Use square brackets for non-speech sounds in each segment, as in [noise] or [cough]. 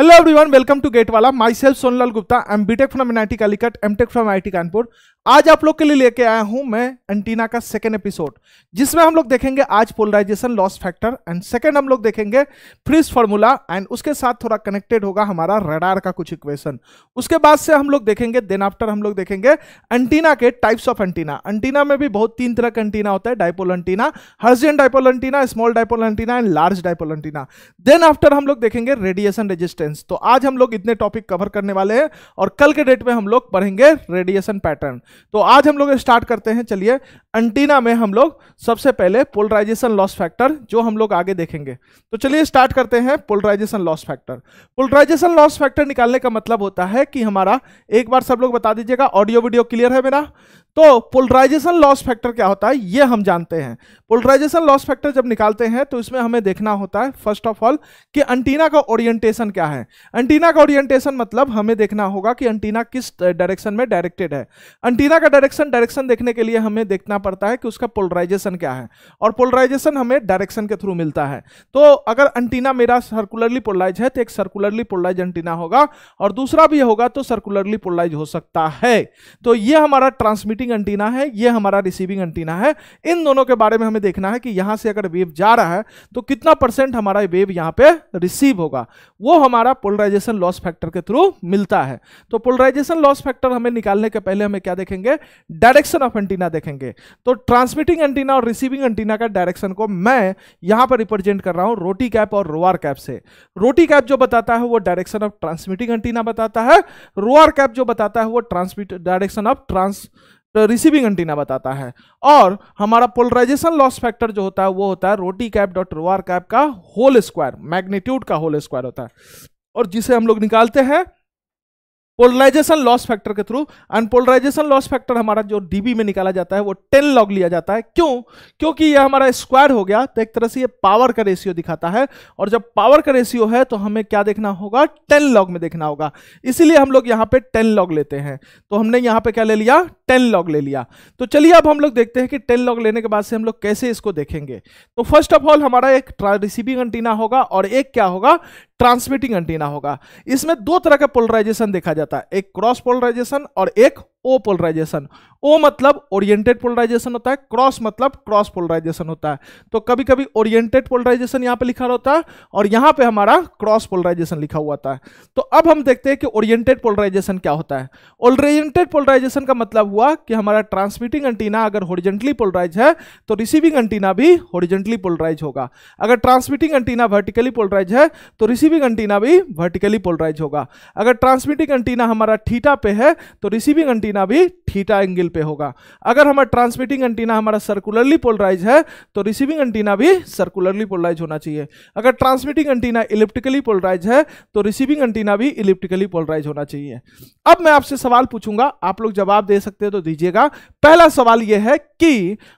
Hello everyone, welcome to Gatewala. Myself Sonal Gupta. I'm BTech from MIT Calicut, MTech from IIT Kanpur. आज आप लोग के लिए लेके आया हूं मैं एंटीना का सेकेंड एपिसोड जिसमें हम लोग देखेंगे आज polarisation loss factor and second हम लोग देखेंगे फ्रिज फॉर्मूला एंड उसके साथ थोड़ा कनेक्टेड होगा हमारा रडार का कुछ इक्वेशन उसके बाद से हम लोग देखेंगे देन आफ्टर हम लोग देखेंगे एंटीना के टाइप्स ऑफ एंटीना एंटीना में भी बहुत तीन तरह का एंटीना होता है dipole antenna Hertzian dipole antenna small dipole antenna and large dipole antenna then after हम लोग देखेंगे रेडिएशन रेजिस्टेंस तो आज हम लोग इतने टॉपिक कवर करने वाले हैं और कल के डेट में हम लोग पढ़ेंगे रेडिएशन पैटर्न तो आज हम लोग स्टार्ट करते हैं चलिए एंटीना में हम लोग सबसे पहले पोलराइजेशन लॉस फैक्टर जो हम लोग आगे देखेंगे तो चलिए स्टार्ट करते हैं polarisation loss factor polarisation loss factor निकालने का मतलब होता है कि हमारा एक बार सब लोग बता दीजिएगा ऑडियो वीडियो क्लियर है मेरा तो पोलराइजेशन लॉस फैक्टर क्या होता है ये हम जानते हैं पोलराइजेशन लॉस फैक्टर जब निकालते हैं तो इसमें हमें देखना होता है फर्स्ट ऑफ ऑल कि अंटीना का ओरिएंटेशन क्या है एंटीना का ओरिएंटेशन मतलब हमें देखना होगा कि अंटीना किस डायरेक्शन में डायरेक्टेड है अंटीना का डायरेक्शन डायरेक्शन देखने के लिए हमें देखना पड़ता है कि उसका पोलराइजेशन क्या है और पोलराइजेशन हमें डायरेक्शन के थ्रू मिलता है तो अगर अंटीना मेरा सर्कुलरली पोलराइज है तो एक सर्कुलरली पोलराइज एंटीना होगा और दूसरा भी होगा तो सर्कुलरली पोलराइज हो सकता है तो यह हमारा ट्रांसमिट ट्रांसमिटिंग एंटीना है ये हमारा रिसीविंग एंटीना है इन दोनों के बारे में हमें देखना है कि यहां से अगर वेव जा रहा है तो कितना परसेंट हमारा वेव यहां पे रिसीव होगा वो हमारा पोलराइजेशन लॉस फैक्टर के थ्रू मिलता है तो पोलराइजेशन लॉस फैक्टर हमें निकालने के पहले हमें क्या देखेंगे डायरेक्शन ऑफ एंटीना देखेंगे तो ट्रांसमिटिंग एंटीना और रिसीविंग एंटीना का डायरेक्शन को मैं यहां पर रिप्रेजेंट कर रहा हूं रोटी कैप और रोआर कैप से रोटी कैप जो बताता है वो डायरेक्शन ऑफ ट्रांसमिटिंग एंटीना बताता है रोआर कैप जो बताता है वो transmit direction of trans receiving antenna बताता है और हमारा पोलराइजेशन लॉस फैक्टर जो होता है वो होता है rho t cap dot rho r cap का होल स्क्वायर मैग्नीट्यूड का होल स्क्वायर होता है और जिसे हम लोग निकालते हैं पोलराइजेशन लॉस फैक्टर के through and polarisation loss factor हमारा जो डीबी में निकाला जाता है वो टेन लॉग लिया जाता है क्यों क्योंकि ये हमारा स्क्वायर हो गया तो एक तरह से ये पावर का रेशियो दिखाता है और जब पावर का रेशियो है तो हमें क्या देखना होगा टेन लॉग में देखना होगा इसीलिए हम लोग यहाँ पे टेन लॉग लेते हैं तो हमने यहाँ पे क्या ले लिया टेन लॉग ले लिया तो चलिए अब हम लोग देखते हैं कि टेन लॉग लेने के बाद से हम लोग कैसे इसको देखेंगे तो फर्स्ट ऑफ ऑल हमारा एक रिसीविंग एंटीना होगा और एक क्या होगा ट्रांसमिटिंग एंटीना होगा इसमें दो तरह का पोलराइजेशन देखा जाता है एक क्रॉस पोलराइजेशन और एक ओ पोलराइजेशन ओ मतलब ओरिएंटेड पोलराइजेशन होता है क्रॉस मतलब क्रॉस पोलराइजेशन होता है तो कभी कभी ओरिएंटेड पोलराइजेशन यहाँ पे लिखा होता है और यहाँ पे हमारा क्रॉस पोलराइजेशन लिखा हुआ था तो अब हम देखते हैं कि ओरिएंटेड पोलराइजेशन क्या होता है ओरिएंटेड पोलराइजेशन का मतलब हुआ कि हमारा ट्रांसमिटिंग एंटीना अगर होरिजेंटली पोलराइज है तो रिसीविंग एंटीना भी हॉरिजेंटली पोलराइज होगा अगर ट्रांसमिटिंग एंटीना वर्टिकली पोलराइज है तो रिसीविंग एंटीना भी वर्टिकली पोलराइज होगा अगर ट्रांसमिटिंग एंटीना हमारा थीटा पे है तो रिसीविंग एंटीना एंटीना भी थीटा एंगल पे होगा अगर हमारा ट्रांसमिटिंग एंटीना हमारा सर्कुलरली पोलराइज है तो रिसीविंग एंटीना भी सर्कुलरली पोलराइज होना चाहिए अगर ट्रांसमिटिंग एंटीना इलिप्टिकली पोलराइज है तो रिसीविंग एंटीना भी इलिप्टिकली पोलराइज होना चाहिए अब मैं आपसे सवाल पूछूंगा आप लोग जवाब दे सकते हैं तो दीजिएगा पहला सवाल यह है कि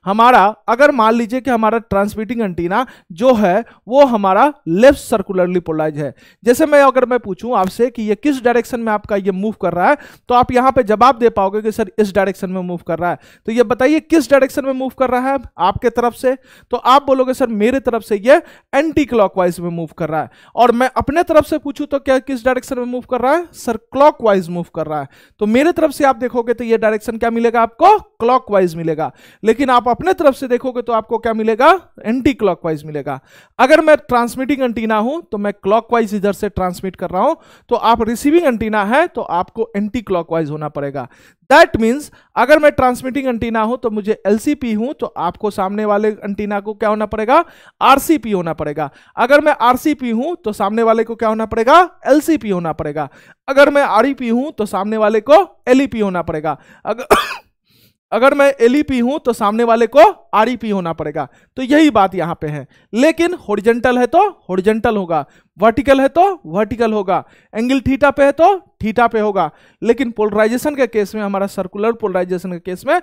हमारा अगर मान लीजिए कि हमारा ट्रांसमिटिंग एंटीना जो है वो हमारा लेफ्ट सर्कुलरली पोलराइज है जैसे मैं अगर मैं पूछूं आपसे कि ये किस डायरेक्शन में आपका ये मूव कर रहा है तो आप यहां पे जवाब दे पाओ पाओगे कि सर इस डायरेक्शन में मूव कर रहा है तो ये बताइए किस डायरेक्शन में मूव कर रहा है आपके तरफ से तो आप बोलोगे सर मेरे तरफ से ये एंटी क्लॉकवाइज में मूव कर रहा है और मैं अपने तरफ से पूछूं तो क्या किस डायरेक्शन में मूव कर रहा है सर क्लॉकवाइज मूव कर रहा है तो मेरे तरफ से आप देखोगे तो ये डायरेक्शन क्या मिलेगा आपको क्लॉकवाइज मिलेगा लेकिन आप अपने तरफ से देखोगे तो आपको क्या मिलेगा एंटी क्लॉकवाइज मिलेगा अगर मैं ट्रांसमिटिंग एंटीना हूं तो मैं क्लॉकवाइज इधर से ट्रांसमिट कर रहा हूं तो आप रिसीविंग एंटीना है तो आपको एंटी क्लॉकवाइज होना पड़ेगा दैट मीन्स अगर मैं ट्रांसमिटिंग एंटीना हूं तो मुझे एलसीपी हूं तो आपको सामने वाले एंटीना को क्या होना पड़ेगा आरसीपी होना पड़ेगा अगर मैं आरसीपी हूं तो सामने वाले को क्या होना पड़ेगा एलसीपी होना पड़ेगा अगर मैं आरईपी e हूं तो सामने वाले को एलईपी e होना पड़ेगा अगर अगर मैं एल हूं तो सामने वाले को आर होना पड़ेगा तो यही बात यहां पे है लेकिन होरिजेंटल है तो होरिजेंटल होगा वर्टिकल है तो वर्टिकल होगा एंगल थीटा पे है तो थीटा पे होगा लेकिन पोलराइजेशन के केस में हमारा सर्कुलर पोलराइजेशन के केस में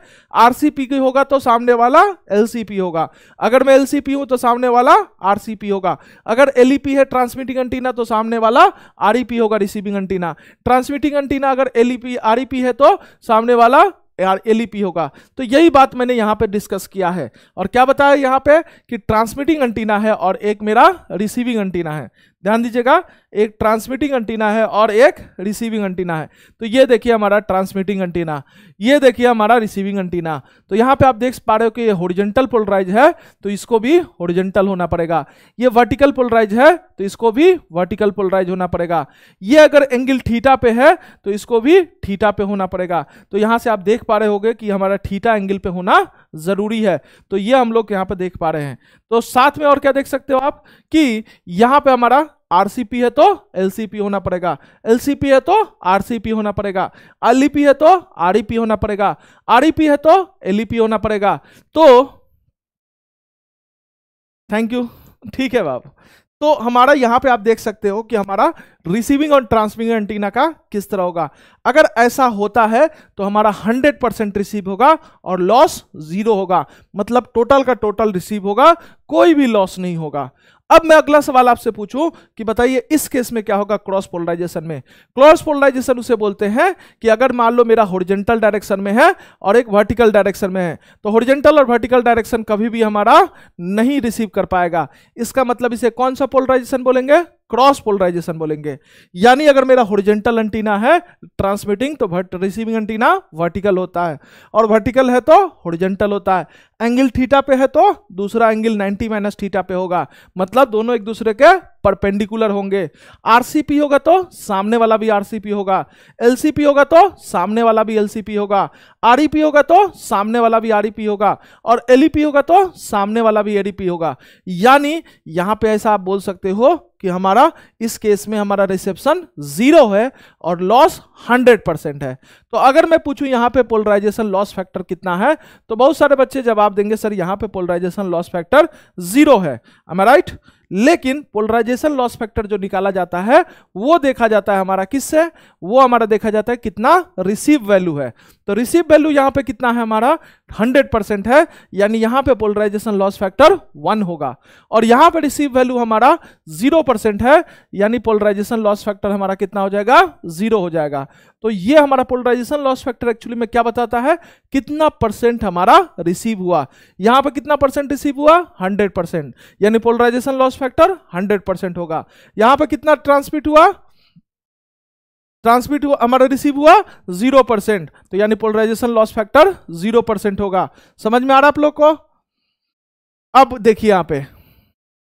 आरसीपी की होगा तो सामने वाला एलसीपी होगा अगर मैं एलसीपी हूं तो सामने वाला आरसीपी होगा अगर एलईपी e है ट्रांसमिटिंग एंटीना तो सामने वाला आरईपी e होगा रिसीविंग एंटीना ट्रांसमिटिंग एंटीना अगर एलईपी आरईपी e है तो सामने वाला यार एल e होगा तो यही बात मैंने यहाँ पे डिस्कस किया है और क्या बताया यहाँ पे कि ट्रांसमिटिंग एंटीना है और एक मेरा रिसीविंग एंटीना है ध्यान दीजिएगा एक ट्रांसमिटिंग एंटीना है और एक रिसीविंग एंटीना है तो ये देखिए हमारा ट्रांसमिटिंग एंटीना ये देखिए हमारा रिसीविंग एंटीना तो यहाँ पे आप देख पा रहे हो कि ये हॉरिजेंटल पोलराइज है तो इसको भी होरिजेंटल होना पड़ेगा ये वर्टिकल पोलराइज है तो इसको भी वर्टिकल पोलराइज होना पड़ेगा ये अगर एंगल थीटा पे है तो इसको भी थीटा पे होना पड़ेगा तो यहाँ से आप देख पा रहे होगे कि हमारा थीटा एंगल पे होना जरूरी है तो ये हम लोग यहाँ पे देख पा रहे हैं तो साथ में और क्या देख सकते हो आप कि यहाँ पे हमारा आरसीपी है तो एलसीपी होना पड़ेगा एलसीपी है तो आरसीपी होना पड़ेगा एलईपी e है तो आर e होना पड़ेगा आर e है तो एल होना पड़ेगा तो थैंक यू ठीक है बाबू तो हमारा यहां पे आप देख सकते हो कि हमारा रिसीविंग और ट्रांसमिटिंग एंटीना का किस तरह होगा अगर ऐसा होता है तो हमारा 100 परसेंट रिसीव होगा और लॉस जीरो होगा मतलब टोटल का टोटल रिसीव होगा कोई भी लॉस नहीं होगा अब मैं अगला सवाल आपसे पूछूं कि बताइए इस केस में क्या होगा क्रॉस पोलराइजेशन में क्रॉस पोलराइजेशन उसे बोलते हैं कि अगर मान लो मेरा होरिजेंटल डायरेक्शन में है और एक वर्टिकल डायरेक्शन में है तो होरिजेंटल और वर्टिकल डायरेक्शन कभी भी हमारा नहीं रिसीव कर पाएगा इसका मतलब इसे कौन सा पोलराइजेशन बोलेंगे क्रॉस पोलराइजेशन बोलेंगे यानी अगर मेरा होरिजेंटल एंटीना है ट्रांसमिटिंग तो रिसीविंग एंटीना वर्टिकल होता है और वर्टिकल है तो होरिजेंटल होता है एंगल थीटा पे है तो दूसरा एंगल 90 माइनस थीटा पे होगा मतलब दोनों एक दूसरे के परपेंडिकुलर होंगे आरसीपी होगा तो सामने वाला भी आरसीपी होगा एलसीपी होगा तो सामने वाला भी एलसीपी होगा आरईपी e होगा तो सामने वाला भी आरईपी e होगा और एलईपी e होगा तो सामने वाला भी एडीपी होगा यानी यहां पे ऐसा आप बोल सकते हो कि हमारा इस केस में हमारा रिसेप्शन जीरो है और लॉस हंड्रेड परसेंट है तो अगर मैं पूछूं यहां पे पोलराइजेशन लॉस फैक्टर कितना है तो बहुत सारे बच्चे जवाब देंगे सर यहां पे पोलराइजेशन लॉस फैक्टर जीरो है राइट right? लेकिन पोलराइजेशन लॉस फैक्टर जो निकाला जाता है वो देखा जाता है हमारा किससे वो हमारा देखा जाता है कितना रिसीव वैल्यू है तो रिसीव वैल्यू यहां पे कितना है हमारा 100 परसेंट है यानी यहां पे पोलराइजेशन लॉस फैक्टर वन होगा और यहां पे रिसीव वैल्यू हमारा जीरो परसेंट है यानी पोलराइजेशन लॉस फैक्टर हमारा कितना हो जाएगा जीरो हो जाएगा तो ये हमारा पोलराइजेशन लॉस फैक्टर एक्चुअली में क्या बताता है कितना परसेंट हमारा रिसीव हुआ यहां पर कितना परसेंट रिसीव हुआ हंड्रेड यानी पोलराइजेशन लॉस फैक्टर हंड्रेड होगा यहां पर कितना ट्रांसमिट हुआ ट्रांसमिट हुआ हमारा रिसीव हुआ जीरो परसेंट तो यानी polarisation loss factor zero percent होगा समझ में आ रहा आप लोग को अब देखिए यहां पे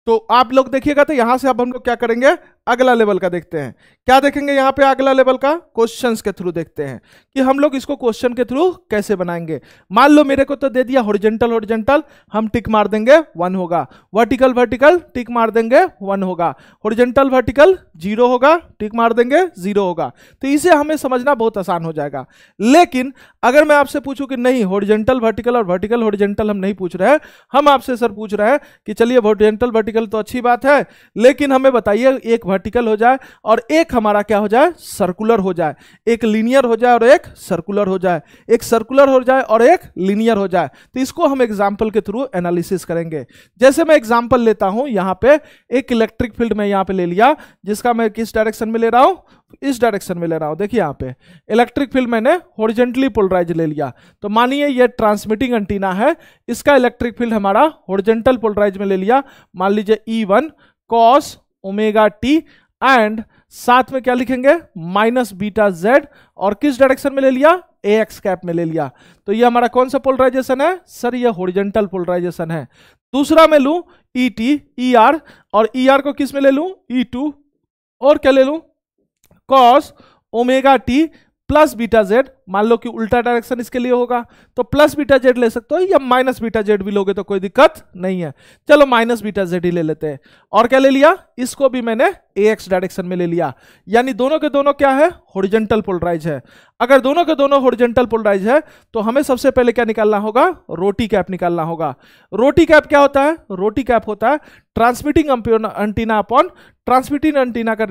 तो आप लोग देखिएगा तो यहां से अब हम लोग क्या करेंगे अगला लेवल का देखते हैं क्या देखेंगे यहाँ पे अगला लेवल का क्वेश्चंस के थ्रू देखते हैं कि हम लोग इसको क्वेश्चन के थ्रू कैसे बनाएंगे मान लो मेरे को तो दे दिया हॉरिजेंटल हॉरिजेंटल हम टिक मार देंगे वन होगा वर्टिकल वर्टिकल टिक मार देंगे वन होगा हॉरिजेंटल वर्टिकल जीरो होगा टिक मार देंगे जीरो होगा तो इसे हमें समझना बहुत आसान हो जाएगा लेकिन अगर मैं आपसे पूछूँ कि नहीं हॉरिजेंटल वर्टिकल और वर्टिकल हॉरिजेंटल हम नहीं पूछ रहे हैं हम आपसे सर पूछ रहे हैं कि चलिए हॉरिजेंटल वर्टिकल तो अच्छी बात है लेकिन हमें बताइए एक वर्टिकल हो जाए और एक हमारा क्या हो जाए सर्कुलर हो जाए एक लीनियर हो जाए और एक सर्कुलर हो जाए एक सर्कुलर हो जाए और एक लीनियर हो जाए तो इसको हम एग्जाम्पल के थ्रू एनालिसिस करेंगे जैसे मैं एग्जाम्पल लेता हूं यहां पे एक इलेक्ट्रिक फील्ड में यहां पे ले लिया जिसका मैं किस डायरेक्शन में ले रहा हूं इस डायरेक्शन में ले रहा हूं देखिए यहां पे इलेक्ट्रिक फील्ड मैंने होरिजेंटली पोलराइज ले लिया तो मानिए ये ट्रांसमिटिंग एंटीना है इसका इलेक्ट्रिक फील्ड हमारा होरिजेंटल पोलराइज में ले लिया मान लीजिए E one cos omega T and साथ में क्या लिखेंगे माइनस बीटा जेड और किस डायरेक्शन में ले लिया ए एक्स कैप में ले लिया तो ये हमारा कौन सा पोलराइजेशन है सर ये होरिजेंटल पोलराइजेशन है दूसरा मैं लू E e T E e R और ई e आर को किस में ले लू ई टू और क्या ले लू cos omega T plus beta Z मान लो कि उल्टा डायरेक्शन इसके लिए होगा तो प्लस बीटा जेड ले सकते हो या माइनस बीटा जेड भी लोगे तो कोई दिक्कत नहीं है चलो माइनस बीटा जेड ही ले लेते हैं और क्या ले लिया इसको भी मैंने ए एक्स डायरेक्शन में ले लिया यानी दोनों के दोनों क्या है होरिजेंटल पोलराइज है अगर दोनों के दोनों होरिजेंटल पोलराइज है तो हमें सबसे पहले क्या निकालना होगा रोटी कैप निकालना होगा रोटी कैप क्या होता है रोटी कैप होता है transmitting antenna upon transmitting antenna का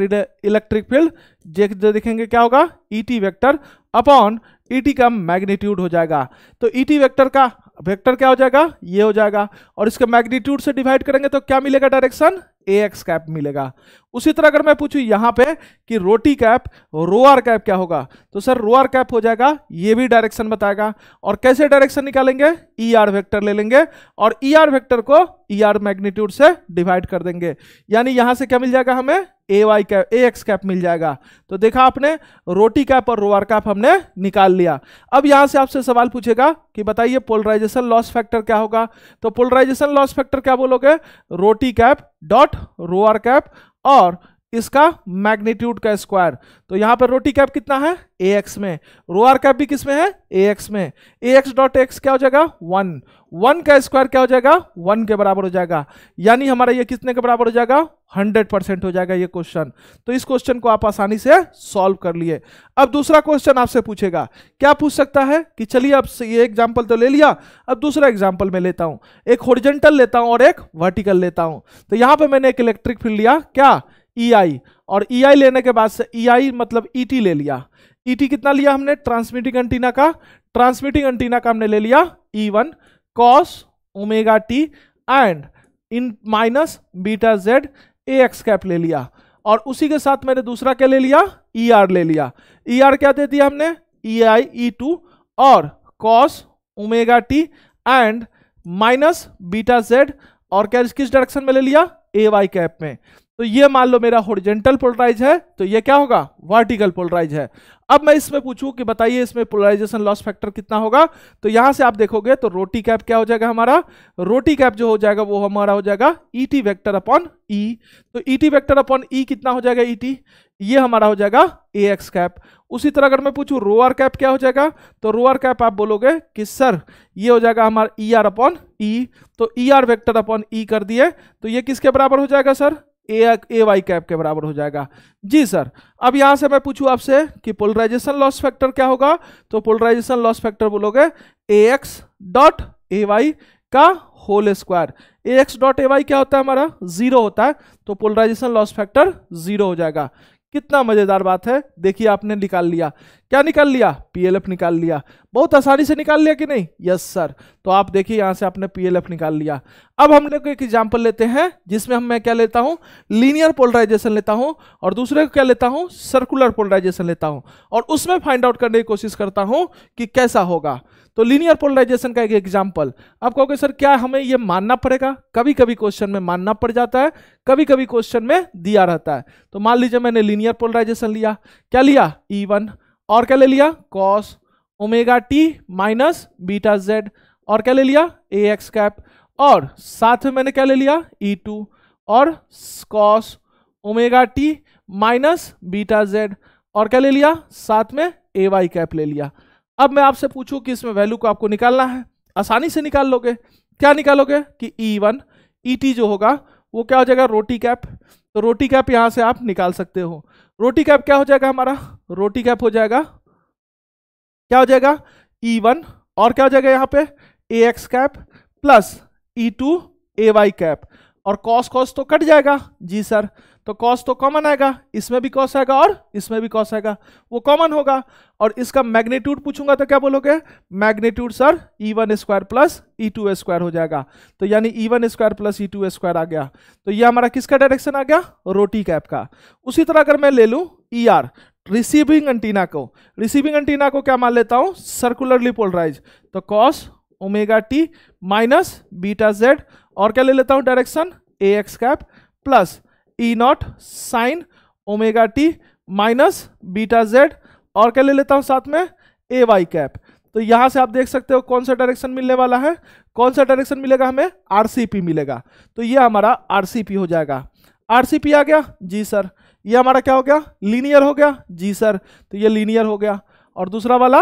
इलेक्ट्रिक फील्ड देखेंगे क्या होगा E e vector upon E T e का मैग्नीट्यूड हो जाएगा तो ईटी e वेक्टर का वेक्टर क्या हो जाएगा ये हो जाएगा और इसके मैग्नीट्यूड से डिवाइड करेंगे तो क्या मिलेगा डायरेक्शन ए एक्स कैप मिलेगा उसी तरह अगर मैं पूछू यहाँ पे कि रोटी कैप रोआर कैप क्या होगा तो सर रोआर कैप हो जाएगा ये भी डायरेक्शन बताएगा और कैसे डायरेक्शन निकालेंगे ई e आर वैक्टर ले लेंगे और ई आर वैक्टर को ई आर मैग्नीट्यूड से डिवाइड कर देंगे यानी यहाँ से क्या मिल जाएगा हमें A Y cap A x cap मिल जाएगा तो देखा आपने रोटी कैप और रोवर कैप हमने निकाल लिया अब यहां से आपसे सवाल पूछेगा कि बताइए पोलराइजेशन लॉस फैक्टर क्या होगा तो पोलराइजेशन लॉस फैक्टर क्या बोलोगे rho T cap dot rho R cap और इसका मैग्नीट्यूड का स्क्वायर तो यहां पर रोटी कैप कितना है ए एक्स में रोआर कैप भी किसमें है ए एक्स में ए एक्स डॉट एक्स क्या हो जाएगा वन वन का स्क्वायर क्या हो जाएगा वन के बराबर हो जाएगा यानी हमारा ये कितने के बराबर हो जाएगा हंड्रेड परसेंट हो जाएगा ये क्वेश्चन तो इस क्वेश्चन को आप आसानी से सॉल्व कर लिए अब दूसरा क्वेश्चन आपसे पूछेगा क्या पूछ सकता है कि चलिए अब ये एग्जांपल तो ले लिया अब दूसरा एग्जाम्पल मैं लेता हूँ एक होरिजेंटल लेता हूँ और एक वर्टिकल लेता हूँ तो यहाँ पर मैंने एक इलेक्ट्रिक फील्ड लिया क्या ई e आई और ई e आई लेने के बाद से ई e आई मतलब ई ले लिया ई टी कितना लिया हमने ट्रांसमिटिंग एंटीना का ट्रांसमिटिंग एंटीना का हमने ले लिया E one cos omega t and in minus beta Z A x cap ले लिया और उसी के साथ मैंने दूसरा क्या ले लिया ई e ER आर ले लिया ई e ER आर क्या दे दिया हमने ई आई ई टू और cos omega T and minus beta Z और क्या किस डायरेक्शन में ले लिया ए वाई कैप में तो ये मान लो मेरा होरिजेंटल पोलराइज है तो ये क्या होगा वर्टिकल पोलराइज है अब मैं इसमें पूछूं कि बताइए इसमें पोलराइजेशन लॉस फैक्टर कितना होगा तो यहां से आप देखोगे तो रोटी कैप क्या हो जाएगा हमारा रोटी कैप जो हो जाएगा वो हमारा हो जाएगा ईटी वेक्टर अपॉन ई तो ईटी वेक्टर अपॉन ई कितना हो जाएगा ईटी e ये हमारा हो जाएगा ए एक्स कैप उसी तरह अगर मैं पूछूं रोअर कैप क्या हो जाएगा तो रोअर कैप आप बोलोगे कि सर ये हो जाएगा हमारा ई आर अपॉन ई तो E R vector upon E कर दिए तो ये किसके बराबर हो जाएगा sir A A Y cap के बराबर हो जाएगा जी सर अब यहां से मैं पूछूं आपसे कि पोलराइजेशन लॉस फैक्टर क्या होगा तो पोलराइजेशन लॉस फैक्टर बोलोगे A X dot A Y का whole square A X dot A Y क्या होता है हमारा जीरो होता है तो पोलराइजेशन लॉस फैक्टर जीरो हो जाएगा कितना मजेदार बात है देखिए आपने निकाल लिया क्या निकाल लिया पीएलएफ निकाल लिया बहुत आसानी से निकाल लिया कि नहीं यस सर तो आप देखिए यहां से आपने पीएलएफ निकाल लिया अब हम लोग एक एग्जाम्पल लेते हैं जिसमें हम मैं क्या लेता हूं लीनियर पोलराइजेशन लेता हूं और दूसरे को क्या लेता हूं सर्कुलर पोलराइजेशन लेता हूं और उसमें फाइंड आउट करने की कोशिश करता हूं कि कैसा होगा तो लीनियर पोलराइजेशन का एक एग्जाम्पल आप कहोगे सर क्या हमें यह मानना पड़ेगा कभी कभी क्वेश्चन में मानना पड़ जाता है कभी कभी क्वेश्चन में दिया रहता है तो मान लीजिए मैंने लीनियर पोलराइजेशन लिया क्या लिया ई e और क्या ले लिया cos omega T minus beta Z और क्या ले लिया ए एक्स कैप और साथ में मैंने क्या ले लिया ई e टू और cos omega T minus beta Z और क्या ले लिया साथ में ए वाई कैप ले लिया अब मैं आपसे पूछूं कि इसमें वैल्यू को आपको निकालना है आसानी से निकाल लोगे क्या निकालोगे कि ई वन ई टी जो होगा वो क्या हो जाएगा रोटी कैप तो रोटी कैप यहां से आप निकाल सकते हो रोटी कैप क्या हो जाएगा हमारा रोटी कैप हो जाएगा क्या हो जाएगा ई e वन और क्या हो जाएगा यहाँ पे A x cap plus E two A Y cap और कॉस कॉस तो कट जाएगा जी सर तो कॉस तो कॉमन आएगा इसमें भी कॉस आएगा और इसमें भी कॉस आएगा वो कॉमन होगा और इसका मैग्नीट्यूड पूछूंगा तो क्या बोलोगे magnitude sir E one square plus E two square हो जाएगा तो यानी E one square plus E two square आ गया तो ये हमारा किसका डायरेक्शन आ गया रोटी कैप का उसी तरह अगर मैं ले लूँ ई आर रिसीविंग एंटीना को रिसीविंग एंटीना को क्या मान लेता हूँ सर्कुलरली पोलराइज तो cos omega T minus beta Z और क्या ले लेता हूँ direction A x cap plus E naught sine omega T minus beta Z और क्या ले लेता हूँ साथ में ए वाई कैप तो यहाँ से आप देख सकते हो कौन सा डायरेक्शन मिलने वाला है कौन सा डायरेक्शन मिलेगा हमें पी मिलेगा तो ये हमारा पी हो जाएगा पी आ गया जी सर ये हमारा क्या हो गया लीनियर हो गया जी सर तो ये लीनियर हो गया और दूसरा वाला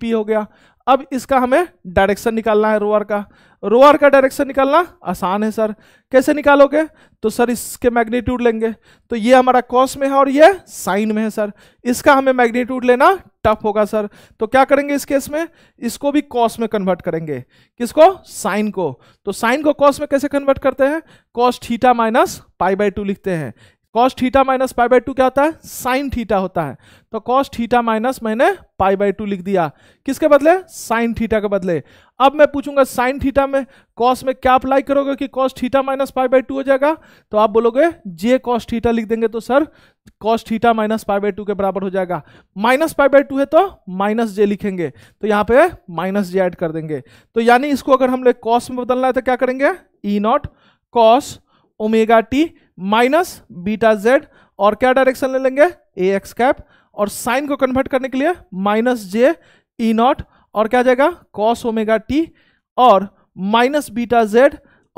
पी हो गया अब इसका हमें डायरेक्शन निकालना है रोअर का रोअर का डायरेक्शन निकालना आसान है सर कैसे निकालोगे तो सर इसके मैग्नीट्यूड लेंगे तो ये हमारा कॉस में है और ये साइन में है सर इसका हमें मैग्नीट्यूड लेना टफ होगा सर तो क्या करेंगे इस केस में इसको भी कॉस में कन्वर्ट करेंगे किसको साइन को तो साइन को कॉस में कैसे कन्वर्ट करते हैं cos theta minus pi by two लिखते हैं cos theta minus pi by two क्या होता है साइन थीटा होता है तो कॉस्ट थीटा माइनस मैंने पाई बाई टू लिख दिया किसके बदले साइन थीटा के बदले अब मैं पूछूंगा साइन थीटा में कॉस में क्या अप्लाई करोगे कि cos theta minus pi by two हो जाएगा तो आप बोलोगे जे कॉस थीटा लिख देंगे तो sir cos theta minus pi by two के बराबर हो जाएगा माइनस पाई बाई टू है तो माइनस जे लिखेंगे तो यहाँ पे माइनस जे ऐड कर देंगे तो यानी इसको अगर हम लोग कॉस में बदलना है तो क्या करेंगे E naught cos omega T minus beta Z और क्या डायरेक्शन ले लेंगे ए एक्स कैप और साइन को कन्वर्ट करने के लिए minus J E e naught और क्या जाएगा कॉस ओमेगा टी और माइनस बीटा जेड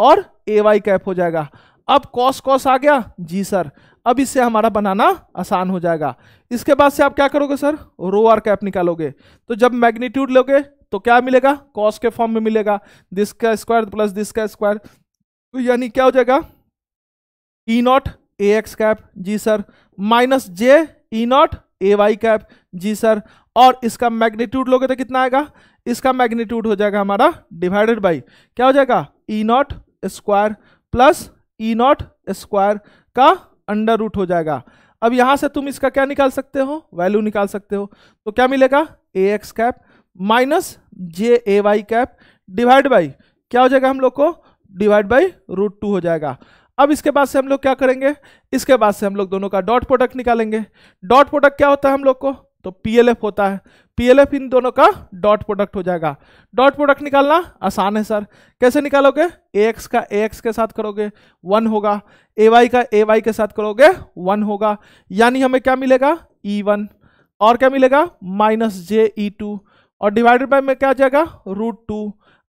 और ए वाई कैप हो जाएगा अब कॉस कॉस आ गया जी सर अब इससे हमारा बनाना आसान हो जाएगा इसके बाद से आप क्या करोगे सर रो आर कैप निकालोगे तो जब मैग्नीट्यूड लोगे तो क्या मिलेगा कॉस के फॉर्म में मिलेगा दिस का स्क्वायर प्लस दिस का स्क्वायर तो यानी क्या हो जाएगा ई नॉट ए एक्स कैप जी sir minus J E naught ए वाई कैप जी सर और इसका मैग्नीट्यूड लोगे तो कितना आएगा इसका मैग्नीट्यूड हो जाएगा हमारा डिवाइडेड बाई क्या हो जाएगा E naught square plus E naught square का अंडर रूट हो जाएगा अब यहां से तुम इसका क्या निकाल सकते हो वैल्यू निकाल सकते हो तो क्या मिलेगा A x cap minus J A Y cap divide by क्या हो जाएगा हम लोग को डिवाइड बाई रूट टू हो जाएगा अब इसके बाद से हम लोग क्या करेंगे इसके बाद से हम लोग दोनों का डॉट प्रोडक्ट निकालेंगे डॉट प्रोडक्ट क्या होता है हम लोग को तो पीएलएफ होता है पीएलएफ इन दोनों का डॉट प्रोडक्ट हो जाएगा डॉट प्रोडक्ट निकालना आसान है सर कैसे निकालोगे ए एक्स का ए एक्स के साथ करोगे वन होगा ए वाई का ए वाई के साथ करोगे वन होगा यानी हमें क्या मिलेगा ई e वन और क्या मिलेगा माइनस जे ई टू और डिवाइडेड बाय में क्या आ जाएगा root two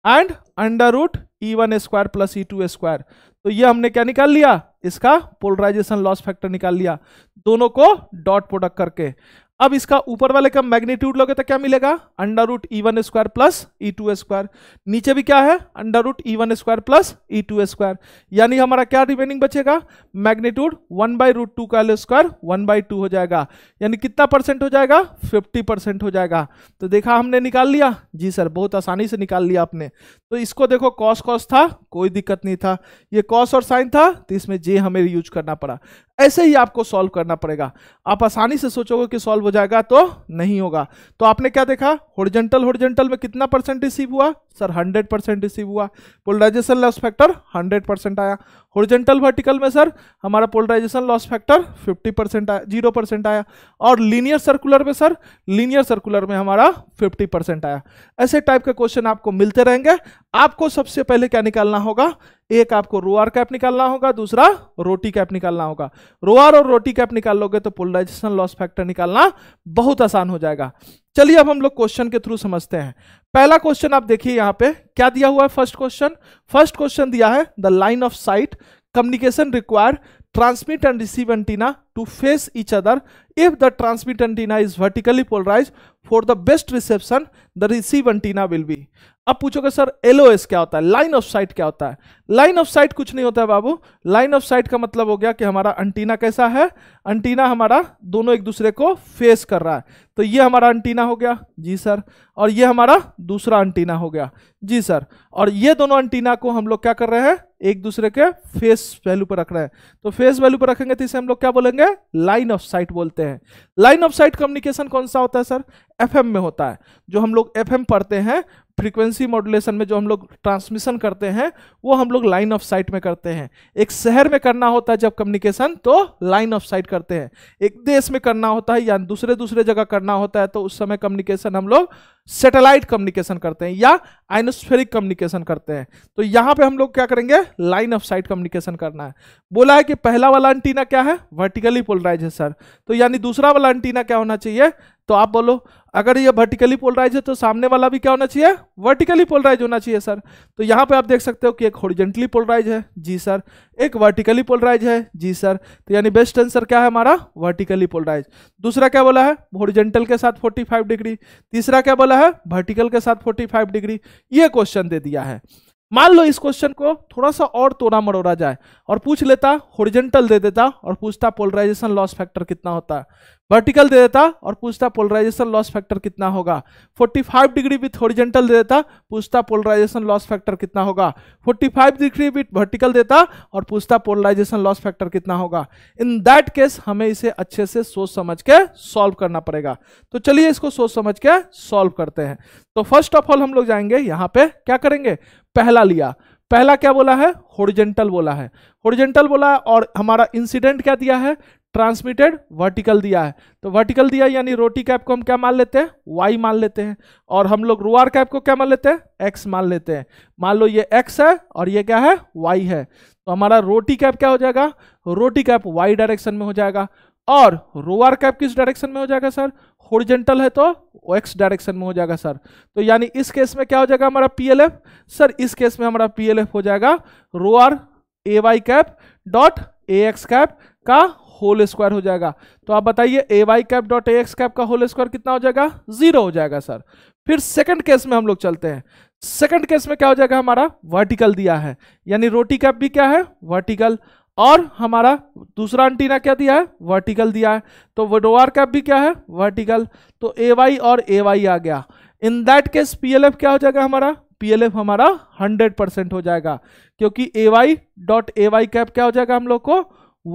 and under root E one square plus E two square तो ये हमने क्या निकाल लिया इसका पोलराइजेशन लॉस फैक्टर निकाल लिया दोनों को डॉट प्रोडक्ट करके अब इसका ऊपर वाले का मैग्नीट्यूड लोगे तो क्या मिलेगा under root E one square plus E two square नीचे भी क्या है under root E one square plus E two square यानी हमारा क्या रिमेनिंग बचेगा magnitude one by root two का स्क्वायर वन बाई टू हो जाएगा यानी कितना परसेंट हो जाएगा फिफ्टी परसेंट हो जाएगा तो देखा हमने निकाल लिया जी सर बहुत आसानी से निकाल लिया आपने तो इसको देखो कॉस कॉस था कोई दिक्कत नहीं था ये कॉस और साइन था तो इसमें जे हमें यूज करना पड़ा ऐसे ही आपको सॉल्व करना पड़ेगा आप आसानी से सोचोगे कि सॉल्व हो जाएगा तो नहीं होगा तो आपने क्या देखा होरिजेंटल होरिजेंटल में कितना परसेंट रिसीव हुआ सर 100 परसेंट रिसीव हुआ पोलराइजेशन लॉस फैक्टर 100 परसेंट आया होरिजेंटल वर्टिकल में सर हमारा पोलराइजेशन लॉस फैक्टर 50 परसेंट आया जीरो परसेंट आया और लीनियर सर्कुलर में सर लीनियर सर्कुलर में हमारा 50 परसेंट आया ऐसे टाइप के क्वेश्चन आपको मिलते रहेंगे आपको सबसे पहले क्या निकालना होगा एक आपको रोआर कैप निकालना होगा दूसरा रोटी कैप निकालना होगा रोआर और रोटी कैप निकाल लोगे तो पोलराइजेशन लॉस फैक्टर निकालना बहुत आसान हो जाएगा चलिए अब हम लोग क्वेश्चन के थ्रू समझते हैं पहला क्वेश्चन आप देखिए यहां पे क्या दिया हुआ है फर्स्ट क्वेश्चन फर्स्ट क्वेश्चन दिया है the line of sight communication require transmit and receive antenna to face each other if the transmit antenna is vertically polarise for the best reception the receive antenna will be अब पूछोगे sir L क्या होता है line of site क्या होता है line of site कुछ नहीं होता है बाबू लाइन ऑफ साइट का मतलब हो गया कि हमारा अंटीना कैसा है अंटीना हमारा दोनों एक दूसरे को फेस कर रहा है तो ये हमारा अंटीना हो गया जी सर और ये हमारा दूसरा अंटीना हो गया जी सर और ये दोनों अंटीना को हम लोग क्या कर रहे हैं एक दूसरे के फेस वैल्यू पर रख रहे हैं तो फेस वैल्यू पर रखेंगे तो इसे हम लोग क्या बोलेंगे लाइन ऑफ साइट बोलते हैं लाइन ऑफ साइट कम्युनिकेशन कौन सा होता है सर एफ में होता है जो हम लोग एफ पढ़ते हैं फ्रीक्वेंसी मॉडुलेशन में जो हम लोग ट्रांसमिशन करते हैं वो हम लोग लाइन ऑफ साइट में करते हैं एक शहर में करना होता है जब कम्युनिकेशन तो लाइन ऑफ साइट करते हैं एक देश में करना होता है या दूसरे दूसरे जगह करना होता है तो उस समय कम्युनिकेशन हम लोग सेटेलाइट कम्युनिकेशन करते हैं या आइनोस्फेरिक कम्युनिकेशन करते हैं तो यहां पर हम लोग क्या करेंगे लाइन ऑफ साइट कम्युनिकेशन करना है बोला है कि पहला वाला एंटीना क्या है वर्टिकली पोलराइज है सर तो यानी दूसरा वाला एंटीना क्या होना चाहिए तो आप बोलो अगर ये वर्टिकली पोलराइज है तो सामने वाला भी क्या होना चाहिए वर्टिकली पोलराइज होना चाहिए सर तो यहाँ पे आप देख सकते हो कि एक हॉरिजेंटली पोलराइज है जी सर एक वर्टिकली पोलराइज है जी सर तो यानी बेस्ट आंसर क्या है हमारा वर्टिकली पोलराइज दूसरा क्या बोला है हॉरिजेंटल के साथ 45 डिग्री तीसरा क्या बोला है वर्टिकल के साथ फोर्टी डिग्री ये क्वेश्चन दे दिया है मान लो इस क्वेश्चन को थोड़ा सा और तोड़ा मरोड़ा जाए और पूछ लेता होरिजेंटल दे देता और पूछता पोलराइजेशन लॉस फैक्टर कितना होता है वर्टिकल दे देता और पूछता पोलराइजेशन लॉस फैक्टर कितना होगा 45 डिग्री विथ हॉरिजेंटल दे देता पूछता पोलराइजेशन लॉस फैक्टर कितना होगा 45 डिग्री विथ वर्टिकल देता और पूछता पोलराइजेशन लॉस फैक्टर कितना होगा इन दैट केस हमें इसे अच्छे से सोच समझ के सॉल्व करना पड़ेगा तो चलिए इसको सोच समझ के सॉल्व करते हैं तो फर्स्ट ऑफ ऑल हम लोग जाएंगे यहाँ पे क्या करेंगे पहला लिया पहला क्या बोला है होरिजेंटल बोला है होरिजेंटल बोला और हमारा इंसिडेंट क्या दिया है ट्रांसमिटेड वर्टिकल दिया है तो वर्टिकल दिया यानी रोटी कैप को हम क्या मान लेते हैं वाई मान लेते हैं और हम लोग रोआर कैप को क्या मान लेते हैं एक्स मान लेते हैं मान लो ये एक्स है और ये क्या है वाई है तो हमारा रोटी कैप क्या हो जाएगा रोटी कैप वाई डायरेक्शन में हो जाएगा और रोआर कैप किस डायरेक्शन में हो जाएगा सर होरिजेंटल है तो एक्स डायरेक्शन में हो जाएगा सर तो यानी इस केस में क्या हो जाएगा हमारा पीएलएफ सर इस केस में हमारा पीएलएफ हो जाएगा rho R A Y cap dot A x cap का होल स्क्वायर हो जाएगा तो आप बताइए A Y cap dot A x cap का होल स्क्वायर कितना हो जाएगा जीरो हो जाएगा सर फिर सेकंड केस में हम लोग चलते हैं सेकंड केस में क्या हो जाएगा हमारा वर्टिकल दिया है यानी रोटी कैप भी क्या है वर्टिकल और हमारा दूसरा एंटीना क्या दिया है वर्टिकल दिया है तो वडोवार कैप भी क्या है वर्टिकल तो ए वाई और ए वाई आ गया इन दैट केस पीएलएफ क्या हो जाएगा हमारा पीएलएफ हमारा 100 परसेंट हो जाएगा क्योंकि A Y dot A Y cap क्या हो जाएगा हम लोग को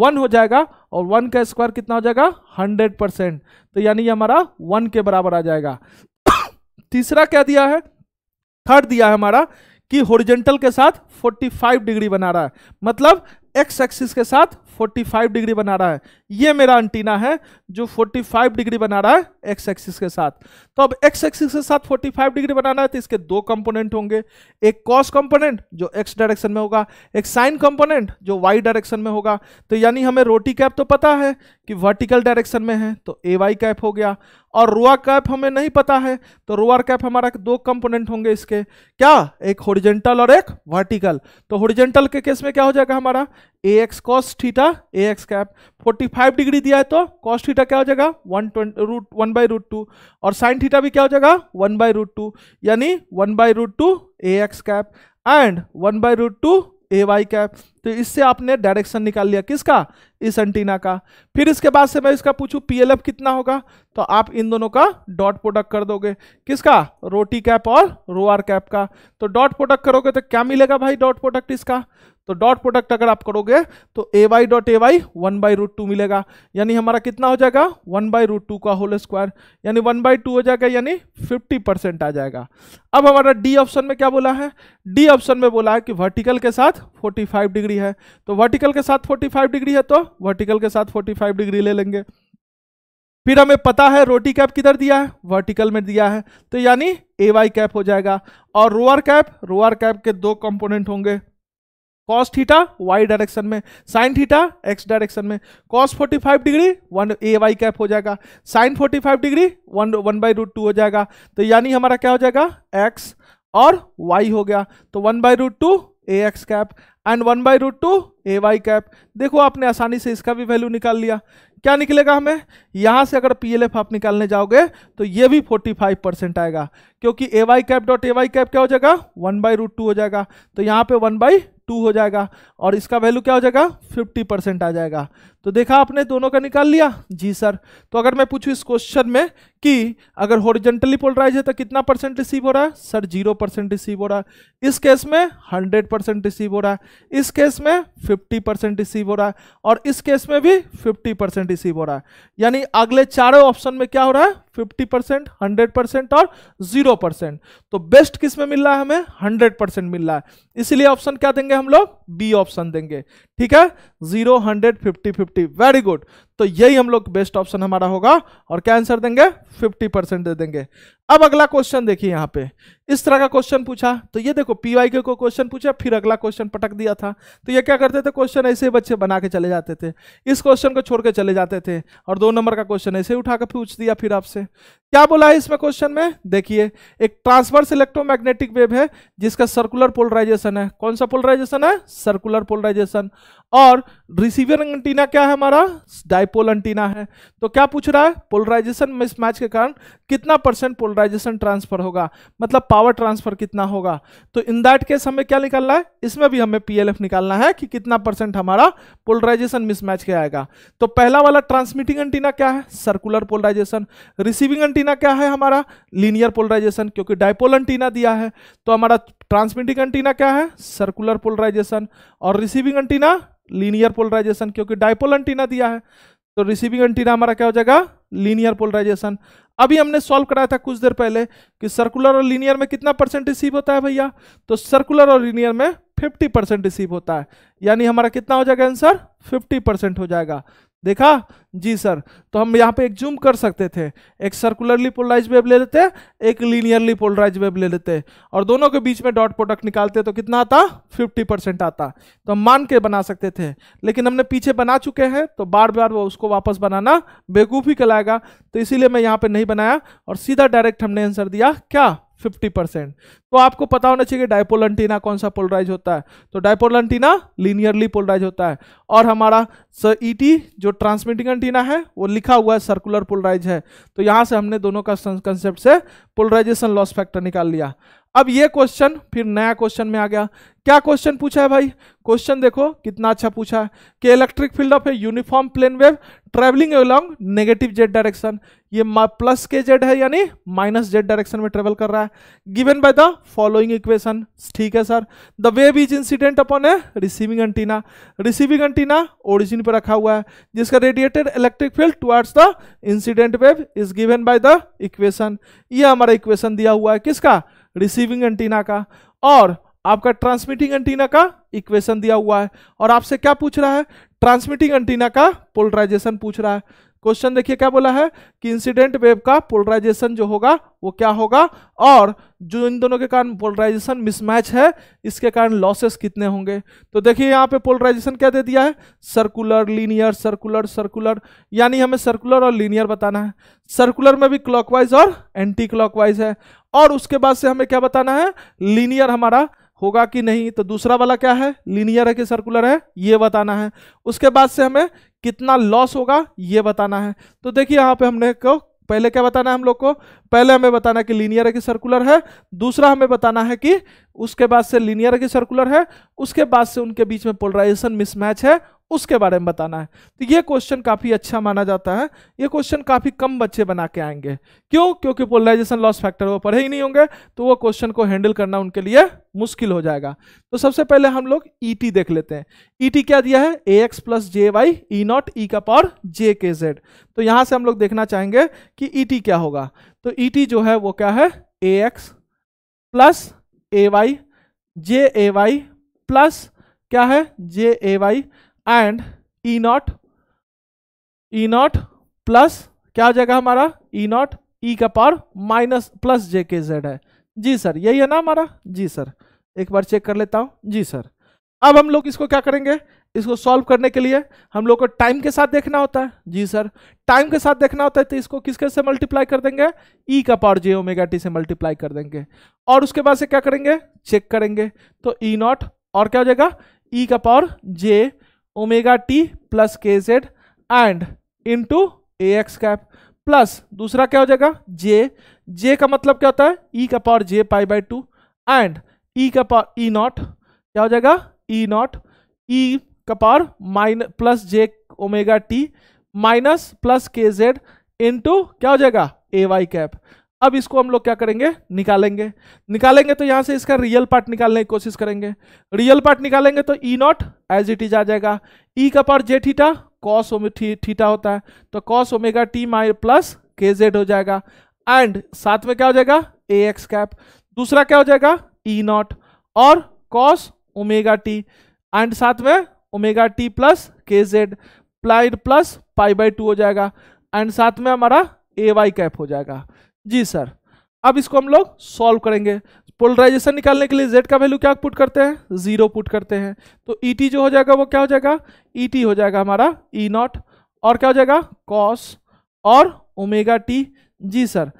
वन हो जाएगा और वन का स्क्वायर कितना हो जाएगा हंड्रेड परसेंट तो यानी हमारा वन के बराबर आ जाएगा [coughs] तीसरा क्या दिया है थर्ड दिया है हमारा कि होरिजेंटल के साथ 45 डिग्री बना रहा है मतलब एक्स एक्सिस के साथ 45 डिग्री बना रहा है ये मेरा एंटीना है जो 45 डिग्री बना रहा है एक्स एक्सिस के साथ तो अब एक्स एक्सिस के साथ 45 डिग्री बनाना है तो इसके दो कंपोनेंट होंगे एक कॉस कंपोनेंट जो एक्स डायरेक्शन में होगा एक साइन कंपोनेंट जो वाई डायरेक्शन में होगा तो यानी हमें रोटी कैप तो पता है कि वर्टिकल डायरेक्शन में है तो ए वाई कैप हो गया और रोअर कैप हमें नहीं पता है तो रोआर कैप हमारा दो कंपोनेंट होंगे इसके क्या एक होरिजेंटल और एक वर्टिकल तो होरिजेंटल के केस में क्या हो जाएगा हमारा ए X cos theta theta A x cap forty five degree दिया है तो कॉस्ट थीटा क्या हो जाएगा one twenty root one by root two और साइन थीटा भी क्या हो जाएगा वन बाई रूट टू यानी one by root two A x cap and one by root two A Y cap तो इससे आपने डायरेक्शन निकाल लिया किसका इस एंटीना का फिर इसके बाद से मैं इसका पूछूं पीएलएफ कितना होगा तो आप इन दोनों का डॉट प्रोडक्ट कर दोगे किसका रोटी कैप और रो आर कैप का तो डॉट प्रोडक्ट करोगे तो क्या मिलेगा भाई डॉट प्रोडक्ट इसका तो डॉट प्रोडक्ट अगर आप करोगे तो A Y dot A Y one by root two मिलेगा यानी हमारा कितना हो जाएगा वन बाई रूट टू का होल स्क्वायर यानी वन बाई टू हो जाएगा यानी फिफ्टी परसेंट आ जाएगा अब हमारा डी ऑप्शन में क्या बोला है डी ऑप्शन में बोला है कि वर्टिकल के साथ फोर्टी फाइव डिग्री है तो वर्टिकल के साथ फोर्टी फाइव डिग्री है तो वर्टिकल के साथ फोर्टी फाइव डिग्री ले लेंगे फिर हमें पता है रोटी कैप किधर दिया है वर्टिकल में दिया है तो यानी ए वाई कैप हो जाएगा और रोअर कैप रोअर कैप के दो कंपोनेंट होंगे कॉस थीटा वाई डायरेक्शन में साइन थीटा एक्स डायरेक्शन में cos 45 degree one A Y cap हो जाएगा sine 45 degree one one by root two हो जाएगा तो यानी हमारा क्या हो जाएगा एक्स और वाई हो गया तो one by root two A x cap and one by root two A Y cap देखो आपने आसानी से इसका भी वैल्यू निकाल लिया क्या निकलेगा हमें यहाँ से अगर पी एल एफ आप निकालने जाओगे तो ये भी 45 परसेंट आएगा क्योंकि A Y cap dot A Y cap क्या हो जाएगा वन बाई रूट टू हो जाएगा तो यहाँ पे वन बाई टू हो जाएगा और इसका वैल्यू क्या हो जाएगा फिफ्टी परसेंट आ जाएगा तो देखा आपने दोनों का निकाल लिया जी सर तो अगर मैं पूछूं इस क्वेश्चन में कि अगर होरिजेंटली पोलराइज है तो कितना परसेंट रिसीव हो रहा है सर जीरो परसेंट रिसीव हो रहा है इस केस में हंड्रेड परसेंट रिसीव हो रहा है इस केस में फिफ्टी परसेंट रिसीव हो रहा है और इस केस में भी फिफ्टी परसेंट रिसीव हो रहा है यानी अगले चारों ऑप्शन में क्या हो रहा है फिफ्टी परसेंट हंड्रेड परसेंट और जीरो परसेंट तो बेस्ट किस में मिल रहा है हमें हंड्रेड परसेंट मिल रहा है इसीलिए ऑप्शन क्या देंगे हम लोग बी ऑप्शन देंगे ठीक है zero hundred fifty fifty fifty very good तो यही हम लोग बेस्ट ऑप्शन हमारा होगा और क्या आंसर देंगे फिफ्टी परसेंट दे देंगे अब अगला क्वेश्चन देखिए यहाँ पे इस तरह का क्वेश्चन पूछा तो ये देखो पीवाई के को क्वेश्चन पूछा फिर अगला क्वेश्चन पटक दिया था तो ये क्या करते थे क्वेश्चन ऐसे बच्चे बना के चले जाते थे इस क्वेश्चन को छोड़ के चले जाते थे और दो नंबर का क्वेश्चन ऐसे उठा के पूछ दिया फिर आपसे क्या बोला है इसमें क्वेश्चन में देखिए एक ट्रांसवर्स इलेक्ट्रोमैग्नेटिक वेव है जिसका सर्कुलर पोलराइजेशन है कौन सा पोलराइजेशन है सर्कुलर पोलराइजेशन और रिसीवर एंटीना क्या है हमारा डायपोल एंटीना है तो क्या पूछ रहा है पोलराइजेशन मिसमैच के कारण कितना परसेंट पोलराइजेशन ट्रांसफर होगा मतलब पावर ट्रांसफर कितना होगा तो इन दैट केस हमें क्या निकालना है इसमें भी हमें पीएलएफ निकालना है कि कितना परसेंट हमारा पोलराइजेशन मिसमैच के आएगा तो पहला वाला ट्रांसमिटिंग एंटीना क्या है सर्कुलर पोलराइजेशन रिसीविंग एंटीना क्या है हमारा लीनियर पोलराइजेशन क्योंकि डायपोल एंटीना दिया है तो हमारा ट्रांसमिटिंग एंटीना क्या है सर्कुलर पोलराइजेशन और रिसीविंग एंटीना लीनियर पोलराइजेशन क्योंकि डायपोल एंटीना दिया है तो रिसीविंग एंटीना हमारा क्या हो जाएगा लीनियर पोलराइजेशन अभी हमने सॉल्व कराया था कुछ देर पहले कि सर्कुलर और लीनियर में कितना परसेंट रिसीव होता है भैया तो सर्कुलर और लीनियर में 50 परसेंट रिसीव होता है यानी हमारा कितना हो जाएगा आंसर 50 परसेंट हो जाएगा देखा जी सर तो हम यहाँ पे एक जूम कर सकते थे एक सर्कुलरली पोलराइज वेब ले लेते एक लीनियरली पोलराइज वेब ले लेते और दोनों के बीच में डॉट प्रोडक्ट निकालते तो कितना आता 50 परसेंट आता तो हम मान के बना सकते थे लेकिन हमने पीछे बना चुके हैं तो बार बार वो उसको वापस बनाना बेवकूफ़ी कहलाएगा तो इसीलिए मैं यहाँ पर नहीं बनाया और सीधा डायरेक्ट हमने आंसर दिया क्या फिफ्टी परसेंट तो आपको पता होना चाहिए डायपोल एंटीना कौन सा पोलराइज होता है तो डायपोल एंटीना लीनियरली पोलराइज होता है और हमारा ईटी e जो ट्रांसमिटिंग एंटीना है वो लिखा हुआ है सर्कुलर पोलराइज है तो यहाँ से हमने दोनों का कंसेप्ट से पोलराइजेशन लॉस फैक्टर निकाल लिया अब ये क्वेश्चन फिर नया क्वेश्चन में आ गया क्या क्वेश्चन पूछा है भाई क्वेश्चन देखो कितना अच्छा पूछा है कि electric field of a uniform plane wave travelling along negative Z direction ये प्लस के जेड है यानी माइनस जेड डायरेक्शन में ट्रेवल कर रहा है given by the following equation ठीक है sir the wave is incident upon a receiving antenna receiving antenna origin पर रखा हुआ है जिसका radiated electric field towards the incident wave is given by the equation ये हमारा इक्वेशन दिया हुआ है किसका रिसीविंग एंटीना का और आपका ट्रांसमिटिंग एंटीना का इक्वेशन दिया हुआ है और आपसे क्या पूछ रहा है ट्रांसमिटिंग एंटीना का पोलराइजेशन पूछ रहा है क्वेश्चन देखिए क्या बोला है कि इंसिडेंट वेव का पोलराइजेशन जो होगा वो क्या होगा और जो इन दोनों के कारण पोलराइजेशन मिसमैच है इसके कारण लॉसेस कितने होंगे तो देखिए यहाँ पे पोलराइजेशन क्या दे दिया है सर्कुलर लीनियर सर्कुलर सर्कुलर यानी हमें सर्कुलर और लीनियर बताना है सर्कुलर में भी क्लॉकवाइज और एंटी क्लॉकवाइज है और उसके बाद से हमें क्या बताना है लीनियर हमारा होगा कि नहीं तो दूसरा वाला क्या है लीनियर है कि सर्कुलर है ये बताना है उसके बाद से हमें कितना लॉस होगा ये बताना है तो देखिए यहाँ पे हमने को पहले क्या बताना है हम लोग को पहले हमें बताना है कि लीनियर है कि सर्कुलर है दूसरा हमें बताना है कि उसके बाद से लीनियर है कि सर्कुलर है उसके बाद से उनके बीच में पोलराइजेशन मिसमैच है उसके बारे में बताना है तो ये क्वेश्चन काफ़ी अच्छा माना जाता है ये क्वेश्चन काफ़ी कम बच्चे बना के आएंगे क्यों क्योंकि पोलराइजेशन लॉस फैक्टर वो पढ़े ही नहीं होंगे तो वो क्वेश्चन को हैंडल करना उनके लिए मुश्किल हो जाएगा तो सबसे पहले हम लोग ई e देख लेते हैं ई e क्या दिया है ए एक्स प्लस जे वाई ई नॉट ई का पावर जे के जेड तो यहाँ से हम लोग देखना चाहेंगे कि ई e क्या होगा तो ई जो है वो क्या है ए x plus A Y J A Y plus क्या है J A Y and E naught E naught plus क्या हो जाएगा हमारा ई नॉट ई का पावर माइनस प्लस जे के जेड है जी सर यही है ना हमारा जी सर एक बार चेक कर लेता हूं जी सर अब हम लोग इसको क्या करेंगे इसको सॉल्व करने के लिए हम लोग को टाइम के साथ देखना होता है जी सर टाइम के साथ देखना होता है तो इसको किसके से मल्टीप्लाई कर देंगे ई e का पावर जे ओमेगा टी से मल्टीप्लाई कर देंगे और उसके बाद से क्या करेंगे चेक करेंगे तो ई e नॉट और क्या हो जाएगा ई e का पावर जे ओमेगा टी प्लस के z and into a x cap plus दूसरा क्या हो जाएगा जे जे का मतलब क्या होता है ई e का power j pi by two and e का पावर ई नॉट क्या हो जाएगा ई नॉट ई का power mine plus j omega T minus plus के जेड इंटू क्या हो जाएगा ए वाई कैप अब इसको हम लोग क्या करेंगे निकालेंगे निकालेंगे तो यहां से इसका रियल पार्ट निकालने की कोशिश करेंगे रियल पार्ट निकालेंगे तो e naught as it is आ जाएगा ई e का part j theta cos theta होता है तो cos omega t my plus के जेड हो जाएगा एंड साथ में क्या हो जाएगा ए एक्स कैप दूसरा क्या हो जाएगा ई e नॉट और कॉस ओमेगा टी एंड साथ में ओमेगा टी प्लस के z plied plus pi by two हो जाएगा एंड साथ में हमारा ए वाई कैप हो जाएगा जी सर अब इसको हम लोग सॉल्व करेंगे पोलराइजेशन निकालने के लिए जेड का वैल्यू क्या पुट करते हैं जीरो पुट करते हैं तो ई e जो हो जाएगा वो क्या हो जाएगा ई e हो जाएगा हमारा ई e नॉट और क्या हो जाएगा कॉस और ओमेगा टी जी सर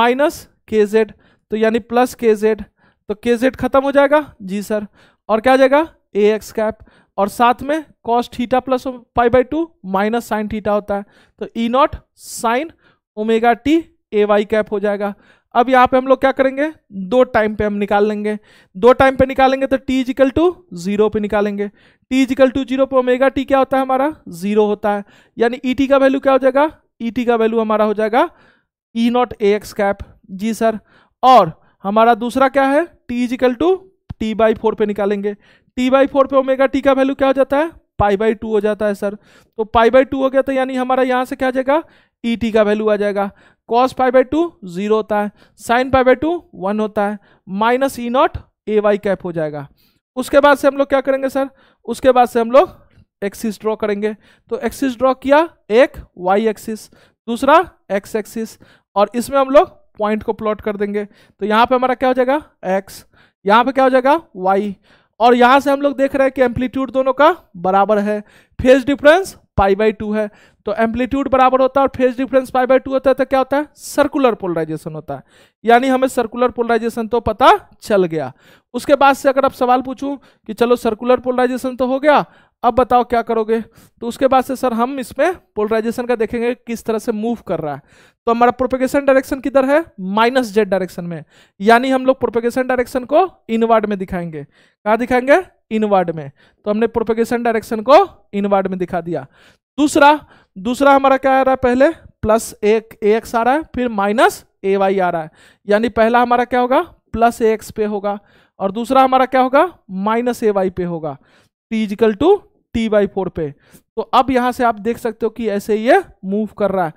माइनस के जेड तो यानी प्लस के जेड तो के जेड खत्म हो जाएगा जी सर और क्या हो जाएगा ए एक्स कैप और साथ में cos theta plus pi by two minus sine theta होता है तो e naught sine omega t a Y cap हो जाएगा अब यहाँ पे हम लोग क्या करेंगे दो टाइम पे हम निकाल लेंगे दो टाइम पे निकालेंगे तो टी इजिकल टू जीरो पे निकालेंगे टी इजिकल टू जीरो पे ओमेगा टी क्या होता है हमारा जीरो होता है यानी ई e टी का वैल्यू क्या हो जाएगा ई e टी का वैल्यू हमारा हो जाएगा ई e नॉट ए एक्स कैप जी सर और हमारा दूसरा क्या है t is equal to t by four पे निकालेंगे टी बाई फोर पे ओमेगा टी का वैल्यू क्या हो जाता है पाई बाई टू हो जाता है सर तो पाई बाई टू हो गया तो यानी हमारा यहाँ से क्या आ जाएगा ई e टी का वैल्यू आ जाएगा cos pi by two zero होता है sine pi by two one होता है माइनस ई नॉट ए वाई कैप हो जाएगा उसके बाद से हम लोग क्या करेंगे सर उसके बाद से हम लोग एक्सिस ड्रॉ करेंगे तो एक्सिस ड्रॉ किया एक वाई एक्सिस दूसरा एक्स एक्सिस और इसमें हम लोग पॉइंट को प्लॉट कर देंगे तो यहाँ पे हमारा क्या हो जाएगा एक्स यहाँ पे क्या हो जाएगा वाई और यहाँ से हम लोग देख रहे हैं कि एम्पलीट्यूड दोनों का बराबर है phase difference pi by two है तो एम्पलीट्यूड बराबर होता है और phase difference pi by two होता है तो क्या होता है सर्कुलर पोलराइजेशन होता है यानी हमें सर्कुलर पोलराइजेशन तो पता चल गया उसके बाद से अगर आप सवाल पूछूं कि चलो सर्कुलर पोलराइजेशन तो हो गया अब बताओ क्या करोगे तो उसके बाद से सर हम इसमें पोलराइजेशन का देखेंगे किस तरह से मूव कर रहा है तो हमारा प्रोपेगेशन डायरेक्शन किधर है माइनस जेड डायरेक्शन में यानी हम लोग प्रोपेगेशन डायरेक्शन को इनवर्ड में दिखाएंगे कहाँ दिखाएंगे इनवर्ड में तो हमने प्रोपेगेशन डायरेक्शन को इनवर्ड में दिखा दिया दूसरा दूसरा हमारा क्या आ रहा है पहले प्लस एक ए एक्स आ रहा है फिर माइनस ए वाई आ रहा है यानी पहला हमारा क्या होगा प्लस ए एक्स पे होगा और दूसरा हमारा क्या होगा माइनस ए वाई पे होगा t is equal to t by four पे तो अब यहां से आप देख सकते हो कि ऐसे ये मूव कर रहा है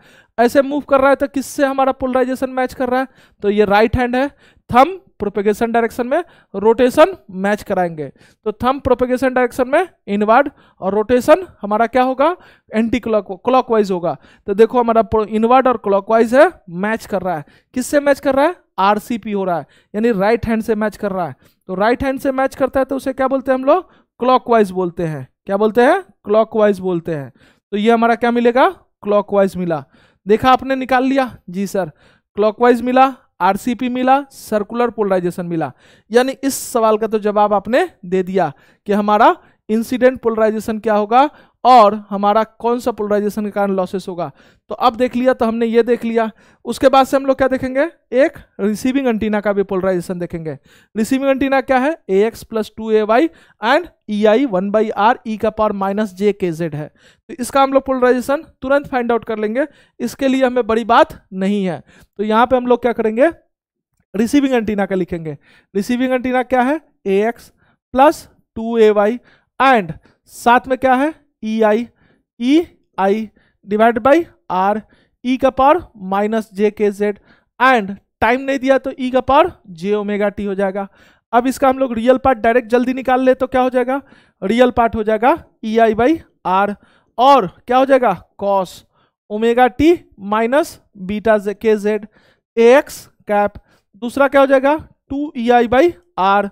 ऐसे मूव कर रहा है तो किससे हमारा पोलराइजेशन मैच कर रहा है तो ये राइट हैंड है थम प्रोपेगेशन डायरेक्शन में रोटेशन मैच कराएंगे तो थम प्रोपेगेशन डायरेक्शन में इनवर्ड और रोटेशन हमारा क्या होगा एंटी क्लॉक क्लॉकवाइज होगा तो देखो हमारा इनवर्ड और क्लॉकवाइज है मैच कर रहा है किससे मैच कर रहा है आरसीपी हो रहा है यानी राइट हैंड से मैच कर रहा है तो राइट हैंड से मैच करता है तो उसे क्या बोलते हैं हम लोग क्लॉकवाइज बोलते हैं क्या बोलते हैं क्लॉकवाइज बोलते हैं तो ये हमारा क्या मिलेगा क्लॉकवाइज मिला देखा आपने निकाल लिया जी सर क्लॉकवाइज मिला आरसीपी मिला सर्कुलर पोलराइजेशन मिला यानी इस सवाल का तो जवाब आपने दे दिया कि हमारा इंसिडेंट पोलराइजेशन क्या होगा और हमारा कौन सा पोलराइजेशन के कारण लॉसेस होगा तो अब देख लिया तो हमने ये देख लिया उसके बाद से हम लोग क्या देखेंगे एक रिसीविंग एंटीना का भी पोलराइजेशन देखेंगे रिसीविंग एंटीना क्या है ए x plus two A Y and e i one by r e का पावर माइनस जे के जेड है तो इसका हम लोग पोलराइजेशन तुरंत फाइंड आउट कर लेंगे इसके लिए हमें बड़ी बात नहीं है तो यहाँ पर हम लोग क्या करेंगे रिसीविंग एंटीना का लिखेंगे रिसीविंग एंटीना क्या है ए x plus two A Y and साथ में क्या है e I e i divide by r e का पावर माइनस जे के जेड एंड टाइम नहीं दिया तो ई e का पावर जे ओमेगा टी हो जाएगा अब इसका हम लोग रियल पार्ट डायरेक्ट जल्दी निकाल ले तो क्या हो जाएगा रियल पार्ट हो जाएगा ई आई बाई आर और क्या हो जाएगा cos omega T minus beta k z ए एक्स कैप दूसरा क्या हो जाएगा two e i by r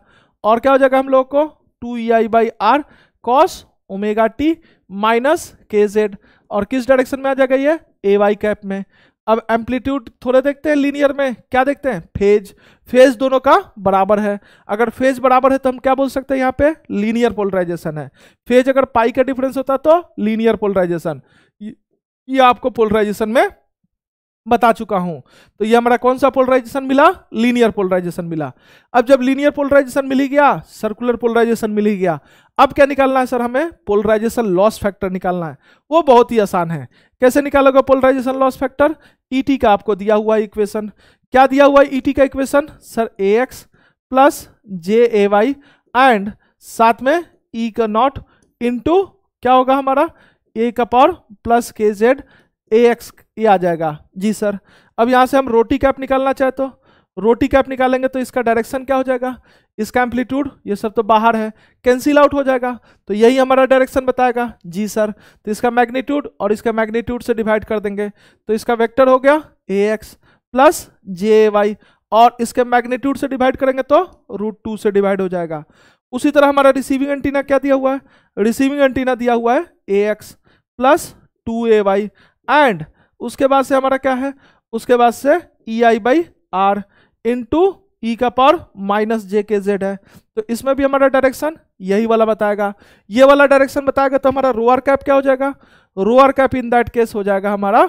और क्या हो जाएगा हम लोग को two e i by r cos omega T minus k z और किस डायरेक्शन में आ जाएगा ये ए वाई कैप में अब एम्पलीट्यूड थोड़े देखते हैं लीनियर में क्या देखते हैं फेज फेज दोनों का बराबर है अगर फेज बराबर है तो हम क्या बोल सकते हैं यहाँ पे लीनियर पोलराइजेशन है फेज अगर पाई का डिफरेंस होता तो लीनियर पोलराइजेशन ये आपको पोलराइजेशन में बता चुका हूं तो ये हमारा कौन सा पोलराइजेशन मिला लीनियर पोलराइजेशन मिला अब जब लीनियर पोलराइजेशन मिली गया सर्कुलर पोलराइजेशन मिली गया अब क्या निकालना है सर हमें पोलराइजेशन लॉस फैक्टर निकालना है वो बहुत ही आसान है कैसे निकालोगे पोलराइजेशन लॉस फैक्टर ईटी का आपको दिया हुआ इक्वेशन क्या दिया हुआ ई e का equation sir a x plus j A Y and साथ में ई e का नॉट इंटू क्या होगा हमारा ए का पावर प्लस के जेड ए एक्स ये आ जाएगा जी सर अब यहाँ से हम रोटी कैप निकालना चाहे तो रोटी कैप निकालेंगे तो इसका डायरेक्शन क्या हो जाएगा इसका एम्पलीट्यूड ये सब तो बाहर है कैंसिल आउट हो जाएगा तो यही हमारा डायरेक्शन बताएगा जी सर तो इसका मैग्नीट्यूड और इसका मैग्नीट्यूड से डिवाइड कर देंगे तो इसका वेक्टर हो गया a x plus J y और इसके मैग्नीट्यूड से डिवाइड करेंगे तो रूट टू से डिवाइड हो जाएगा उसी तरह हमारा रिसीविंग एंटीना क्या दिया हुआ है रिसीविंग एंटीना दिया हुआ है ए x plus two A Y and उसके बाद से हमारा क्या है उसके बाद से e i by are into e का पावर माइनस जे के जेड है तो इसमें भी हमारा डायरेक्शन यही वाला बताएगा ये वाला डायरेक्शन बताएगा तो हमारा रोअर कैप क्या हो जाएगा rho r cap in that case हो जाएगा हमारा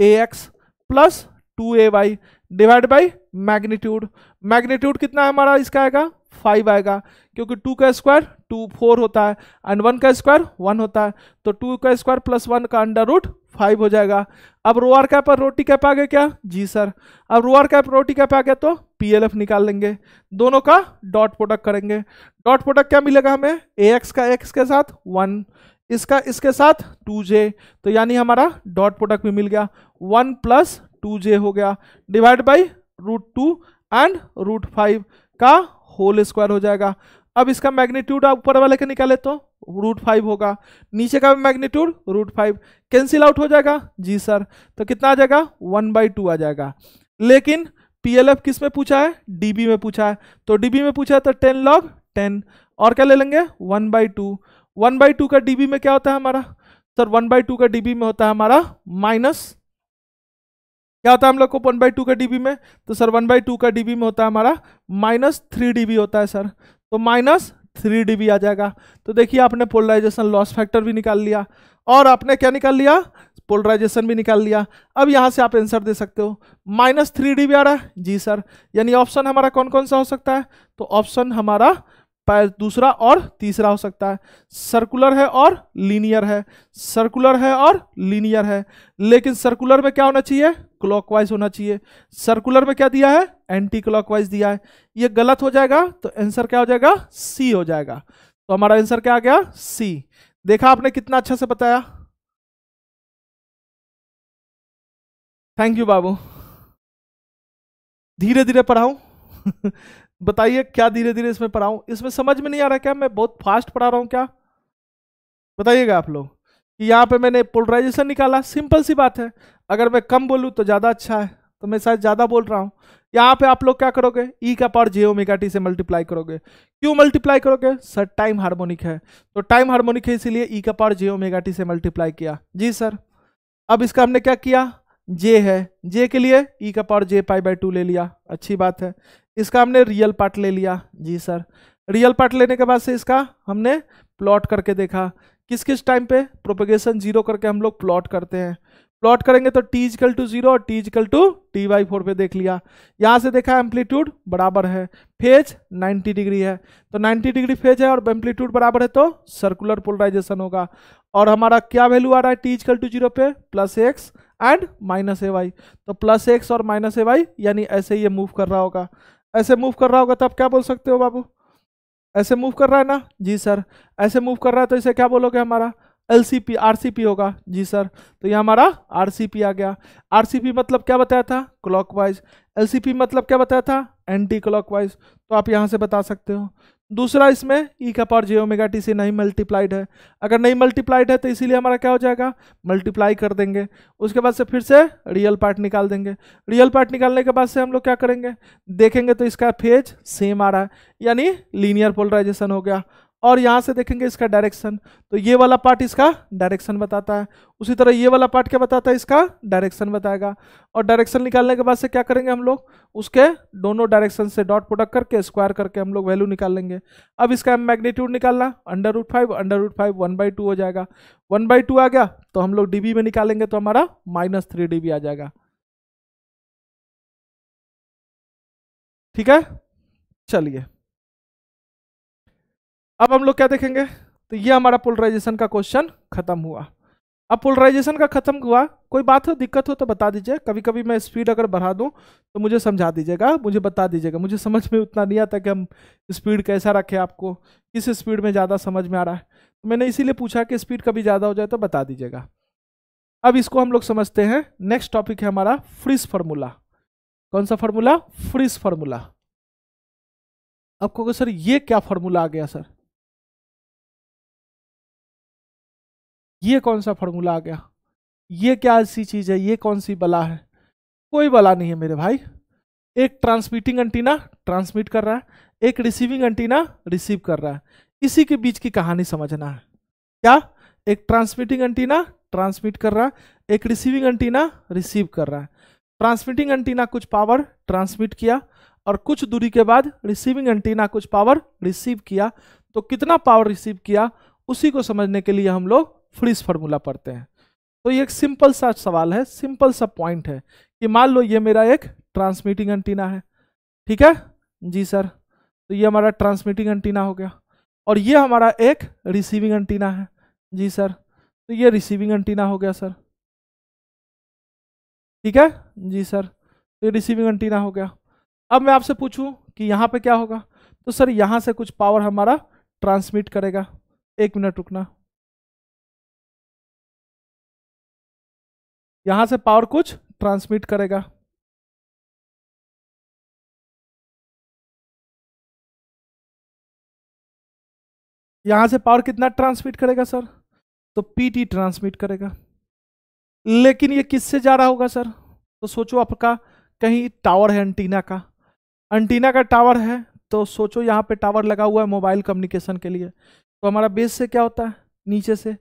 ए x plus two A y divide by magnitude magnitude कितना हमारा इसका आएगा फाइव आएगा क्योंकि टू का स्क्वायर टू फोर होता है एंड वन का स्क्वायर वन होता है तो टू का स्क्वायर प्लस वन का अंडर रूट फाइव हो जाएगा अब रो आर कैप और रोटी कैप आ गया क्या जी सर अब rho are cap rho t cap आ गया तो पीएलएफ निकाल लेंगे दोनों का डॉट प्रोडक्ट करेंगे डॉट प्रोडक्ट क्या मिलेगा हमें ए एक्स का एक्स के साथ वन इसका इसके साथ टू जे तो यानी हमारा डॉट प्रोडक्ट भी मिल गया वन प्लस टू जे हो गया divide by root two and root five का होल स्क्वायर हो जाएगा अब इसका मैग्नीट्यूड ऊपर वाले के निकाले तो रूट फाइव होगा नीचे का भी magnitude root five cancel out हो जाएगा जी सर तो कितना आ जाएगा वन बाई टू आ जाएगा लेकिन पीएलएफ किस में पूछा है डीबी में पूछा है तो डीबी में पूछा है तो टेन लॉग टेन और क्या ले लेंगे one by two one by two का डीबी में क्या होता है हमारा सर वन बाई टू का डीबी में होता है हमारा माइनस क्या होता है हम लोग को वन बाई टू का डीबी में तो सर वन बाई टू का डीबी में होता है हमारा माइनस थ्री डीबी होता है सर तो माइनस थ्री भी आ जाएगा तो देखिए आपने पोलराइजेशन लॉस फैक्टर भी निकाल लिया और आपने क्या निकाल लिया पोलराइजेशन भी निकाल लिया अब यहाँ से आप आंसर दे सकते हो माइनस थ्री डी भी आ रहा है जी सर यानी ऑप्शन हमारा कौन कौन सा हो सकता है तो ऑप्शन हमारा दूसरा और तीसरा हो सकता है सर्कुलर है और लीनियर है सर्कुलर है और लीनियर है लेकिन सर्कुलर में क्या होना चाहिए क्लॉकवाइज होना चाहिए सर्कुलर में क्या दिया है एंटी क्लॉकवाइज दिया है ये गलत हो जाएगा तो आंसर क्या हो जाएगा सी हो जाएगा तो हमारा आंसर क्या आ गया सी देखा आपने कितना अच्छा से बताया थैंक यू बाबू धीरे धीरे पढ़ाऊ [laughs] बताइए क्या धीरे धीरे इसमें पढ़ाऊँ इसमें समझ में नहीं आ रहा क्या मैं बहुत फास्ट पढ़ा रहा हूँ क्या बताइएगा आप लोग कि यहाँ पे मैंने पोलराइजेशन निकाला सिंपल सी बात है अगर मैं कम बोलूँ तो ज़्यादा अच्छा है तो मैं शायद ज़्यादा बोल रहा हूँ यहाँ पे आप लोग क्या करोगे ई e का पावर जे ओमेगा टी से मल्टीप्लाई करोगे क्यों मल्टीप्लाई करोगे सर टाइम हार्मोनिक है तो टाइम हार्मोनिक है इसीलिए ई e का पावर जे ओमेगा टी से मल्टीप्लाई किया जी सर अब इसका हमने क्या किया जे है जे के लिए ई e का power j pi by two ले लिया अच्छी बात है इसका हमने रियल पार्ट ले लिया जी सर रियल पार्ट लेने के बाद से इसका हमने प्लॉट करके देखा किस किस टाइम पे प्रोपेगेशन जीरो करके हम लोग प्लॉट करते हैं प्लॉट करेंगे तो टी इजकल टू जीरो और t equal to t by four पे देख लिया यहाँ से देखा एम्पलीट्यूड बराबर है फेज 90 डिग्री है तो 90 डिग्री फेज है और एम्पलीट्यूड बराबर है तो सर्कुलर पोलराइजेशन होगा और हमारा क्या वैल्यू आ रहा है टी इजकल टू जीरो पे plus x and minus a y तो प्लस एक्स और माइनस ए वाई यानी ऐसे ये मूव कर रहा होगा ऐसे मूव कर रहा होगा तो आप क्या बोल सकते हो बाबू ऐसे मूव कर रहा है ना जी सर ऐसे मूव कर रहा है तो इसे क्या बोलोगे हमारा L C P R C P होगा जी सर तो ये हमारा आर सी पी आ गया आर सी पी मतलब क्या बताया था clockwise L C P मतलब क्या बताया था एंटी क्लॉक वाइज तो आप यहाँ से बता सकते हो दूसरा इसमें ई e का पावर जे ओमेगा टी से नहीं मल्टीप्लाइड है अगर नहीं मल्टीप्लाइड है तो इसीलिए हमारा क्या हो जाएगा मल्टीप्लाई कर देंगे उसके बाद से फिर से रियल पार्ट निकाल देंगे रियल पार्ट निकालने के बाद से हम लोग क्या करेंगे देखेंगे तो इसका फेज सेम आ रहा है यानी लीनियर पोलराइजेशन हो गया और यहां से देखेंगे इसका डायरेक्शन तो ये वाला पार्ट इसका डायरेक्शन बताता है उसी तरह ये वाला पार्ट क्या बताता है इसका डायरेक्शन बताएगा और डायरेक्शन निकालने के बाद से क्या करेंगे हम लोग उसके दोनों डायरेक्शन से डॉट प्रोडक्ट करके स्क्वायर करके हम लोग वैल्यू निकाल लेंगे अब इसका मैग्नीट्यूड निकालना under root five under root five one by two हो जाएगा वन बाई टू आ गया तो हम लोग डी में निकालेंगे तो हमारा माइनस थ्री डीबी आ जाएगा ठीक है चलिए अब हम लोग क्या देखेंगे तो ये हमारा पोलराइजेशन का क्वेश्चन खत्म हुआ अब पोलराइजेशन का खत्म हुआ कोई बात हो दिक्कत हो तो बता दीजिए कभी कभी मैं स्पीड अगर बढ़ा दूँ तो मुझे समझा दीजिएगा मुझे बता दीजिएगा मुझे समझ में उतना नहीं आता कि हम स्पीड कैसा रखें आपको किस स्पीड में ज़्यादा समझ में आ रहा है तो मैंने इसीलिए पूछा कि स्पीड कभी ज़्यादा हो जाए तो बता दीजिएगा अब इसको हम लोग समझते हैं नेक्स्ट टॉपिक है हमारा फ्रिज फार्मूला कौन सा फार्मूला फ्रिज फार्मूला आपको सर ये क्या फार्मूला आ गया सर ये कौन सा फॉर्मूला आ गया ये क्या ऐसी चीज़ है ये कौन सी बला है कोई बला नहीं है मेरे भाई एक ट्रांसमिटिंग एंटीना ट्रांसमिट कर रहा है एक रिसीविंग एंटीना रिसीव कर रहा है इसी के बीच की कहानी समझना है क्या एक ट्रांसमिटिंग एंटीना ट्रांसमिट कर रहा है एक रिसीविंग एंटीना रिसीव कर रहा है ट्रांसमिटिंग एंटीना कुछ पावर ट्रांसमिट किया और कुछ दूरी के बाद रिसीविंग एंटीना कुछ पावर रिसीव किया तो कितना पावर रिसीव किया उसी को समझने के लिए हम लोग फ्रीज फार्मूला पढ़ते हैं तो ये एक सिंपल सा सवाल है सिंपल सा पॉइंट है कि मान लो ये मेरा एक ट्रांसमिटिंग एंटीना है ठीक है जी सर तो ये हमारा ट्रांसमिटिंग एंटीना हो गया और ये हमारा एक रिसीविंग एंटीना है जी सर तो ये रिसीविंग एंटीना हो गया सर ठीक है जी सर तो ये रिसीविंग एंटीना हो गया अब मैं आपसे पूछूं कि यहाँ पे क्या होगा तो सर यहाँ से कुछ पावर हमारा ट्रांसमिट करेगा एक मिनट रुकना यहां से पावर कुछ ट्रांसमिट करेगा यहां से पावर कितना ट्रांसमिट करेगा सर तो पीटी ट्रांसमिट करेगा लेकिन ये किससे जा रहा होगा सर तो सोचो आपका कहीं टावर है एंटीना का एंटीना का टावर है तो सोचो यहाँ पे टावर लगा हुआ है मोबाइल कम्युनिकेशन के लिए तो हमारा बेस से क्या होता है नीचे से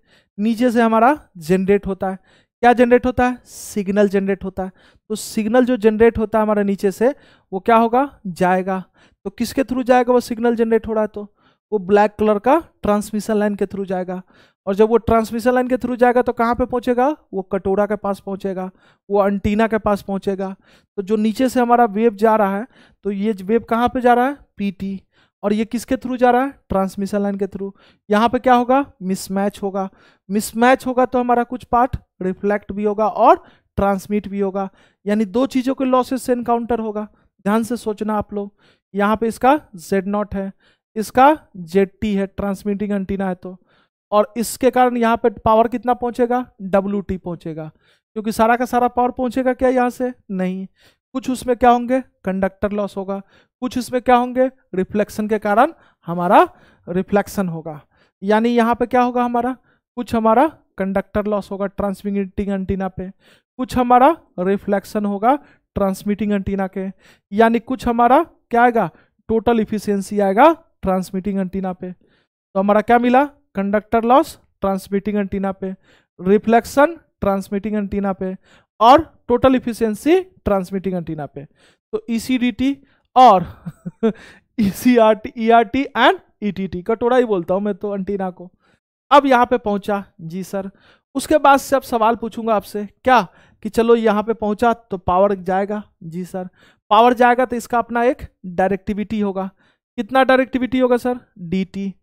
नीचे से हमारा जनरेट होता है क्या जनरेट होता है सिग्नल जनरेट होता है तो सिग्नल जो जनरेट होता है हमारा नीचे से वो क्या होगा जाएगा तो किसके थ्रू जाएगा वो सिग्नल जनरेट हो रहा है तो वो ब्लैक कलर का ट्रांसमिशन लाइन के थ्रू जाएगा और जब वो ट्रांसमिशन लाइन के थ्रू जाएगा तो कहाँ पे पहुँचेगा वो कटोरा के पास पहुँचेगा वो अंटीना के पास पहुँचेगा तो जो नीचे से हमारा वेब जा रहा है तो ये वेब कहाँ पे जा रहा है पीटी और ये किसके थ्रू जा रहा है ट्रांसमिशन लाइन के थ्रू यहाँ पे क्या होगा मिसमैच होगा मिसमैच होगा तो हमारा कुछ पार्ट रिफ्लेक्ट भी होगा और ट्रांसमिट भी होगा यानी दो चीज़ों के लॉसेस से इनकाउंटर होगा ध्यान से सोचना आप लोग यहाँ पे इसका जेड नॉट है इसका जेड टी है ट्रांसमिटिंग एंटीना है तो और इसके कारण यहाँ पे पावर कितना पहुँचेगा डब्ल्यू टी पहुँचेगा क्योंकि सारा का सारा पावर पहुँचेगा क्या यहाँ से नहीं कुछ उसमें क्या होंगे कंडक्टर लॉस होगा कुछ इसमें क्या होंगे रिफ्लेक्शन के कारण हमारा रिफ्लेक्शन होगा यानी यहाँ पे क्या होगा हमारा कुछ हमारा कंडक्टर लॉस होगा ट्रांसमिटिंग एंटीना पे कुछ हमारा रिफ्लेक्शन होगा ट्रांसमिटिंग एंटीना के यानी कुछ हमारा क्या आएगा टोटल इफिशियंसी आएगा ट्रांसमिटिंग एंटीना पे तो हमारा क्या मिला कंडक्टर लॉस ट्रांसमिटिंग एंटीना पे रिफ्लेक्शन ट्रांसमिटिंग एंटीना पे और टोटल इफिशियंसी ट्रांसमिटिंग एंटीना पे तो ई और e c r T E R T and e T t कटोरा ही बोलता हूँ मैं तो अंटीना को अब यहाँ पे पहुँचा जी सर उसके बाद से अब सवाल पूछूंगा आपसे क्या कि चलो यहाँ पे पहुँचा तो पावर जाएगा जी सर पावर जाएगा तो इसका अपना एक डायरेक्टिविटी होगा कितना डायरेक्टिविटी होगा सर डी टी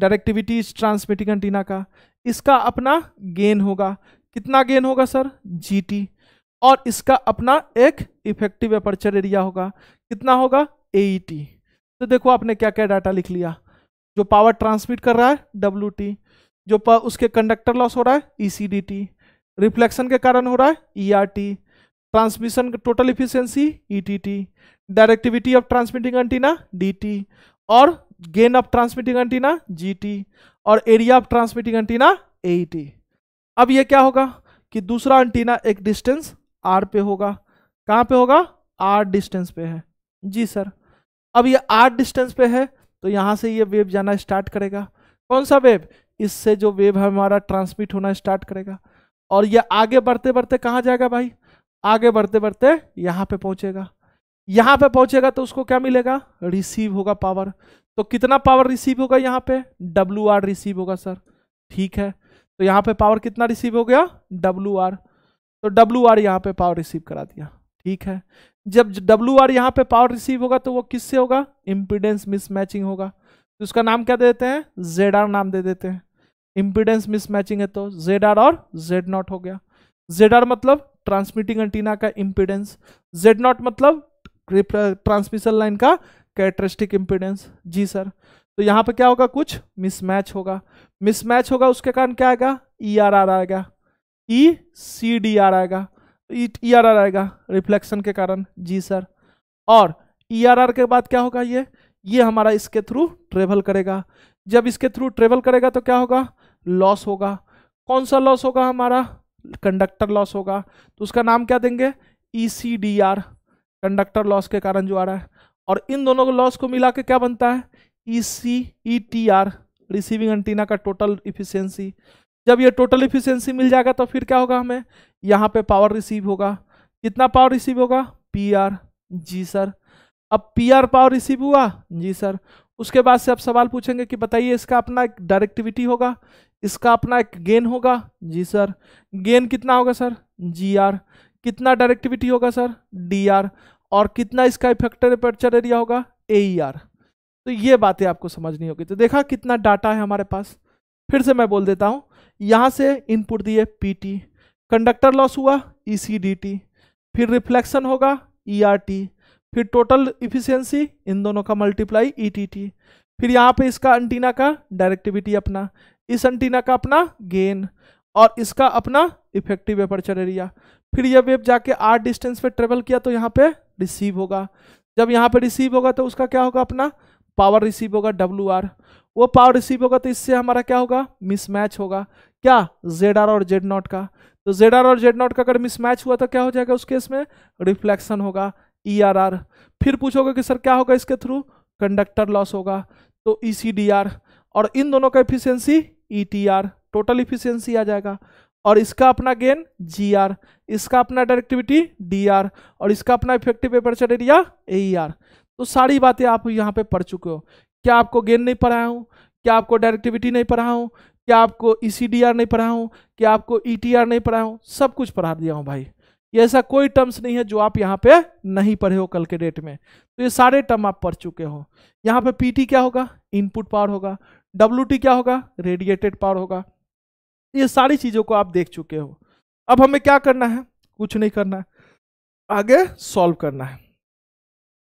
डायरेक्टिविटी इस ट्रांसमिटिंग एंटीना का इसका अपना गेन होगा कितना गेन होगा सर जी टी और इसका अपना एक इफेक्टिव अपर्चर एरिया होगा कितना होगा ए तो देखो आपने क्या क्या डाटा लिख लिया जो पावर ट्रांसमिट कर रहा है डब्ल्यू जो उसके कंडक्टर लॉस हो रहा है ई e रिफ्लेक्शन के कारण हो रहा है ई ट्रांसमिशन का total efficiency e directivity of transmitting antenna d और gain of transmitting antenna g और area of transmitting antenna a अब ये क्या होगा कि दूसरा एंटीना एक डिस्टेंस आर पे होगा कहाँ पे होगा आर डिस्टेंस पे है जी सर अब ये आर डिस्टेंस पे है तो यहाँ से ये वेव जाना स्टार्ट करेगा कौन सा वेव इससे जो वेव है हमारा ट्रांसमिट होना स्टार्ट करेगा और ये आगे बढ़ते बढ़ते कहाँ जाएगा भाई आगे बढ़ते बढ़ते यहाँ पे पहुँचेगा यहाँ पे पहुँचेगा तो उसको क्या मिलेगा रिसीव होगा पावर तो कितना पावर रिसीव होगा यहाँ पे डब्ल्यू आर रिसीव होगा सर ठीक है तो यहाँ पे पावर कितना रिसीव हो गया डब्ल्यू आर तो डब्ल्यू आर यहाँ पे पावर रिसीव करा दिया ठीक है जब डब्ल्यू आर यहाँ पे पावर रिसीव होगा तो वो किससे होगा इम्पीडेंस मिसमैचिंग होगा तो उसका नाम क्या देते हैं जेड आर नाम दे देते हैं इम्पीडेंस मिसमैचिंग है तो जेड आर और जेड नॉट हो गया जेड आर मतलब ट्रांसमिटिंग एंटीना का इम्पिडेंस जेड नॉट मतलब ट्रांसमिशन लाइन का कैरेक्टरिस्टिक इम्पिडेंस जी सर तो यहाँ पे क्या होगा कुछ मिसमैच होगा मिसमैच होगा उसके कारण क्या आएगा ई आर आर आएगा ई सी डी आर आएगा ई आर आर आएगा रिफ्लेक्शन के कारण जी सर और ई आर आर के बाद क्या होगा ये ये हमारा इसके थ्रू ट्रेवल करेगा जब इसके थ्रू ट्रेवल करेगा तो क्या होगा लॉस होगा कौन सा लॉस होगा हमारा कंडक्टर लॉस होगा तो उसका नाम क्या देंगे e C D r conductor loss के कारण जो आ रहा है और इन दोनों को लॉस को मिला के क्या बनता है ई c e T r receiving antenna का टोटल इफिशियंसी जब ये टोटल इफिशियंसी मिल जाएगा तो फिर क्या होगा हमें यहाँ पे पावर रिसीव होगा कितना पावर रिसीव होगा पी आर जी सर अब पी आर पावर रिसीव हुआ जी सर उसके बाद से आप सवाल पूछेंगे कि बताइए इसका अपना एक डायरेक्टिविटी होगा इसका अपना एक गेन होगा जी सर गेन कितना होगा सर जी आर कितना डायरेक्टिविटी होगा सर डी आर और कितना इसका इफेक्टर एपर्चर एरिया होगा ए ई आर तो ये बातें आपको समझनी होगी तो देखा कितना डाटा है हमारे पास फिर से मैं बोल देता हूँ यहां से इनपुट दिए पीटी कंडक्टर लॉस हुआ ईसीडीटी e फिर रिफ्लेक्शन होगा ईआरटी e फिर टोटल इफिशियंसी इन दोनों का मल्टीप्लाई ईटीटी e फिर यहाँ पे इसका एंटीना का डायरेक्टिविटी अपना इस एंटीना का अपना गेन और इसका अपना इफेक्टिव एपर्चर एरिया फिर यह वेब जाके आर डिस्टेंस पे ट्रेवल किया तो यहाँ पे रिसीव होगा जब यहाँ पे रिसीव होगा तो उसका क्या होगा अपना पावर रिसीव होगा डब्ल्यू वो पावर रिसीव होगा तो इससे हमारा क्या होगा मिसमैच होगा क्या जेड आर और जेड नॉट का तो जेड आर और जेड नॉट का अगर मिसमैच हुआ तो क्या हो जाएगा उस केस में रिफ्लेक्शन होगा ई आर आर फिर पूछोगे कि सर क्या होगा इसके थ्रू कंडक्टर लॉस होगा तो ई सी डी आर और इन दोनों का efficiency e T r total efficiency आ जाएगा और इसका अपना गेन जी आर इसका अपना डायरेक्टिविटी डी आर और इसका अपना effective aperture area a E r तो सारी बातें आप यहाँ पे पढ़ चुके हो क्या आपको गेन नहीं पढ़ाया हूँ क्या आपको डायरेक्टिविटी नहीं पढ़ा हूँ क्या आपको ई e नहीं पढ़ा हूँ क्या आपको ई e नहीं पढ़ा हूँ सब कुछ पढ़ा दिया हूँ भाई ये ऐसा कोई टर्म्स नहीं है जो आप यहाँ पे नहीं पढ़े हो कल के डेट में तो ये सारे टर्म आप पढ़ चुके हो यहाँ पे टी क्या होगा इनपुट पावर होगा डब्ल्यू क्या होगा रेडिएटेड पावर होगा ये सारी चीज़ों को आप देख चुके हो अब हमें क्या करना है कुछ नहीं करना है आगे सॉल्व करना है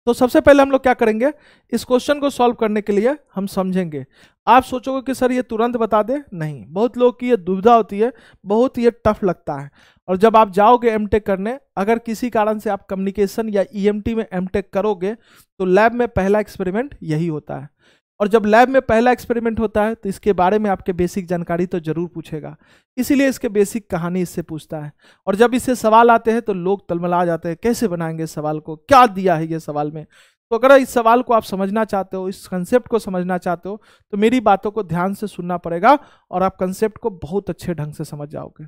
तो सबसे पहले हम लोग क्या करेंगे इस क्वेश्चन को सॉल्व करने के लिए हम समझेंगे आप सोचोगे कि सर ये तुरंत बता दे नहीं बहुत लोग की ये दुविधा होती है बहुत ये टफ लगता है और जब आप जाओगे एम करने अगर किसी कारण से आप कम्युनिकेशन या ई e में एम करोगे तो लैब में पहला एक्सपेरिमेंट यही होता है और जब लैब में पहला एक्सपेरिमेंट होता है तो इसके बारे में आपके बेसिक जानकारी तो जरूर पूछेगा इसीलिए इसके बेसिक कहानी इससे पूछता है और जब इससे सवाल आते हैं तो लोग तलमला जाते हैं कैसे बनाएंगे सवाल को क्या दिया है ये सवाल में तो अगर इस सवाल को आप समझना चाहते हो इस कंसेप्ट को समझना चाहते हो तो मेरी बातों को ध्यान से सुनना पड़ेगा और आप कंसेप्ट को बहुत अच्छे ढंग से समझ जाओगे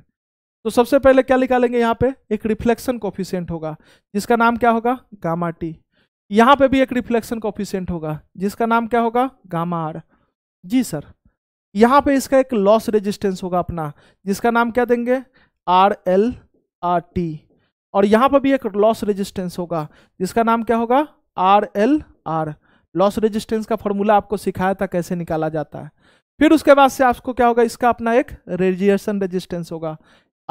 तो सबसे पहले क्या निकालेंगे यहाँ पे एक रिफ्लेक्शन कोफिशेंट होगा जिसका नाम क्या होगा गामा टी यहाँ पे भी एक रिफ्लेक्शन कॉफिशियंट होगा जिसका नाम क्या होगा गामा आर जी सर यहाँ पे इसका एक लॉस रेजिस्टेंस होगा अपना जिसका नाम क्या देंगे आर एल आर टी और यहाँ पर भी एक लॉस रेजिस्टेंस होगा जिसका नाम क्या होगा R L R loss resistance का फॉर्मूला आपको सिखाया था कैसे निकाला जाता है फिर उसके बाद से आपको क्या होगा इसका अपना एक रेजिएशन रेजिस्टेंस होगा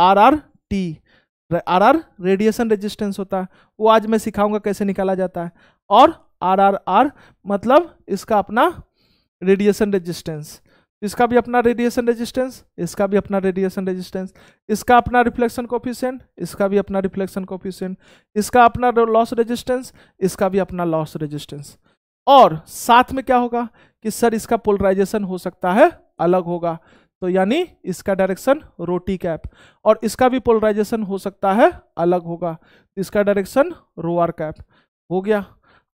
R R T R R radiation resistance होता है वो आज मैं सिखाऊंगा कैसे निकाला जाता है और आर आर आर मतलब इसका अपना रेडिएशन रेजिस्टेंस इसका भी अपना रेडिएशन रेजिस्टेंस इसका भी अपना रेडिएशन रेजिस्टेंस इसका अपना रिफ्लेक्शन कोफिशियंट इसका भी अपना रिफ्लेक्शन कोफिशियंट इसका अपना लॉस रेजिस्टेंस इसका भी अपना लॉस रेजिस्टेंस और साथ में क्या होगा कि सर इसका पोलराइजेशन हो सकता है अलग होगा तो यानी इसका डायरेक्शन रोटी कैप और इसका भी पोलराइजेशन हो सकता है अलग होगा इसका डायरेक्शन रोआर कैप हो गया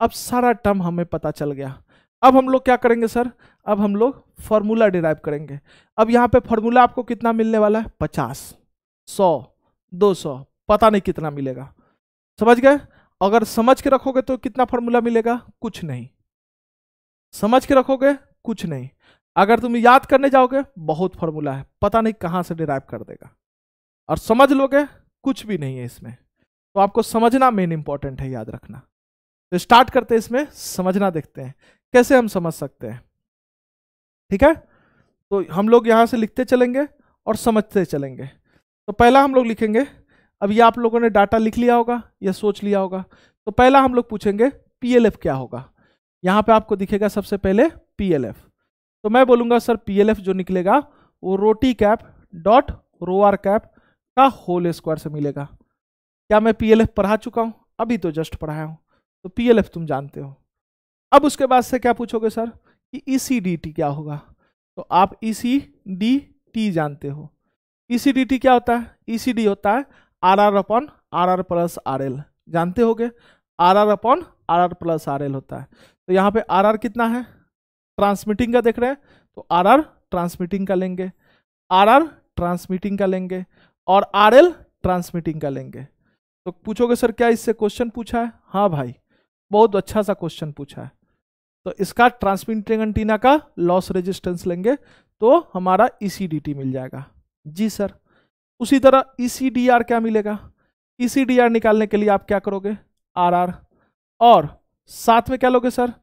अब सारा टर्म हमें पता चल गया अब हम लोग क्या करेंगे सर अब हम लोग फॉर्मूला डिराइव करेंगे अब यहाँ पे फॉर्मूला आपको कितना मिलने वाला है पचास सौ दो सौ पता नहीं कितना मिलेगा समझ गए अगर समझ के रखोगे तो कितना फॉर्मूला मिलेगा कुछ नहीं समझ के रखोगे कुछ नहीं अगर तुम याद करने जाओगे बहुत फॉर्मूला है पता नहीं कहाँ से डिराइव कर देगा और समझ लोगे कुछ भी नहीं है इसमें तो आपको समझना मेन इंपॉर्टेंट है याद रखना तो स्टार्ट करते हैं इसमें समझना देखते हैं कैसे हम समझ सकते हैं ठीक है तो हम लोग यहां से लिखते चलेंगे और समझते चलेंगे तो पहला हम लोग लिखेंगे अब ये आप लोगों ने डाटा लिख लिया होगा या सोच लिया होगा तो पहला हम लोग पूछेंगे पीएलएफ क्या होगा यहाँ पे आपको दिखेगा सबसे पहले पीएलएफ तो मैं बोलूँगा सर पीएलएफ जो निकलेगा वो rho T cap dot rho are cap का होल स्क्वायर से मिलेगा क्या मैं पीएलएफ पढ़ा चुका हूँ अभी तो जस्ट पढ़ाया हूँ तो पीएलएफ तुम जानते हो अब उसके बाद से क्या पूछोगे सर कि ईसीडीटी e क्या होगा तो आप ईसीडीटी e जानते हो ईसीडीटी e क्या होता है ईसीडी होता है R R upon R R plus R L जानते हो गे R R upon R R plus R L होता है तो यहाँ पे आर आर कितना है ट्रांसमिटिंग का देख रहे हैं तो आर आर ट्रांसमिटिंग का लेंगे आर आर ट्रांसमिटिंग का लेंगे और आर एल ट्रांसमिटिंग का लेंगे तो पूछोगे सर क्या इससे क्वेश्चन पूछा है हाँ भाई बहुत अच्छा सा क्वेश्चन पूछा है तो इसका ट्रांसमिटिंग एंटीना का लॉस रेजिस्टेंस लेंगे तो हमारा ई e मिल जाएगा जी सर उसी तरह ई e क्या मिलेगा ई e निकालने के लिए आप क्या करोगे आर और साथ में क्या लोगे sir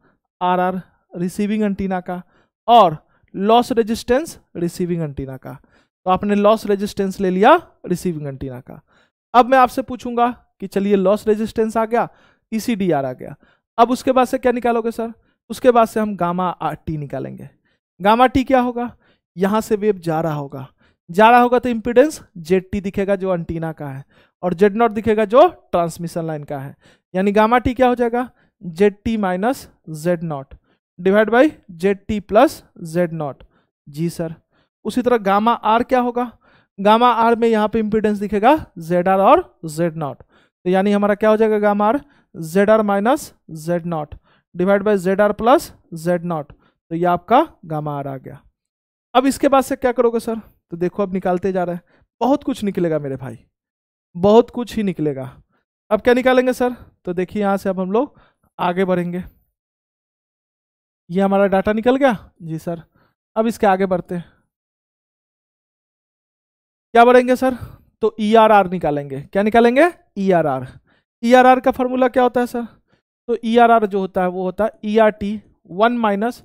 R R receiving antenna का और लॉस रेजिस्टेंस रिसीविंग एंटीना का तो आपने लॉस रेजिस्टेंस ले लिया रिसीविंग एंटीना का अब मैं आपसे पूछूंगा कि चलिए लॉस रेजिस्टेंस आ गया ई e आ गया अब उसके बाद से क्या निकालोगे सर उसके बाद से हम गामा टी निकालेंगे गामा टी क्या होगा यहाँ से वेब जा रहा होगा जा रहा होगा तो इम्पिडेंस जेड टी दिखेगा जो एंटीना का है और जेड नॉट दिखेगा जो ट्रांसमिशन लाइन का है यानी गामा टी क्या हो जाएगा Z T minus Z naught divide by Z T plus Z naught जी सर उसी तरह गामा आर क्या होगा गामा आर में यहाँ पे इम्पिडेंस दिखेगा जेड आर और जेड नॉट तो यानी हमारा क्या हो जाएगा gamma R Z R minus Z naught divide by Z R plus Z naught तो ये आपका गामा आर आ गया अब इसके बाद से क्या करोगे सर तो देखो अब निकालते जा रहे हैं बहुत कुछ निकलेगा मेरे भाई बहुत कुछ ही निकलेगा अब क्या निकालेंगे सर तो देखिए यहाँ से अब हम लोग आगे बढ़ेंगे ये हमारा डाटा निकल गया जी सर अब इसके आगे बढ़ते हैं क्या बढ़ेंगे सर तो ई आर आर निकालेंगे क्या निकालेंगे E are R E are R का फॉर्मूला क्या होता है सर तो ई आर आर जो होता है वो होता है E are T one minus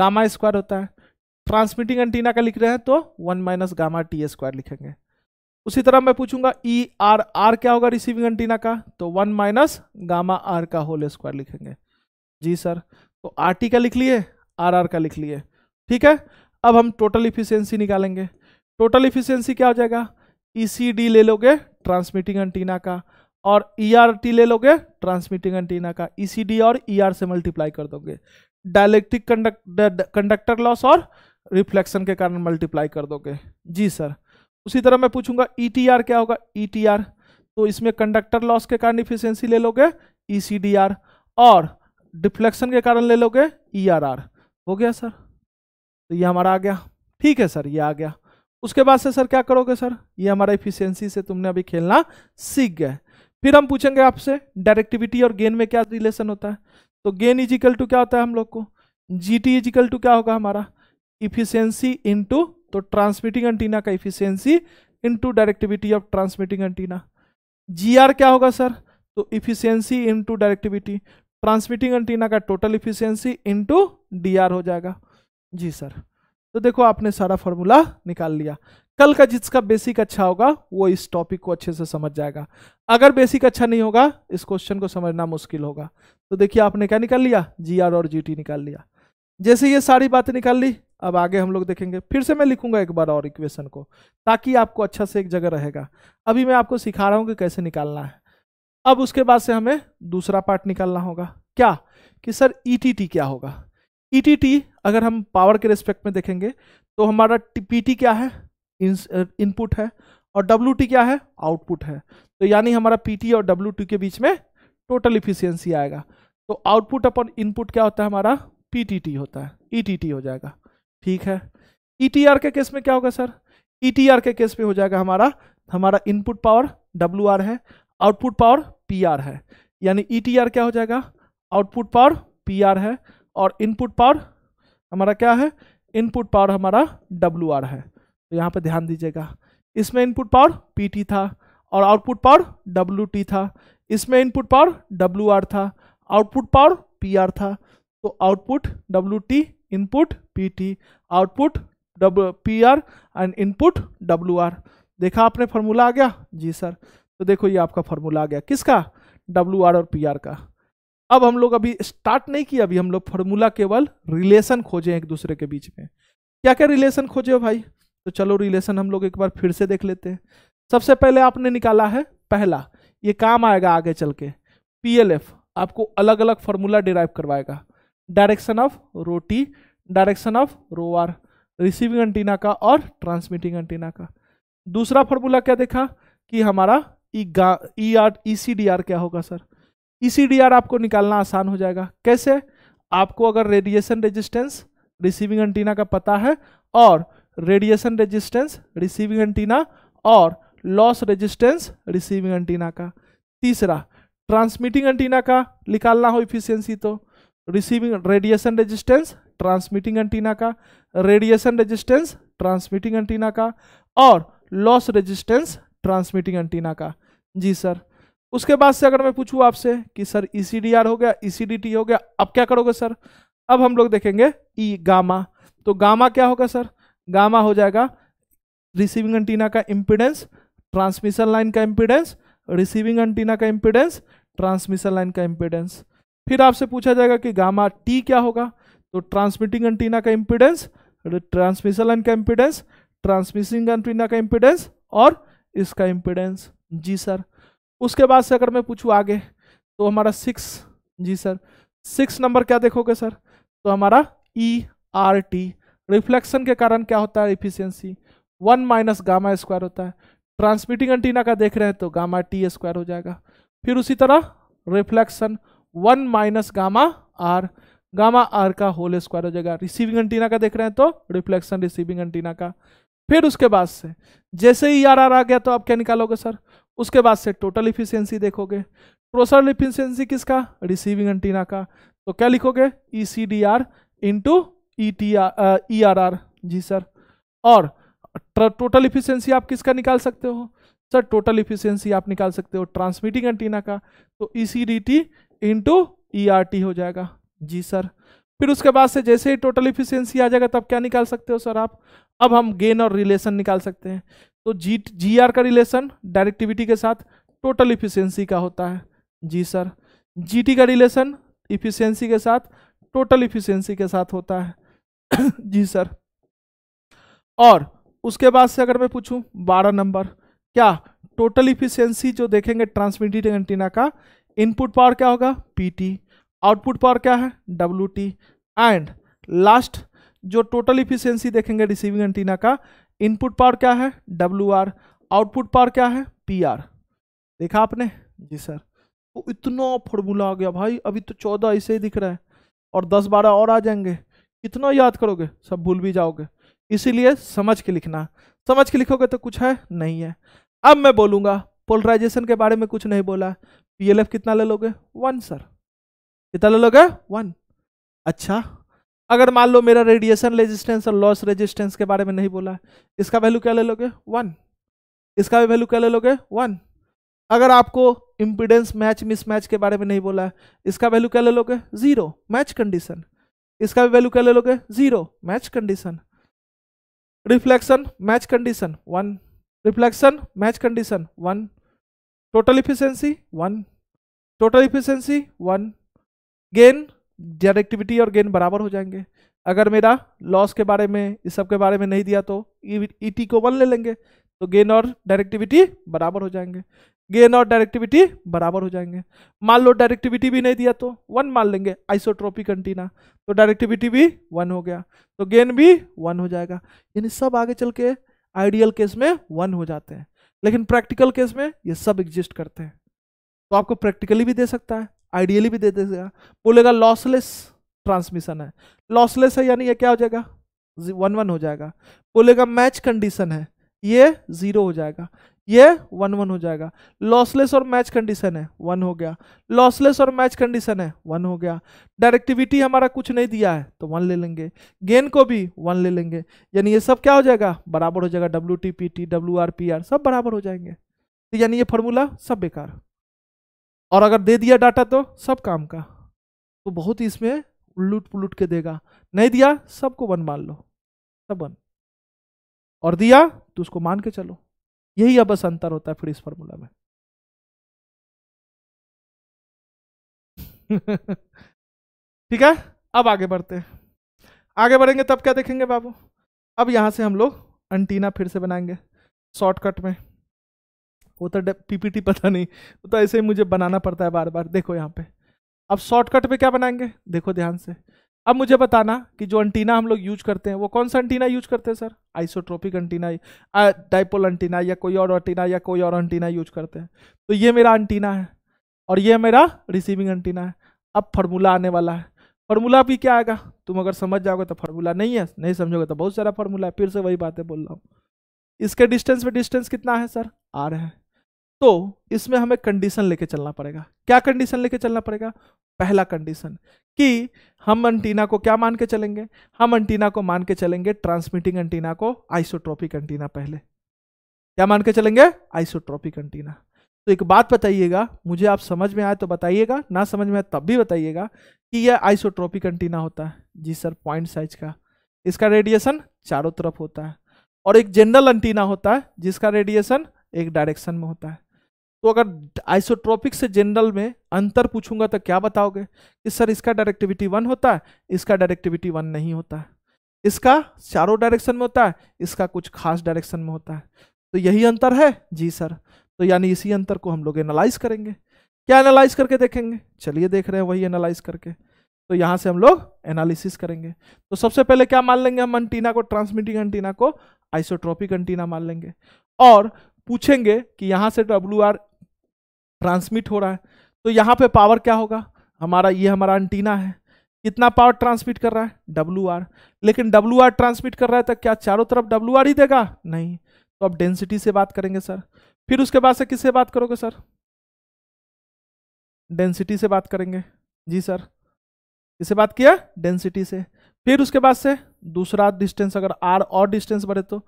gamma square होता है ट्रांसमिटिंग एंटीना का लिख रहे हैं तो one minus gamma T square लिखेंगे उसी तरह मैं पूछूंगा ई आर आर क्या होगा रिसीविंग एंटीना का तो वन माइनस गामा आर का होल स्क्वायर लिखेंगे जी सर तो आर टी का लिख लिए आर आर का लिख लिए ठीक है अब हम टोटल इफिशियंसी निकालेंगे टोटल इफिशियंसी क्या हो जाएगा ई e ले लोगे ट्रांसमिटिंग एंटीना का और ई e ले लोगे ट्रांसमिटिंग एंटीना का ई e और ई से मल्टीप्लाई कर दोगे डायलेक्ट्रिक कंडक्टर लॉस और रिफ्लेक्शन के कारण मल्टीप्लाई कर दोगे जी सर उसी तरह मैं पूछूंगा ई क्या होगा ई तो इसमें कंडक्टर लॉस के कारण इफिशियंसी ले लोगे ई और डिफ्लेक्शन के कारण ले लोगे ई आर आर हो गया सर तो ये हमारा आ गया ठीक है सर ये आ गया उसके बाद से सर क्या करोगे सर ये हमारा इफिशियंसी से तुमने अभी खेलना सीख गए फिर हम पूछेंगे आपसे डायरेक्टिविटी और गेन में क्या रिलेशन होता है तो गेन इजिकल टू क्या होता है हम लोग को जी टी इजिकल टू क्या होगा हमारा इफिशियंसी इनटू तो ट्रांसमिटिंग एंटीना का efficiency into directivity of transmitting antenna G R क्या होगा सर तो efficiency into directivity transmitting antenna का टोटल इफिशियंसी इंटू डी हो जाएगा जी सर तो देखो आपने सारा फॉर्मूला निकाल लिया कल का जिसका बेसिक अच्छा होगा वो इस टॉपिक को अच्छे से समझ जाएगा अगर बेसिक अच्छा नहीं होगा इस क्वेश्चन को समझना मुश्किल होगा तो देखिए आपने क्या निकाल लिया जी आर और जी टी निकाल लिया जैसे ये सारी बातें निकाल ली अब आगे हम लोग देखेंगे फिर से मैं लिखूंगा एक बार और इक्वेशन को ताकि आपको अच्छा से एक जगह रहेगा अभी मैं आपको सिखा रहा हूँ कि कैसे निकालना है अब उसके बाद से हमें दूसरा पार्ट निकालना होगा क्या कि सर ईटीटी e क्या होगा ईटीटी e अगर हम पावर के रिस्पेक्ट में देखेंगे तो हमारा पीटी क्या है इनपुट है और डब्ल्यू क्या है आउटपुट है तो यानी हमारा पीटी और डब्ल्यू के बीच में टोटल इफिशियंसी आएगा तो आउटपुट अपन इनपुट क्या होता है हमारा पी होता है ई e हो जाएगा ठीक है ई के केस में क्या होगा सर ई के केस में हो जाएगा हमारा हमारा इनपुट पावर डब्ल्यू है आउटपुट पावर पी आर है यानी ई टी आर क्या हो जाएगा आउटपुट पावर पी आर है और इनपुट पावर हमारा क्या है इनपुट पावर हमारा डब्ल्यू आर है तो यहाँ पे ध्यान दीजिएगा इसमें इनपुट पावर पी टी था और आउटपुट पावर डब्ल्यू टी था इसमें इनपुट पावर डब्ल्यू आर था आउटपुट पावर पी आर था तो output W T input P T output W P R and input W R देखा आपने फॉर्मूला आ गया जी सर तो देखो ये आपका फॉर्मूला आ गया किसका डब्ल्यू आर और पी आर का अब हम लोग अभी स्टार्ट नहीं किया अभी हम लोग फॉर्मूला केवल रिलेशन खोजे एक दूसरे के बीच में क्या क्या रिलेशन खोजे हो भाई तो चलो रिलेशन हम लोग एक बार फिर से देख लेते हैं सबसे पहले आपने निकाला है पहला ये काम आएगा आगे चल के एफ आपको अलग अलग फॉर्मूला डिराइव करवाएगा direction of rho T direction of rho R receiving antenna का और ट्रांसमिटिंग एंटीना का दूसरा फॉर्मूला क्या देखा कि हमारा E R E C D R क्या होगा sir E C D R आपको निकालना आसान हो जाएगा कैसे आपको अगर रेडिएशन रेजिस्टेंस रिसीविंग एंटीना का पता है और रेडिएशन रेजिस्टेंस रिसीविंग एंटीना और लॉस रेजिस्टेंस रिसीविंग एंटीना का तीसरा ट्रांसमिटिंग एंटीना का निकालना हो इफिशियंसी तो receiving radiation resistance transmitting antenna का रेडिएशन रेजिस्टेंस ट्रांसमिटिंग एंटीना का और लॉस रेजिस्टेंस ट्रांसमिटिंग एंटीना का जी सर उसके बाद से अगर मैं पूछूँ आपसे कि सर ई e हो गया ई e हो गया अब क्या करोगे सर अब हम लोग देखेंगे ई e गामा तो गामा क्या होगा सर गामा हो जाएगा रिसीविंग एंटीना का इम्पिडेंस ट्रांसमिशन लाइन का इम्पिडेंस रिसीविंग एंटीना का इम्पिडेंस ट्रांसमिशन लाइन का इम्पिडेंस फिर आपसे पूछा जाएगा कि गामा टी क्या होगा तो ट्रांसमिटिंग एंटीना का इम्पिडेंस ट्रांसमिशन लाइन का इम्पिडेंस ट्रांसमिशिंग एंटीना का इम्पिडेंस और इसका इम्पिडेंस जी सर उसके बाद से अगर मैं पूछूँ आगे तो हमारा सिक्स जी सर सिक्स नंबर क्या देखोगे सर तो हमारा ई आर टी रिफ्लेक्शन के कारण क्या होता है efficiency one minus gamma square होता है ट्रांसमिटिंग एंटीना का देख रहे हैं तो गामा टी स्क्वायर हो जाएगा फिर उसी तरह reflection one minus gamma R gamma R का होल स्क्वायर हो जाएगा रिसीविंग एंटीना का देख रहे हैं तो रिफ्लेक्शन रिसीविंग एंटीना का फिर उसके बाद से जैसे ही आर e आ गया तो आप क्या निकालोगे सर उसके बाद से टोटल इफिशियंसी देखोगे ट्रोसल इफिशियंसी किसका रिसीविंग एंटीना का तो क्या लिखोगे E C D R into E T R E are R जी सर और टोटल इफिशियंसी आप किसका निकाल सकते हो सर टोटल इफिशियंसी आप निकाल सकते हो ट्रांसमिटिंग एंटीना का तो E C D T into E are T हो जाएगा जी सर फिर उसके बाद से जैसे ही टोटल इफिशियंसी आ जाएगा तब क्या निकाल सकते हो सर आप अब हम गेन और रिलेशन निकाल सकते हैं तो जी जी आर का रिलेशन डायरेक्टिविटी के साथ टोटल इफिशियंसी का होता है जी सर जी टी का रिलेशन इफिशियंसी के साथ टोटल इफिशियंसी के साथ होता है [coughs] जी सर और उसके बाद से अगर मैं पूछूं बारह नंबर क्या टोटल इफिशियंसी जो देखेंगे ट्रांसमिटेड एंटीना का इनपुट पावर क्या होगा पी आउटपुट पावर क्या है डब्ल्यू एंड लास्ट जो टोटल इफिशियंसी देखेंगे रिसीविंग एंटीना का इनपुट पावर क्या है डब्ल्यू आर आउटपुट पावर क्या है पी आर देखा आपने जी सर तो इतना फॉर्मूला आ गया भाई अभी तो चौदह ऐसे ही दिख रहा है और दस बारह और आ जाएंगे कितना याद करोगे सब भूल भी जाओगे इसीलिए समझ के लिखना समझ के लिखोगे तो कुछ है नहीं है अब मैं बोलूँगा पोलराइजेशन के बारे में कुछ नहीं बोला पी कितना ले लोगे वन सर कितना ले लोगे वन अच्छा अगर मान लो मेरा रेडिएशन रेजिस्टेंस और लॉस रेजिस्टेंस के बारे में नहीं बोला इसका वैल्यू क्या ले लोगे वन इसका भी वैल्यू क्या ले लोगे वन अगर आपको इम्पिडेंस मैच मिसमैच के बारे में नहीं बोला है इसका वैल्यू क्या ले लोगे जीरो मैच कंडीशन इसका भी वैल्यू क्या ले लोगे zero match condition reflection match condition one reflection match condition one total efficiency one total efficiency one gain directivity और गेन बराबर हो जाएंगे अगर मेरा लॉस के बारे में इस सब के बारे में नहीं दिया तो ई e टी e को वन ले लेंगे तो गेन और डायरेक्टिविटी बराबर हो जाएंगे गेन और डायरेक्टिविटी बराबर हो जाएंगे मान लो डायरेक्टिविटी भी नहीं दिया तो वन मान लेंगे आइसोट्रोपिक कंटीना तो डायरेक्टिविटी भी वन हो गया तो गेन भी वन हो जाएगा यानी सब आगे चल के आइडियल केस में वन हो जाते हैं लेकिन प्रैक्टिकल केस में ये सब एग्जिस्ट करते हैं तो आपको प्रैक्टिकली भी दे सकता है आइडियली भी दे देगा बोलेगा लॉसलेस ट्रांसमिशन है लॉसलेस है यानी ये क्या हो जाएगा वन वन हो जाएगा बोलेगा मैच कंडीशन है ये जीरो हो जाएगा ये वन वन हो जाएगा लॉसलेस और मैच कंडीशन है वन हो गया लॉसलेस और मैच कंडीशन है वन हो गया डायरेक्टिविटी हमारा कुछ नहीं दिया है तो वन ले लेंगे गेन को भी वन ले लेंगे यानी ये सब क्या हो जाएगा बराबर हो जाएगा W T P T W R P R सब बराबर हो जाएंगे तो यानी ये फॉर्मूला सब बेकार और अगर दे दिया डाटा तो सब काम का तो बहुत ही इसमें उल्लूट पुलूट के देगा नहीं दिया सबको बन मान लो सब बन और दिया तो उसको मान के चलो यही अब बस अंतर होता है फिर इस फॉर्मूला में [laughs] ठीक है अब आगे बढ़ते हैं आगे बढ़ेंगे तब क्या देखेंगे बाबू अब यहां से हम लोग अंटीना फिर से बनाएंगे शॉर्टकट में वो तो पीपीटी पता नहीं वो तो ऐसे ही मुझे बनाना पड़ता है बार बार देखो यहाँ पे अब शॉर्टकट पे क्या बनाएंगे देखो ध्यान से अब मुझे बताना कि जो अंटीना हम लोग यूज करते हैं वो कौन सा अंटीना यूज करते हैं sir isotropic antenna dipole antenna या कोई और अंटीना या कोई और अंटीना यूज करते हैं तो ये मेरा अंटीना है और ये मेरा रिसीविंग अंटीना है अब फार्मूला आने वाला है फार्मूला भी क्या आएगा तुम अगर समझ जाओगे तो फार्मूला नहीं है नहीं समझोगे तो बहुत सारा फार्मूला है फिर से वही बातें बोल रहा हूँ इसके डिस्टेंस में डिस्टेंस कितना है सर आ रहे हैं तो इसमें हमें कंडीशन लेके चलना पड़ेगा क्या कंडीशन लेके चलना पड़ेगा पहला कंडीशन कि हम एंटीना को क्या मान के चलेंगे हम एंटीना को मान के चलेंगे ट्रांसमिटिंग एंटीना को आइसोट्रोपिक एंटीना पहले क्या मान के चलेंगे आइसोट्रोपिक एंटीना तो एक बात बताइएगा मुझे आप समझ में आए तो बताइएगा ना समझ में आए तब भी बताइएगा कि यह आइसोट्रोपिक एंटीना होता है जी सर पॉइंट साइज का इसका रेडिएशन चारों तरफ होता है और एक जनरल एंटीना होता है जिसका रेडिएशन एक डायरेक्शन में होता है तो अगर आइसोट्रॉपिक से जनरल में अंतर पूछूंगा तो क्या बताओगे कि सर इसका डायरेक्टिविटी वन होता है इसका डायरेक्टिविटी वन नहीं होता है इसका चारों डायरेक्शन में होता है इसका कुछ खास डायरेक्शन में होता है तो यही अंतर है जी सर तो यानी इसी अंतर को हम लोग एनालाइज करेंगे क्या एनालाइज करके देखेंगे चलिए देख रहे हैं वही एनालाइज करके तो यहाँ से हम लोग एनालिसिस करेंगे तो सबसे पहले क्या मान लेंगे हम एंटीना को ट्रांसमिटिंग एंटीना को आइसोट्रॉपिक एंटीना मान लेंगे और पूछेंगे कि यहाँ से डब्ल्यू आर ट्रांसमिट हो रहा है तो यहाँ पे पावर क्या होगा हमारा ये हमारा एंटीना है कितना पावर ट्रांसमिट कर रहा है डब्ल्यू आर लेकिन डब्ल्यू आर ट्रांसमिट कर रहा है तो क्या चारों तरफ डब्ल्यू आर ही देगा नहीं तो आप डेंसिटी से बात करेंगे सर फिर उसके बाद से किससे बात करोगे सर डेंसिटी से बात करेंगे जी सर किससे बात किया डेंसिटी से फिर उसके बाद से दूसरा डिस्टेंस अगर आर और डिस्टेंस बढ़े तो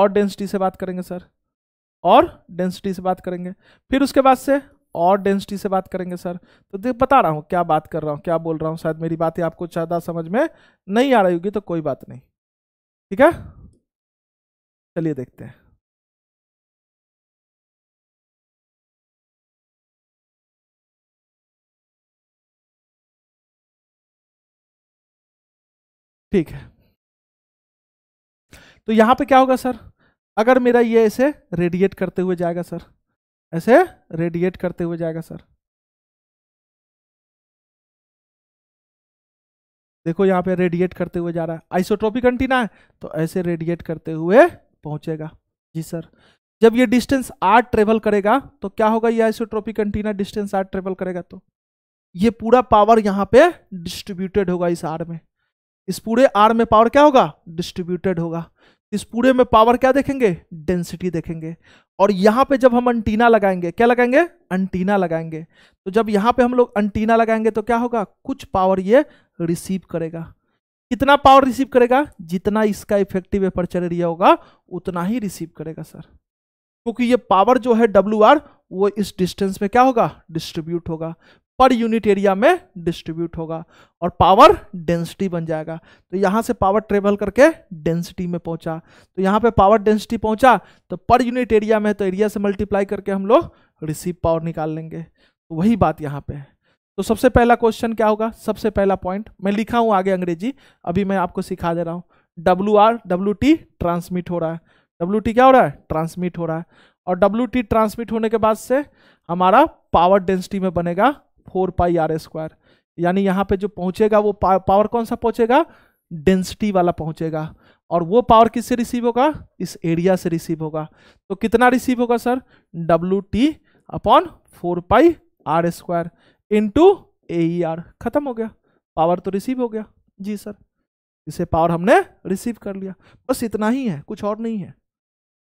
और डेंसिटी से बात करेंगे सर और डेंसिटी से बात करेंगे फिर उसके बाद से और डेंसिटी से बात करेंगे सर तो देख बता रहा हूँ क्या बात कर रहा हूँ क्या बोल रहा हूँ शायद मेरी बातें आपको ज़्यादा समझ में नहीं आ रही होगी तो कोई बात नहीं ठीक है चलिए देखते हैं ठीक है तो यहां पे क्या होगा सर अगर मेरा ये इसे रेडिएट करते हुए जाएगा सर ऐसे रेडिएट करते हुए जाएगा सर देखो यहां पे रेडिएट करते हुए जा रहा है आइसोट्रोपिक एंटीना है तो ऐसे रेडिएट करते हुए पहुंचेगा जी सर जब ये डिस्टेंस आर ट्रेवल करेगा तो क्या होगा ये isotropic antenna distance R travel करेगा तो ये पूरा पावर यहाँ पे डिस्ट्रीब्यूटेड होगा इस आर में इस पूरे आर में पावर क्या होगा डिस्ट्रीब्यूटेड होगा इस पूरे में पावर क्या देखेंगे डेंसिटी देखेंगे और यहाँ पे जब हम अंटीना लगाएंगे क्या लगाएंगे अंटीना लगाएंगे तो जब यहाँ पे हम लोग अंटीना लगाएंगे तो क्या होगा कुछ पावर ये रिसीव करेगा कितना पावर रिसीव करेगा जितना इसका इफेक्टिव एपर्चर एरिया होगा उतना ही रिसीव करेगा सर क्योंकि ये पावर जो है डब्ल्यू वो इस डिस्टेंस में क्या होगा डिस्ट्रीब्यूट होगा पर यूनिट एरिया में डिस्ट्रीब्यूट होगा और पावर डेंसिटी बन जाएगा तो यहाँ से पावर ट्रेवल करके डेंसिटी में पहुंचा तो यहाँ पे पावर डेंसिटी पहुंचा तो पर यूनिट एरिया में तो एरिया से मल्टीप्लाई करके हम लोग रिसीव पावर निकाल लेंगे तो वही बात यहाँ पे है तो सबसे पहला क्वेश्चन क्या होगा सबसे पहला पॉइंट मैं लिखा हूँ आगे अंग्रेजी अभी मैं आपको सिखा दे रहा हूँ W R W T transmit हो रहा है डब्ल्यू टी क्या हो रहा है ट्रांसमिट हो रहा है और डब्लू टी ट्रांसमिट होने के बाद से हमारा पावर डेंसिटी में बनेगा फोर पाई आर स्क्वायर यानी यहाँ पे जो पहुंचेगा वो पा, पावर कौन सा पहुंचेगा डेंसिटी वाला पहुंचेगा और वो पावर किससे रिसीव होगा इस एरिया से रिसीव होगा तो कितना रिसीव होगा sir W T upon four pi R square into A R खत्म हो गया पावर तो रिसीव हो गया जी सर इसे पावर हमने रिसीव कर लिया बस इतना ही है कुछ और नहीं है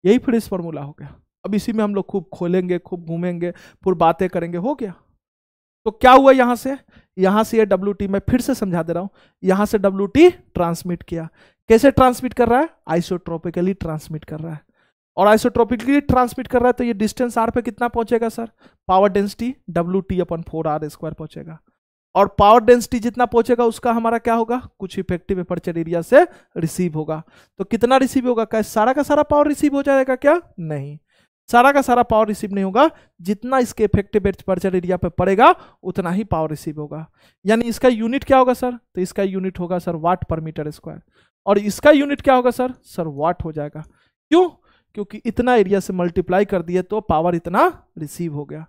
यही फिर इस फॉर्मूला हो गया अब इसी में हम लोग खूब खोलेंगे खूब घूमेंगे फिर बातें करेंगे हो गया तो क्या हुआ यहां से यहां से ये डब्ल्यू टी मैं फिर से समझा दे रहा हूं यहां से डब्ल्यू टी ट्रांसमिट किया कैसे ट्रांसमिट कर रहा है आइसोट्रोपिकली ट्रांसमिट कर रहा है और आइसोट्रोपिकली ट्रांसमिट कर रहा है तो ये डिस्टेंस आर पे कितना पहुंचेगा sir power density W T upon four R square पहुंचेगा और पावर डेंसिटी जितना पहुंचेगा उसका हमारा क्या होगा कुछ इफेक्टिव एपर्चर एरिया से रिसीव होगा तो कितना रिसीव होगा क्या सारा का सारा पावर रिसीव हो जाएगा क्या नहीं सारा का सारा पावर रिसीव नहीं होगा जितना इसके इफेक्टिव एपर्चर एरिया पे पड़ेगा उतना ही पावर रिसीव होगा यानी इसका यूनिट क्या होगा सर तो इसका यूनिट होगा सर वाट पर मीटर स्क्वायर और इसका यूनिट क्या होगा सर सर वाट हो जाएगा क्यों क्योंकि इतना एरिया से मल्टीप्लाई कर दिए तो पावर इतना रिसीव हो गया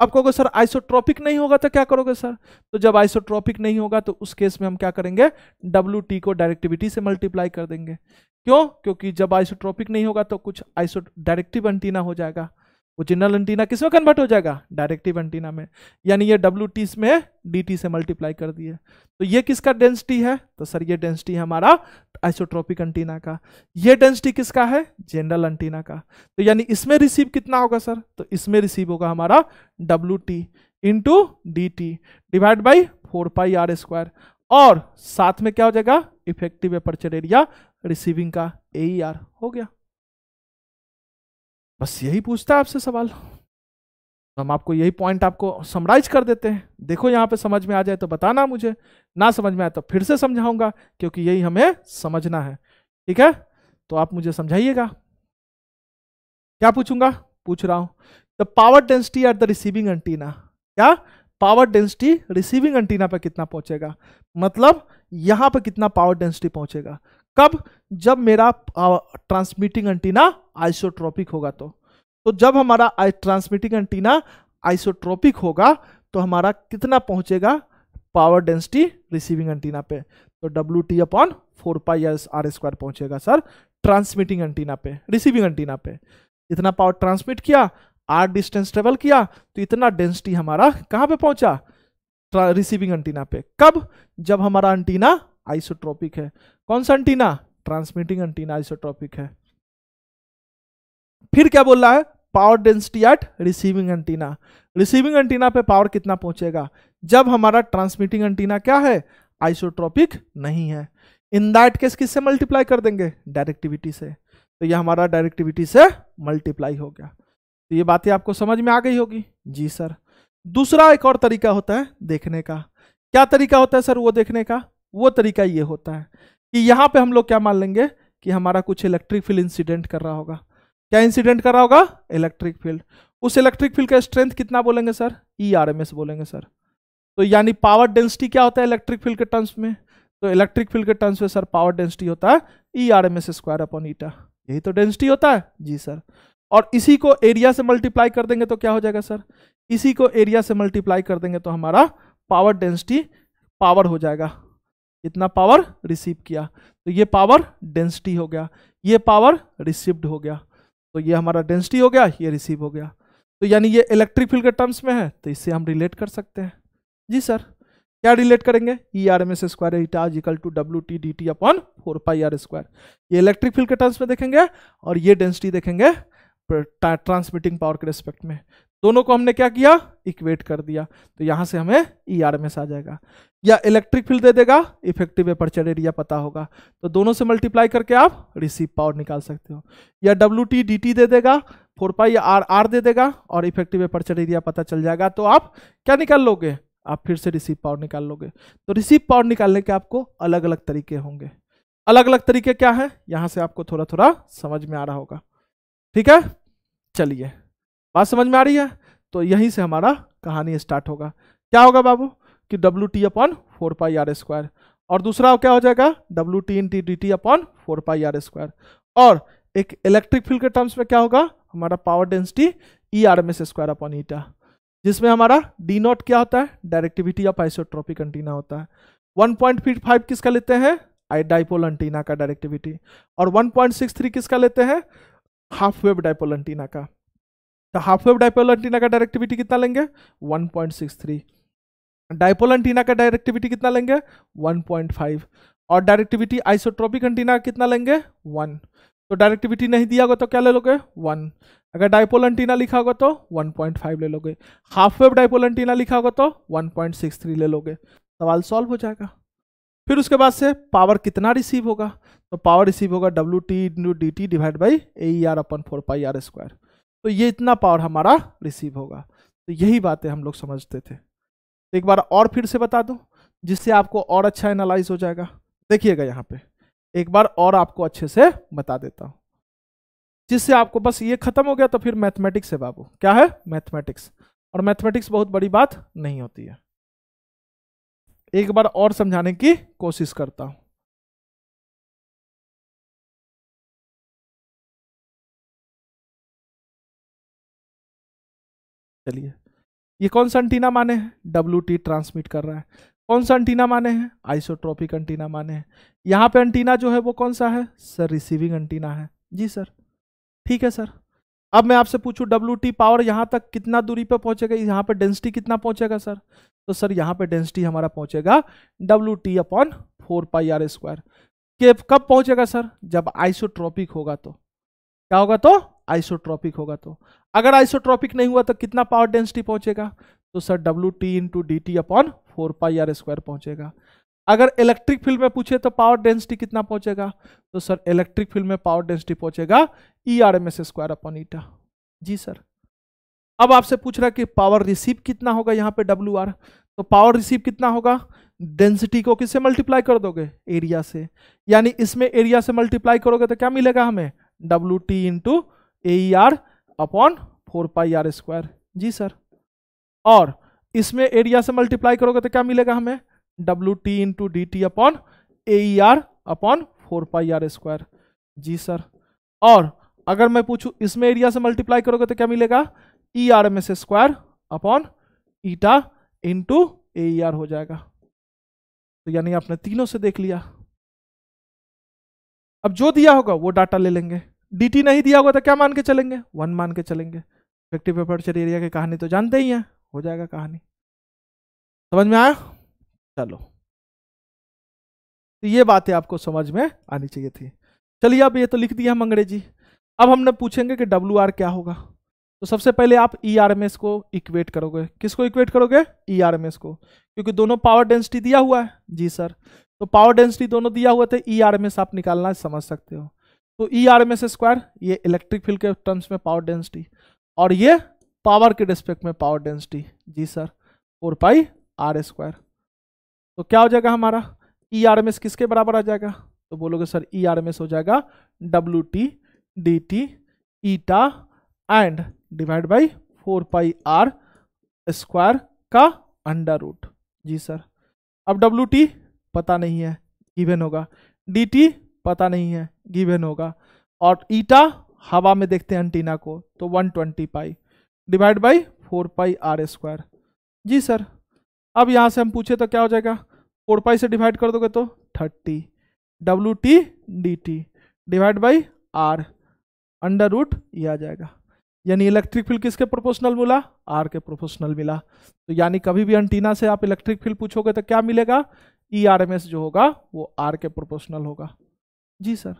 अब कहोगे सर आइसोट्रॉपिक नहीं होगा तो क्या करोगे सर तो जब आइसोट्रॉपिक नहीं होगा तो उस केस में हम क्या करेंगे डब्ल्यू टी को डायरेक्टिविटी से मल्टीप्लाई कर देंगे क्यों क्योंकि जब आइसोट्रोपिक नहीं होगा तो कुछ आइसो डायरेक्टिव एंटीना हो जाएगा वो जनरल एंटीना किस में कन्वर्ट हो जाएगा डायरेक्टिव एंटीना में यानी ये डब्ल्यू टी में डी टी से मल्टीप्लाई कर दिए तो ये किसका डेंसिटी है तो सर ये डेंसिटी है हमारा आइसोट्रोपिक एंटीना का ये डेंसिटी किसका है जनरल एंटीना का तो यानी इसमें रिसीव कितना होगा सर तो इसमें रिसीव होगा हमारा W T into D T divide by four pi R square और साथ में क्या हो जाएगा इफेक्टिव एपर्चर एरिया रिसीविंग का ए e हो गया बस यही पूछता है आपसे सवाल तो हम आपको यही पॉइंट आपको समराइज कर देते हैं देखो यहां पे समझ में आ जाए तो बताना मुझे ना समझ में आए तो फिर से समझाऊंगा क्योंकि यही हमें समझना है ठीक है तो आप मुझे समझाइएगा क्या पूछूंगा पूछ रहा हूं the power density at the receiving antenna क्या पावर डेंसिटी रिसीविंग एंटीना पर कितना पहुंचेगा मतलब यहां पर कितना पावर डेंसिटी पहुंचेगा कब जब मेरा ट्रांसमिटिंग एंटीना आइसोट्रोपिक होगा तो तो जब हमारा ट्रांसमिटिंग एंटीना आइसोट्रोपिक होगा तो हमारा कितना पहुंचेगा पावर डेंसिटी रिसीविंग एंटीना पे तो W T upon four pi R square पहुंचेगा सर ट्रांसमिटिंग एंटीना पे रिसीविंग एंटीना पे इतना पावर ट्रांसमिट किया आर डिस्टेंस ट्रेवल किया तो इतना डेंसिटी हमारा कहाँ पे पहुंचा रिसीविंग एंटीना पे कब जब हमारा एंटीना आइसोट्रॉपिक है कौन सा एंटीना ट्रांसमिटिंग एंटीना आइसोट्रॉपिक है फिर क्या बोल रहा है power density at receiving antenna receiving antenna पे पावर कितना पहुंचेगा जब हमारा ट्रांसमिटिंग एंटीना क्या है आइसोट्रॉपिक नहीं है इन दैट केस किससे मल्टीप्लाई कर देंगे डायरेक्टिविटी से तो ये हमारा डायरेक्टिविटी से मल्टीप्लाई हो गया तो ये बातें आपको समझ में आ गई होगी जी सर दूसरा एक और तरीका होता है देखने का क्या तरीका होता है सर वो देखने का वो तरीका ये होता है कि यहाँ पे हम लोग क्या मान लेंगे कि हमारा कुछ इलेक्ट्रिक फील्ड इंसिडेंट कर रहा होगा क्या इंसिडेंट कर रहा होगा इलेक्ट्रिक फील्ड उस इलेक्ट्रिक फील्ड का स्ट्रेंथ कितना बोलेंगे sir E R M S बोलेंगे सर तो यानी पावर डेंसिटी क्या होता है इलेक्ट्रिक फील्ड के टर्म्स में तो इलेक्ट्रिक फील्ड के टर्म्स में सर पावर डेंसिटी होता है E R M S square upon eta यही तो डेंसिटी होता है जी सर और इसी को एरिया से मल्टीप्लाई कर देंगे तो क्या हो जाएगा सर इसी को एरिया से मल्टीप्लाई कर देंगे तो हमारा पावर डेंसिटी पावर हो जाएगा इतना पावर रिसीव किया तो ये पावर डेंसिटी हो गया ये पावर रिसीव्ड हो गया तो ये हमारा डेंसिटी हो गया ये रिसीव हो गया तो यानी ये इलेक्ट्रिक फील्ड के टर्म्स में है तो इससे हम रिलेट कर सकते हैं जी सर क्या रिलेट करेंगे E R M S square eta equal to W T D T upon four pi R square ये इलेक्ट्रिक फील्ड के टर्म्स में देखेंगे और ये डेंसिटी देखेंगे ट्रांसमिटिंग पावर के रिस्पेक्ट में दोनों को हमने क्या किया इक्वेट कर दिया तो यहाँ से हमें ई आर एम एस आ जाएगा या इलेक्ट्रिक फील्ड दे देगा इफेक्टिव एपर्चर एरिया पता होगा तो दोनों से मल्टीप्लाई करके आप रिसीव पावर निकाल सकते हो या डब्ल्यू टी डी टी दे देगा फोर पाई आर आर दे देगा और इफेक्टिव एपर्चर एरिया पता चल जाएगा तो आप क्या निकाल लोगे आप फिर से रिसीव पावर निकाल लोगे तो रिसीव पावर निकालने के आपको अलग अलग तरीके होंगे अलग अलग तरीके क्या है यहाँ से आपको थोड़ा थोड़ा समझ में आ रहा होगा ठीक है चलिए बात समझ में आ रही है तो यहीं से हमारा कहानी स्टार्ट होगा क्या होगा बाबू कि W T upon four pi R square और दूसरा क्या हो जाएगा W T in T D T upon four pi R square और एक इलेक्ट्रिक फील्ड के टर्म्स में क्या होगा हमारा power density E R M S square upon eta जिसमें हमारा डी नॉट क्या होता है डायरेक्टिविटी ऑफ आइसोट्रॉपिक एंटीना होता है वन पॉइंट फिट फाइव किसका लेते हैं आई डाइपोल एंटीना का डायरेक्टिविटी और वन पॉइंट सिक्स थ्री किसका लेते हैं हाफ वेव डाइपोल एंटीना का तो हाफ वेव डाइपोल एंटीना का डायरेक्टिविटी कितना लेंगे थ्री डायपोल एंटीना का डायरेक्टिविटी कितना लेंगे 1.5 और डायरेक्टिविटी आइसोट्रोपिक एंटीना कितना लेंगे 1 तो डायरेक्टिविटी नहीं दिया होगा तो क्या ले लोगे 1 अगर डायपोल एंटीना लिखा होगा तो 1.5 ले लोगे हाफ वेव डायपोल एंटीना लिखा होगा तो 1.63 ले लोगे सवाल सॉल्व हो जाएगा फिर उसके बाद से पावर कितना रिसीव होगा तो पावर रिसीव होगा W T into D T divide by A R upon four pi R square तो ये इतना पावर हमारा रिसीव होगा तो यही बातें हम लोग समझते थे तो एक बार और फिर से बता दूं जिससे आपको और अच्छा एनालाइज हो जाएगा देखिएगा यहाँ पे एक बार और आपको अच्छे से बता देता हूँ जिससे आपको बस ये खत्म हो गया तो फिर मैथमेटिक्स है बाबू क्या है मैथमेटिक्स और मैथमेटिक्स बहुत बड़ी बात नहीं होती है एक बार और समझाने की कोशिश करता हूँ चलिए ये कौन सा एंटीना माने है डब्ल्यू टी ट्रांसमिट कर रहा है कौन सा एंटीना माने हैं आइसोट्रॉपिक एंटीना माने हैं यहाँ पे एंटीना जो है वो कौन सा है सर रिसीविंग एंटीना है जी सर ठीक है सर अब मैं आपसे पूछूँ डब्ल्यू टी पावर यहाँ तक कितना दूरी पर पहुंचेगा यहाँ पर डेंसिटी कितना पहुंचेगा सर तो सर यहाँ पर डेंसिटी हमारा पहुंचेगा W T upon four pi R square कब पहुंचेगा सर जब आइसोट्रॉपिक होगा तो क्या होगा तो आइसोट्रॉपिक होगा तो अगर आइसोट्रॉपिक नहीं हुआ तो कितना पावर डेंसिटी पहुंचेगा तो sir W T into D T upon four pi R square पहुंचेगा अगर इलेक्ट्रिक फील्ड में पूछे तो पावर डेंसिटी कितना पहुंचेगा तो सर इलेक्ट्रिक फील्ड में पावर डेंसिटी पहुंचेगा E R M S square upon eta जी सर अब आपसे पूछ रहा कि पावर रिसीव कितना होगा यहाँ पे डब्ल्यू आर तो पावर रिसीव कितना होगा डेंसिटी को किससे मल्टीप्लाई कर दोगे एरिया से यानी इसमें एरिया से मल्टीप्लाई करोगे तो क्या मिलेगा हमें W T into A R upon four pi R square जी सर और इसमें एरिया से मल्टीप्लाई करोगे तो क्या मिलेगा हमें W T into D T upon A R upon four pi R square जी सर और अगर मैं पूछूं इसमें एरिया से मल्टीप्लाई करोगे तो क्या मिलेगा E R M S square upon eta into A R हो जाएगा तो यानी आपने तीनों से देख लिया अब जो दिया होगा वो डाटा ले लेंगे डीटी नहीं दिया होगा तो क्या मान के चलेंगे वन मान के चलेंगे इफेक्टिव एपर्चर एरिया की कहानी तो जानते ही हैं हो जाएगा कहानी समझ में आया चलो तो ये बातें आपको समझ में आनी चाहिए थी चलिए अब ये तो लिख दिया हम अंग्रेजी अब हमने पूछेंगे कि डब्ल्यू आर क्या होगा तो सबसे पहले आप ई आर एम एस को इक्वेट करोगे किसको इक्वेट करोगे ई आर एम एस को क्योंकि दोनों पावर डेंसिटी दिया हुआ है जी सर तो पावर डेंसिटी दोनों दिया हुआ था ई आर एम एस आप निकालना समझ सकते हो तो E R M S square ये इलेक्ट्रिक फील्ड के टर्म्स में पावर डेंसिटी और ये पावर के रिस्पेक्ट में पावर डेंसिटी जी sir four pi R square तो क्या हो जाएगा हमारा ई आर एम एस किसके बराबर आ जाएगा तो बोलोगे sir E R M S हो जाएगा W T D T eta and divide by four pi R square का अंडर रूट जी सर अब डब्ल्यू टी पता नहीं है इवन होगा डी टी पता नहीं है गिवन होगा और ईटा हवा में देखते हैं एंटीना को तो 120 twenty pi divide by four pi R square जी सर अब यहाँ से हम पूछे तो क्या हो जाएगा फोर पाई से डिवाइड कर दोगे तो thirty W T D T divide by R under root ये आ जाएगा यानी इलेक्ट्रिक फील्ड किसके प्रोपोर्शनल मिला आर के प्रोपोर्शनल मिला तो यानी कभी भी एंटीना से आप इलेक्ट्रिक फील्ड पूछोगे तो क्या मिलेगा ई आर एम एस जो होगा वो आर के प्रोपोर्शनल होगा जी सर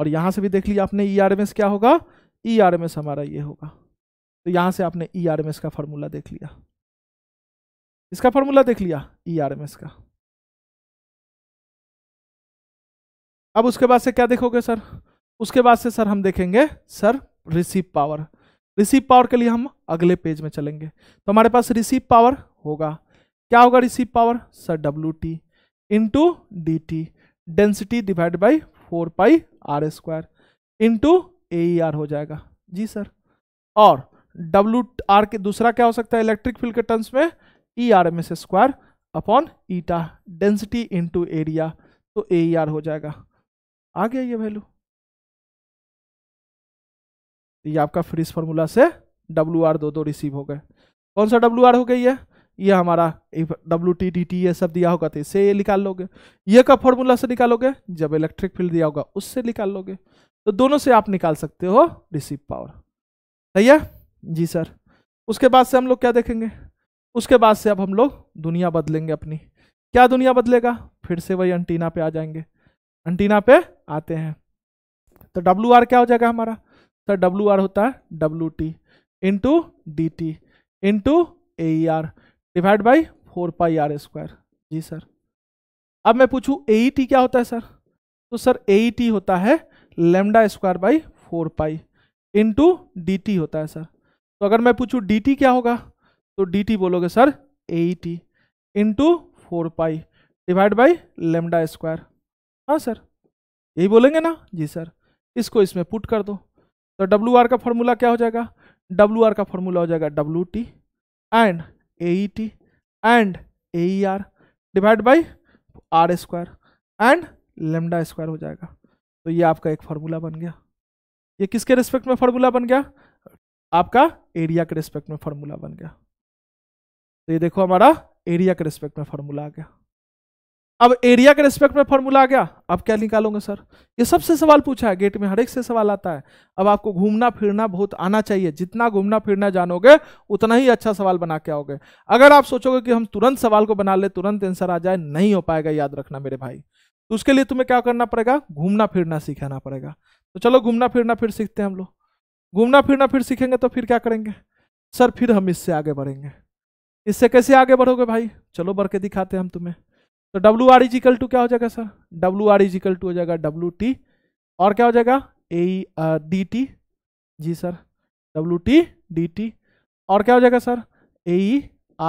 और यहां से भी देख लिया आपने ई आर एम एस क्या होगा ई आर एम एस हमारा ये होगा तो यहां से आपने ई आर एम एस का फॉर्मूला देख लिया इसका फॉर्मूला देख लिया ई आर एम एस का अब उसके बाद से क्या देखोगे सर उसके बाद से सर हम देखेंगे sir receive power receive power के लिए हम अगले पेज में चलेंगे तो हमारे पास रिसीव पावर होगा क्या होगा receive power sir W T into D T density divide by four pi R square into A R हो जाएगा जी सर और डब्ल्यू आर के दूसरा क्या हो सकता है इलेक्ट्रिक फील्ड के टर्म्स में E R M S square upon eta density into area तो ए आर e हो जाएगा आ गया ये वैल्यू ये आपका फ्रीज फॉर्मूला से डब्ल्यू आर दो दो रिसीव हो गए कौन सा डब्ल्यू आर हो गई है ये हमारा डब्ल्यू टी डी टी ये सब दिया होगा तो इससे ये निकाल लोगे ये का फॉर्मूला से निकालोगे जब इलेक्ट्रिक फील्ड दिया होगा उससे निकाल लोगे तो दोनों से आप निकाल सकते हो रिसीव पावर सही है जी सर उसके बाद से हम लोग क्या देखेंगे उसके बाद से अब हम लोग दुनिया बदलेंगे अपनी क्या दुनिया बदलेगा फिर से वही एंटीना पे आ जाएंगे एंटीना पे आते हैं तो डब्ल्यू आर क्या हो जाएगा हमारा सर डब्ल्यू आर होता है W T into D T into A R divide by four pi R square जी सर अब मैं पूछूं ए टी e क्या होता है सर तो सर ए टी e होता है lambda square by four pi into D T होता है सर तो अगर मैं पूछूं डी टी क्या होगा तो डी टी बोलोगे sir A T into four pi divide by lambda square हाँ सर यही बोलेंगे ना जी सर इसको इसमें पुट कर दो तो डब्ल्यू आर का फॉर्मूला क्या हो जाएगा डब्ल्यू आर का फॉर्मूला हो जाएगा W T and AET and AER divide by R square and lambda square हो जाएगा तो ये आपका एक फार्मूला बन गया ये किसके रिस्पेक्ट में फार्मूला बन गया आपका एरिया के रिस्पेक्ट में फार्मूला बन गया तो ये देखो हमारा एरिया के रिस्पेक्ट में फार्मूला आ गया अब एरिया के रिस्पेक्ट में फॉर्मूला आ गया अब क्या निकालोगे सर ये सबसे सवाल पूछा है गेट में हर एक से सवाल आता है अब आपको घूमना फिरना बहुत आना चाहिए जितना घूमना फिरना जानोगे उतना ही अच्छा सवाल बना के आओगे अगर आप सोचोगे कि हम तुरंत सवाल को बना ले तुरंत आंसर आ जाए नहीं हो पाएगा याद रखना मेरे भाई तो उसके लिए तुम्हें क्या करना पड़ेगा घूमना फिरना सिखाना पड़ेगा तो चलो घूमना फिरना फिर सीखते हैं हम लोग घूमना फिरना फिर सीखेंगे तो फिर क्या करेंगे सर फिर हम इससे आगे बढ़ेंगे इससे कैसे आगे बढ़ोगे भाई चलो बढ़ के दिखाते हैं हम तुम्हें तो डब्ल्यू आर इजिकल टू क्या हो जाएगा sir W R is equal to हो जाएगा डब्ल्यू टी और क्या हो जाएगा ए डी टी जी sir W T D T और क्या हो जाएगा sir A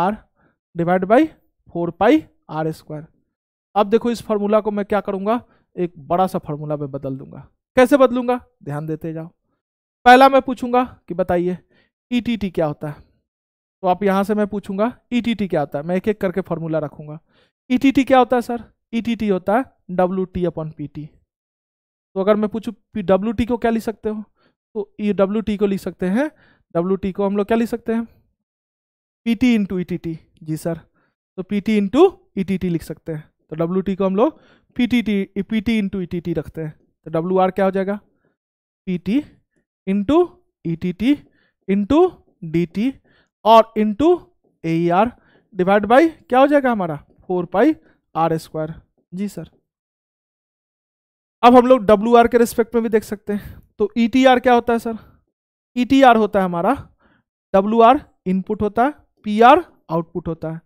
R divide by four pi R square अब देखो इस फॉर्मूला को मैं क्या करूंगा एक बड़ा सा फार्मूला में बदल दूंगा कैसे बदलूंगा ध्यान देते जाओ पहला मैं पूछूंगा कि बताइए ई टी टी क्या होता है तो आप यहाँ से मैं पूछूंगा ई टी टी क्या होता है मैं एक एक करके फॉर्मूला रखूंगा ईटीटी e क्या होता है सर ईटीटी e होता है W T upon P T तो अगर मैं पूछूँ डब्ल्यू टी को क्या लिख सकते हो तो ई डब्ल्यू टी को लिख सकते हैं डब्ल्यू टी को हम लोग क्या लिख सकते हैं P T into E T T जी सर तो P T into E T T लिख सकते हैं तो डब्ल्यू टी को हम लोग P T T P T into E T T रखते हैं तो डब्ल्यू आर क्या हो जाएगा P T into E T T into D T और into A R divide by क्या हो जाएगा हमारा फोर पाई आर स्क्वायर जी सर अब हम लोग डब्ल्यू आर के रिस्पेक्ट में भी देख सकते हैं तो ई टी आर क्या होता है सर ई टी आर होता है हमारा डब्ल्यू आर इनपुट होता है पी आर आउटपुट होता है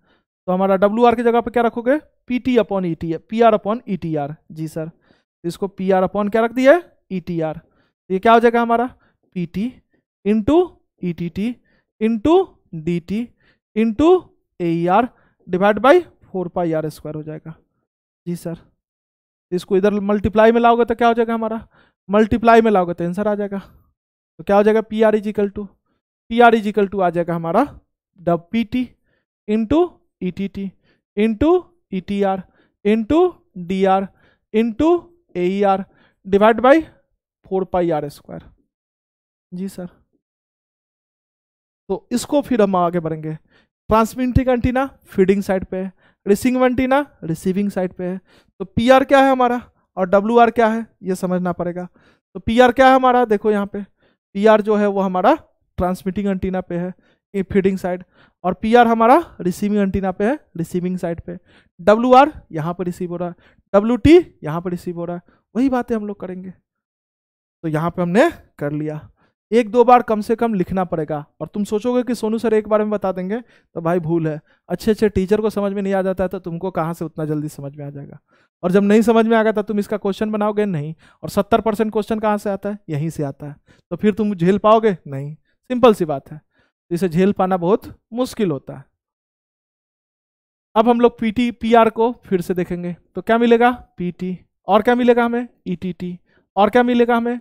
तो हमारा डब्ल्यू आर की जगह पर क्या रखोगे P T upon E T P R upon E T R जी सर तो इसको पी आर अपॉन क्या रख दिया है ई टी आर ये क्या हो जाएगा हमारा P T into E T T into D T into A R divide by four pi R square हो जाएगा जी सर इसको इधर मल्टीप्लाई में लाओगे तो क्या हो जाएगा हमारा मल्टीप्लाई में लाओगे तो आंसर आ जाएगा तो क्या हो जाएगा P R is equal to P R is equal to आ जाएगा हमारा the P T into E T T into E T R into D R into A R divide by four pi R square जी sir तो इसको फिर हम आगे बढ़ेंगे ट्रांसमिटिंग एंटीना फीडिंग साइड पे है रिसिंग एंटीना रिसीविंग साइड पे है तो पी आर क्या है हमारा और डब्ल्यू आर क्या है ये समझना पड़ेगा तो पी आर क्या है हमारा देखो यहाँ पे पी आर जो है वो हमारा ट्रांसमिटिंग एंटीना पे है फीडिंग साइड और पी आर हमारा रिसीविंग एंटीना पे है रिसीविंग साइड पे डब्ल्यू आर यहाँ पर रिसीव हो रहा है डब्ल्यू टी यहाँ पर रिसीव हो रहा है वही बातें हम लोग करेंगे तो यहाँ पे हमने कर लिया एक दो बार कम से कम लिखना पड़ेगा और तुम सोचोगे कि सोनू सर एक बार में बता देंगे तो भाई भूल है अच्छे अच्छे टीचर को समझ में नहीं आ जाता है तो तुमको कहाँ से उतना जल्दी समझ में आ जाएगा और जब नहीं समझ में आ गया तो तुम इसका क्वेश्चन बनाओगे नहीं और सत्तर परसेंट क्वेश्चन कहाँ से आता है यहीं से आता है तो फिर तुम झेल पाओगे नहीं सिंपल सी बात है तो इसे झेल पाना बहुत मुश्किल होता है अब हम लोग पी आर को फिर से देखेंगे तो क्या मिलेगा टी और क्या मिलेगा हमें टी e और क्या मिलेगा हमें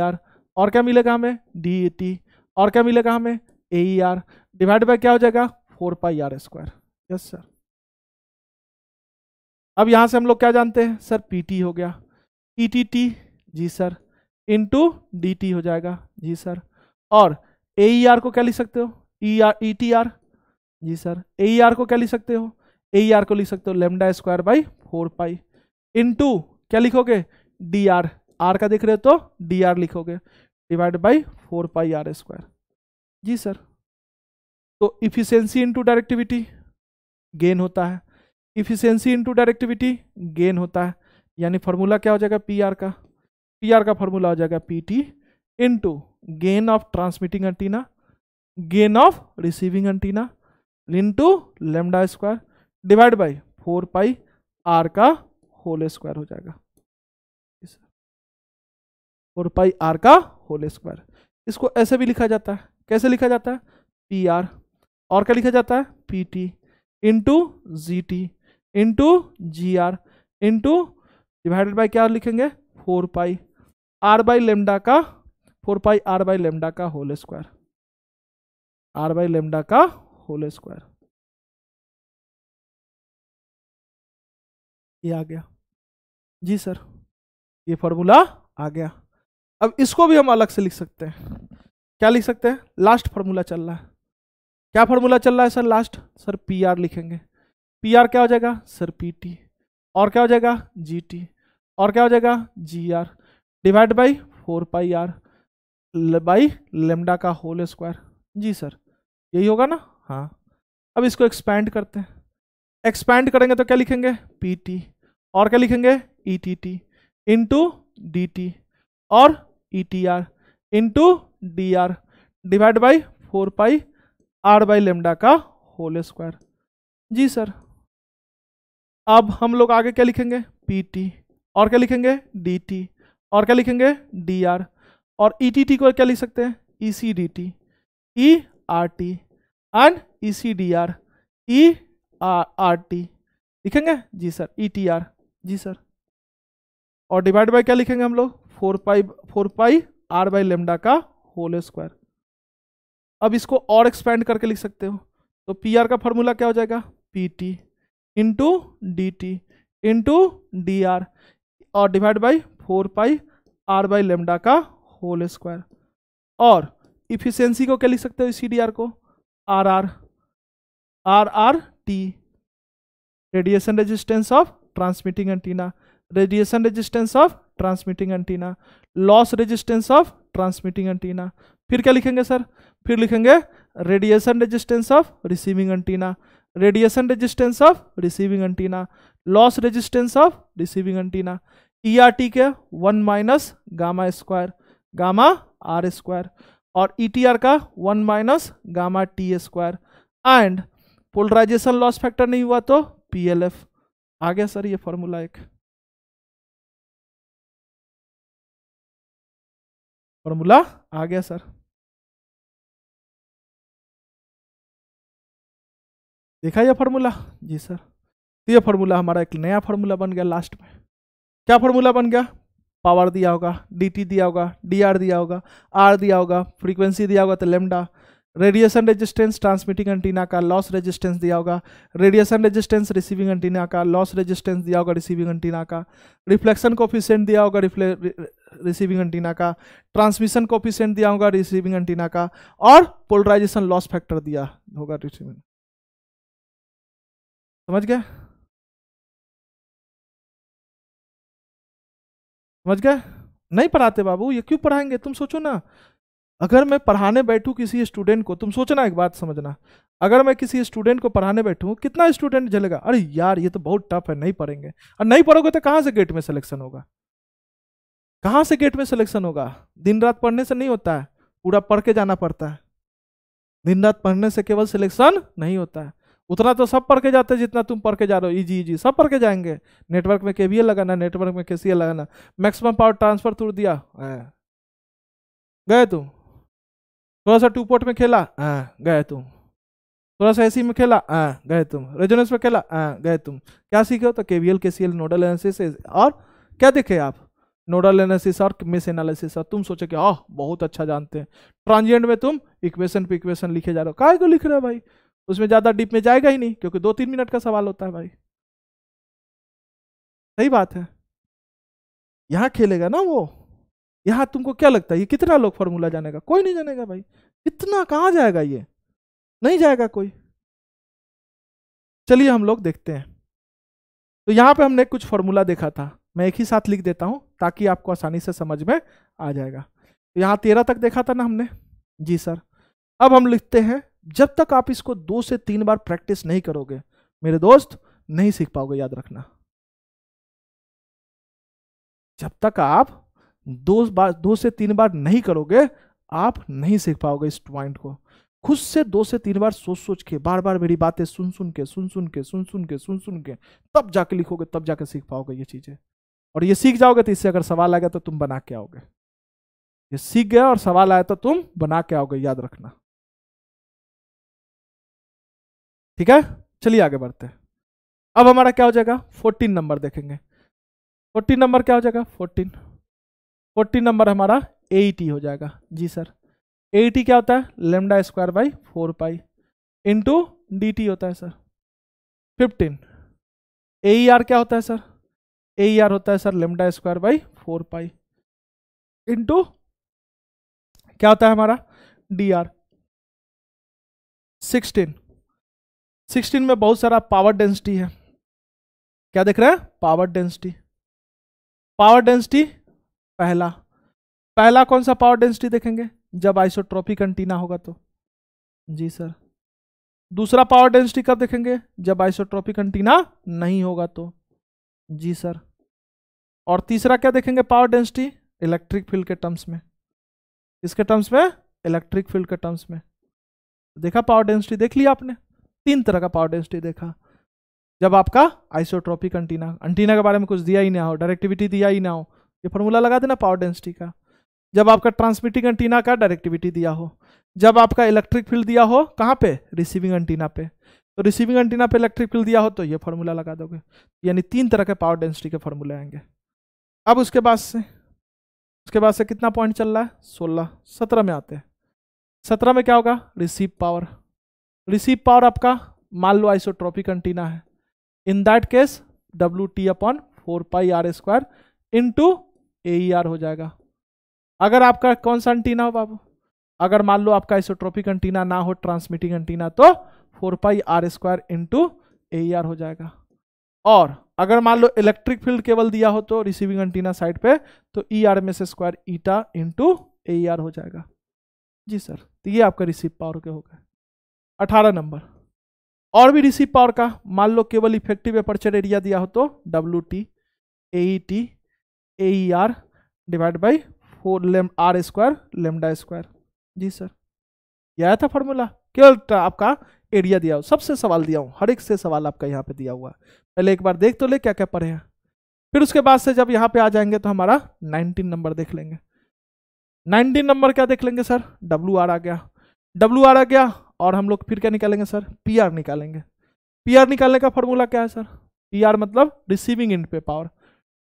आर e और क्या मिलेगा हमें डी ए टी और क्या मिलेगा हमें A E R divide by क्या हो जाएगा four pi R square yes sir अब यहां से हम लोग क्या जानते हैं सर पीटी हो गया पी टी टी जी सर इंटू डी टी हो जाएगा जी सर और ए ई आर को क्या लिख सकते हो E R E T R जी सर ए ई आर को क्या लिख सकते हो ए ई आर को लिख सकते हो lambda square by four pi into क्या लिखोगे डी आर आर का देख रहे हो तो डी आर लिखोगे divide by four pi R square जी सर तो इफिशियंसी इनटू डायरेक्टिविटी गेन होता है इफिशियंसी इनटू डायरेक्टिविटी गेन होता है यानी फार्मूला क्या हो जाएगा पी आर का पी आर का फार्मूला हो जाएगा P T into gain of transmitting antenna gain of receiving antenna into lambda square divide by four pi R का होल स्क्वायर हो जाएगा फोर पाई आर का होल स्क्वायर इसको ऐसे भी लिखा जाता है कैसे लिखा जाता है पी आर और क्या लिखा जाता है P T into G T into G R into divided by क्या लिखेंगे four pi R by lambda का four pi R by lambda का whole square R by lambda का होल स्क्वायर ये आ गया जी सर ये फॉर्मूला आ गया अब इसको भी हम अलग से लिख सकते हैं क्या लिख सकते हैं लास्ट फार्मूला चल रहा है क्या फार्मूला चल रहा है sir last sir P R लिखेंगे पी आर क्या हो जाएगा सर पी टी और क्या हो जाएगा जी टी और क्या हो जाएगा G R divide by four pi R by lambda का होल स्क्वायर जी सर यही होगा ना हाँ अब इसको एक्सपैंड करते हैं एक्सपैंड करेंगे तो क्या लिखेंगे पी टी और क्या लिखेंगे E T T into D T और E T R into D R divide by four pi R by lambda का होल स्क्वायर जी सर अब हम लोग आगे क्या लिखेंगे पी टी और क्या लिखेंगे डी टी और क्या लिखेंगे डी आर और ई टी टी को क्या लिख सकते हैं E C D T E R T and E C D R E are T लिखेंगे जी सर ई टी आर जी सर और डिवाइड बाय क्या लिखेंगे हम लोग four pi four pi R by lambda का होल स्क्वायर अब इसको और एक्सपेंड करके लिख सकते हो तो पी आर का फॉर्मूला क्या हो जाएगा P T into D T into D are और divide by four pi R by lambda का होल स्क्वायर और इफिशेंसी को क्या लिख सकते हो सी डी आर को R R R R T radiation resistance of transmitting antenna radiation resistance of transmitting antenna loss resistance of transmitting antenna फिर क्या लिखेंगे सर फिर लिखेंगे radiation resistance of receiving antenna radiation resistance of receiving antenna loss resistance of receiving antenna E are T के one minus gamma square gamma R square और E T R का one minus gamma T square and polarisation loss factor नहीं हुआ तो P L F आ गया sir ये formula एक formula आ गया सर देखा यह फॉर्मूला जी सर तो यह फॉर्मूला हमारा एक नया फॉर्मूला बन गया लास्ट में क्या फॉर्मूला बन गया पावर दिया होगा डीटी दिया होगा डीआर दिया होगा आर दिया होगा फ्रीक्वेंसी दिया होगा तो lambda radiation resistance transmitting antenna का लॉस रेजिस्टेंस दिया होगा रेडिएशन रेजिस्टेंस रिसीविंग एंटीना का लॉस रेजिस्टेंस दिया होगा रिसीविंग एंटीना का रिफ्लेक्शन कोफिशेंट दिया होगा रिसीविंग एंटीना का ट्रांसमिशन कोपिशेंट दिया होगा रिसीविंग एंटीना का और पोलराइजेशन लॉस फैक्टर दिया होगा रिसीविंग समझ गए समझ गए नहीं पढ़ाते बाबू ये क्यों पढ़ाएंगे तुम सोचो ना अगर मैं पढ़ाने बैठूं किसी स्टूडेंट को तुम सोचना एक बात समझना अगर मैं किसी स्टूडेंट को पढ़ाने बैठूं कितना स्टूडेंट झलेगा अरे यार ये तो बहुत टफ है नहीं पढ़ेंगे और नहीं पढ़ोगे तो कहाँ से गेट में सिलेक्शन होगा कहाँ से गेट में सिलेक्शन होगा दिन रात पढ़ने से नहीं होता है पूरा पढ़ के जाना पड़ता है दिन रात पढ़ने से केवल सिलेक्शन नहीं होता है उतना तो सब पढ़ के जाते हैं जितना तुम पढ़ के जा रहे हो इजी इजी सब पढ़ के जाएंगे नेटवर्क में के लगाना नेटवर्क में के लगाना मैक्सिमम पावर ट्रांसफर तोड़ दिया गए तुम थोड़ा सा टू पोर्ट में खेला हाँ गए तुम थोड़ा सा एसी में खेला हाँ गए तुम रेजोनेंस में खेला हाँ गए तुम क्या सीखे हो तो केवीएल के सी नोडल एनसी और क्या देखे आप नोडल एनालिसिस और मेस एनालिसिस और तुम सोचे कि आह बहुत अच्छा जानते हैं ट्रांजिएंट में तुम इक्वेशन पे इक्वेशन लिखे जा रहे हो काय को लिख रहे हो भाई उसमें ज़्यादा डीप में जाएगा ही नहीं क्योंकि दो तीन मिनट का सवाल होता है भाई सही बात है यहाँ खेलेगा ना वो यहाँ तुमको क्या लगता है ये कितना लोग फॉर्मूला जानेगा कोई नहीं जानेगा भाई कितना कहाँ जाएगा ये नहीं जाएगा कोई चलिए हम लोग देखते हैं तो यहाँ पे हमने कुछ फॉर्मूला देखा था मैं एक ही साथ लिख देता हूँ ताकि आपको आसानी से समझ में आ जाएगा तो यहाँ तेरह तक देखा था ना हमने जी सर अब हम लिखते हैं जब तक आप इसको दो से तीन बार प्रैक्टिस नहीं करोगे मेरे दोस्त नहीं सीख पाओगे याद रखना जब तक आप दो बार दो से तीन बार नहीं करोगे आप नहीं सीख पाओगे इस पॉइंट को खुद से दो से तीन बार सोच सोच के बार बार मेरी बातें सुन सुन के सुन सुन के सुन सुन के सुन सुन के तब जाके लिखोगे तब जाके सीख पाओगे ये चीज़ें और ये सीख जाओगे तो इससे अगर सवाल आ गया तो तुम बना के आओगे ये सीख गया और सवाल आया तो तुम बना के आओगे याद रखना ठीक है चलिए आगे बढ़ते हैं अब हमारा क्या हो जाएगा फोर्टीन नंबर देखेंगे फोर्टीन नंबर क्या हो जाएगा फोर्टीन फोर्टीन नंबर हमारा ए e हो जाएगा जी सर ए e क्या होता है lambda square by four pi into D T होता है sir fifteen A R e क्या होता है सर ए आर होता है sir lambda square by four pi into क्या होता है हमारा डी आर सिक्सटीन सिक्सटीन में बहुत सारा पावर डेंसिटी है क्या देख रहे हैं पावर डेंसिटी पावर डेंसिटी पहला पहला कौन सा पावर डेंसिटी देखेंगे जब आइसोट्रॉपिक एंटीना होगा तो जी सर दूसरा पावर डेंसिटी कब देखेंगे जब आइसोट्रॉपिक एंटीना नहीं होगा तो जी सर और तीसरा क्या देखेंगे पावर डेंसिटी इलेक्ट्रिक फील्ड के टर्म्स में इसके टर्म्स में इलेक्ट्रिक फील्ड के टर्म्स में देखा पावर डेंसिटी देख लिया आपने तीन तरह का पावर डेंसिटी देखा जब आपका आइसोट्रॉपिक अंटीना अंटीना के बारे में कुछ दिया ही ना हो डायरेक्टिविटी दिया ही ना हो ये फॉर्मूला लगा देना पावर डेंसिटी का जब आपका ट्रांसमिटिंग एंटीना का डायरेक्टिविटी दिया हो जब आपका इलेक्ट्रिक फील्ड दिया हो कहाँ पे रिसीविंग एंटीना पे तो रिसीविंग एंटीना पे इलेक्ट्रिक फील्ड दिया हो तो ये फार्मूला लगा दोगे यानी तीन तरह के पावर डेंसिटी के फॉर्मूले आएंगे अब उसके बाद से उसके बाद से कितना पॉइंट चल रहा है सोलह सत्रह में आते हैं सत्रह में क्या होगा रिसीव पावर रिसीव पावर आपका मान लो आइसोट्रॉपिक एंटीना है in that case W T upon four pi R square into A हो जाएगा अगर आपका कौन सा एंटीना हो बाबू अगर मान लो आपका आइसोट्रोपिक एंटीना ना हो ट्रांसमिटिंग एंटीना तो four pi R square into A R हो जाएगा और अगर मान लो इलेक्ट्रिक फील्ड केवल दिया हो तो रिसीविंग एंटीना साइड पे तो ई e आर में से square eta into A R हो जाएगा जी सर तो ये आपका रिसीव पावर के हो गए अठारह नंबर और भी रिसीव पावर का मान लो केवल इफेक्टिव एपर्चर एरिया दिया हो तो W T A T A R divide by four R square lambda square जी सर यह आया था फॉर्मूला केवल आपका एरिया दिया हो सबसे सवाल दिया हूँ हर एक से सवाल आपका यहाँ पे दिया हुआ है पहले एक बार देख तो ले क्या क्या पढ़े हैं फिर उसके बाद से जब यहाँ पे आ जाएंगे तो हमारा 19 नंबर देख लेंगे 19 नंबर क्या देख लेंगे सर डब्ल्यू आर आ गया डब्ल्यू आर आ गया और हम लोग फिर क्या निकालेंगे सर पी आर निकालेंगे पी आर निकालने का फॉर्मूला क्या है सर पी आर मतलब रिसीविंग इंड पे पावर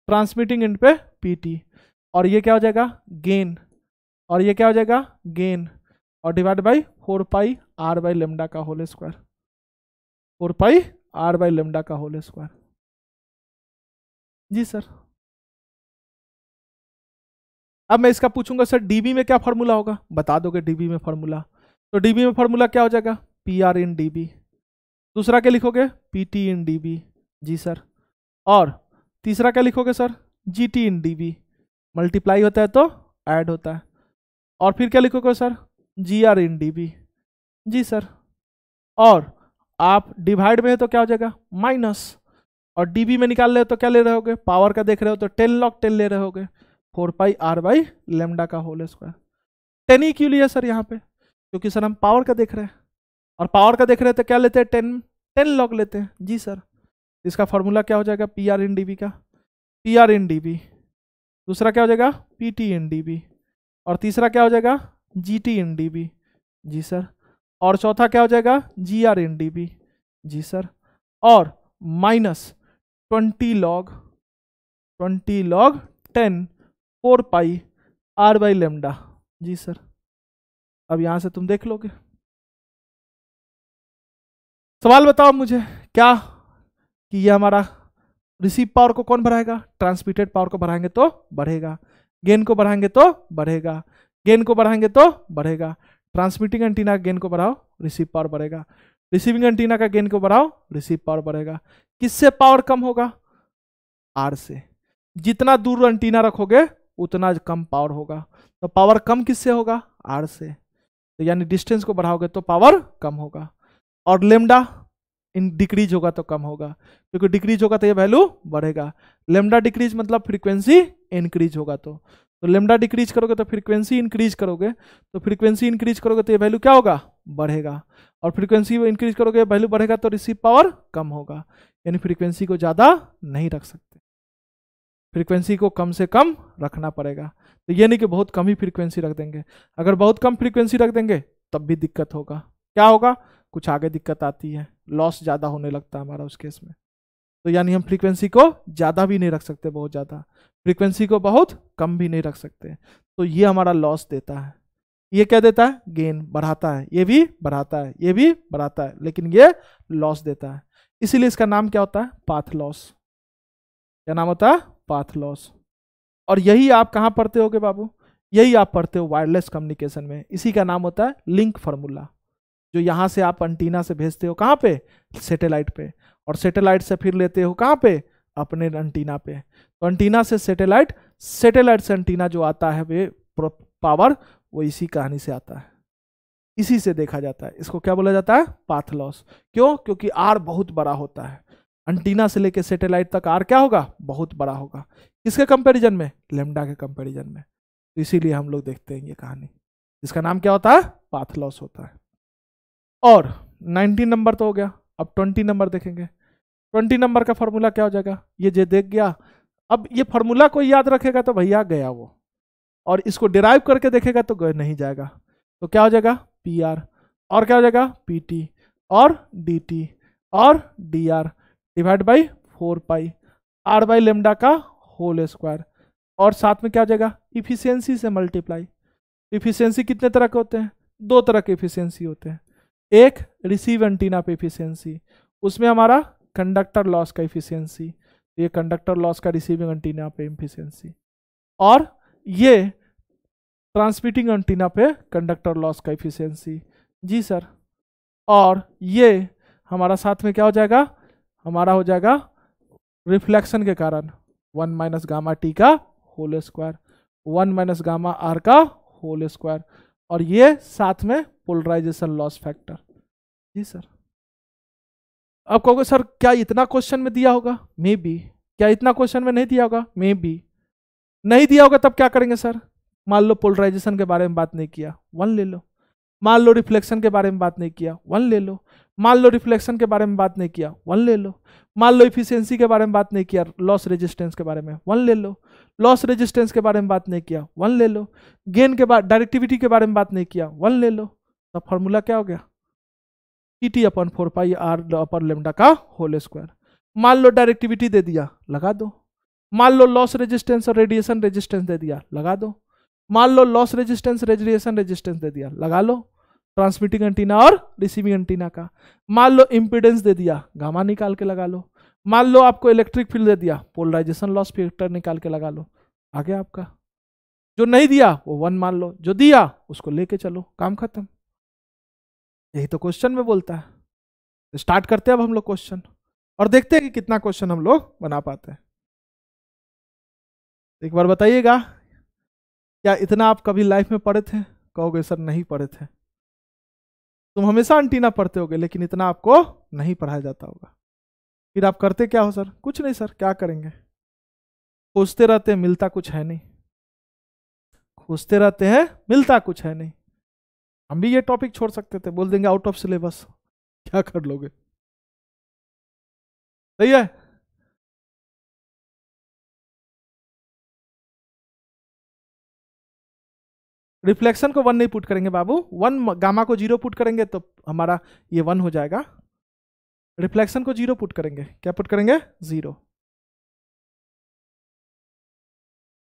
ट्रांसमिटिंग इंड पे पी टी और ये क्या हो जाएगा गेन और ये क्या हो जाएगा गेन और divide by four pi R by lambda का whole square four pi R by lambda का होल स्क्वायर जी सर अब मैं इसका पूछूंगा सर डीबी में क्या फॉर्मूला होगा बता दोगे डीबी में फॉर्मूला तो डीबी में फॉर्मूला क्या हो जाएगा P R in D B दूसरा क्या लिखोगे P T in D B जी सर और तीसरा क्या लिखोगे sir G T in D B multiply होता है तो ऐड होता है और फिर क्या लिखोगे sir ji R in D B जी सर और आप डिवाइड में है तो क्या हो जाएगा माइनस और डीबी में निकाल रहे हो तो क्या ले रहे होगे पावर का देख रहे हो तो टेन लॉक टेन ले रहे होगे four pi R by lambda का होल स्क्वायर टेन ही क्यों लिया सर यहाँ पे क्योंकि सर हम पावर का देख रहे हैं और पावर का देख रहे हैं तो क्या लेते हैं टेन टेन लॉक लेते हैं जी सर इसका फॉर्मूला क्या हो जाएगा P R in D B का P R in D B दूसरा क्या हो जाएगा P T in D B और तीसरा क्या हो जाएगा G T in D B जी सर और चौथा क्या हो जाएगा G R in D B जी सर और minus twenty log twenty log ten four pi R by lambda जी सर अब यहां से तुम देख लोगे सवाल बताओ मुझे क्या कि ये हमारा रिसीव पावर को कौन बढ़ाएगा ट्रांसमिटेड पावर को बढ़ाएंगे तो बढ़ेगा गेन को बढ़ाएंगे तो बढ़ेगा गेन को बढ़ाएंगे तो बढ़ेगा ट्रांसमिटिंग एंटीना का गेन को बढ़ाओ रिसीव पावर बढ़ेगा रिसीविंग एंटीना का गेन को बढ़ाओ रिसीव पावर बढ़ेगा किससे पावर कम होगा आर से जितना दूर एंटीना रखोगे उतना कम पावर होगा तो पावर कम किससे होगा आर से तो यानी डिस्टेंस को बढ़ाओगे तो पावर कम होगा और लेमडा इन डिक्रीज होगा तो कम होगा क्योंकि डिक्रीज होगा तो ये वैल्यू बढ़ेगा लेमडा डिक्रीज मतलब फ्रीक्वेंसी इंक्रीज होगा तो तो लेमडा डिक्रीज करोगे तो फ्रीक्वेंसी इंक्रीज करोगे तो फ्रीक्वेंसी इंक्रीज करोगे तो ये वैल्यू क्या होगा बढ़ेगा और फ्रीक्वेंसी इंक्रीज करोगे वैल्यू बढ़ेगा तो रिसीव पावर कम होगा यानी फ्रीक्वेंसी को ज़्यादा नहीं रख सकते फ्रीक्वेंसी को कम से कम रखना पड़ेगा तो ये नहीं कि बहुत कम ही फ्रीक्वेंसी रख देंगे अगर बहुत कम फ्रीक्वेंसी रख देंगे तब भी दिक्कत होगा क्या होगा कुछ आगे दिक्कत आती है लॉस ज़्यादा होने लगता है हमारा उस केस में तो यानी हम फ्रीक्वेंसी को ज़्यादा भी नहीं रख सकते बहुत ज़्यादा फ्रीक्वेंसी को बहुत कम भी नहीं रख सकते तो ये हमारा लॉस देता है ये क्या देता है गेन बढ़ाता है ये भी बढ़ाता है ये भी बढ़ाता है लेकिन ये लॉस देता है इसीलिए इसका नाम क्या होता है पाथ लॉस क्या नाम होता है पाथ लॉस और यही आप कहाँ पढ़ते हो बाबू यही आप पढ़ते हो वायरलेस कम्युनिकेशन में इसी का नाम होता है लिंक फार्मूला जो यहाँ से आप अंटीना से भेजते हो कहाँ पे सेटेलाइट पे और सेटेलाइट से फिर लेते हो कहाँ पे अपने अंटीना पे तो अंटीना से सेटेलाइट सेटेलाइट से अंटीना जो आता है वे पावर वो इसी कहानी से आता है इसी से देखा जाता है इसको क्या बोला जाता है पाथ लॉस क्यों क्योंकि आर बहुत बड़ा होता है अंटीना से लेके सेटेलाइट तक आर क्या होगा बहुत बड़ा होगा किसके कंपेरिजन में लेमडा के कंपेरिजन में तो इसीलिए हम लोग देखते हैं ये कहानी इसका नाम क्या होता है पाथ लॉस होता है और 19 नंबर तो हो गया अब 20 नंबर देखेंगे 20 नंबर का फार्मूला क्या हो जाएगा ये जे देख गया अब ये फार्मूला को याद रखेगा तो भैया गया वो और इसको डिराइव करके देखेगा तो गए नहीं जाएगा तो क्या हो जाएगा पी आर और क्या हो जाएगा पी टी और डी टी और D R divide by four pi R by lambda का होल स्क्वायर और साथ में क्या हो जाएगा इफिशियंसी से मल्टीप्लाई इफिशियंसी कितने तरह के होते हैं दो तरह के इफिशियंसी होते हैं एक रिसीव एंटीना पे एफिशिएंसी उसमें हमारा कंडक्टर लॉस का एफिशिएंसी तो ये कंडक्टर लॉस का रिसीविंग एंटीना पे एफिशिएंसी और ये ट्रांसमिटिंग एंटीना पे कंडक्टर लॉस का एफिशिएंसी जी सर और ये हमारा साथ में क्या हो जाएगा हमारा हो जाएगा रिफ्लेक्शन के कारण वन माइनस गामा टी का whole square one minus gamma R का होल स्क्वायर और ये साथ में पोलराइजेशन लॉस फैक्टर जी सर अब कहोगे सर क्या इतना क्वेश्चन में दिया होगा मे बी क्या इतना क्वेश्चन में नहीं दिया होगा मे बी नहीं दिया होगा तब क्या करेंगे सर मान लो पोलराइजेशन के बारे में बात नहीं किया वन ले लो मान लो रिफ्लेक्शन के बारे में बात नहीं किया वन ले लो मान लो रिफ्लेक्शन के बारे में बात नहीं किया वन ले लो मान लो इफिशियंसी के बारे में बात नहीं किया लॉस रेजिस्टेंस के बारे में वन ले लो लॉस रेजिस्टेंस के बारे में बात नहीं किया वन ले लो गेन के बारे डायरेक्टिविटी के बारे में बात नहीं किया वन ले लो तो फॉर्मूला क्या हो गया T T upon four pi R upon lambda का होल स्क्वायर मान लो डायरेक्टिविटी दे दिया लगा दो मान लो लॉस रेजिस्टेंस और रेडिएशन रेजिस्टेंस दे दिया लगा दो मान लो लॉस रेजिस्टेंस रेडिएशन रेजिस्टेंस दे दिया लगा लो ट्रांसमिटिंग एंटीना और रिसीविंग एंटीना का मान लो इम्पिडेंस दे दिया गामा निकाल के लगा लो मान लो आपको इलेक्ट्रिक फील्ड दे दिया पोलराइजेशन लॉस फैक्टर निकाल के लगा लो आ गया आपका जो नहीं दिया वो वन मान लो जो दिया उसको लेके चलो काम खत्म यही तो क्वेश्चन में बोलता है स्टार्ट तो करते हैं अब हम लोग क्वेश्चन और देखते हैं कि कितना क्वेश्चन हम लोग बना पाते हैं एक बार बताइएगा क्या इतना आप कभी लाइफ में पढ़े थे कहोगे सर नहीं पढ़े थे तुम हमेशा अंटीना पढ़ते होगे लेकिन इतना आपको नहीं पढ़ाया जाता होगा फिर आप करते क्या हो सर कुछ नहीं सर क्या करेंगे खोजते रहते हैं मिलता कुछ है नहीं खोजते रहते हैं मिलता कुछ है नहीं हम भी ये टॉपिक छोड़ सकते थे बोल देंगे आउट ऑफ सिलेबस क्या कर लोगे सही है रिफ्लेक्शन को वन नहीं पुट करेंगे बाबू वन गामा को जीरो पुट करेंगे तो हमारा ये वन हो जाएगा रिफ्लेक्शन को जीरो पुट करेंगे क्या पुट करेंगे जीरो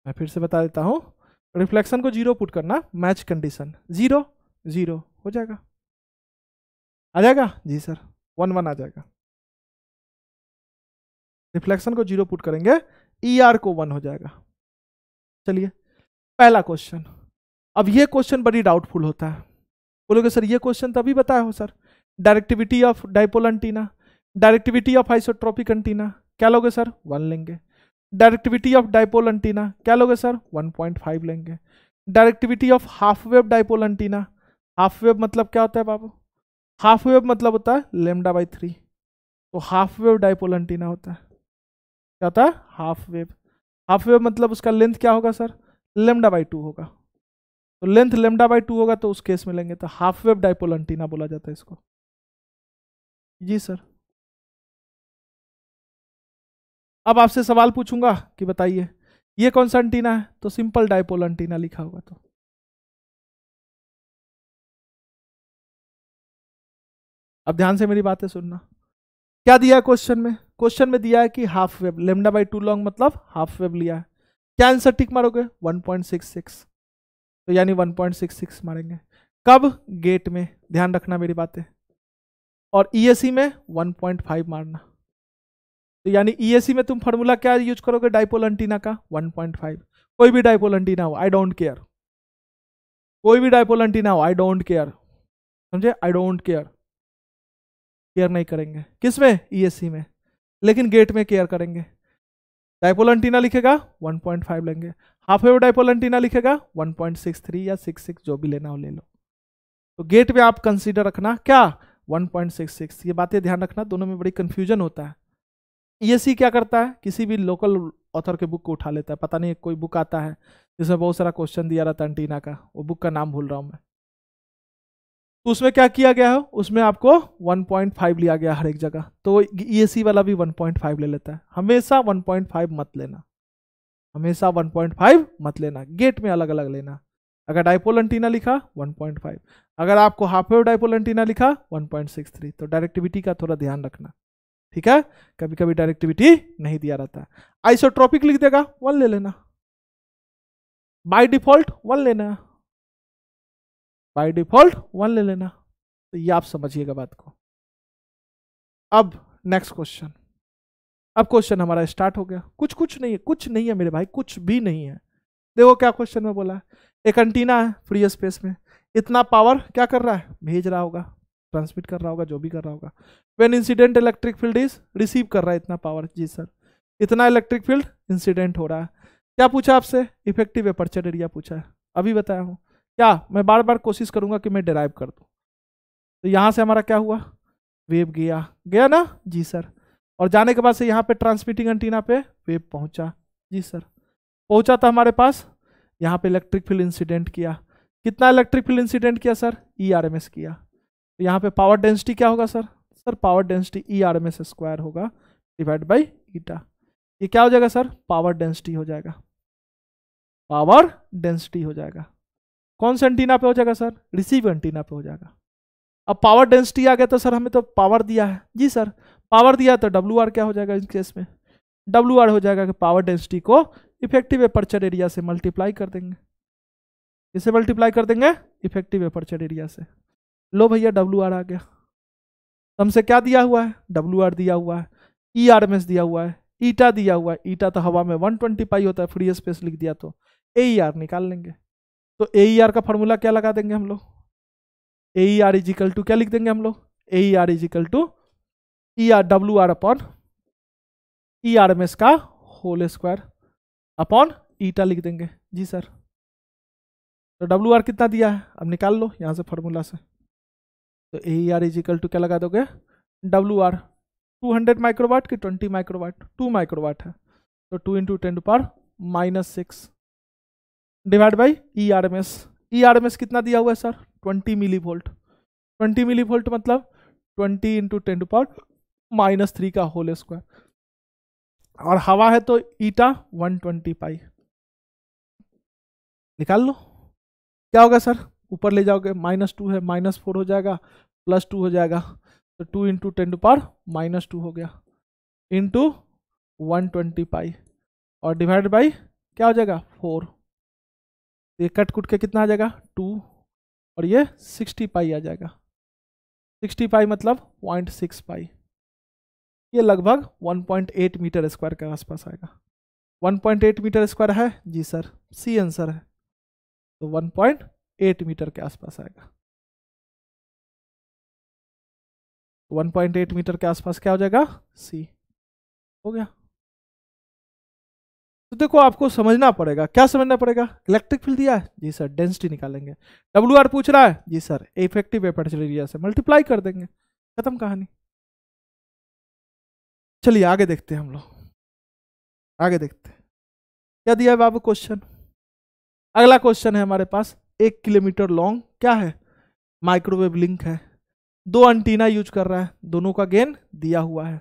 मैं फिर से बता देता हूं रिफ्लेक्शन को जीरो पुट करना मैच कंडीशन जीरो ज़ीरो हो जाएगा आ जाएगा जी सर वन वन आ जाएगा रिफ्लेक्शन को जीरो पुट करेंगे ई e ER को वन हो जाएगा चलिए पहला क्वेश्चन अब ये क्वेश्चन बड़ी डाउटफुल होता है बोलोगे सर ये क्वेश्चन तभी बताया हो sir directivity of dipole antenna directivity of isotropic antenna क्या लोगे सर वन लेंगे डायरेक्टिविटी ऑफ डाइपोल एंटीना क्या लोगे सर फाइव लेंगे directivity of half wave dipole antenna half wave मतलब क्या होता है बाबू हाफ वेव मतलब होता है लेमडा बाई थ्री तो हाफ वेव डाइपोल एंटीना होता है क्या होता है हाफ वेव हाफ वेव मतलब उसका लेंथ क्या होगा सर लेमडा बाई टू होगा तो लेंथ लेमडा बाई टू होगा तो उस केस में लेंगे तो हाफ वेव डाइपोल एंटीना बोला जाता है इसको जी सर अब आपसे सवाल पूछूंगा कि बताइए ये कौन सा एंटीना है तो सिंपल डाइपोल एंटीना लिखा होगा तो अब ध्यान से मेरी बातें सुनना क्या दिया है क्वेश्चन में क्वेश्चन में दिया है कि half wave lambda by two long मतलब हाफ वेब लिया है क्या आंसर टिक मारोगे 1.66 तो यानी 1.66 मारेंगे कब गेट में ध्यान रखना मेरी बातें और ई e में 1.5 मारना तो यानी ई e में तुम फॉर्मूला क्या यूज करोगे डाइपोल एंटीना का 1.5 कोई भी डाइपोल एंटीना हो आई डोंट केयर कोई भी डाइपोल एंटीना हो आई डोंट केयर समझे आई डोंट केयर केयर नहीं करेंगे किस में ईएससी e में लेकिन गेट में केयर करेंगे डाइपोल एंटीना लिखेगा 1.5 लेंगे हाफ एव डाइपोल एंटीना लिखेगा 1.63 या 66 जो भी लेना हो ले लो तो गेट में आप कंसीडर रखना क्या 1.66 ये बातें ध्यान रखना दोनों में बड़ी कन्फ्यूजन होता है ईएससी e क्या करता है किसी भी लोकल ऑथर के बुक को उठा लेता है पता नहीं कोई बुक आता है जिसमें बहुत सारा क्वेश्चन दिया रहता है एंटीना का वो बुक का नाम भूल रहा हूँ मैं तो उसमें क्या किया गया है उसमें आपको 1.5 लिया गया हर एक जगह तो ई e वाला भी 1.5 ले लेता है हमेशा 1.5 मत लेना हमेशा 1.5 मत लेना गेट में अलग अलग लेना अगर डाइपोल एंटीना लिखा 1.5 अगर आपको हाफ वेव डाइपोल एंटीना लिखा 1.63 तो डायरेक्टिविटी का थोड़ा ध्यान रखना ठीक है कभी कभी डायरेक्टिविटी नहीं दिया रहता है आइसोट्रॉपिक लिख देगा वन ले लेना बाई डिफॉल्ट वन लेना बाय डिफॉल्ट वन ले लेना तो ये आप समझिएगा बात को अब नेक्स्ट क्वेश्चन अब क्वेश्चन हमारा स्टार्ट हो गया कुछ कुछ नहीं है कुछ नहीं है मेरे भाई कुछ भी नहीं है देखो क्या क्वेश्चन में बोला एक एंटीना है फ्री स्पेस में इतना पावर क्या कर रहा है भेज रहा होगा ट्रांसमिट कर रहा होगा जो भी कर रहा होगा when incident electric field is receive कर रहा है इतना पावर जी सर इतना इलेक्ट्रिक फील्ड इंसिडेंट हो रहा है क्या पूछा आपसे इफेक्टिव एपर्चर एरिया पूछा है अभी बताया हूँ क्या मैं बार बार कोशिश करूंगा कि मैं डिराइव कर दूँ तो यहाँ से हमारा क्या हुआ वेब गया गया ना जी सर और जाने के बाद से यहाँ पे ट्रांसमिटिंग एंटीना पे वेब पहुँचा जी सर पहुँचा था हमारे पास यहाँ पे इलेक्ट्रिक फील्ड इंसिडेंट किया कितना इलेक्ट्रिक फील्ड इंसिडेंट किया sir E R M S किया तो यहाँ पे पावर डेंसिटी क्या होगा sir sir power density E R M S square होगा डिवाइड बाई ईटा ये क्या हो जाएगा सर पावर डेंसिटी हो जाएगा पावर डेंसिटी हो जाएगा कौन सा एंटीना पे हो जाएगा सर रिसीव एंटीना पे हो जाएगा अब पावर डेंसिटी आ गया तो सर हमें तो पावर दिया है जी सर पावर दिया तो डब्ल्यू आर क्या हो जाएगा इस केस में डब्ल्यू आर हो जाएगा कि पावर डेंसिटी को इफेक्टिव एपर्चर एरिया से मल्टीप्लाई कर देंगे इसे मल्टीप्लाई कर देंगे इफेक्टिव एपर्चर एरिया से लो भैया डब्ल्यू आर आ गया तो हमसे क्या दिया हुआ है डब्ल्यू आर दिया हुआ है ई आर एम एस दिया हुआ है ईटा e दिया हुआ है ईटा e तो हवा में वन ट्वेंटी पाई होता है फ्री स्पेस लिख दिया तो ए ई आर निकाल लेंगे तो ए आर e का फॉर्मूला क्या लगा देंगे हम लोग ए आर इजिकल टू क्या लिख देंगे हम लोग A R is equal to E R W R upon E R M S का होल स्क्वायर अपॉन ईटा लिख देंगे जी सर तो डब्ल्यू आर कितना दिया है अब निकाल लो यहाँ से फॉर्मूला से तो ए आर इजिकल टू क्या लगा दोगे W R two hundred microwatt की ट्वेंटी माइक्रोवाट टू माइक्रोवाट है तो टू इंटू टेन पर minus six divide by E R M S E R M S कितना दिया हुआ है sir twenty millivolt twenty millivolt मतलब twenty into ten to power minus three का whole square और हवा है तो ईटा वन ट्वेंटी पाई निकाल लो क्या होगा सर ऊपर ले जाओगे माइनस टू है माइनस फोर हो जाएगा प्लस टू हो जाएगा तो two into ten to power minus two हो गया इंटू वन ट्वेंटी पाई और डिवाइड बाई क्या हो जाएगा फोर तो ये कट कुट के कितना आ जाएगा टू और ये सिक्सटी पाई आ जाएगा सिक्सटी पाई मतलब पॉइंट सिक्स पाई ये लगभग one point eight metre square के आसपास आएगा one point eight metre square है जी सर सी आंसर है तो वन पॉइंट एट मीटर के आसपास आएगा वन पॉइंट एट मीटर के आसपास क्या हो जाएगा सी हो गया तो देखो आपको समझना पड़ेगा क्या समझना पड़ेगा इलेक्ट्रिक फील्ड दिया है जी सर डेंसिटी निकालेंगे डब्ल्यू आर पूछ रहा है जी सर इफेक्टिव एपर्चर एरिया से मल्टीप्लाई कर देंगे खत्म कहानी चलिए आगे देखते हैं हम लोग आगे देखते हैं क्या दिया है बाबू क्वेश्चन अगला क्वेश्चन है हमारे पास एक किलोमीटर लॉन्ग क्या है माइक्रोवेव लिंक है दो अंटीना यूज कर रहा है दोनों का गेन दिया हुआ है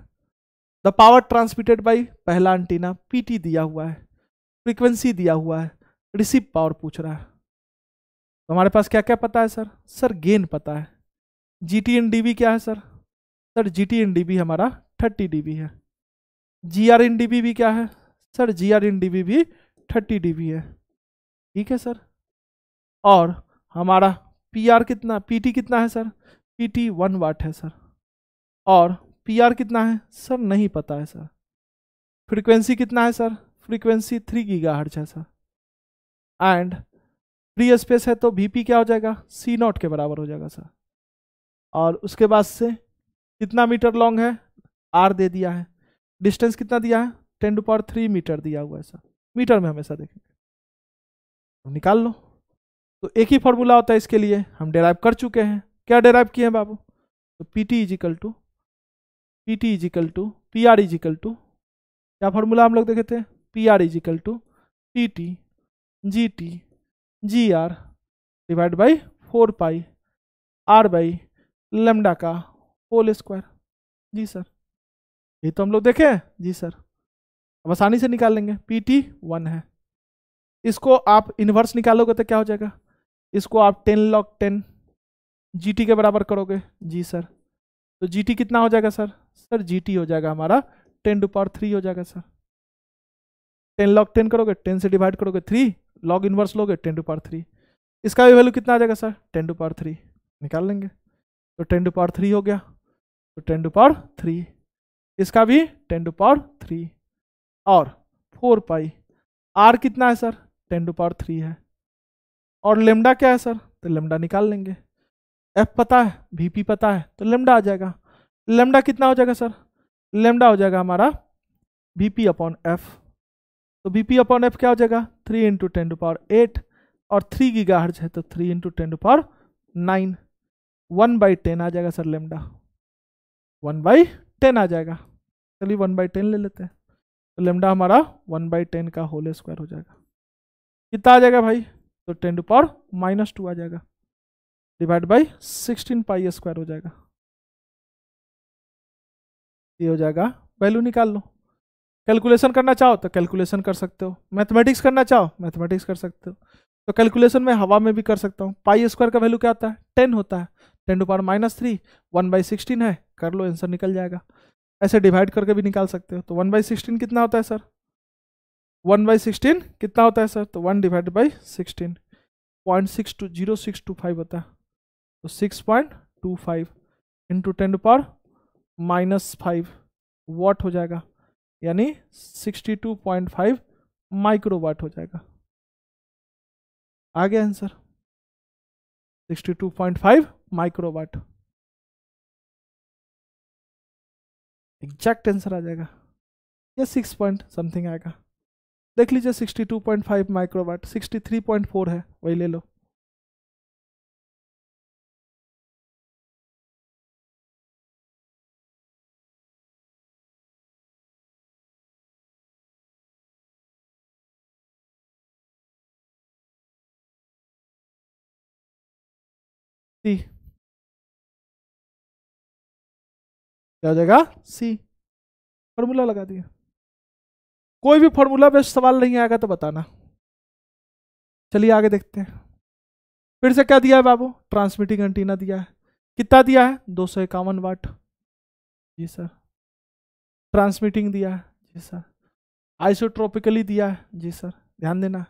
द पावर ट्रांसमिटेड बाई पहला एंटीना पीटी दिया हुआ है फ्रीक्वेंसी दिया हुआ है रिसीव पावर पूछ रहा है तो हमारे पास क्या क्या पता है सर सर गेन पता है G T in D B क्या है sir sir G T in D B हमारा थर्टी डी बी है G R in D B भी क्या है sir ji R in D B भी थर्टी डी बी है ठीक है सर और हमारा पी आर कितना पी टी कितना है sir P T one watt है सर और पीआर कितना है सर नहीं पता है सर फ्रीक्वेंसी कितना है sir frequency three gigahertz है सर एंड फ्री स्पेस है तो वीपी क्या हो जाएगा सी नॉट के बराबर हो जाएगा सर और उसके बाद से कितना मीटर लॉन्ग है आर दे दिया है डिस्टेंस कितना दिया है ten to power three metre दिया हुआ है सर मीटर में हमेशा देखेंगे तो निकाल लो तो एक ही फॉर्मूला होता है इसके लिए हम डेराइव कर चुके हैं क्या डेराइव किए हैं बाबू तो P T is equal to P T is equal to P R is equal to क्या फार्मूला हम लोग देखे थे P R is equal to P T G T G R divide by four pi R by lambda का होल स्क्वायर जी sir ये तो हम लोग देखे जी सर अब आसानी से निकाल लेंगे पी टी वन है इसको आप इन्वर्स निकालोगे तो क्या हो जाएगा इसको आप ten log ten G T के बराबर करोगे जी सर तो टी कितना हो जाएगा सर सर टी हो जाएगा हमारा टेन टू पावर थ्री हो जाएगा सर टेन लॉग टेन करोगे टेन से डिवाइड करोगे थ्री लॉग इनवर्स लोगे टेन टू पावर थ्री इसका भी वैल्यू कितना आ जाएगा sir ten to power three निकाल लेंगे तो टेन टू पावर थ्री हो गया तो टेन टू पावर थ्री इसका भी टेन टू पावर थ्री और फोर पाई आर कितना है sir ten to power three है और लेमडा क्या है सर तो लेमडा निकाल लेंगे एफ पता है वी पता है तो लेमडा आ जाएगा लेमडा कितना हो जाएगा सर लेमडा हो जाएगा हमारा पी अपॉन एफ तो पी अपॉन एफ क्या हो जाएगा three into ten to power eight और थ्री गीगा हर्ज है तो three into ten to power nine one by ten आ जाएगा sir lambda one by ten आ जाएगा चलिए वन बाई टेन ले लेते हैं तो लेमडा हमारा वन बाई टेन का होल स्क्वायर हो जाएगा कितना आ जाएगा भाई तो ten to power minus two आ जाएगा divide by sixteen pi square हो जाएगा ये हो जाएगा वैल्यू निकाल लो कैलकुलेशन करना चाहो तो कैलकुलेशन कर सकते हो मैथमेटिक्स करना चाहो मैथमेटिक्स कर सकते हो तो कैलकुलेशन में हवा में भी कर सकता हूँ पाई स्क्वायर का वैल्यू क्या होता है टेन होता है ten to power minus three one by sixteen है कर लो आंसर निकल जाएगा ऐसे डिवाइड करके भी निकाल सकते हो तो वन बाई सिक्सटीन कितना होता है सर वन बाई सिक्सटीन कितना होता है सर तो one divide by sixteen point six two zero six two five होता है तो six point two five into ten पर माइनस फाइव वॉट हो जाएगा यानी sixty two point five micro microwatt हो जाएगा आ गया answer sixty two point five micro microwatt exact answer आ जाएगा या सिक्स पॉइंट समथिंग आएगा देख लीजिए sixty two point five microwatt sixty three point four है वही ले लो सी क्या हो जाएगा सी फॉर्मूला लगा दिया कोई भी फॉर्मूला बेस्ट सवाल नहीं आएगा तो बताना चलिए आगे देखते हैं फिर से क्या दिया है बाबू ट्रांसमिटिंग एंटीना दिया है कितना दिया है दो सौ इक्यावन वाट जी सर ट्रांसमिटिंग दिया है जी सर आइसोट्रोपिकली दिया है जी सर ध्यान देना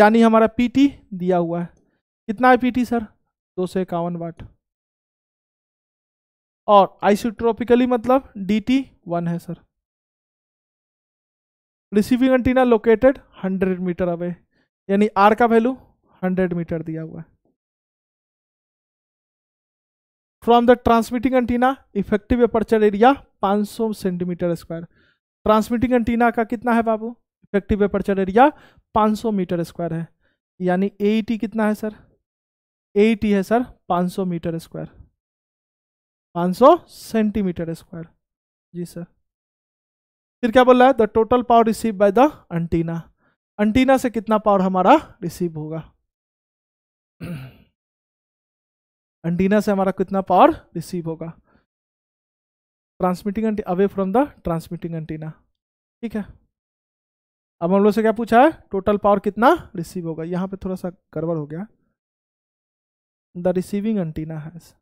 यानी हमारा पीटी दिया हुआ है कितना है पीटी सर दो सौ इक्यावन वाट और आइसोट्रोपिकली मतलब डी टी वन है sir receiving antenna located hundred metre away यानी आर का वैल्यू हंड्रेड मीटर दिया हुआ है from the transmitting antenna effective aperture area 500 centimetre square transmitting antenna का कितना है बाबू effective aperture area 500 metre square है यानी एईटी e कितना है सर एटी है sir 500 metre square 500 centimetre square जी सर फिर क्या बोल रहा है the total power receive by the antenna antenna से कितना पावर हमारा रिसीव होगा अंटीना से हमारा कितना पावर रिसीव होगा transmitting away from the transmitting antenna ठीक है अब हम लोग से क्या पूछा है टोटल पावर कितना रिसीव होगा यहाँ पे थोड़ा सा गड़बड़ हो गया the receiving antenna has.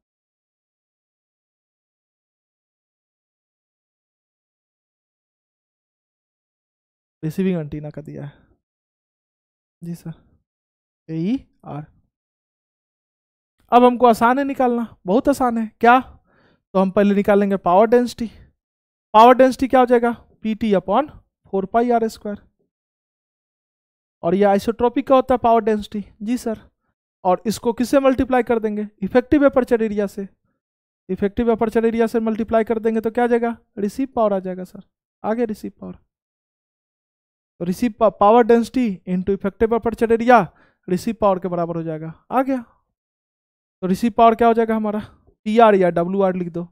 Receiving antenna का दिया है जी सर ए आर e अब हमको आसान है निकालना बहुत आसान है क्या तो हम पहले निकालेंगे पावर डेंसिटी पावर डेंसिटी क्या हो जाएगा P T upon four pi R square और ये आइसोट्रोपिक का होता है पावर डेंसिटी जी सर और इसको किससे मल्टीप्लाई कर देंगे इफेक्टिव अपर्चर एरिया से इफेक्टिव अपर्चर एरिया से मल्टीप्लाई कर देंगे तो क्या आ जाएगा रिसीव पावर आ जाएगा सर आगे रिसीव पावर तो receive power density into effective aperture area receive power के बराबर हो जाएगा आ गया तो रिसीव पावर क्या हो जाएगा हमारा पी आर या डब्ल्यू आर लिख दो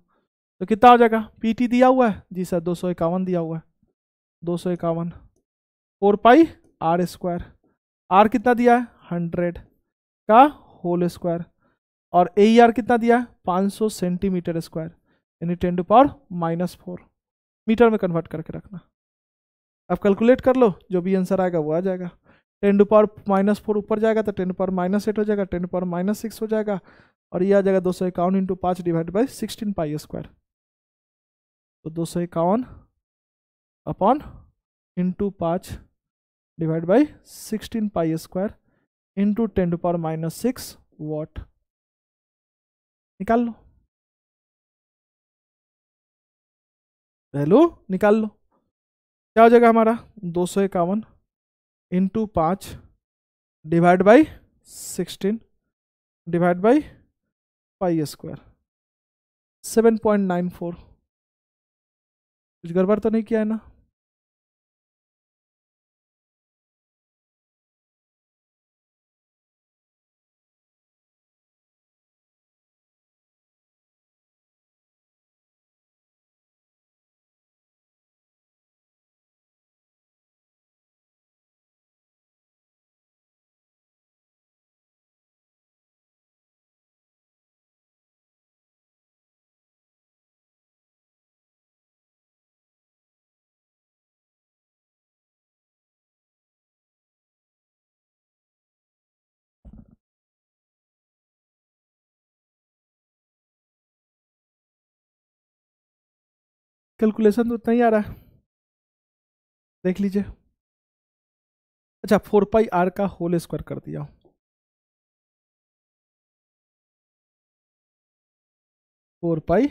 तो कितना हो जाएगा पी टी दिया हुआ है जी सर दो सौ इक्यावन दिया हुआ है दो सौ इक्यावन four pi R square R कितना दिया है हंड्रेड का होल स्क्वायर और ए आर e कितना दिया 500 सेंटीमीटर स्क्वायर यानी ten to power minus four metre में कन्वर्ट करके रखना अब कैलकुलेट कर लो जो भी आंसर आएगा वो आ जाएगा ten to power minus four ऊपर जाएगा तो टेन पावर माइनस एट हो जाएगा टेन पावर माइनस सिक्स हो जाएगा और ये आ जाएगा दो सौ इक्यावन इंटू पाँच divide by sixteen pi square तो दो सौ इक्यावन अपॉन इंटू पाँच divide by sixteen pi square into ten to power minus six watt निकाल लो वैल्यू निकाल लो क्या हो जाएगा हमारा दो सौ इक्यावन इंटू पाँच divide by sixteen divide by pi square seven point nine four कुछ गड़बड़ तो नहीं किया है ना कैलकुलेशन तो उतना ही आ रहा है देख लीजिए अच्छा फोर पाई आर का होल स्क्वायर कर दिया फोर पाई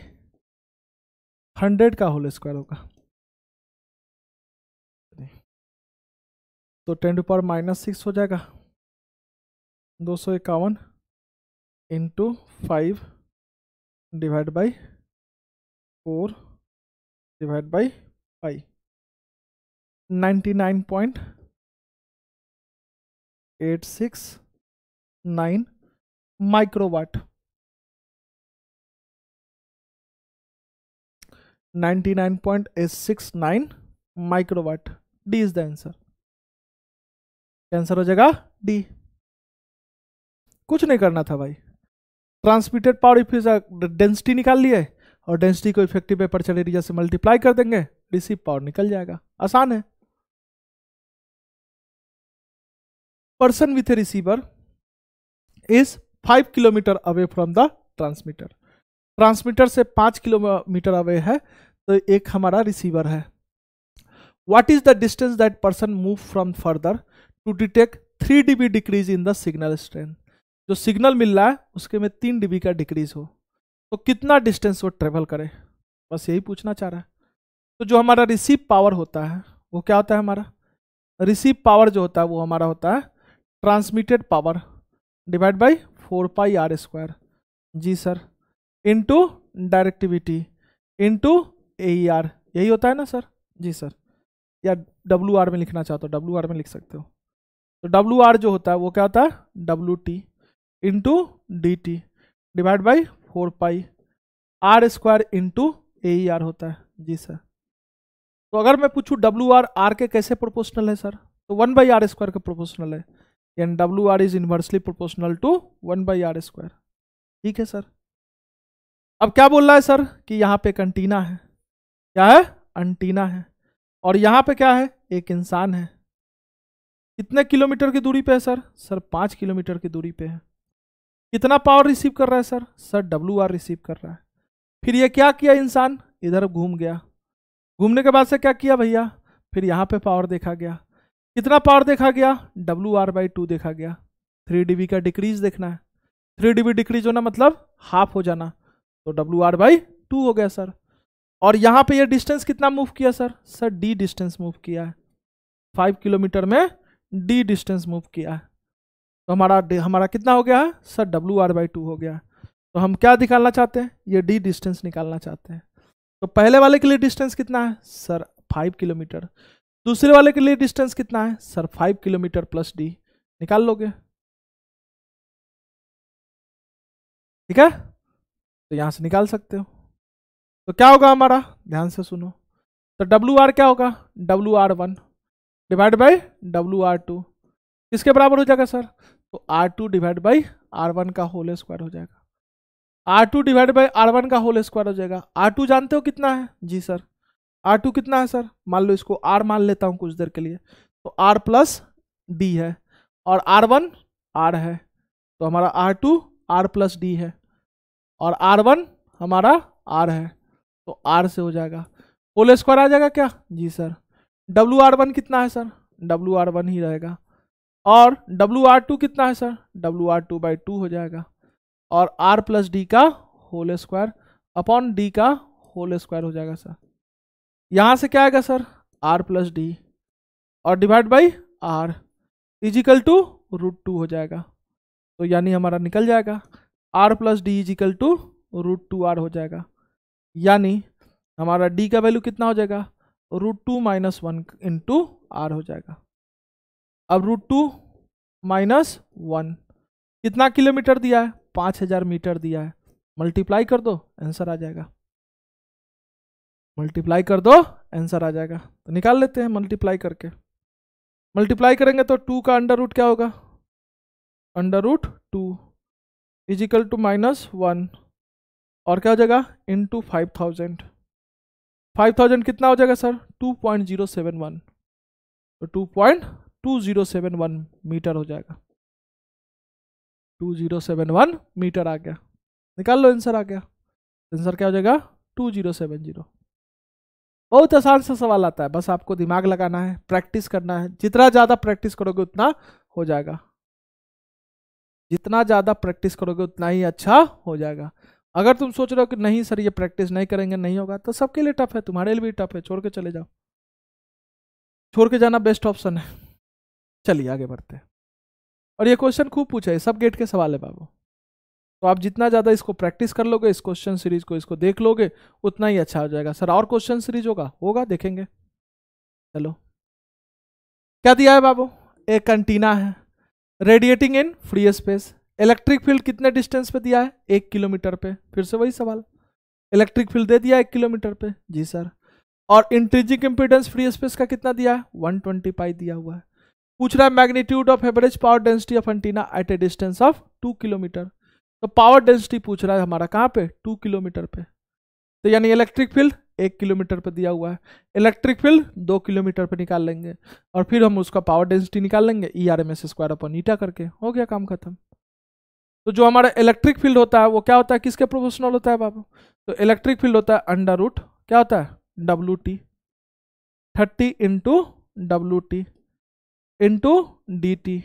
हंड्रेड का होल स्क्वायर होगा तो ten to power minus six हो जाएगा दो सौ इक्यावन into five divide by four divide by pi 99.869 microwatt 99.869 microwatt D is the answer answer हो जाएगा डी कुछ नहीं करना था भाई ट्रांसमिटेड पावर इफ्यूज डेंसिटी निकाल लिया है और डेंसिटी को इफेक्टिव पेपर चल एरिया से मल्टीप्लाई कर देंगे रिसीव पावर निकल जाएगा आसान है person with a receiver is five kilometre away from the transmitter transmitter से पांच किलोमीटर अवे है तो एक हमारा रिसीवर है what is the distance that person move from further to detect three dB decrease in the signal strength जो signal मिल रहा है उसके में तीन डिबी का डिक्रीज हो तो कितना डिस्टेंस वो ट्रेवल करे बस यही पूछना चाह रहा है तो जो हमारा रिसीव पावर होता है वो क्या होता है हमारा रिसीव पावर जो होता है वो हमारा होता है transmitted power divide by four pi R square जी sir into directivity into A R यही होता है ना सर जी सर या डब्ल्यू आर में लिखना चाहते हो डब्ल्यू तो आर में लिख सकते हो तो डब्ल्यू आर जो होता है वो क्या होता है W T to D T divide by four pi R square into A R होता है जी सर तो अगर मैं पूछूं डब्ल्यू आर आर के कैसे प्रोपोर्शनल है सर तो वन बाई आर स्क्वायर के प्रोपोर्शनल है and W R is inversely proportional to one by R square ठीक है सर अब क्या बोल रहा है सर कि यहाँ पे एक अंटीना है क्या है अंटीना है और यहाँ पे क्या है एक इंसान है कितने किलोमीटर की दूरी पे है सर सर पाँच किलोमीटर की दूरी पे है कितना पावर रिसीव कर रहा है sir sir W are receive कर रहा है फिर ये क्या किया इंसान इधर घूम गया घूमने के बाद से क्या किया भैया फिर यहाँ पे पावर देखा गया कितना पावर देखा गया डब्ल्यू आर बाई टू देखा गया थ्री डी बी का डिक्रीज देखना है थ्री डी बी डिक्रीज होना मतलब हाफ हो जाना तो डब्ल्यू आर बाई टू हो गया सर और यहाँ पे ये डिस्टेंस कितना मूव किया sir sir D distance move किया है फाइव किलोमीटर में डी डिस्टेंस मूव किया है तो हमारा हमारा कितना हो गया sir W R by two हो गया तो हम क्या निकालना चाहते हैं ये डी डिस्टेंस निकालना चाहते हैं तो पहले वाले के लिए डिस्टेंस कितना है सर फाइव किलोमीटर दूसरे वाले के लिए डिस्टेंस कितना है sir five kilometre plus D निकाल लोगे ठीक है तो यहां से निकाल सकते हो तो क्या होगा हमारा ध्यान से सुनो तो डब्ल्यू आर क्या होगा W R one divide by W R two किसके बराबर हो जाएगा सर तो R two divide by R one का होल स्क्वायर हो जाएगा R two divide by R one का होल स्क्वायर हो जाएगा आर टू जानते हो कितना है जी सर आर टू कितना है सर मान लो इसको आर मान लेता हूँ कुछ देर के लिए तो आर प्लस डी है और आर वन आर है तो हमारा R two R plus D है और आर वन हमारा आर है तो आर से हो जाएगा होल स्क्वायर आ जाएगा क्या जी सर डब्ल्यू आर वन कितना है सर डब्ल्यू आर वन ही रहेगा और डब्ल्यू आर टू कितना है sir W R two by two हो जाएगा और आर प्लस डी का होल स्क्वायर अपॉन डी का होल स्क्वायर हो जाएगा सर यहाँ से क्या आएगा सर आर प्लस डी और divide by R is equal to root two हो जाएगा तो यानी हमारा निकल जाएगा are plus D equal to root two R हो जाएगा यानी हमारा डी का वैल्यू कितना हो जाएगा root two minus one into R हो जाएगा अब रूट टू माइनस वन कितना किलोमीटर दिया है पाँच हजार मीटर दिया है मल्टीप्लाई कर दो आंसर आ जाएगा मल्टीप्लाई कर दो आंसर आ जाएगा तो निकाल लेते हैं मल्टीप्लाई करके मल्टीप्लाई करेंगे तो टू का अंडर रूट क्या होगा under root two equal to minus one और क्या हो जाएगा into five thousand five thousand कितना हो जाएगा sir two point zero seven one तो two point two zero seven one metre हो जाएगा two zero seven one metre आ गया निकाल लो आंसर आ गया आंसर क्या हो जाएगा टू जीरो सेवन जीरो बहुत आसान सा सवाल आता है बस आपको दिमाग लगाना है प्रैक्टिस करना है जितना ज़्यादा प्रैक्टिस करोगे उतना हो जाएगा जितना ज़्यादा प्रैक्टिस करोगे उतना ही अच्छा हो जाएगा अगर तुम सोच रहे हो कि नहीं सर ये प्रैक्टिस नहीं करेंगे नहीं होगा तो सबके लिए टफ है तुम्हारे लिए भी टफ है छोड़ के चले जाओ छोड़ के जाना बेस्ट ऑप्शन है चलिए आगे बढ़ते हैं और ये क्वेश्चन खूब पूछा है सब गेट के सवाल है बाबू तो आप जितना ज़्यादा इसको प्रैक्टिस कर लोगे इस क्वेश्चन सीरीज को इसको देख लोगे उतना ही अच्छा हो जाएगा सर और क्वेश्चन सीरीज होगा होगा देखेंगे चलो क्या दिया है बाबू एक कंटीना है radiating in free space electric field कितने डिस्टेंस पे दिया है एक किलोमीटर पे फिर से वही सवाल इलेक्ट्रिक फील्ड दे दिया एक किलोमीटर पे जी सर और इंट्रीजिक इम्पीडेंस फ्री स्पेस का कितना दिया है वन ट्वेंटी पाई दिया हुआ है पूछ रहा है magnitude of average power density of antenna at a distance of two kilometre तो पावर डेंसिटी पूछ रहा है हमारा कहाँ पे टू किलोमीटर पे तो यानी इलेक्ट्रिक फील्ड एक किलोमीटर पर दिया हुआ है इलेक्ट्रिक फील्ड दो किलोमीटर पर निकाल लेंगे और फिर हम उसका पावर डेंसिटी निकाल लेंगे E R M S square upon eta करके हो गया काम खत्म तो जो हमारा इलेक्ट्रिक फील्ड होता है वो क्या होता है किसके प्रोपोर्शनल होता है बाबू तो इलेक्ट्रिक फील्ड होता है अंडर रूट क्या होता है W T thirty into W T into D T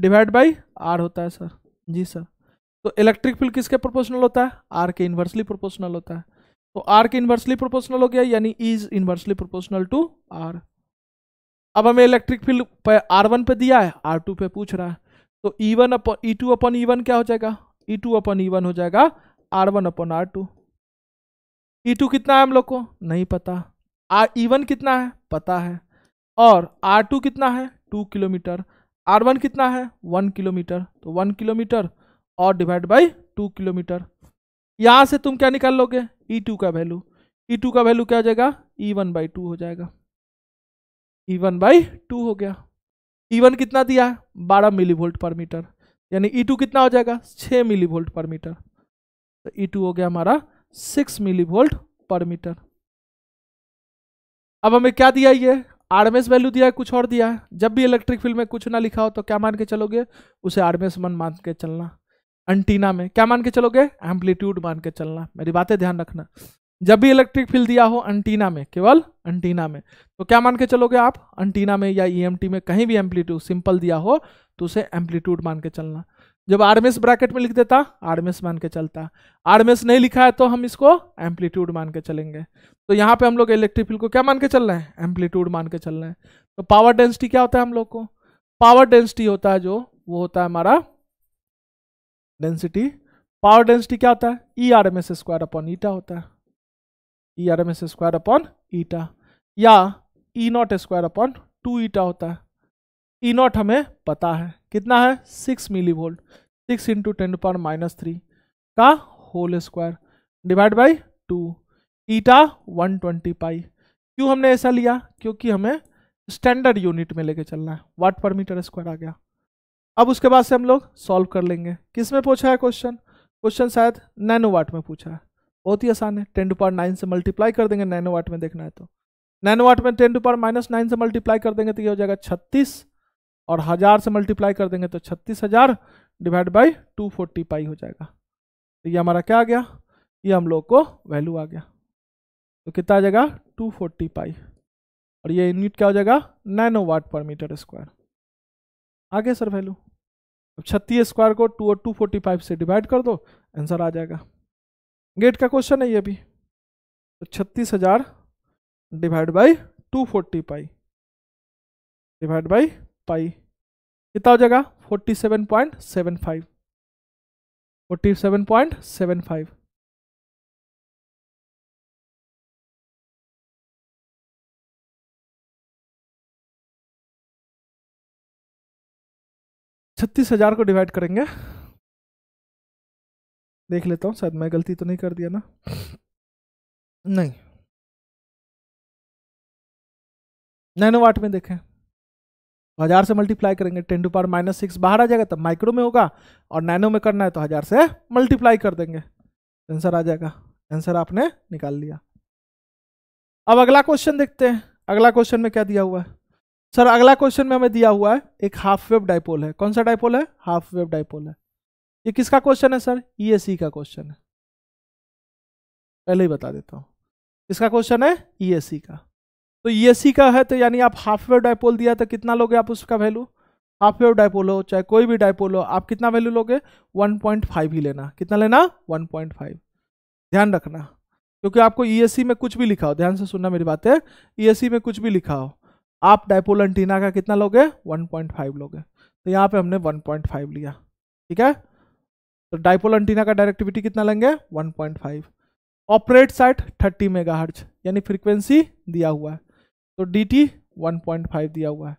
divide by R होता है सर जी सर तो इलेक्ट्रिक फील्ड किसके प्रोपोर्शनल होता है आर के इन्वर्सली प्रोपोर्शनल होता है तो आर के इन्वर्सली प्रोपोर्शनल हो गया यानी is inversely proportional to R अब हमें इलेक्ट्रिक फील्ड पे आर वन पे दिया है आर टू पे पूछ रहा है तो E one upon E two upon E one क्या हो जाएगा ई टू अपन ई वन हो जाएगा R one upon R two E two कितना है हम लोग को नहीं पता आर ई वन कितना है पता है और आर टू कितना है टू किलोमीटर आर वन कितना है वन किलोमीटर तो वन किलोमीटर और डिवाइड बाई टू किलोमीटर यहाँ से तुम क्या निकाल लोगे ई e टू का वैल्यू ई टू का वैल्यू क्या हो जाएगा ई वन बाई टू हो जाएगा ई वन बाई टू हो गया ई e वन कितना दिया है बारह मिली वोल्ट पर मीटर यानी ई e टू कितना हो जाएगा छः मिली वोल्ट पर मीटर तो ई टू हो गया हमारा six milli volt per metre अब हमें क्या दिया ये आरएमएस वैल्यू दिया है कुछ और दिया है जब भी इलेक्ट्रिक फील्ड में कुछ ना लिखा हो तो क्या मान के चलोगे उसे आरएमएस मान मान के चलना एंटीना में क्या मान के चलोगे एम्पलीट्यूड मान के चलना मेरी बातें ध्यान रखना जब भी इलेक्ट्रिक फील्ड दिया हो एंटीना में केवल एंटीना में तो क्या मान के चलोगे आप एंटीना में या ईएमटी e में कहीं भी एम्पलीट्यूड सिंपल दिया हो तो उसे एम्पलीट्यूड मान के चलना जब आरएमएस ब्रैकेट में लिख देता आरएमएस मान के चलता आरएमएस नहीं लिखा है तो हम इसको एम्पलीट्यूड मान के चलेंगे तो यहाँ पे हम लोग इलेक्ट्रिक फील्ड को क्या मान के चल रहे हैं एम्पलीट्यूड मान के चल रहे हैं तो पावर डेंसिटी क्या होता है हम लोग को पावर डेंसिटी होता है जो वो होता है हमारा डेंसिटी पावर डेंसिटी क्या होता है E R M S square upon eta होता है E R M S square upon eta या E naught square upon two eta होता है ई e नॉट हमें पता है कितना है six milli volt six into ten power minus three का whole square divide by two eta one twenty pi क्यों हमने ऐसा लिया क्योंकि हमें स्टैंडर्ड यूनिट में लेके चलना है वाट पर मीटर स्क्वायर आ गया अब उसके बाद से हम लोग सॉल्व कर लेंगे किस में पूछा है क्वेश्चन क्वेश्चन शायद नैनो वाट में पूछा है बहुत ही आसान है टेन टू पावर नाइन से मल्टीप्लाई कर देंगे नैनो वाट में देखना है तो नैनो वाट में ten to power minus nine से मल्टीप्लाई कर देंगे तो ये हो जाएगा छत्तीस और हज़ार से मल्टीप्लाई कर देंगे तो छत्तीस हज़ार divide by two forty pi हो जाएगा तो ये हमारा क्या आ गया ये हम लोग को वैल्यू आ गया तो कितना आ जाएगा टू फोर्टी पाई और ये यूनिट क्या हो जाएगा नैनो वाट पर मीटर स्क्वायर आ गया सर वैल्यू अब छत्तीस स्क्वायर को टू और टू फोर्टी फाइव से डिवाइड कर दो आंसर आ जाएगा गेट का क्वेश्चन है ये भी तो छत्तीस हजार divide by two forty pi divide by pi कितना हो जाएगा forty seven point seven five forty seven point seven five छत्तीस हजार को डिवाइड करेंगे देख लेता हूँ शायद मैं गलती तो नहीं कर दिया ना नहीं नैनोवाट में देखें हज़ार से मल्टीप्लाई करेंगे ten to power minus six बाहर आ जाएगा तब माइक्रो में होगा और नैनो में करना है तो हज़ार से मल्टीप्लाई कर देंगे आंसर आ जाएगा आंसर आपने निकाल लिया अब अगला क्वेश्चन देखते हैं अगला क्वेश्चन में क्या दिया हुआ है सर अगला क्वेश्चन में हमें दिया हुआ है एक हाफ वेब डाइपोल है कौन सा डाइपोल है हाफ वेब डाइपोल है ये किसका क्वेश्चन है सर ई e का क्वेश्चन है पहले ही बता देता हूँ इसका क्वेश्चन है ई e का तो ई का है तो यानी आप हाफ वेव डायपोल दिया तो कितना लोगे आप उसका वैल्यू हाफ वेव डायपोल हो चाहे कोई भी डायपोल हो आप कितना वैल्यू लोगे 1.5 ही लेना कितना लेना 1.5 ध्यान रखना क्योंकि आपको ई e में कुछ भी लिखा हो ध्यान से सुनना मेरी बात है ई में कुछ भी लिखा हो आप डायपोल एंटीना का कितना लोगे फाइव लोगे तो यहाँ पर हमने फाइव लिया ठीक है तो डायपोल एंटीना का डायरेक्टिविटी कितना लेंगे फाइव ऑपरेट साइट 30 मेगाहर्ट्ज यानी फ्रीक्वेंसी दिया हुआ है तो D T one point five दिया हुआ है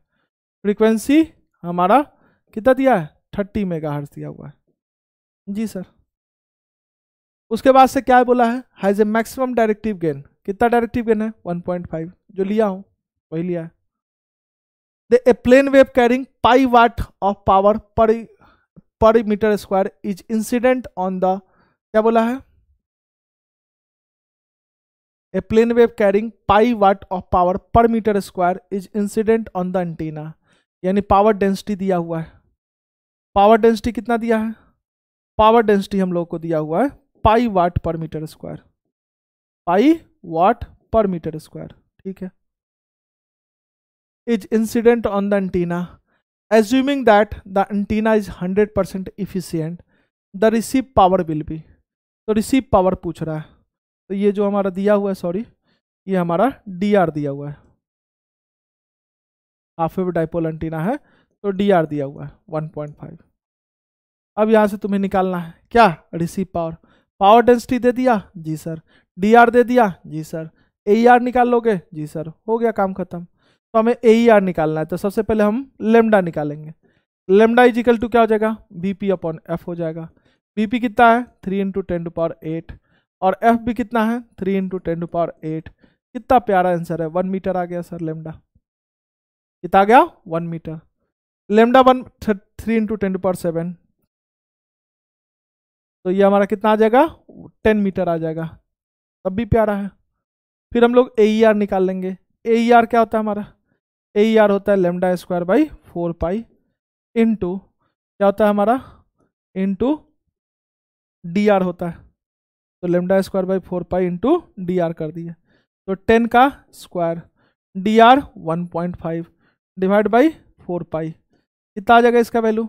फ्रीक्वेंसी हमारा कितना दिया है थर्टी मेगा दिया हुआ है जी सर उसके बाद से क्या बोला है has a maximum directive gain कितना डायरेक्टिव गेन है 1.5 जो लिया हूँ वही लिया है the a plane wave carrying pi watt of power per per metre square is incident on the क्या बोला है a plane wave carrying pi watt of power per metre square is incident on the antenna यानी power density दिया हुआ है power density कितना दिया है पावर डेंसिटी हम लोगों को दिया हुआ है पाई वाट पर मीटर स्क्वायर पाई वाट पर मीटर स्क्वायर ठीक है is incident on the antenna assuming that the antenna is hundred percent efficient the receive power will be तो रिसीव पावर पूछ रहा है तो ये जो हमारा दिया हुआ है सॉरी ये हमारा डी आर दिया हुआ है हाफ वेव डाइपोल एंटीना है तो डी आर दिया हुआ है वन पॉइंट फाइव अब यहाँ से तुम्हें निकालना है क्या रिसीव पावर पावर डेंसिटी दे दिया जी सर डी आर दे दिया जी सर ए आर e निकाल लोगे जी सर हो गया काम खत्म तो हमें ए आर e निकालना है तो सबसे पहले हम लेमडा निकालेंगे लेमडा इजिकल टू क्या हो जाएगा बी पी अपॉन एफ हो जाएगा बी पी कितना है three into ten to power eight और एफ भी कितना है three into ten to power eight कितना प्यारा आंसर है वन मीटर आ गया सर लेमडा कितना आ गया one metre lambda one three into ten to power seven तो ये हमारा कितना आ जाएगा टेन मीटर आ जाएगा तब भी प्यारा है फिर हम लोग ए आर e निकाल लेंगे ए आर e क्या होता है हमारा ए आर e होता है lambda square by four pi into क्या होता है हमारा इंटू डी आर होता है lambda square by four pi into D R कर दिए तो टेन का square D R one point five divide by four pi कितना आ जाएगा इसका वैल्यू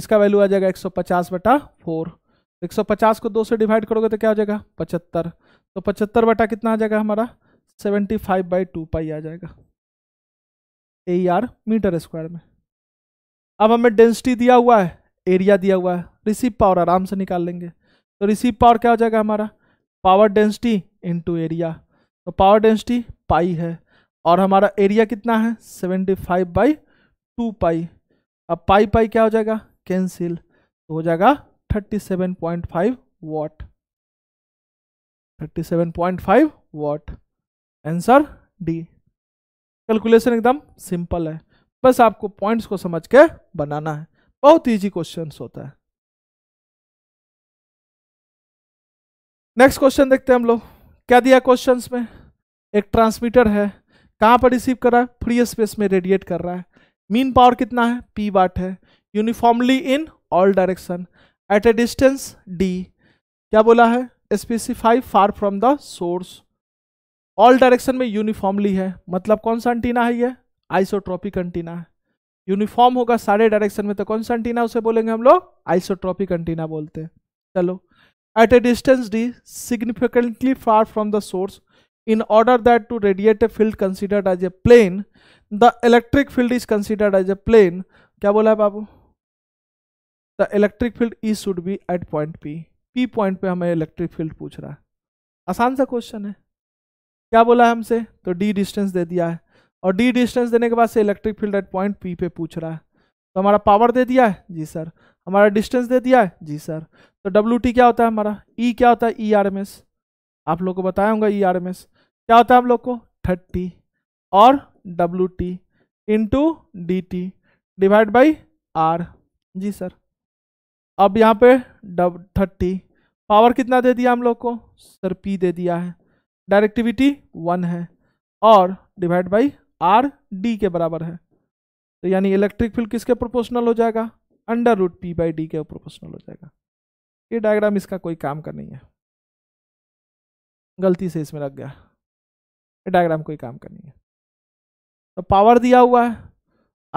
इसका वैल्यू आ जाएगा एक सौ पचास बटा फोर तो एक सौ पचास को दो से डिवाइड करोगे तो क्या हो जाएगा पचहत्तर तो पचहत्तर बटा कितना आ जाएगा हमारा seventy five by two pi आ जाएगा ए आर मीटर स्क्वायर में अब हमें डेंसिटी दिया हुआ है एरिया दिया हुआ है रिसीव पावर आराम से निकाल लेंगे तो रिसीव पावर क्या हो जाएगा हमारा पावर डेंसिटी इनटू एरिया तो पावर डेंसिटी पाई है और हमारा एरिया कितना है seventy five by two pi अब पाई पाई क्या हो जाएगा कैंसिल तो हो जाएगा thirty seven point five watt thirty seven point five watt answer D calculation एकदम सिंपल है बस आपको पॉइंट्स को समझ के बनाना है बहुत इजी क्वेश्चन होता है नेक्स्ट क्वेश्चन देखते हैं हम लोग क्या दिया क्वेश्चन में एक ट्रांसमीटर है कहाँ पर रिसीव कर रहा है फ्री स्पेस में रेडिएट कर रहा है मीन पावर कितना है पी वाट है uniformly in all direction at a distance D क्या बोला है specify far from the source all direction में यूनिफॉर्मली है मतलब कौन सा एंटीना है ये आइसोट्रॉपिक एंटीना है यूनिफॉर्म होगा सारे डायरेक्शन में तो कौन सा एंटीना उसे बोलेंगे हम लोग आइसोट्रॉपिक एंटीना बोलते हैं चलो at a distance d significantly far from the source in order that to radiate a field considered as a plane the electric field is considered as a plane क्या बोला है बाबू the electric field E should be at point P P point पे हमें electric field पूछ रहा है आसान सा क्वेश्चन है क्या बोला है हमसे तो डी डिस्टेंस दे दिया है और डी डिस्टेंस देने के बाद से electric field at point P पे पूछ रहा है तो हमारा पावर दे दिया है जी सर हमारा डिस्टेंस दे दिया है जी सर तो डब्ल्यू टी क्या होता है हमारा ई e क्या होता है ई आर एम एस आप लोग को बताया ई आर एम एस क्या होता है आप लोग को थर्टी और W T into D T divide by R जी सर अब यहाँ पे डब थर्टी पावर कितना दे दिया हम लोग को सर पी दे दिया है डायरेक्टिविटी वन है और डिवाइड बाई आर डी के बराबर है तो यानी इलेक्ट्रिक फील्ड किसके प्रोपोर्शनल हो जाएगा under root P by D के प्रोपोर्शनल हो जाएगा ये डायग्राम इसका कोई काम का नहीं है गलती से इसमें लग गया ये डायग्राम कोई काम का नहीं है तो पावर दिया हुआ है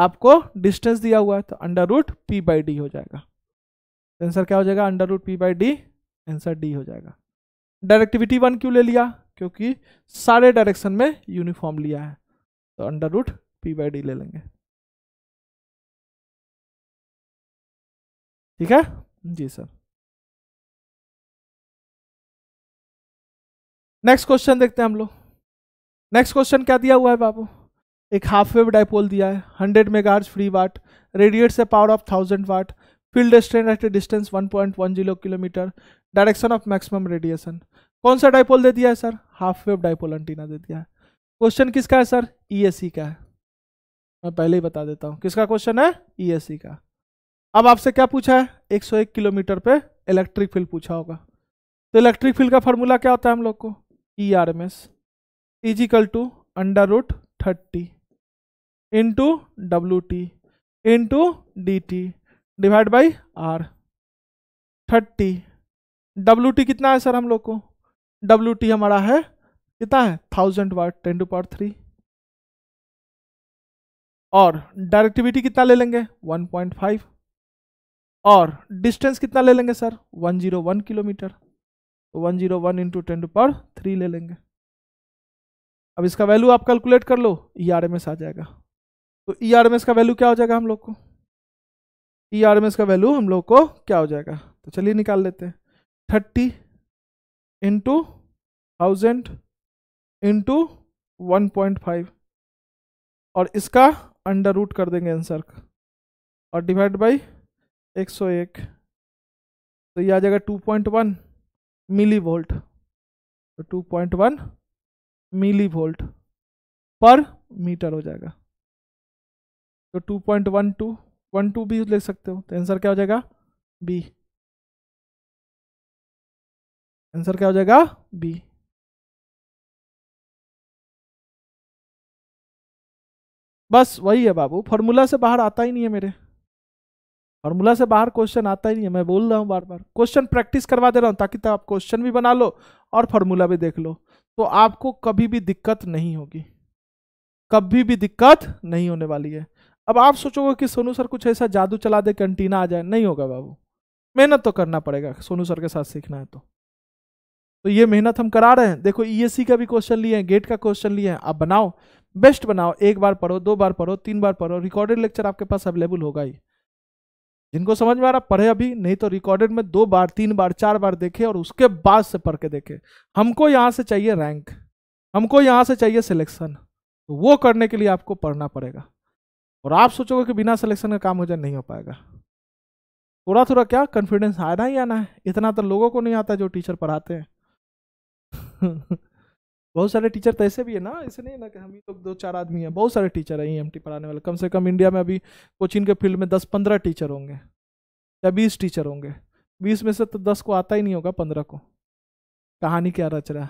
आपको डिस्टेंस दिया हुआ है तो under root P by D हो जाएगा आंसर क्या हो जाएगा under root P by D answer D हो जाएगा डायरेक्टिविटी वन क्यों ले लिया क्योंकि सारे डायरेक्शन में यूनिफॉर्म लिया है तो under root P by D ले लेंगे ठीक है जी सर नेक्स्ट क्वेश्चन देखते हैं हम लोग नेक्स्ट क्वेश्चन क्या दिया हुआ है बाबू एक हाफ वेव डाइपोल दिया है hundred mega free watt radiates a power of thousand watt field strain at a distance one point one zero kilometre direction of maximum radiation कौन सा डायपोल दे दिया है sir half wave dipole antenna दे दिया है क्वेश्चन किसका है सर ई e का है मैं पहले ही बता देता हूँ किसका क्वेश्चन है ई e का अब आपसे क्या पूछा है 101 किलोमीटर पे इलेक्ट्रिक फील्ड पूछा होगा तो इलेक्ट्रिक फील्ड का फॉर्मूला क्या होता है हम लोग को E R M S is equal to under root thirty into W T into D T divide by R thirty W T कितना है सर हम लोग को डब्लू टी हमारा है कितना है thousand watt ten to power three और डायरेक्टिविटी कितना ले लेंगे वन पॉइंट फाइव और डिस्टेंस कितना ले लेंगे सर 101 किलोमीटर तो 101 zero one into ten to पर थ्री ले लेंगे अब इसका वैल्यू आप कैलकुलेट कर लो ई आर एम एस आ जाएगा तो ई आर एम एस का वैल्यू क्या हो जाएगा हम लोग को ई आर एम एस का वैल्यू हम लोग को क्या हो जाएगा तो चलिए निकाल लेते हैं thirty into thousand into one point five और इसका अंडर रूट कर देंगे आंसर और डिवाइड बाई एक सौ एक तो ये आ जाएगा two point one millivolt तो two point one milli volt per metre हो जाएगा तो two point one two one two भी ले सकते हो तो आंसर क्या हो जाएगा बी आंसर क्या हो जाएगा बी बस वही है बाबू फॉर्मूला से बाहर आता ही नहीं है मेरे फॉर्मूला से बाहर क्वेश्चन आता ही नहीं है मैं बोल रहा हूँ बार बार क्वेश्चन प्रैक्टिस करवा दे रहा हूँ ताकि तो आप क्वेश्चन भी बना लो और फॉर्मूला भी देख लो तो आपको कभी भी दिक्कत नहीं होगी कभी भी दिक्कत नहीं होने वाली है अब आप सोचोगे कि सोनू सर कुछ ऐसा जादू चला दे कंटीना आ जाए नहीं होगा बाबू मेहनत तो करना पड़ेगा सोनू सर के साथ सीखना है तो तो ये मेहनत हम करा रहे हैं देखो ईएससी e का भी क्वेश्चन लिए हैं गेट का क्वेश्चन लिए हैं आप बनाओ बेस्ट बनाओ एक बार पढ़ो दो बार पढ़ो तीन बार पढ़ो रिकॉर्डेड लेक्चर आपके पास अवेलेबल होगा ही जिनको समझ में आ रहा पढ़े अभी नहीं तो रिकॉर्डेड में दो बार तीन बार चार बार देखे और उसके बाद से पढ़ के देखे हमको यहाँ से चाहिए रैंक हमको यहाँ से चाहिए सिलेक्शन तो वो करने के लिए आपको पढ़ना पड़ेगा और आप सोचोगे कि बिना सिलेक्शन का काम हो जाए नहीं हो पाएगा थोड़ा थोड़ा क्या कॉन्फिडेंस आना ही आना है इतना तो लोगों को नहीं आता जो टीचर पढ़ाते हैं [laughs] बहुत सारे टीचर तो ऐसे भी है ना ऐसे नहीं है ना कि हम ही लोग तो दो चार आदमी हैं बहुत सारे टीचर हैं ई e पढ़ाने वाले कम से कम इंडिया में अभी कोचिंग के फील्ड में दस पंद्रह टीचर होंगे या बीस टीचर होंगे बीस में से तो दस को आता ही नहीं होगा पंद्रह को कहानी क्या रच रहा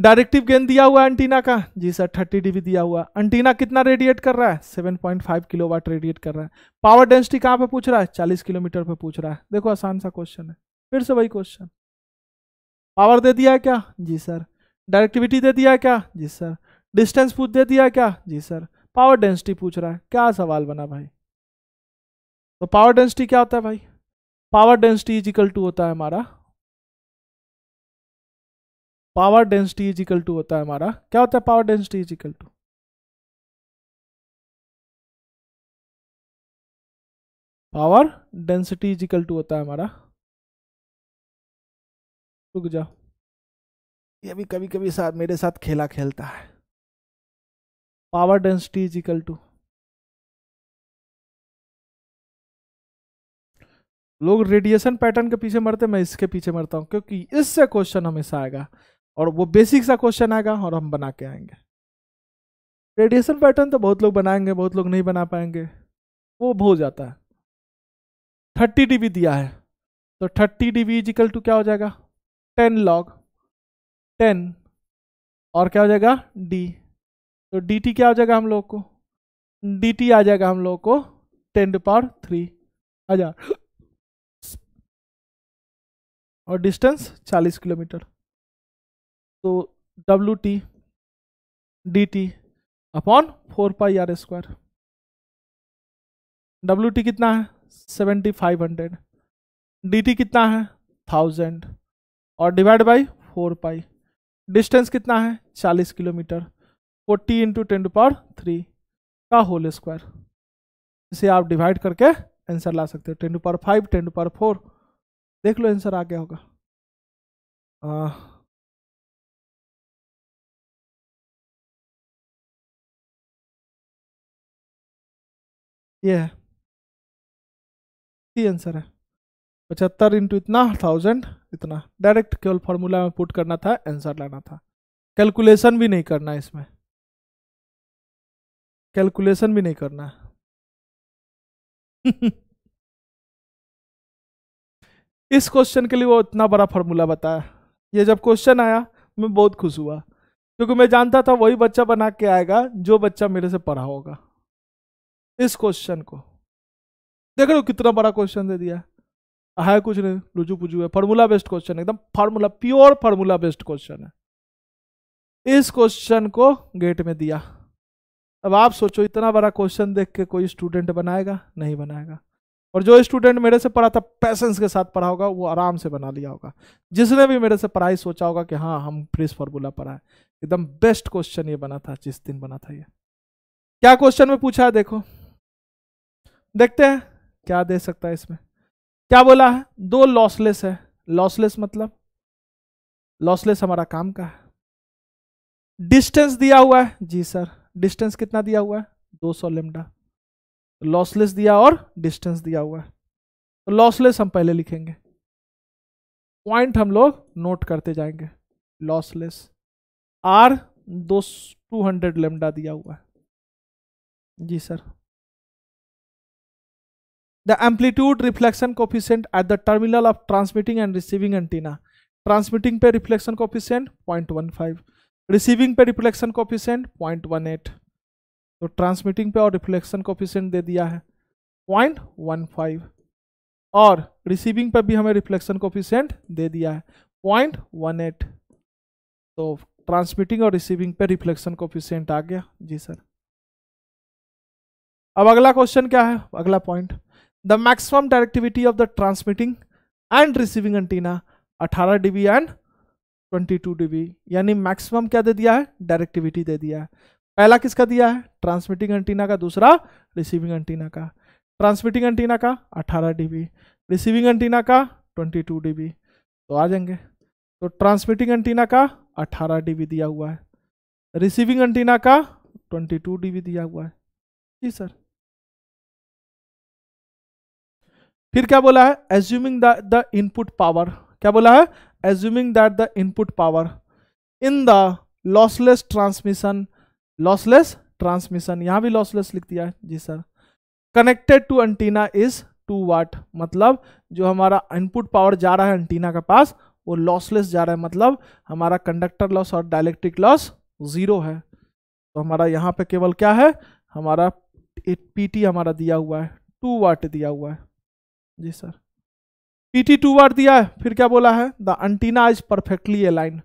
डायरेक्टिव गेंद दिया हुआ एंटीना का जी सर थर्टी डीबी दिया हुआ एंटीना कितना रेडिएट कर रहा है seven point five kilowatt radiate कर रहा है पावर डेंसिटी कहाँ पे पूछ रहा है चालीस किलोमीटर पे पूछ रहा है देखो आसान सा क्वेश्चन है फिर से वही क्वेश्चन पावर दे दिया क्या जी सर डायरेक्टिविटी दे दिया क्या जी सर डिस्टेंस पूछ दे दिया क्या जी सर पावर डेंसिटी पूछ रहा है क्या सवाल बना भाई तो पावर डेंसिटी क्या होता है भाई power density is equal to होता है हमारा power density is equal to होता है हमारा क्या होता है power density is equal to power density is equal to होता है हमारा रुक जाओ ये भी कभी कभी साथ मेरे साथ खेला खेलता है power density is equal to लोग रेडिएशन पैटर्न के पीछे मरते मैं इसके पीछे मरता हूँ क्योंकि इससे क्वेश्चन हमेशा आएगा और वो बेसिक सा क्वेश्चन आएगा और हम बना के आएंगे रेडिएशन पैटर्न तो बहुत लोग बनाएंगे बहुत लोग नहीं बना पाएंगे वो हो जाता है थर्टी डीबी दिया है तो थर्टी डीबी इजिकल टू क्या हो जाएगा टेन लॉग टेन और क्या हो जाएगा डी तो डी टी क्या हो जाएगा हम लोग को डी टी आ जाएगा हम लोग को टेन टू पावर थ्री हजार और डिस्टेंस चालीस किलोमीटर तो W T D T upon four pi R square W T कितना है seventy five hundred D T कितना है थाउजेंड और divide by four pi distance कितना है चालीस kilometre forty into ten to power three का होल स्क्वायर इसे आप डिवाइड करके आंसर ला सकते हो ten to power five ten to power four देख लो आंसर आ गया होगा आ, ये है आंसर है पचहत्तर इंटू इतना थाउजेंड इतना डायरेक्ट केवल फॉर्मूला में पुट करना था आंसर लाना था कैलकुलेशन भी नहीं करना इसमें कैलकुलेशन भी नहीं करना [laughs] इस क्वेश्चन के लिए वो इतना बड़ा फार्मूला बताया ये जब क्वेश्चन आया मैं बहुत खुश हुआ क्योंकि मैं जानता था वही बच्चा बना के आएगा जो बच्चा मेरे से पढ़ा होगा इस क्वेश्चन को देख रहे हो कितना बड़ा क्वेश्चन दे दिया है कुछ नहीं लुजू पुजू है फार्मूला बेस्ड क्वेश्चन एकदम formula pure formula based question है इस क्वेश्चन को गेट में दिया अब आप सोचो इतना बड़ा क्वेश्चन देख के कोई स्टूडेंट बनाएगा नहीं बनाएगा और जो स्टूडेंट मेरे से पढ़ा था पैसेंस के साथ पढ़ा होगा वो आराम से बना लिया होगा जिसने भी मेरे से पढ़ाई सोचा होगा कि हाँ हम फ्रीज फार्मूला पढ़ा है एकदम बेस्ट क्वेश्चन ये बना था जिस दिन बना था ये क्या क्वेश्चन में पूछा है देखो देखते हैं क्या दे सकता है इसमें क्या बोला है दो लॉसलेस है लॉसलेस मतलब लॉसलेस हमारा काम का है डिस्टेंस दिया हुआ है जी सर डिस्टेंस कितना दिया हुआ है दो सौ लेमडा लॉसलेस दिया और डिस्टेंस दिया हुआ है तो लॉसलेस हम पहले लिखेंगे पॉइंट हम लोग नोट करते जाएंगे लॉसलेस आर दो टू हंड्रेड लेमडा दिया हुआ है जी sir the amplitude reflection coefficient at the terminal of transmitting and receiving antenna transmitting पे रिफ्लेक्शन कोफिशियंट 0.15 रिसीविंग पे रिफ्लेक्शन कोफिशियंट 0.18 तो ट्रांसमिटिंग पे और रिफ्लेक्शन कोफिशियंट दे दिया है पॉइंट वन फाइव और रिसीविंग पे भी हमें रिफ्लेक्शन कोफिशियंट दे दिया है पॉइंट वन एट तो ट्रांसमिटिंग और रिसीविंग पे रिफ्लेक्शन कोफिशियंट आ गया जी सर अब अगला क्वेश्चन क्या है अगला point the maximum directivity of the transmitting and receiving antenna 18 dB and 22 dB यानी मैक्सिमम क्या दे दिया है डायरेक्टिविटी दे दिया है पहला किसका दिया है ट्रांसमिटिंग एंटीना का दूसरा रिसीविंग एंटीना का ट्रांसमिटिंग एंटीना का 18 डीबी रिसीविंग एंटीना का 22 डीबी तो आ जाएंगे तो ट्रांसमिटिंग एंटीना का 18 डीबी दिया हुआ है रिसीविंग एंटीना का 22 डीबी दिया हुआ है जी सर फिर क्या बोला है एज्यूमिंग द इनपुट पावर क्या बोला है assuming that the input power in the lossless transmission lossless transmission यहां भी लॉसलेस लिख दिया है जी sir connected to antenna is two watt मतलब जो हमारा इनपुट पावर जा रहा है एंटीना के पास वो लॉसलेस जा रहा है मतलब हमारा कंडक्टर लॉस और डायलेक्ट्रिक लॉस जीरो है तो हमारा यहाँ पे केवल क्या है हमारा टी हमारा दिया हुआ है टू वाट दिया हुआ है जी sir P T two watt दिया है फिर क्या बोला है the antenna is perfectly align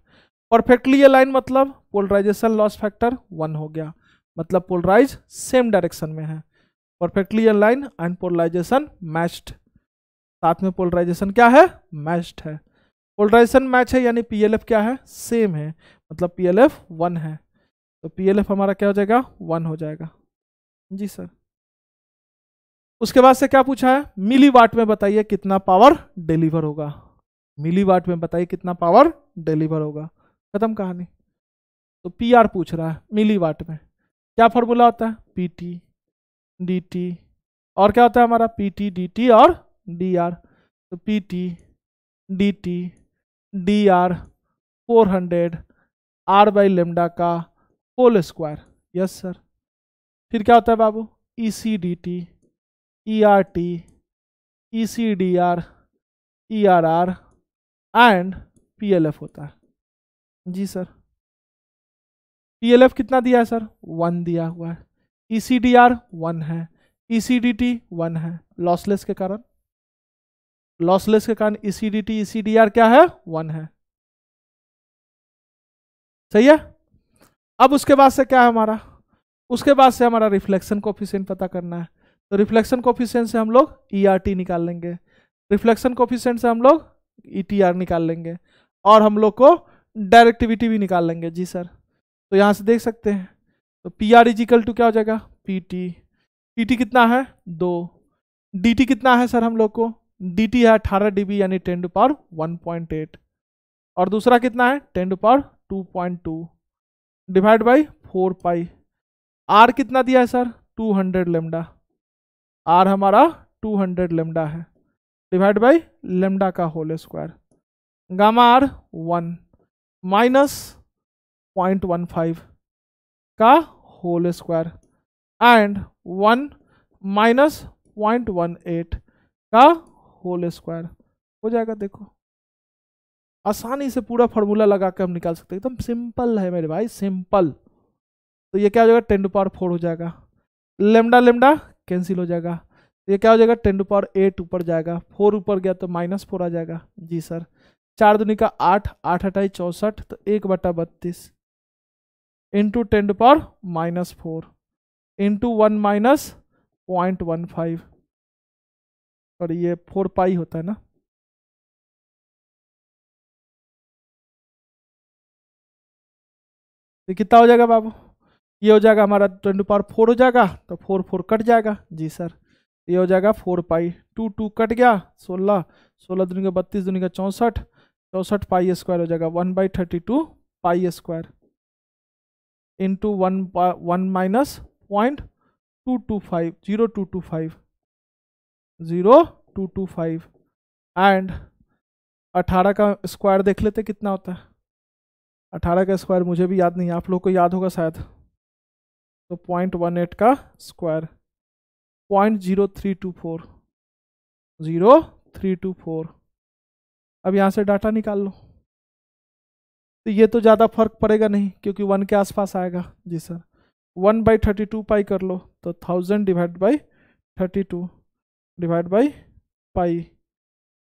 perfectly align मतलब पोलराइजेशन लॉस फैक्टर वन हो गया मतलब पोलराइज सेम डायरेक्शन में है perfectly align and polarisation matched साथ में पोलराइजेशन क्या है मैच्ड है पोलराइजेशन मैच है यानी एफ क्या है सेम है मतलब एफ वन है तो एफ हमारा क्या हो जाएगा वन हो जाएगा जी सर उसके बाद से क्या पूछा है मिली वाट में बताइए कितना पावर डिलीवर होगा मिली वाट में बताइए कितना पावर डिलीवर होगा खत्म कहानी तो पी आर पूछ रहा है मिली वाट में क्या फॉर्मूला होता है पी टी डी टी और क्या होता है हमारा पी टी डी टी और डी आर तो P T D T D R four hundred R by lambda का होल स्क्वायर यस सर फिर क्या होता है बाबू E C D T E R T E C D R E are R and P L F होता है जी sir P L F कितना दिया है सर वन दिया हुआ है ई सी डी आर वन है ई सी डी टी वन है लॉसलेस के कारण लॉसलेस के कारण ई सी D T E C D R क्या है वन है सही है अब उसके बाद से क्या है हमारा उसके बाद से हमारा रिफ्लेक्शन कोफिशियंट पता करना है तो रिफ्लेक्शन कोफिशेंट से हम लोग ई e निकाल लेंगे रिफ्लेक्शन कोफिशेंट से हम लोग ई e निकाल लेंगे और हम लोग को डायरेक्टिविटी भी निकाल लेंगे जी सर तो यहाँ से देख सकते हैं तो पी आर इजिकल टू क्या हो जाएगा पी टी पी टी कितना है दो डी टी कितना है सर हम लोग को डी टी है अठारह डी बी यानी ten to power one point eight और दूसरा कितना है ten to power two point two divide by four pi R कितना दिया है sir two hundred lambda R हमारा 200 हंड्रेड लेमडा है डिवाइड बाई लेमडा का whole square gamma R one minus point one five का whole square and one minus point one eight का whole square हो जाएगा देखो आसानी से पूरा फॉर्मूला लगा के हम निकाल सकते एकदम तो सिंपल है मेरे भाई सिंपल तो ये क्या हो जाएगा टेन टू पावर फोर हो जाएगा लेमडा लेमडा कैंसिल हो जाएगा तो ये क्या हो जाएगा टेन टू पावर एट ऊपर जाएगा फोर ऊपर गया तो माइनस फोर आ जाएगा जी सर चार दुनिया का आठ आठ अट्ठाई चौसठ तो एक बटा बत्तीस into ten to power minus four into one minus point one five और ये फोर पाई होता है ना तो कितना हो जाएगा बाबू ये हो जाएगा हमारा ट्वेंटी पावर फोर हो जाएगा तो फोर फोर कट जाएगा जी सर ये हो जाएगा four pi two two cut गया सोलह सोलह दुनिया का बत्तीस दुनिया का चौंसठ चौंसठ पाई स्क्वायर हो जाएगा one by thirty two pi square into one one minus point two two five zero two two five zero two two five and अठारह का स्क्वायर देख लेते कितना होता है अठारह का स्क्वायर मुझे भी याद नहीं आप लोग को याद होगा शायद तो पॉइंट वन एट का square point zero three two four zero three two four अब यहाँ से डाटा निकाल लो तो ये तो ज़्यादा फर्क पड़ेगा नहीं क्योंकि वन के आसपास आएगा जी sir one by thirty two pi कर लो तो thousand divide by thirty two divide by pi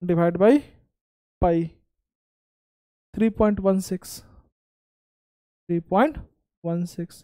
divide by pi three point one six three point one six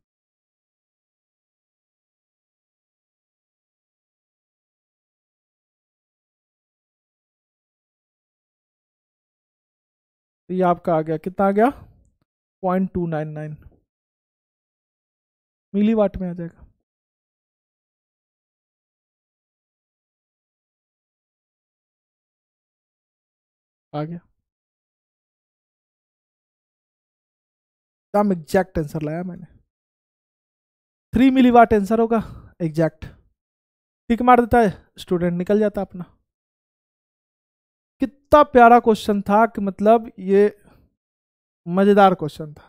तो ये आपका आ गया कितना आ गया point two nine nine milliwatt में आ जाएगा आ गया एग्जैक्ट आंसर लाया मैंने थ्री मिली वाट आंसर होगा एग्जैक्ट टिक मार देता है स्टूडेंट निकल जाता अपना कितना प्यारा क्वेश्चन था कि मतलब ये मजेदार क्वेश्चन था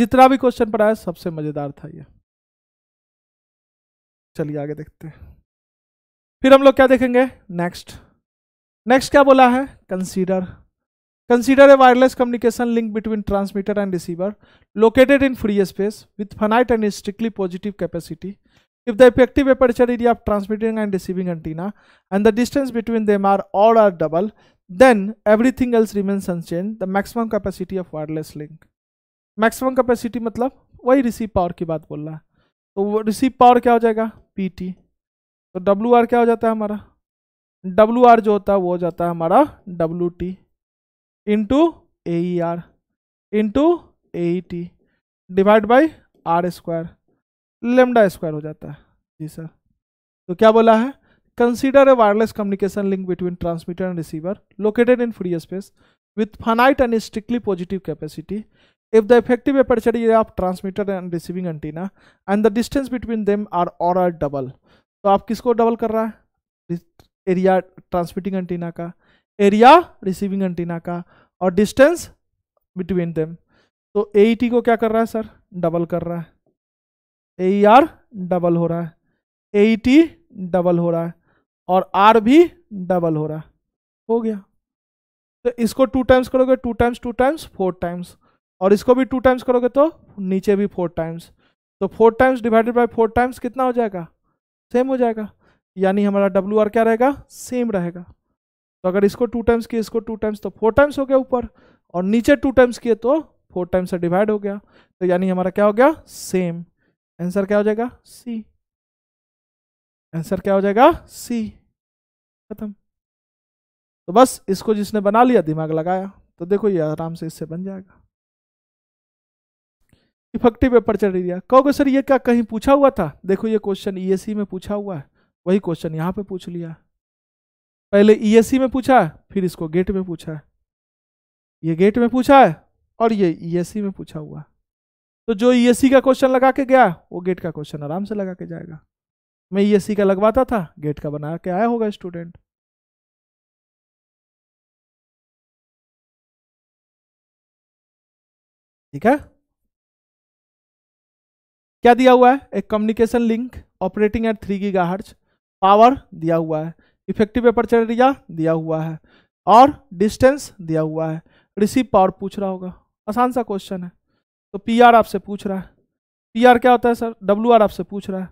जितना भी क्वेश्चन पढ़ाया सबसे मजेदार था ये चलिए आगे देखते हैं फिर हम लोग क्या देखेंगे नेक्स्ट नेक्स्ट क्या बोला है consider consider a wireless communication link between transmitter and receiver located in free space with finite and strictly positive capacity if the effective aperture area of transmitting and receiving antenna and the distance between them are odd or double, then everything else remains unchanged. The maximum capacity of wireless link. maximum capacity matlab वही receive power ki baat bol raha to तो receive power क्या हो जाएगा P T तो W R क्या हो जाता है हमारा डब्ल्यू आर जो होता है वो हो जाता है हमारा W T into A R into A lambda square हो जाता है जी सर तो क्या बोला है consider a wireless communication link between transmitter and receiver located in free space with finite and strictly positive capacity if the effective aperture area of transmitter and receiving antenna and the distance between them are or are double तो आप किसको double कर रहा है area transmitting antenna का area receiving antenna का और distance between them तो ए e को क्या कर रहा है सर डबल कर रहा है ए आर डबल हो रहा है ए टी डबल हो रहा है और आर भी डबल हो रहा है हो गया तो इसको टू टाइम्स करोगे two times two times four times और इसको भी टू टाइम्स करोगे तो नीचे भी फोर टाइम्स तो four times divided by four times कितना हो जाएगा सेम हो जाएगा यानी हमारा डब्ल्यू आर क्या रहेगा सेम रहेगा तो अगर इसको टू टाइम्स किए इसको टू टाइम्स तो फोर टाइम्स हो गया ऊपर और नीचे टू टाइम्स किए तो फोर टाइम्स से डिवाइड हो गया तो यानी हमारा क्या हो गया सेम आंसर क्या हो जाएगा सी आंसर क्या हो जाएगा सी खत्म तो बस इसको जिसने बना लिया दिमाग लगाया तो देखो ये आराम से इससे बन जाएगा इफेक्टिव दिया कहो कहोगे सर ये क्या कहीं पूछा हुआ था देखो ये क्वेश्चन ईएससी e में पूछा हुआ है वही क्वेश्चन यहाँ पे पूछ लिया पहले ईएससी e में पूछा है फिर इसको गेट में पूछा है ये गेट में पूछा है और ये ईएससी e में पूछा हुआ है तो जो ई e का क्वेश्चन लगा के गया वो गेट का क्वेश्चन आराम से लगा के जाएगा मैं ई e का लगवाता था गेट का बना के आया होगा स्टूडेंट ठीक है क्या दिया हुआ है एक communication link operating at three giga power दिया हुआ है इफेक्टिव एपरचरिया दिया हुआ है और डिस्टेंस दिया हुआ है रिसीव पावर पूछ रहा होगा आसान सा क्वेश्चन है तो पी आर आपसे पूछ रहा है पी आर क्या होता है सर डब्ल्यू आर आपसे पूछ रहा है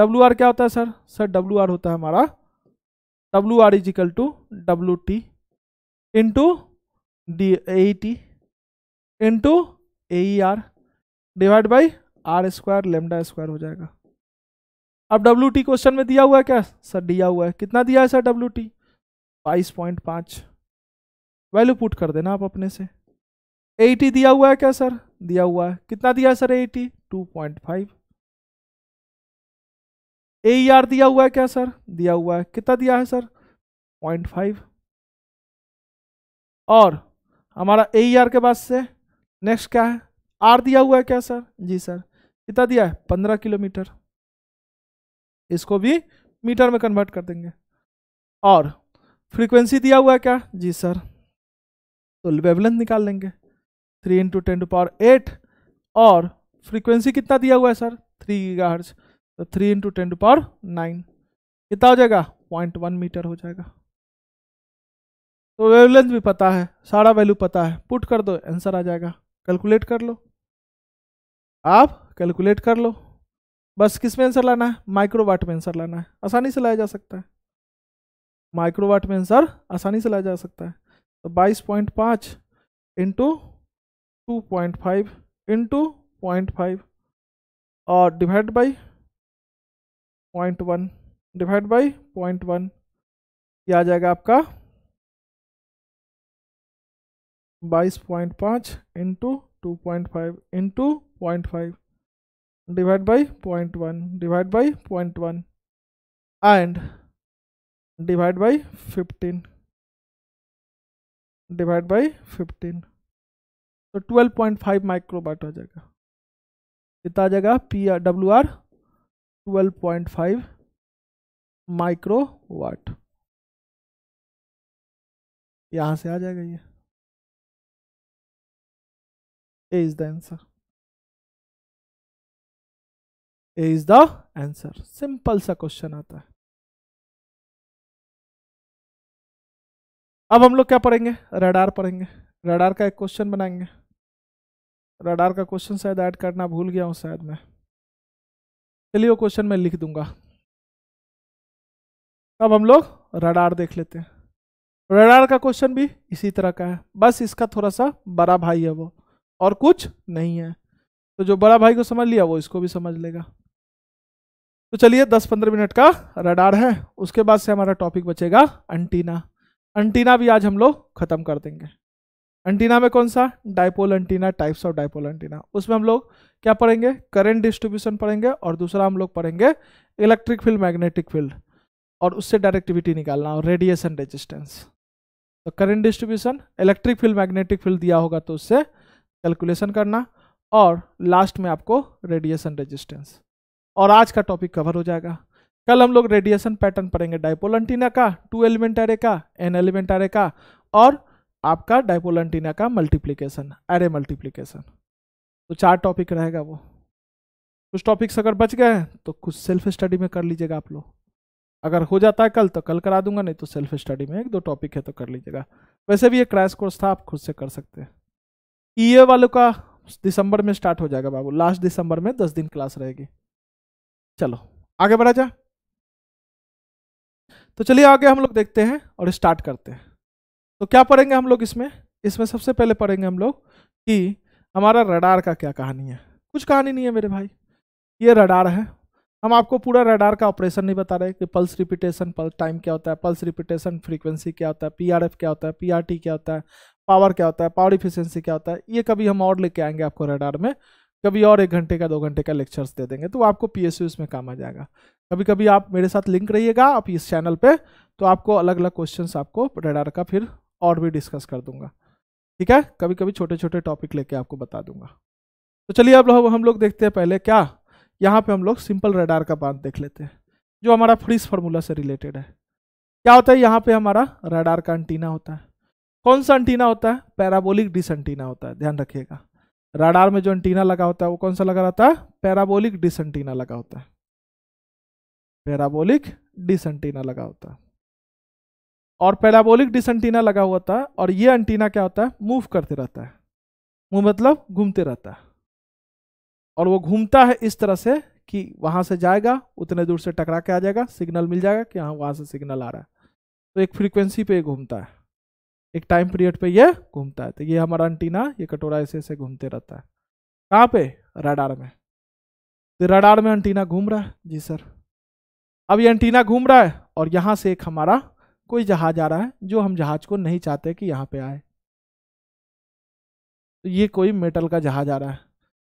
डब्ल्यू आर क्या होता है सर सर डब्ल्यू आर होता है हमारा W R is equal to W T into D A T into A R divide by R square lambda square हो जाएगा अब डब्ल्यू टी क्वेश्चन में दिया हुआ है क्या सर दिया हुआ है कितना दिया है सर डब्ल्यू टी बाईस पॉइंट पाँच वैल्यू पुट कर देना आप अपने से टी e दिया हुआ है क्या सर दिया हुआ है कितना दिया है sir A T two point five A R दिया हुआ है क्या सर दिया हुआ है कितना दिया है सर पॉइंट फाइव और हमारा ए आर e के बाद से नेक्स्ट क्या है आर दिया हुआ है क्या सर जी सर कितना दिया है पंद्रह किलोमीटर इसको भी मीटर में कन्वर्ट कर देंगे और फ्रीक्वेंसी दिया हुआ है क्या जी सर तो वेवलेंथ निकाल लेंगे three into ten to power eight और फ्रीक्वेंसी कितना दिया हुआ है सर थ्री गीगा हर्ज तो three into ten to power nine कितना हो जाएगा पॉइंट वन मीटर हो जाएगा तो वेवलेंथ भी पता है सारा वैल्यू पता है पुट कर दो आंसर आ जाएगा कैलकुलेट कर लो आप कैलकुलेट कर लो बस किस में आंसर लाना है माइक्रोवाट में आंसर लाना है आसानी से लाया जा सकता है माइक्रोवाट में आंसर आसानी से लाया जा सकता है तो बाईस पॉइंट पाँच into two point five into point five और divide by point one divide by point one ये आ जाएगा आपका बाईस पॉइंट पाँच into two point five into point five divide by point one divide by point one and divide by fifteen divide by fifteen तो 12.5 microwatt आ जाएगा कितना आ जाएगा P R W R twelve point five micro watt यहाँ से आ जाएगा ये A is the answer A is the answer simple सा क्वेश्चन आता है अब हम लोग क्या पढ़ेंगे रेडार पढ़ेंगे रडार का एक क्वेश्चन बनाएंगे रडार का क्वेश्चन शायद ऐड करना भूल गया हूँ शायद मैं चलिए वो क्वेश्चन मैं लिख दूंगा अब हम लोग रडार देख लेते हैं रडार का क्वेश्चन भी इसी तरह का है बस इसका थोड़ा सा बड़ा भाई है वो और कुछ नहीं है तो जो बड़ा भाई को समझ लिया वो इसको भी समझ लेगा तो चलिए 10-15 मिनट का रडार है उसके बाद से हमारा टॉपिक बचेगा अंटीना अंटीना भी आज हम लोग खत्म कर देंगे एंटीना में कौन सा dipole antenna types of dipole antenna उसमें हम लोग क्या पढ़ेंगे करंट डिस्ट्रीब्यूशन पढ़ेंगे और दूसरा हम लोग पढ़ेंगे इलेक्ट्रिक फील्ड मैग्नेटिक फील्ड और उससे डायरेक्टिविटी निकालना और रेडिएशन रेजिस्टेंस तो current distribution electric field magnetic field दिया होगा तो उससे कैलकुलेशन करना और लास्ट में आपको रेडिएशन रेजिस्टेंस और आज का टॉपिक कवर हो जाएगा कल हम लोग रेडिएशन पैटर्न पढ़ेंगे डायपोल एंटीना का टू एलिमेंट एरे का एन एलिमेंट एरे का और आपका डाइपोल एंटीना का मल्टीप्लीकेशन एरे मल्टीप्लीकेशन तो चार टॉपिक रहेगा वो कुछ टॉपिक्स अगर बच गए तो कुछ सेल्फ स्टडी में कर लीजिएगा आप लोग अगर हो जाता है कल तो कल करा दूंगा नहीं तो सेल्फ स्टडी में एक दो टॉपिक है तो कर लीजिएगा वैसे भी ये क्रैश कोर्स था आप खुद से कर सकते हैं ई e वालों का दिसंबर में स्टार्ट हो जाएगा बाबू लास्ट दिसंबर में दस दिन क्लास रहेगी चलो आगे बढ़ा जा तो चलिए आगे हम लोग देखते हैं और स्टार्ट करते हैं तो क्या पढ़ेंगे हम लोग इसमें इसमें सबसे पहले पढ़ेंगे हम लोग कि हमारा रडार का क्या कहानी है कुछ कहानी नहीं है मेरे भाई ये रडार है हम आपको पूरा रडार का ऑपरेशन नहीं बता रहे कि पल्स रिपीटेशन पल्स टाइम क्या होता है पल्स रिपीटेशन फ्रीक्वेंसी क्या होता है पीआरएफ क्या होता है पीआरटी क्या होता है पावर क्या होता है पावर इफिशेंसी क्या होता है ये कभी हम और लेके आएंगे आपको रडार में कभी और एक घंटे का दो घंटे का लेक्चर्स दे देंगे तो आपको पी में काम आ जाएगा कभी कभी आप मेरे साथ लिंक रहिएगा आप इस चैनल पर तो आपको अलग अलग क्वेश्चन आपको रडार का फिर और भी डिस्कस कर दूंगा ठीक है कभी कभी छोटे छोटे टॉपिक लेके आपको बता दूंगा तो चलिए अब लोग हम लोग देखते हैं पहले क्या यहाँ पे हम लोग सिंपल रडार का बांध देख लेते हैं जो हमारा फ्रीज फार्मूला से रिलेटेड है क्या होता है यहाँ पे हमारा रडार का अंटीना होता है कौन सा अंटीना होता है पैराबोलिक डिस होता है ध्यान रखिएगा रडार में जो अंटीना लगा होता है वो कौन सा लगा रहता है पैराबोलिक डिस लगा होता है पैराबोलिक डिस लगा होता है और पैराबोलिक डिस एंटीना लगा हुआ था और ये एंटीना क्या होता है मूव करते रहता है मूव मतलब घूमते रहता है और वो घूमता है इस तरह से कि वहां से जाएगा उतने दूर से टकरा के आ जाएगा सिग्नल मिल जाएगा कि हाँ वहां से सिग्नल आ रहा है तो एक फ्रीक्वेंसी पे घूमता है एक टाइम पीरियड पे ये घूमता है तो ये हमारा एंटीना ये कटोरा ऐसे ऐसे घूमते रहता है कहाँ पे रडार में तो रडार में एंटीना घूम रहा है जी सर अब ये एंटीना घूम रहा है और यहाँ से एक हमारा कोई जहाज आ रहा है जो हम जहाज को नहीं चाहते कि यहाँ पे आए तो ये कोई मेटल का जहाज आ रहा है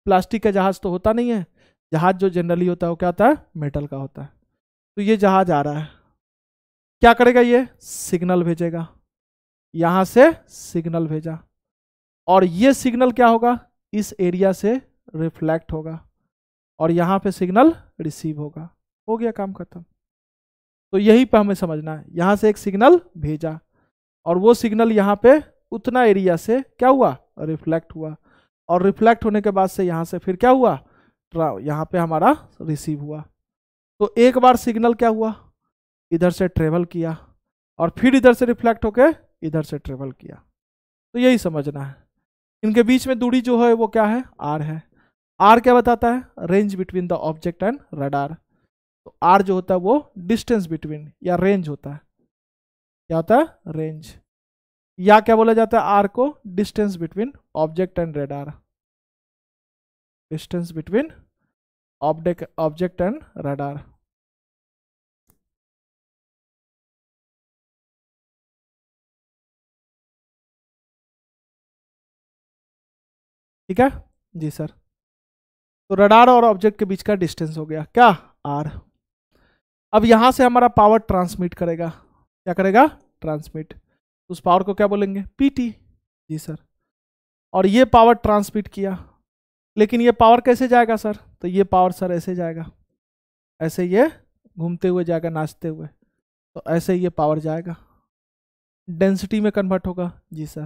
प्लास्टिक का जहाज तो होता नहीं है जहाज जो जनरली होता है वो क्या होता है मेटल का होता है तो ये जहाज आ रहा है क्या करेगा ये सिग्नल भेजेगा यहां से सिग्नल भेजा और ये सिग्नल क्या होगा इस एरिया से रिफ्लेक्ट होगा और यहां पे सिग्नल रिसीव होगा हो गया काम खत्म तो यही पर हमें समझना है यहाँ से एक सिग्नल भेजा और वो सिग्नल यहाँ पे उतना एरिया से क्या हुआ रिफ्लेक्ट हुआ और रिफ्लेक्ट होने के बाद से यहाँ से फिर क्या हुआ यहाँ पे हमारा रिसीव हुआ तो एक बार सिग्नल क्या हुआ इधर से ट्रेवल किया और फिर इधर से रिफ्लेक्ट होके इधर से ट्रेवल किया तो यही समझना है इनके बीच में दूरी जो है वो क्या है आर है आर क्या बताता है range between the object and radar तो आर जो होता है वो डिस्टेंस बिटवीन या रेंज होता है क्या होता है रेंज या क्या बोला जाता है आर को distance between object and radar distance between object object and radar ठीक है जी सर तो रडार और ऑब्जेक्ट के बीच का डिस्टेंस हो गया क्या आर अब यहाँ से हमारा पावर ट्रांसमिट करेगा क्या करेगा ट्रांसमिट उस पावर को क्या बोलेंगे पीटी जी सर और ये पावर ट्रांसमिट किया लेकिन ये पावर कैसे जाएगा सर तो ये पावर सर ऐसे जाएगा ऐसे ये घूमते हुए जाएगा नाचते हुए तो ऐसे ये पावर जाएगा डेंसिटी में कन्वर्ट होगा जी सर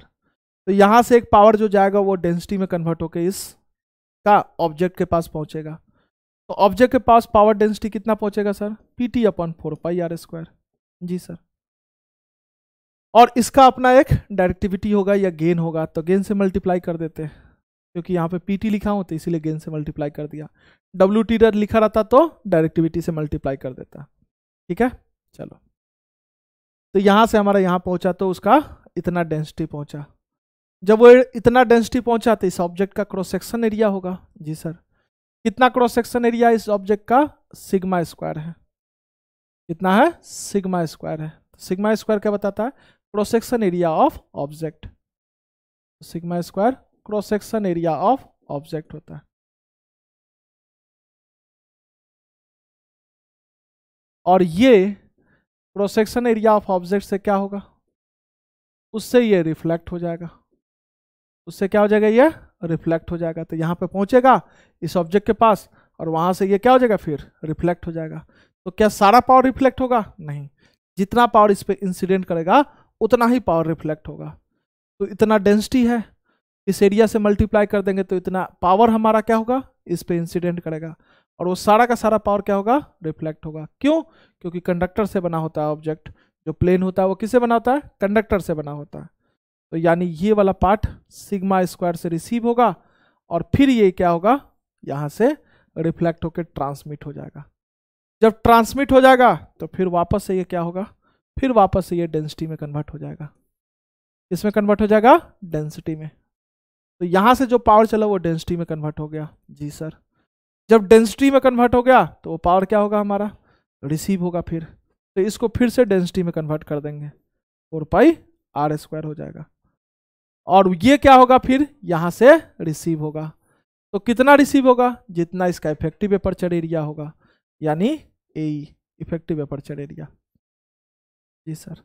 तो यहाँ से एक पावर जो जाएगा वो डेंसिटी में कन्वर्ट होकर इस का ऑब्जेक्ट के पास पहुँचेगा तो ऑब्जेक्ट के पास पावर डेंसिटी कितना पहुंचेगा sir P T upon four pi R square जी सर और इसका अपना एक डायरेक्टिविटी होगा या गेन होगा तो गेन से मल्टीप्लाई कर देते हैं क्योंकि यहाँ पे पी टी लिखा हो तो इसीलिए गेन से मल्टीप्लाई कर दिया डब्ल्यू टी डर लिखा रहता तो डायरेक्टिविटी से मल्टीप्लाई कर देता ठीक है चलो तो यहाँ से हमारा यहाँ पहुँचा तो उसका इतना डेंसिटी पहुँचा जब वो इतना डेंसिटी पहुँचा तो इस ऑब्जेक्ट का क्रॉस सेक्शन एरिया होगा जी सर कितना क्रॉस सेक्शन एरिया इस ऑब्जेक्ट का सिग्मा स्क्वायर है कितना है सिग्मा स्क्वायर है सिग्मा तो स्क्वायर क्या बताता है cross section area of object sigma square cross section area of object होता है और ये cross section area of object से क्या होगा उससे ये रिफ्लेक्ट हो जाएगा उससे क्या हो जाएगा ये रिफ्लेक्ट हो जाएगा तो यहाँ पे पहुँचेगा इस ऑब्जेक्ट के पास और वहाँ से ये क्या हो जाएगा फिर रिफ्लेक्ट हो जाएगा तो क्या सारा पावर रिफ्लेक्ट होगा नहीं जितना पावर इस पर इंसिडेंट करेगा उतना ही पावर रिफ्लेक्ट होगा तो इतना डेंसिटी है इस एरिया से मल्टीप्लाई कर देंगे तो इतना पावर हमारा क्या होगा इस पर इंसिडेंट करेगा और वो सारा का सारा पावर क्या होगा रिफ्लेक्ट होगा क्यों क्योंकि कंडक्टर से बना होता है ऑब्जेक्ट जो प्लेन होता है वो किससे बना होता है कंडक्टर से बना होता है तो यानी ये वाला पार्ट सिग्मा स्क्वायर से रिसीव होगा और फिर ये क्या होगा यहाँ से रिफ्लेक्ट होकर ट्रांसमिट हो जाएगा जब ट्रांसमिट हो जाएगा तो फिर वापस से ये क्या होगा फिर वापस से ये डेंसिटी में कन्वर्ट हो जाएगा इसमें कन्वर्ट हो जाएगा डेंसिटी में तो यहाँ से जो पावर चला वो डेंसिटी में कन्वर्ट हो गया जी सर जब डेंसिटी में कन्वर्ट हो गया तो वो पावर क्या होगा हमारा रिसीव होगा फिर तो इसको फिर से डेंसिटी में कन्वर्ट कर देंगे और पाई आर स्क्वायर हो जाएगा और ये क्या होगा फिर यहाँ से रिसीव होगा तो कितना रिसीव होगा जितना इसका इफेक्टिव एपर्चर एरिया होगा यानी ए इफेक्टिव एपर्चर एरिया जी सर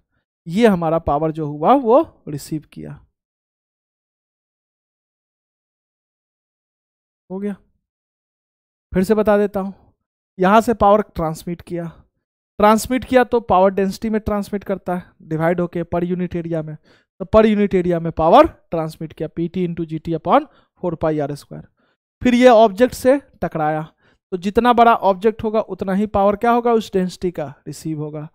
ये हमारा पावर जो हुआ वो रिसीव किया हो गया फिर से बता देता हूँ यहाँ से पावर ट्रांसमिट किया ट्रांसमिट किया तो पावर डेंसिटी में ट्रांसमिट करता है डिवाइड होके पर यूनिट एरिया में तो पर यूनिट एरिया में पावर ट्रांसमिट किया P T into G T upon four pi R square फिर ये ऑब्जेक्ट से टकराया तो जितना बड़ा ऑब्जेक्ट होगा उतना ही पावर क्या होगा उस डेंसिटी का रिसीव होगा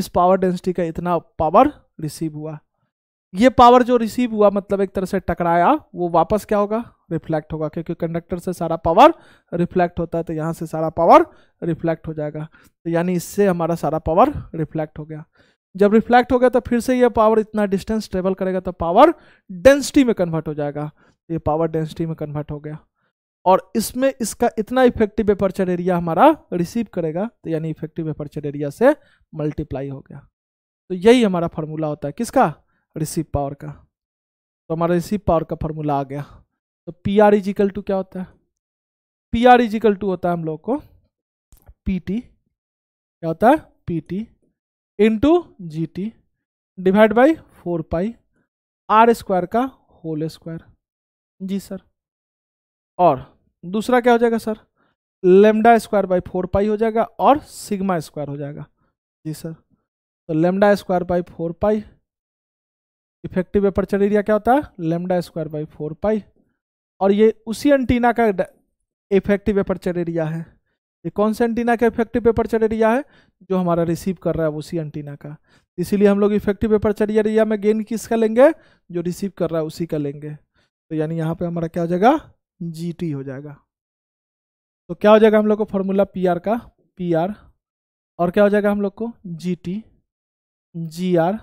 इस पावर डेंसिटी का इतना पावर रिसीव हुआ ये पावर जो रिसीव हुआ मतलब एक तरह से टकराया वो वापस क्या होगा रिफ्लेक्ट होगा क्योंकि कंडक्टर से सारा पावर रिफ्लेक्ट होता है तो यहाँ से सारा पावर रिफ्लेक्ट हो जाएगा तो यानी इससे हमारा सारा पावर रिफ्लेक्ट हो गया जब रिफ्लेक्ट हो गया तो फिर से ये पावर इतना डिस्टेंस ट्रेवल करेगा तो पावर डेंसिटी में कन्वर्ट हो जाएगा तो ये पावर डेंसिटी में कन्वर्ट हो गया और इसमें इसका इतना इफेक्टिव एपर्चर एरिया हमारा रिसीव करेगा तो यानी इफेक्टिव एपर्चर एरिया से मल्टीप्लाई हो गया तो यही हमारा फार्मूला होता है किसका रिसीव पावर का तो हमारा रिसीव पावर का फार्मूला आ गया तो पी आर इजिकल टू क्या होता है पी आर इजिकल टू होता है हम लोग को पी टी क्या होता है P T into G T divide by four pi R square का होल स्क्वायर जी सर और दूसरा क्या हो जाएगा sir lambda square by four pi हो जाएगा और सिग्मा स्क्वायर हो जाएगा जी सर तो lambda square by four pi effective aperture area क्या होता है lambda square by four pi और ये उसी एंटीना का इफेक्टिव एपर्चर एरिया है ये कौन सा एंटीना का इफेक्टिव पेपर एरिया है जो हमारा रिसीव कर रहा है उसी एंटीना का इसीलिए हम लोग इफेक्टिव पेपर एरिया में गेन किसका लेंगे जो रिसीव कर रहा है उसी का लेंगे तो यानी यहाँ पे हमारा क्या हो जाएगा जी हो जाएगा तो क्या हो जाएगा हम लोग को फॉर्मूला पी का पी और क्या हो जाएगा हम लोग को G T G R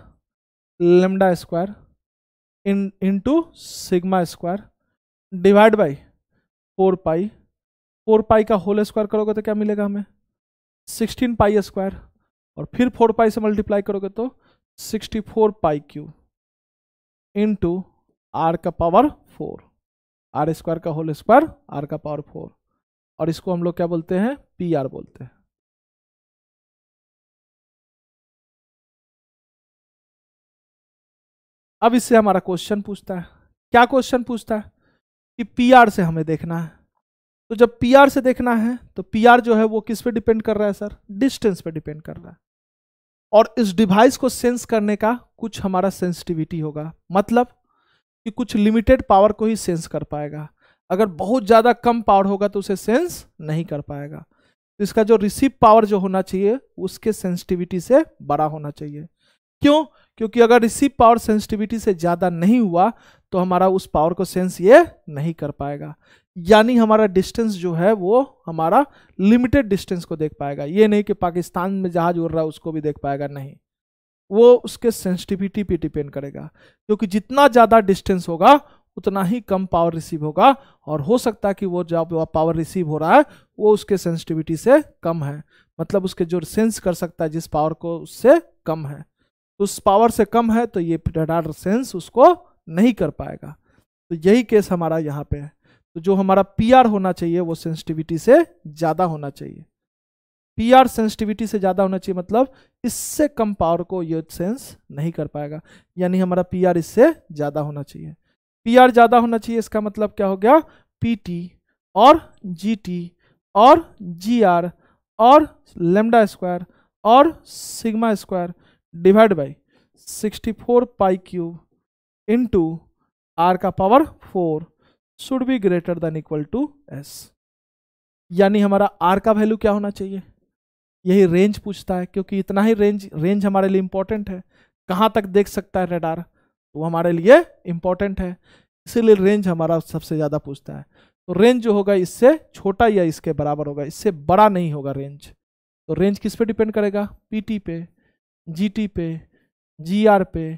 lambda square in into sigma square divide by four pi four pi का होल स्क्वायर करोगे तो क्या मिलेगा हमें सिक्सटीन पाई स्क्वायर और फिर फोर पाई से मल्टीप्लाई करोगे तो sixty four pi cube into R का पावर फोर आर स्क्वायर का होल स्क्वायर आर का पावर फोर और इसको हम लोग क्या बोलते हैं पी आर बोलते हैं अब इससे हमारा क्वेश्चन पूछता है क्या क्वेश्चन पूछता है कि पी आर से हमें देखना है तो जब आर से देखना है तो आर जो है वो किस पे डिपेंड कर रहा है सर डिस्टेंस पे डिपेंड कर रहा है और इस डिवाइस को सेंस करने का कुछ हमारा सेंसिटिविटी होगा मतलब कि कुछ लिमिटेड पावर को ही सेंस कर पाएगा अगर बहुत ज़्यादा कम पावर होगा तो उसे सेंस नहीं कर पाएगा तो इसका जो रिसीव पावर जो होना चाहिए उसके सेंसिटिविटी से बड़ा होना चाहिए क्यों क्योंकि अगर रिसीव पावर सेंसिटिविटी से ज़्यादा नहीं हुआ तो हमारा उस पावर को सेंस ये नहीं कर पाएगा यानी हमारा डिस्टेंस जो है वो हमारा लिमिटेड डिस्टेंस को देख पाएगा ये नहीं कि पाकिस्तान में जहाज उड़ रहा है उसको भी देख पाएगा नहीं वो उसके सेंसिटिविटी पे डिपेंड करेगा क्योंकि जितना ज़्यादा डिस्टेंस होगा उतना ही कम पावर रिसीव होगा और हो सकता है कि वो जब पावर रिसीव हो रहा है वो उसके सेंसिटिविटी से कम है मतलब उसके जो सेंस कर सकता है जिस पावर को उससे कम है तो उस पावर से कम है तो ये रडार सेंस उसको नहीं कर पाएगा तो यही केस हमारा यहाँ पे है तो जो हमारा पी होना चाहिए वो सेंसिटिविटी से ज़्यादा होना चाहिए पी सेंसिटिविटी से ज़्यादा होना चाहिए मतलब इससे कम पावर को ये सेंस नहीं कर पाएगा यानी हमारा पी इससे ज़्यादा होना चाहिए पी ज़्यादा होना चाहिए इसका मतलब क्या हो गया पी और जी और जी और लेमडा स्क्वायर और sigma square divide by 64 pi cube into R का power four should be greater than equal to S यानी हमारा आर का वैल्यू क्या होना चाहिए यही रेंज पूछता है क्योंकि इतना ही रेंज रेंज हमारे लिए इंपॉर्टेंट है कहाँ तक देख सकता है रेडार वो हमारे लिए इंपॉर्टेंट है इसीलिए रेंज हमारा सबसे ज़्यादा पूछता है तो रेंज जो होगा इससे छोटा या इसके बराबर होगा इससे बड़ा नहीं होगा रेंज तो रेंज किस पे डिपेंड करेगा पीटी पे जीटी पे जीआर पे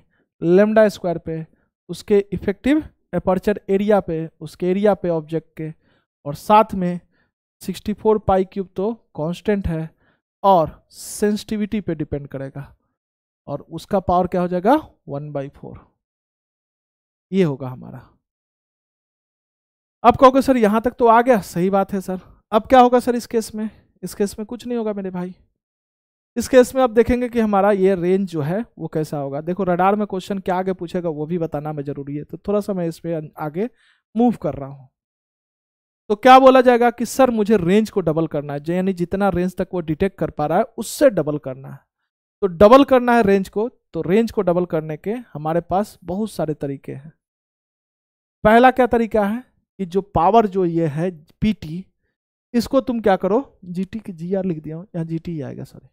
लेमडा स्क्वायर पे उसके इफेक्टिव अपर्चर एरिया पे उसके एरिया पे ऑब्जेक्ट के और साथ में 64 पाई क्यूब तो कांस्टेंट है और सेंसिटिविटी पे डिपेंड करेगा और उसका पावर क्या हो जाएगा वन बाई फोर ये होगा हमारा अब कहोगे सर यहाँ तक तो आ गया सही बात है सर अब क्या होगा सर इस केस में इस केस में कुछ नहीं होगा मेरे भाई इस केस में आप देखेंगे कि हमारा ये रेंज जो है वो कैसा होगा देखो रडार में क्वेश्चन क्या आगे पूछेगा वो भी बताना में जरूरी है तो थोड़ा सा मैं इस पर आगे मूव कर रहा हूँ तो क्या बोला जाएगा कि सर मुझे रेंज को डबल करना है यानी जितना रेंज तक वो डिटेक्ट कर पा रहा है उससे डबल करना है तो डबल करना है रेंज को तो रेंज को डबल करने के हमारे पास बहुत सारे तरीके हैं पहला क्या तरीका है कि जो पावर जो ये है पीटी इसको तुम क्या करो जीटी की जी आर लिख दिया हूं यहाँ जी टी आएगा सॉरी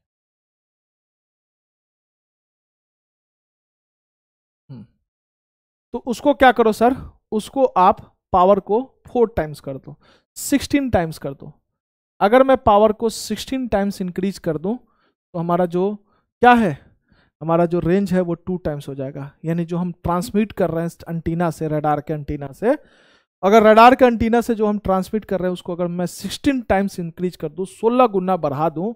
तो उसको क्या करो सर उसको आप पावर को फोर टाइम्स कर दो सिक्सटीन टाइम्स कर दो अगर मैं पावर को सिक्सटीन टाइम्स इंक्रीज कर दूँ तो हमारा जो क्या है हमारा जो रेंज है वो टू टाइम्स हो जाएगा यानी जो हम ट्रांसमिट कर रहे हैं अंटीना से रडार के अंटीना से अगर रडार के अंटीना से जो हम ट्रांसमिट कर रहे हैं उसको अगर मैं सिक्सटीन टाइम्स इंक्रीज कर दूँ सोलह गुना बढ़ा दूँ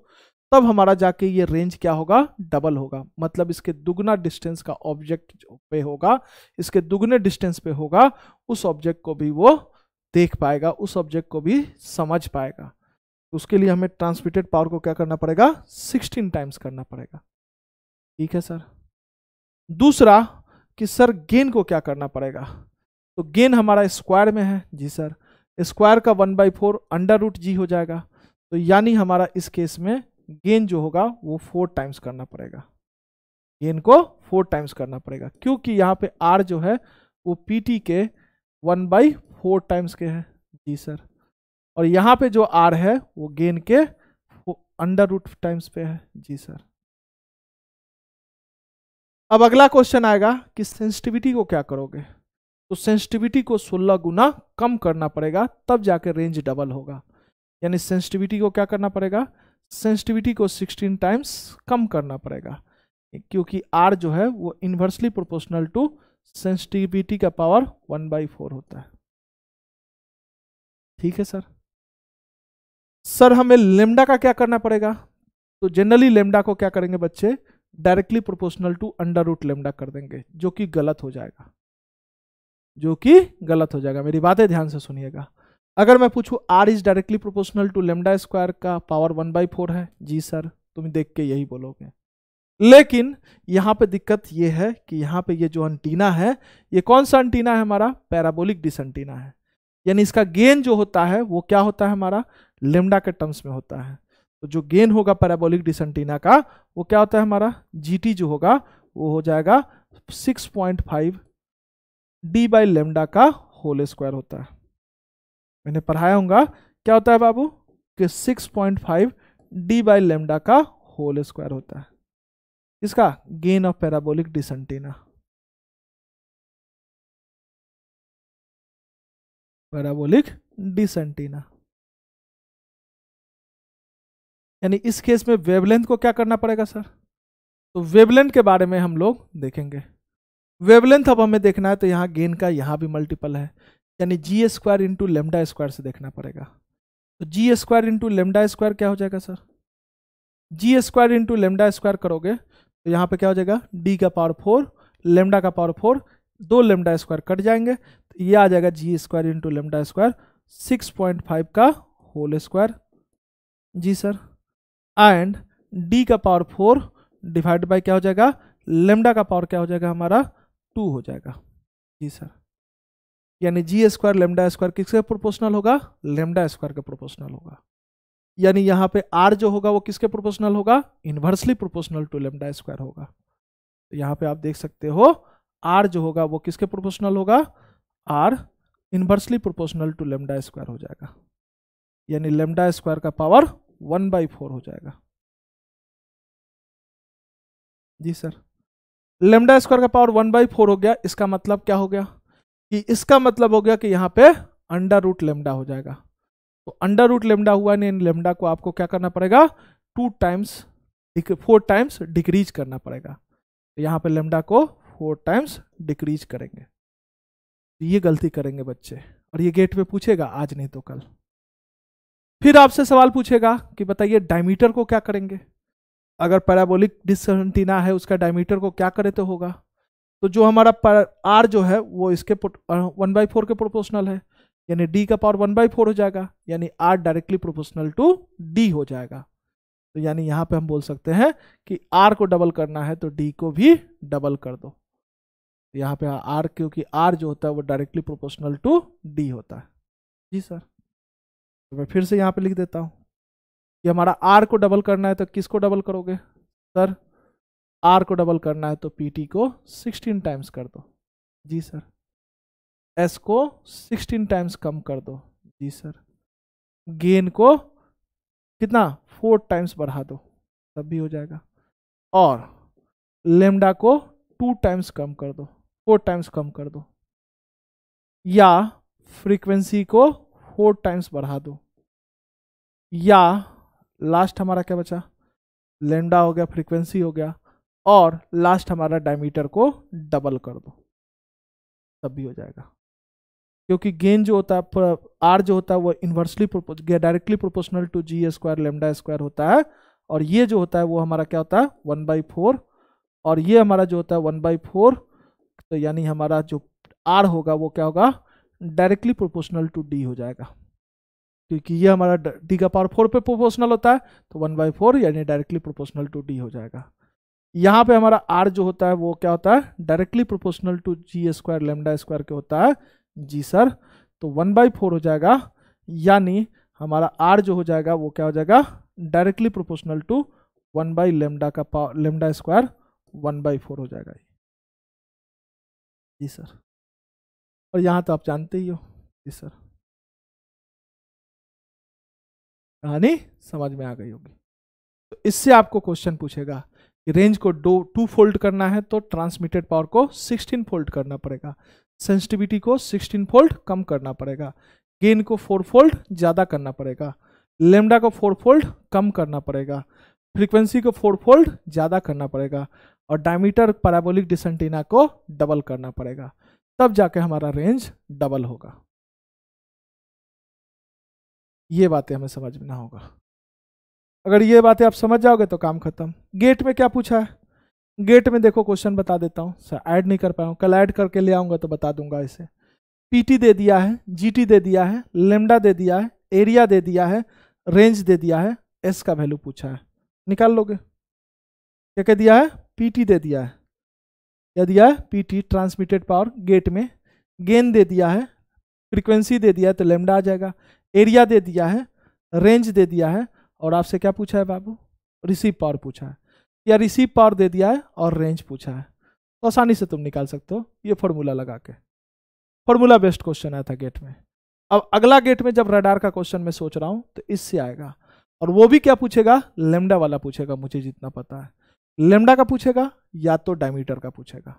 तब हमारा जाके ये रेंज क्या होगा डबल होगा मतलब इसके दुगना डिस्टेंस का ऑब्जेक्ट पे होगा इसके दुगने डिस्टेंस पे होगा उस ऑब्जेक्ट को भी वो देख पाएगा उस ऑब्जेक्ट को भी समझ पाएगा उसके लिए हमें ट्रांसमिटेड पावर को क्या करना पड़ेगा 16 टाइम्स करना पड़ेगा ठीक है सर दूसरा कि सर गेन को क्या करना पड़ेगा तो गेन हमारा स्क्वायर में है जी सर स्क्वायर का one by four under root जी हो जाएगा तो यानी हमारा इस केस में गेन जो होगा वो फोर टाइम्स करना पड़ेगा गेन को फोर टाइम्स करना पड़ेगा क्योंकि यहाँ पे आर जो है वो पीटी के वन बाई फोर टाइम्स के हैं जी सर और यहाँ पे जो आर है वो गेन के अंडर रूट टाइम्स पे है जी सर अब अगला क्वेश्चन आएगा कि सेंसिटिविटी को क्या करोगे तो सेंसिटिविटी को 16 गुना कम करना पड़ेगा तब जाके रेंज डबल होगा यानी सेंसिटिविटी को क्या करना पड़ेगा सेंसिटिविटी को 16 टाइम्स कम करना पड़ेगा क्योंकि आर जो है वो इन्वर्सली प्रोपोर्शनल टू सेंसिटिविटी का पावर वन बाई फोर होता है ठीक है सर सर हमें लेमडा का क्या करना पड़ेगा तो जनरली लेमडा को क्या करेंगे बच्चे directly proportional to under root lambda कर देंगे जो कि गलत हो जाएगा जो कि गलत हो जाएगा मेरी बातें ध्यान से सुनिएगा अगर मैं पूछूं R is directly proportional to lambda square का पावर वन बाई फोर है जी सर तुम देख के यही बोलोगे लेकिन यहाँ पे दिक्कत ये है कि यहाँ पे ये जो अंटीना है ये कौन सा अंटीना है हमारा पैराबोलिक डिस अंटीना है यानी इसका गेन जो होता है वो क्या होता है हमारा लेमडा के टर्म्स में होता है तो जो गेन होगा पैराबोलिक डिस अंटीना का वो क्या होता है हमारा टी जो होगा वो हो जाएगा फाइव डी बाई लेमडा का होल स्क्वायर होता है मैंने पढ़ाया होगा क्या होता है बाबू कि 6.5 point five D by lambda का होल स्क्वायर होता है इसका gain of parabolic dish antenna parabolic dish antenna यानी इस केस में वेवलेंथ को क्या करना पड़ेगा सर तो वेवलेंथ के बारे में हम लोग देखेंगे वेवलेंथ अब हमें देखना है तो यहाँ गेन का यहाँ भी मल्टीपल है यानी G square into lambda square से देखना पड़ेगा तो G square into lambda square क्या हो जाएगा sir G square into lambda square करोगे तो यहाँ पे क्या हो जाएगा डी का पावर फोर लेमडा का पावर फोर दो लेमडा स्क्वायर कट जाएंगे तो ये आ जाएगा G square into lambda square six point five का होल स्क्वायर जी सर एंड डी का पावर फोर डिवाइड बाई क्या हो जाएगा लेमडा का पावर क्या हो जाएगा हमारा टू हो जाएगा जी सर यानी जी स्क्वायर लेमडा स्क्वायर किसके प्रोपोर्शनल होगा लेमडा स्क्वायर के प्रोपोर्शनल होगा यानी यहाँ पे आर जो होगा वो किसके प्रोपोर्शनल होगा inversely proportional to lambda square होगा तो यहाँ पे आप देख सकते हो आर जो होगा वो किसके प्रोपोर्शनल होगा R inversely proportional to lambda square हो जाएगा यानी लेमडा स्क्वायर का पावर वन बाई फोर हो जाएगा जी सर लेमडा स्क्वायर का पावर वन बाई फोर हो गया इसका मतलब क्या हो गया कि इसका मतलब हो गया कि यहाँ पे अंडर रूट लेमडा हो जाएगा तो अंडर रूट लेमडा हुआ नहीं लेमडा को आपको क्या करना पड़ेगा two times four times decrease करना पड़ेगा तो यहाँ पे लेमडा को फोर टाइम्स डिक्रीज करेंगे तो ये गलती करेंगे बच्चे और ये गेट पे पूछेगा आज नहीं तो कल फिर आपसे सवाल पूछेगा कि बताइए डायमीटर को क्या करेंगे अगर पैराबोलिक डिसना है उसका डायमीटर को क्या करे तो होगा तो जो हमारा पर आर जो है वो इसके वन बाई फोर के प्रोपोर्शनल है यानी डी का पावर वन बाई फोर हो जाएगा यानी R directly proportional to D हो जाएगा तो यानी यहाँ पे हम बोल सकते हैं कि आर को डबल करना है तो डी को भी डबल कर दो यहाँ पे आर क्योंकि आर जो होता है वो डायरेक्टली प्रोपोर्शनल टू डी होता है जी सर तो मैं फिर से यहाँ पे लिख देता हूँ कि हमारा आर को डबल करना है तो किसको डबल करोगे सर आर को डबल करना है तो पी टी को सिक्सटीन टाइम्स कर दो जी सर एस को सिक्सटीन टाइम्स कम कर दो जी सर गेन को कितना फोर टाइम्स बढ़ा दो तब भी हो जाएगा और लेमडा को टू टाइम्स कम कर दो फोर टाइम्स कम कर दो या फ्रीक्वेंसी को फोर टाइम्स बढ़ा दो या लास्ट हमारा क्या बचा लेमडा हो गया फ्रीक्वेंसी हो गया और लास्ट हमारा डायमीटर को डबल कर दो तब भी हो जाएगा क्योंकि गेन जो होता है आर जो होता है वो inversely directly proportional to G square lambda square होता है और ये जो होता है वो हमारा क्या होता है वन बाई फोर और ये हमारा जो होता है वन बाई फोर तो यानी हमारा जो आर होगा वो क्या होगा डायरेक्टली प्रोपोर्शनल टू डी हो जाएगा क्योंकि ये हमारा डी का पावर फोर पे प्रोपोर्शनल होता है तो वन बाई फोर यानी डायरेक्टली प्रोपोर्शनल टू डी हो जाएगा यहाँ पे हमारा आर जो होता है वो क्या होता है directly proportional to G square lambda square के होता है जी सर तो वन बाई फोर हो जाएगा यानी हमारा आर जो हो जाएगा वो क्या हो जाएगा directly proportional to one by lambda का power lambda square one by four हो जाएगा जी सर और यहाँ तो आप जानते ही हो जी सर कहानी समझ में आ गई होगी तो इससे आपको क्वेश्चन पूछेगा रेंज को दो टू फोल्ड करना है तो ट्रांसमिटेड पावर को सिक्सटीन फोल्ड करना पड़ेगा सेंसिटिविटी को सिक्सटीन फोल्ड कम करना पड़ेगा गेन को फोर फोल्ड ज़्यादा करना पड़ेगा लेमडा को फोर फोल्ड कम करना पड़ेगा फ्रीक्वेंसी को फोर फोल्ड ज़्यादा करना पड़ेगा और डायमीटर पैराबोलिक डिसंटीना को डबल करना पड़ेगा तब जाके हमारा रेंज डबल होगा ये बातें हमें समझ में ना होगा अगर ये बातें आप समझ जाओगे तो काम खत्म गेट में क्या पूछा है गेट में देखो क्वेश्चन बता देता हूँ सर ऐड नहीं कर पाया कल ऐड करके ले आऊँगा तो बता दूंगा इसे पीटी दे दिया है जीटी दे दिया है लेमडा दे दिया है एरिया दे दिया है रेंज दे दिया है एस का वैल्यू पूछा है निकाल लोगे क्या क्या दिया है पीटी दे दिया है क्या दिया है पीटी ट्रांसमिटेड पावर गेट में गेन दे दिया है फ्रिक्वेंसी दे दिया है तो लेमडा आ जाएगा एरिया दे दिया है रेंज दे दिया है और आपसे क्या पूछा है बाबू रिसीव पावर पूछा है या रिसीव पावर दे दिया है और रेंज पूछा है तो आसानी से तुम निकाल सकते हो ये फॉर्मूला लगा के फॉर्मूला बेस्ट क्वेश्चन आया था गेट में अब अगला गेट में जब रडार का क्वेश्चन मैं सोच रहा हूँ तो इससे आएगा और वो भी क्या पूछेगा लेमडा वाला पूछेगा मुझे जितना पता है लेमडा का पूछेगा या तो डायमीटर का पूछेगा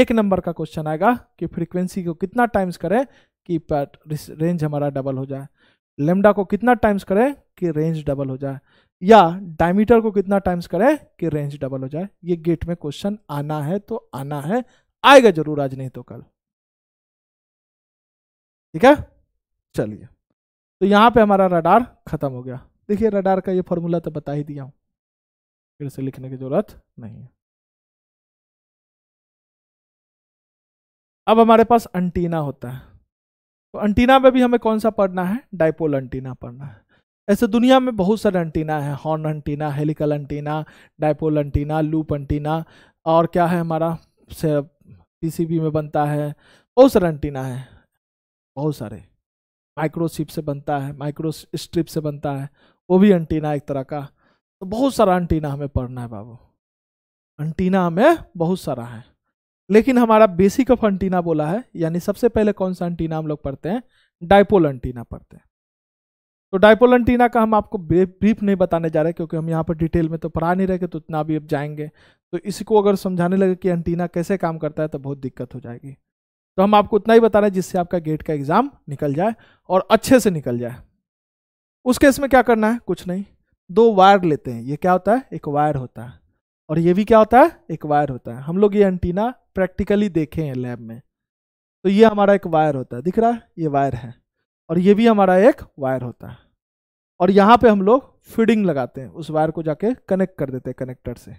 एक नंबर का क्वेश्चन आएगा कि फ्रीक्वेंसी को कितना टाइम्स करें कि रेंज हमारा डबल हो जाए लेमडा को कितना टाइम्स करें कि रेंज डबल हो जाए या डायमीटर को कितना टाइम्स करें कि रेंज डबल हो जाए ये गेट में क्वेश्चन आना है तो आना है आएगा जरूर आज नहीं तो कल ठीक है चलिए तो यहां पे हमारा रडार खत्म हो गया देखिए रडार का ये फॉर्मूला तो बता ही दिया हूं फिर से लिखने की जरूरत नहीं है अब हमारे पास अंटीना होता है तो अंटीना में भी हमें कौन सा पढ़ना है डायपोल अंटीना पढ़ना है ऐसे दुनिया में बहुत सारे अंटीना है horn antenna helical antenna dipole antenna loop antenna और क्या है हमारा पीसीबी में बनता है बहुत सारे अंटीना है बहुत सारे माइक्रोशिप से बनता है माइक्रो स्ट्रिप से बनता है वो भी अंटीना एक तरह का तो बहुत सारा अंटीना हमें पढ़ना है बाबू अंटीना में बहुत सारा है लेकिन हमारा बेसिक ऑफ अंटीना बोला है यानी सबसे पहले कौन सा एंटीना हम लोग पढ़ते हैं डायपोल अंटीना पढ़ते हैं तो डायपोल अंटीना का हम आपको ब्रीफ नहीं बताने जा रहे क्योंकि हम यहाँ पर डिटेल में तो पढ़ा नहीं रहे तो उतना भी अब जाएंगे तो इसको अगर समझाने लगे कि एंटीना कैसे काम करता है तो बहुत दिक्कत हो जाएगी तो हम आपको उतना ही बता रहे हैं जिससे आपका गेट का एग्ज़ाम निकल जाए और अच्छे से निकल जाए उस केस में क्या करना है कुछ नहीं दो वायर लेते हैं ये क्या होता है एक वायर होता है और ये भी क्या होता है एक वायर होता है हम लोग ये एंटीना प्रैक्टिकली देखे हैं लैब में तो ये हमारा एक वायर होता है दिख रहा है ये वायर है और ये भी हमारा एक वायर होता है और यहाँ पे हम लोग फीडिंग लगाते हैं उस वायर को जाके कनेक्ट कर देते हैं कनेक्टर से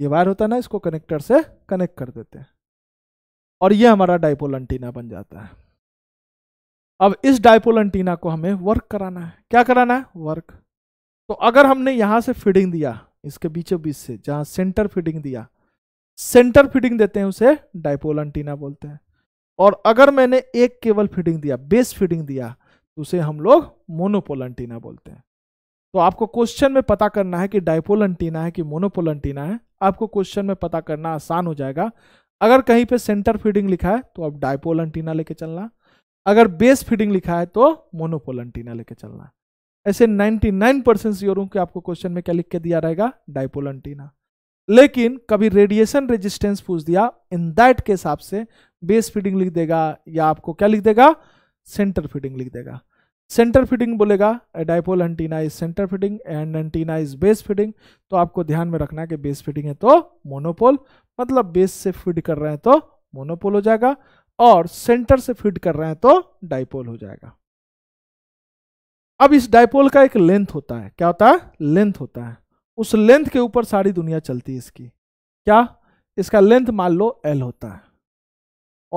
ये वायर होता है ना इसको कनेक्टर से कनेक्ट कर देते हैं और ये हमारा डाइपोल एंटीना बन जाता है अब इस डाइपोल एंटीना को हमें वर्क कराना है क्या कराना है वर्क तो अगर हमने यहाँ से फीडिंग दिया इसके बीचों बीच से जहाँ सेंटर फीडिंग दिया सेंटर फीडिंग देते हैं उसे डायपोल एंटीना बोलते हैं और अगर मैंने एक केवल फीडिंग दिया बेस फीडिंग दिया तो उसे हम लोग मोनोपोल एंटीना बोलते हैं तो आपको क्वेश्चन में पता करना है कि डायपोल एंटीना है कि मोनोपोल एंटीना है आपको क्वेश्चन में पता करना आसान हो जाएगा अगर कहीं पे सेंटर फीडिंग लिखा है तो आप डायपोल एंटीना लेके चलना अगर बेस फीडिंग लिखा है तो मोनोपोल एंटीना लेके चलना ऐसे 99 परसेंट कि आपको क्वेश्चन में क्या लिख के दिया रहेगा डायपोल एंटीना लेकिन कभी रेडिएशन रेजिस्टेंस पूछ दिया इन दैट के हिसाब से बेस फीडिंग लिख देगा या आपको क्या लिख देगा सेंटर फीडिंग लिख देगा सेंटर फीडिंग बोलेगा dipole antenna is centre feeding and antenna is base feeding तो आपको ध्यान में रखना है कि बेस फीडिंग है तो मोनोपोल मतलब बेस से फीड कर रहे हैं तो मोनोपोल हो जाएगा और सेंटर से फीड कर रहे हैं तो डायपोल हो जाएगा अब इस डाइपोल का एक लेंथ होता है क्या होता है लेंथ होता है उस लेंथ के ऊपर सारी दुनिया चलती है इसकी क्या इसका लेंथ मान लो एल होता है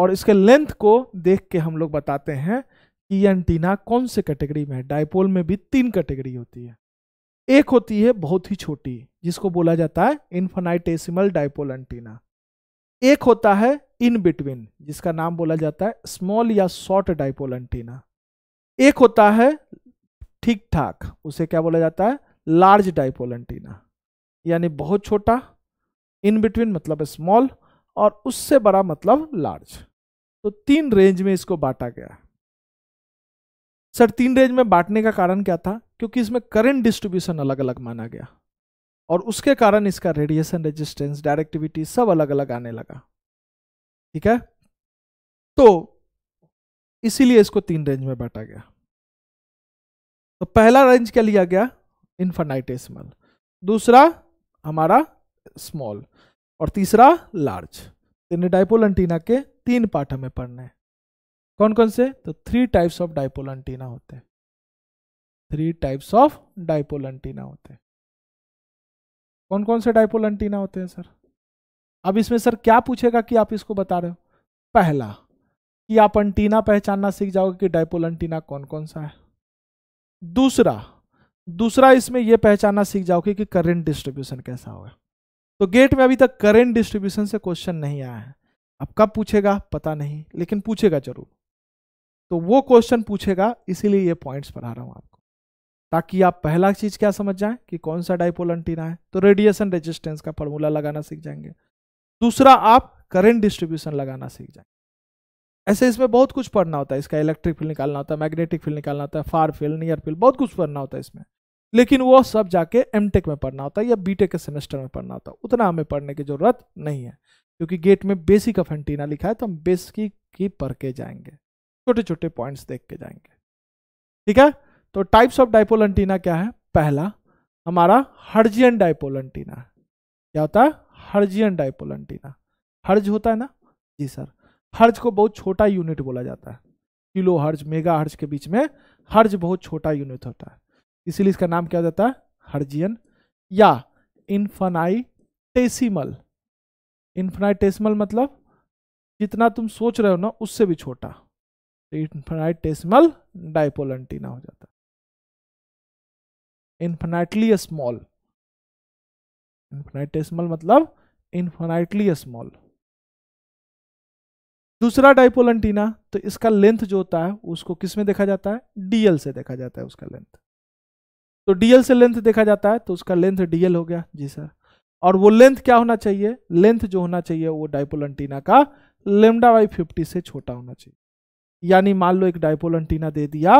और इसके लेंथ को देख के हम लोग बताते हैं कि ये एंटीना कौन से कैटेगरी में है डायपोल में भी तीन कैटेगरी होती है एक होती है बहुत ही छोटी जिसको बोला जाता है इन्फानाइटेसिमल डायपोल एंटीना एक होता है इन बिटवीन जिसका नाम बोला जाता है स्मॉल या शॉर्ट डायपोल एंटीना एक होता है ठीक ठाक उसे क्या बोला जाता है लार्ज डाइपोल एंटीना यानी बहुत छोटा इन बिटवीन मतलब स्मॉल और उससे बड़ा मतलब लार्ज तो तीन रेंज में इसको बांटा गया सर तीन रेंज में बांटने का कारण क्या था क्योंकि इसमें करंट डिस्ट्रीब्यूशन अलग अलग माना गया और उसके कारण इसका रेडिएशन रेजिस्टेंस डायरेक्टिविटी सब अलग अलग आने लगा ठीक है तो इसीलिए इसको तीन रेंज में बांटा गया तो पहला रेंज क्या लिया गया इन्फानाइटेसिमल दूसरा हमारा स्मॉल और तीसरा लार्ज यानी डाइपोल एंटीना के तीन पार्ट हमें पढ़ने हैं कौन कौन से तो three types of dipole antenna होते हैं three types of dipole antenna होते हैं कौन कौन से डाइपोल एंटीना होते हैं सर अब इसमें सर क्या पूछेगा कि आप इसको बता रहे हो पहला कि आप एंटीना पहचानना सीख जाओगे कि डाइपोल एंटीना कौन कौन सा है दूसरा दूसरा इसमें यह पहचानना सीख जाओगे कि करेंट डिस्ट्रीब्यूशन कैसा होगा तो गेट में अभी तक करेंट डिस्ट्रीब्यूशन से क्वेश्चन नहीं आया है अब कब पूछेगा पता नहीं लेकिन पूछेगा जरूर तो वो क्वेश्चन पूछेगा इसीलिए ये पॉइंट्स पढ़ा रहा हूं आपको ताकि आप पहला चीज क्या समझ जाएं कि कौन सा डाइपोल एंटीना है तो रेडिएशन रेजिस्टेंस का फॉर्मूला लगाना सीख जाएंगे दूसरा आप करेंट डिस्ट्रीब्यूशन लगाना सीख जाएंगे ऐसे इसमें बहुत कुछ पढ़ना होता है इसका इलेक्ट्रिक फील्ड निकालना होता है मैग्नेटिक फील्ड निकालना होता है फार फील्ड नियर फील्ड बहुत कुछ पढ़ना होता है इसमें लेकिन वो सब जाके एम में पढ़ना होता है या बी के सेमेस्टर में पढ़ना होता है उतना हमें पढ़ने की ज़रूरत नहीं है क्योंकि गेट में बेसिक ऑफ एंटीना लिखा है तो हम बेसिक की पढ़ के जाएंगे छोटे छोटे पॉइंट्स देख के जाएंगे ठीक है तो टाइप्स ऑफ डाइपोल एंटीना क्या है पहला हमारा हर्जियन डाइपोल एंटीना क्या होता है हर्जियन डाइपोल एंटीना हर्ज होता है ना जी सर हर्ज को बहुत छोटा यूनिट बोला जाता है किलो हर्ज मेगा हर्ज के बीच में हर्ज बहुत छोटा यूनिट होता है इसीलिए इसका नाम क्या हो जाता है हर्जियन या इन्फनाइटेसिमल इन्फनाइटेसिमल मतलब जितना तुम सोच रहे हो ना उससे भी छोटा तो इन्फनाइटेसिमल डाइपोल एंटीना हो जाता है इन्फनाइटली स्मॉल इन्फनाइटेसिमल मतलब इन्फनाइटली स्मॉल दूसरा डाइपोल एंटीना तो इसका लेंथ जो होता है उसको किस में देखा जाता है डीएल से देखा जाता है उसका लेंथ तो डीएल से लेंथ देखा जाता है तो उसका लेंथ डीएल हो गया जी सर और वो लेंथ क्या होना चाहिए लेंथ जो होना चाहिए वो डायपोल एंटीना का लेमडा बाई फिफ्टी से छोटा होना चाहिए यानी मान लो एक डायपोल एंटीना दे दिया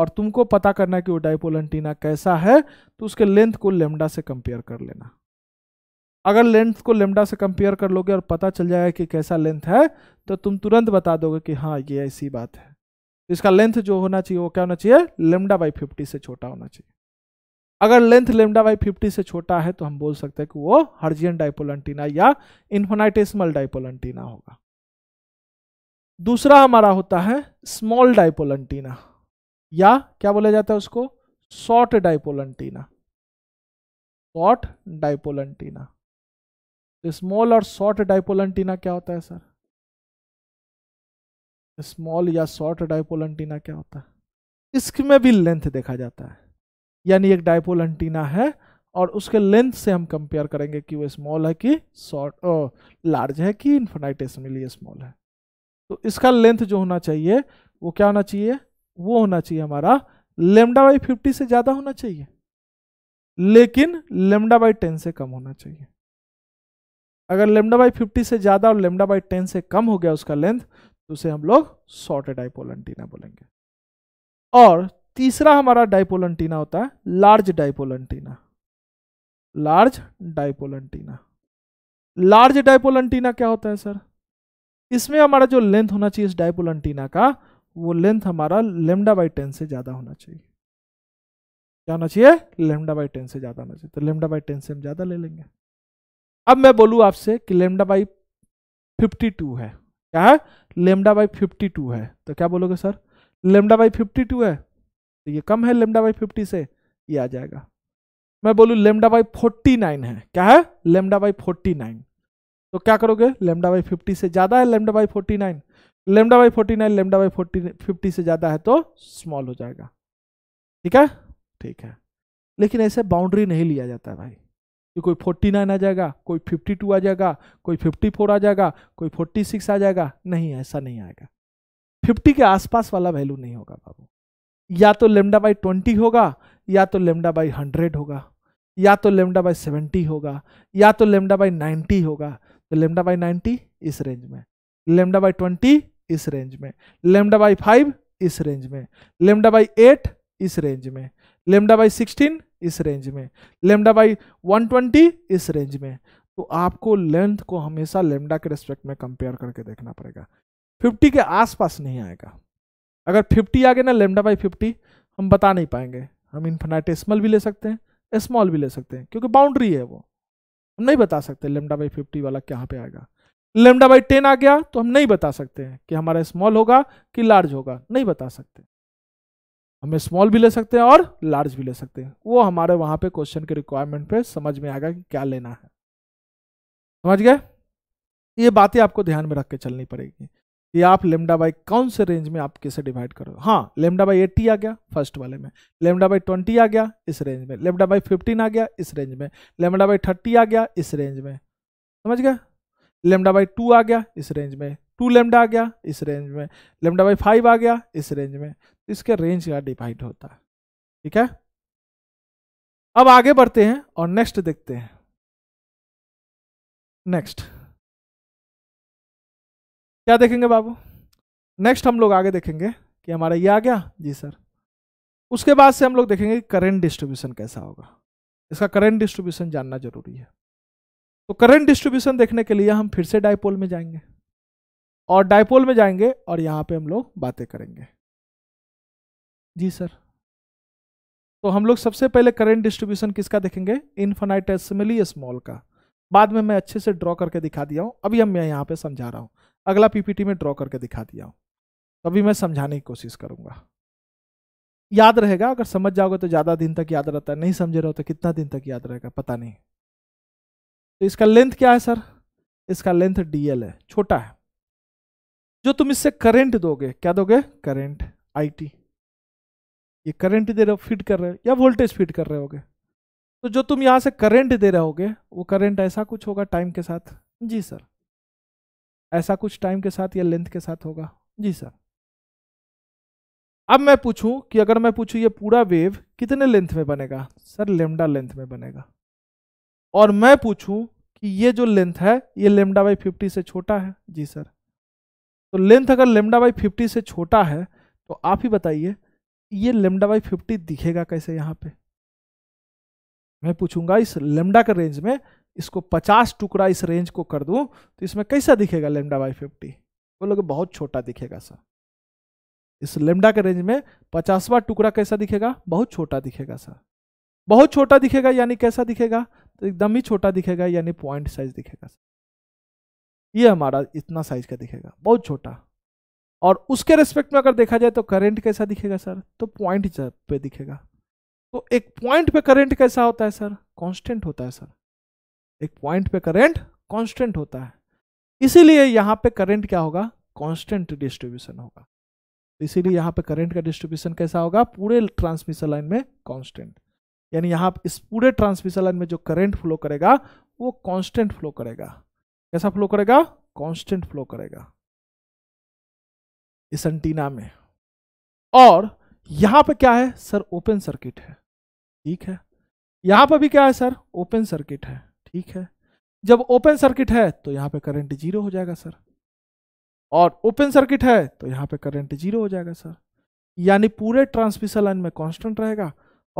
और तुमको पता करना है कि वो डायपोल एंटीना कैसा है तो उसके लेंथ को लेमडा से कंपेयर कर लेना अगर लेंथ को लेमडा से कंपेयर कर लोगे और पता चल जाएगा कि कैसा लेंथ है तो तुम तुरंत बता दोगे कि हाँ ये ऐसी बात है इसका लेंथ जो होना चाहिए वो क्या होना चाहिए लेमडा बाई फिफ्टी से छोटा होना चाहिए अगर लेंथ लेमडा बाई फिफ्टी से छोटा है तो हम बोल सकते हैं कि वो हर्जियन डाइपोल एंटीना या इन्फोनाइटेसमल डाइपोल एंटीना होगा दूसरा हमारा होता है स्मॉल डाइपोल एंटीना या क्या बोला जाता है उसको short dipole antenna short dipole antenna तो स्मॉल और शॉर्ट डाइपोल एंटीना क्या होता है सर स्मॉल या शॉर्ट डाइपोल एंटीना क्या होता है इसमें भी लेंथ देखा जाता है यानी एक डायपोल एंटीना है और उसके लेंथ से हम कंपेयर करेंगे कि वो स्मॉल है कि शॉर्ट लार्ज है कि इन्फिनाइटेसमली स्मॉल है तो इसका लेंथ जो होना चाहिए वो क्या होना चाहिए वो होना चाहिए हमारा लेमडा बाई फिफ्टी से ज़्यादा होना चाहिए लेकिन लेमडा बाई टेन से कम होना चाहिए अगर लेमडा बाई फिफ्टी से ज़्यादा और लेमडा बाई टेन से कम हो गया उसका लेंथ तो उसे हम लोग शॉर्ट आईपोल एंटीना बोलेंगे और तीसरा हमारा डाइपोल एंटीना होता है large dipole antenna large dipole antenna large dipole antenna क्या होता है सर इसमें हमारा जो लेंथ होना चाहिए इस डाइपोल एंटीना का वो लेंथ हमारा लेमडा बाई टेन से ज़्यादा होना चाहिए क्या होना चाहिए लेमडा बाई टेन से ज़्यादा होना चाहिए तो लेमडा बाई टेन से हम ज़्यादा ले लेंगे अब मैं बोलूँ आपसे कि लेमडा बाई फिफ्टी टू है क्या है लेमडा बाई फिफ्टी टू है तो क्या बोलोगे sir lambda by fifty two है तो ये कम है लेमडा बाई फिफ्टी से ये आ जाएगा मैं बोलू लेमडा बाई फोर्टी नाइन है क्या है लेमडा बाई फोर्टी नाइन तो क्या करोगे लेमडा बाई फिफ्टी से ज़्यादा है lambda by forty nine lambda by forty nine lambda by forty fifty से ज़्यादा है तो स्मॉल हो जाएगा ठीक है ठीक है लेकिन ऐसे बाउंड्री नहीं लिया जाता भाई कि कोई फोर्टी नाइन आ जाएगा कोई फिफ्टी टू आ जाएगा कोई फिफ्टी फोर आ जाएगा कोई फोर्टी सिक्स आ जाएगा नहीं ऐसा नहीं आएगा फिफ्टी के आसपास वाला वैल्यू नहीं होगा बाबू या तो लेमडा बाई ट्वेंटी होगा या तो लेमडा बाई हंड्रेड होगा या तो लेमडा बाई सेवेंटी होगा या तो लेमडा बाई नाइन्टी होगा तो लेमडा बाई नाइन्टी इस रेंज में लेमडा बाई ट्वेंटी इस रेंज में लेमडा बाई फाइव इस रेंज में लेमडा बाई एट इस रेंज में लेमडा बाई सिक्सटीन इस रेंज में लेमडा बाई वन ट्वेंटी इस रेंज में तो आपको लेंथ को हमेशा लेमडा के रिस्पेक्ट में कंपेयर करके देखना पड़ेगा फिफ्टी के आसपास नहीं आएगा अगर 50 आ गए ना लेमडा बाई फिफ्टी हम बता नहीं पाएंगे हम स्मॉल भी ले सकते हैं स्मॉल भी ले सकते हैं क्योंकि बाउंड्री है वो हम नहीं बता सकते लेमडा बाई फिफ्टी वाला कहाँ पे आएगा लेमडा बाई टेन आ गया तो हम नहीं बता सकते हैं कि हमारा स्मॉल होगा कि लार्ज होगा नहीं बता सकते हम स्मॉल भी ले सकते हैं और लार्ज भी ले सकते हैं वो हमारे वहाँ पे क्वेश्चन के रिक्वायरमेंट पे समझ में आएगा कि क्या लेना है समझ गए ये बातें आपको ध्यान में रख के चलनी पड़ेगी कि आप लेमडा बाई कौन से रेंज में आप किसे डिवाइड करो हाँ लेमडा बाई एट्टी आ गया फर्स्ट वाले में लेमडा बाई ट्वेंटी आ गया इस रेंज में लेमडा बाई फिफ्टीन आ गया इस रेंज में लेमडा बाई थर्टी आ गया इस रेंज में समझ गया लेमडा बाई टू आ गया इस रेंज में टू लेमडा आ गया इस रेंज में लेमडा बाई फाइव आ गया इस रेंज में तो इसके रेंज का डिवाइड होता है ठीक है अब आगे बढ़ते हैं और नेक्स्ट देखते हैं नेक्स्ट क्या देखेंगे बाबू नेक्स्ट हम लोग आगे देखेंगे कि हमारा ये आ गया जी सर उसके बाद से हम लोग देखेंगे करेंट डिस्ट्रीब्यूशन कैसा होगा इसका करंट डिस्ट्रीब्यूशन जानना जरूरी है तो करंट डिस्ट्रीब्यूशन देखने के लिए हम फिर से डायपोल में जाएंगे और डायपोल में जाएंगे और यहाँ पे हम लोग बातें करेंगे जी सर तो हम लोग सबसे पहले करंट डिस्ट्रीब्यूशन किसका देखेंगे इन्फाइटेसिमली स्मॉल का बाद में मैं अच्छे से ड्रॉ करके दिखा दिया हूँ अभी हम मैं यहाँ पे समझा रहा हूँ अगला पीपीटी में ड्रॉ करके दिखा दिया हूँ तभी मैं समझाने की कोशिश करूंगा याद रहेगा अगर समझ जाओगे तो ज़्यादा दिन तक याद रहता है नहीं समझे रहो तो कितना दिन तक याद रहेगा पता नहीं तो इसका लेंथ क्या है सर इसका लेंथ डीएल है छोटा है जो तुम इससे करंट दोगे क्या दोगे करंट आईटी ये करंट दे रहे हो फिट कर रहे हो या वोल्टेज फिट कर रहे होगे तो जो तुम यहाँ से करंट दे रहे होगे वो करंट ऐसा कुछ होगा टाइम के साथ जी सर ऐसा कुछ टाइम के साथ या लेंथ के साथ होगा जी सर अब मैं पूछूं कि अगर मैं पूछूं ये पूरा वेव कितने लेंथ में बनेगा सर लेमडा लेंथ में बनेगा और मैं पूछूं कि ये जो लेंथ है ये लेमडा बाई फिफ्टी से छोटा है जी सर तो लेंथ अगर लेमडा बाई फिफ्टी से छोटा है तो आप ही बताइए ये लेमडा बाई फिफ्टी दिखेगा कैसे यहाँ पे मैं पूछूंगा इस लेमडा के रेंज में इसको 50 टुकड़ा इस रेंज को कर दूं तो इसमें कैसा दिखेगा लेमडा बाई फिफ्टी बोलोगे बहुत छोटा दिखेगा सर इस लेमडा के रेंज में पचासवा टुकड़ा कैसा दिखेगा बहुत छोटा दिखेगा सर बहुत छोटा दिखेगा यानी कैसा दिखेगा तो एकदम ही छोटा दिखेगा यानी पॉइंट साइज दिखेगा ये हमारा इतना साइज का दिखेगा बहुत छोटा और उसके रेस्पेक्ट में अगर देखा जाए तो करंट कैसा दिखेगा सर तो पॉइंट पे दिखेगा तो एक पॉइंट पे करंट कैसा होता है सर कांस्टेंट होता है सर एक पॉइंट पे करंट कांस्टेंट होता है इसीलिए यहाँ पे करंट क्या होगा कांस्टेंट डिस्ट्रीब्यूशन होगा इसीलिए यहाँ पे करंट का डिस्ट्रीब्यूशन कैसा होगा पूरे ट्रांसमिशन लाइन में कांस्टेंट यानी यहाँ इस पूरे ट्रांसमिशन लाइन में जो करंट फ्लो करेगा वो कांस्टेंट फ्लो करेगा कैसा फ्लो करेगा कांस्टेंट फ्लो करेगा इस एंटीना में और यहाँ पे क्या है सर ओपन सर्किट है ठीक है यहाँ पर भी क्या है सर ओपन सर्किट है ठीक है जब ओपन सर्किट है तो यहाँ पे करंट जीरो हो जाएगा सर और ओपन सर्किट है तो यहाँ पे करंट जीरो हो जाएगा सर यानी पूरे ट्रांसमिशन लाइन में कांस्टेंट रहेगा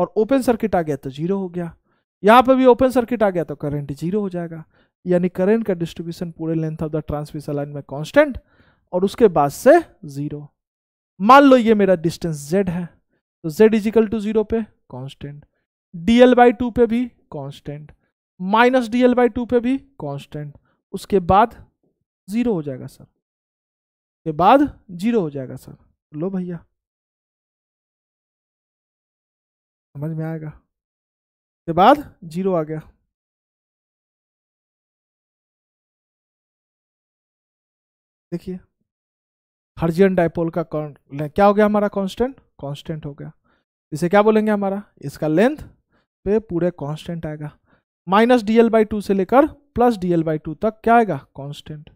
और ओपन सर्किट आ गया तो जीरो हो गया यहाँ पे भी ओपन सर्किट आ गया तो करंट जीरो हो जाएगा यानी करंट का डिस्ट्रीब्यूशन पूरे length of the transmission line में कॉन्स्टेंट और उसके बाद से जीरो मान लो ये मेरा डिस्टेंस जेड है तो जेड इजिकल टू जीरो पे कांस्टेंट डीएल बाई टू पे भी constant minus D L by two पे भी कांस्टेंट उसके बाद ज़ीरो हो जाएगा सर उसके बाद ज़ीरो हो जाएगा सर लो भैया समझ में आएगा उसके बाद ज़ीरो आ गया देखिए हर्जियन डायपोल का क्या हो गया हमारा कांस्टेंट कांस्टेंट हो गया इसे क्या बोलेंगे हमारा इसका लेंथ पे पूरे कांस्टेंट आएगा minus D L by two से लेकर प्लस डीएल बाई टू तक क्या आएगा कांस्टेंट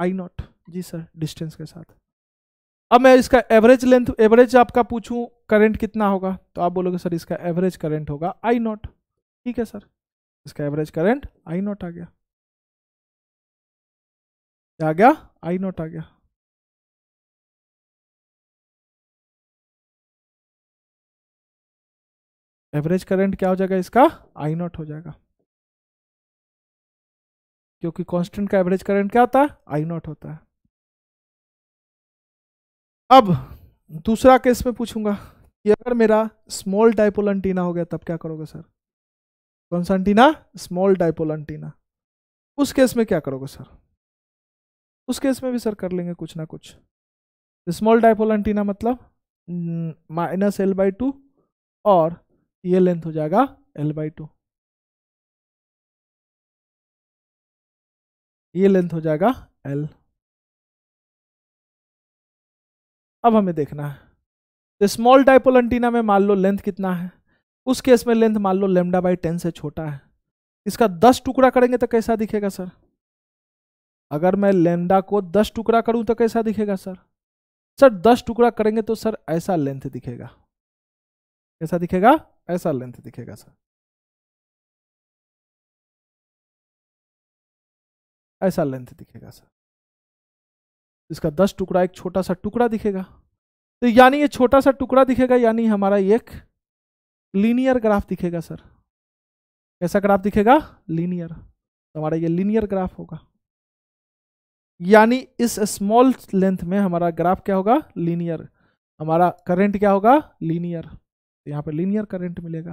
आई नॉट जी सर डिस्टेंस के साथ अब मैं इसका एवरेज लेंथ एवरेज आपका पूछूं करंट कितना होगा तो आप बोलोगे सर इसका एवरेज करंट होगा आई नॉट ठीक है सर इसका एवरेज करंट आई नॉट आ गया आ गया आई नॉट आ गया एवरेज करंट क्या हो जाएगा इसका आई नॉट हो जाएगा क्योंकि कांस्टेंट का एवरेज करंट क्या होता है आई नॉट होता है अब दूसरा केस में पूछूंगा कि अगर मेरा स्मॉल डाइपोल एंटीना हो गया तब क्या करोगे सर कौन सा एंटीना स्मॉल डाइपोल एंटीना उस केस में क्या करोगे सर उस केस में भी सर कर लेंगे कुछ ना कुछ स्मॉल डाइपोल एंटीना मतलब माइनस एल बाई टू और ये लेंथ हो जाएगा एल बाई टू ये लेंथ हो जाएगा एल अब हमें देखना है तो स्मॉल डाइपोल एंटीना में मान लो लेंथ कितना है उस केस में लेंथ मान लो लेमडा बाई टेन से छोटा है इसका दस टुकड़ा करेंगे तो कैसा दिखेगा सर अगर मैं लेमडा को दस टुकड़ा करूं तो कैसा दिखेगा सर सर दस टुकड़ा करेंगे तो सर ऐसा लेंथ दिखेगा कैसा दिखेगा ऐसा लेंथ दिखेगा सर ऐसा लेंथ दिखेगा सर इसका दस टुकड़ा एक छोटा सा टुकड़ा दिखेगा तो यानी ये छोटा सा टुकड़ा दिखेगा यानी हमारा एक लीनियर ग्राफ दिखेगा सर कैसा ग्राफ दिखेगा लीनियर तो हमारा ये लीनियर ग्राफ होगा यानी इस स्मॉल लेंथ में हमारा ग्राफ क्या होगा लीनियर हमारा करंट क्या होगा लीनियर तो यहाँ पर लीनियर करंट मिलेगा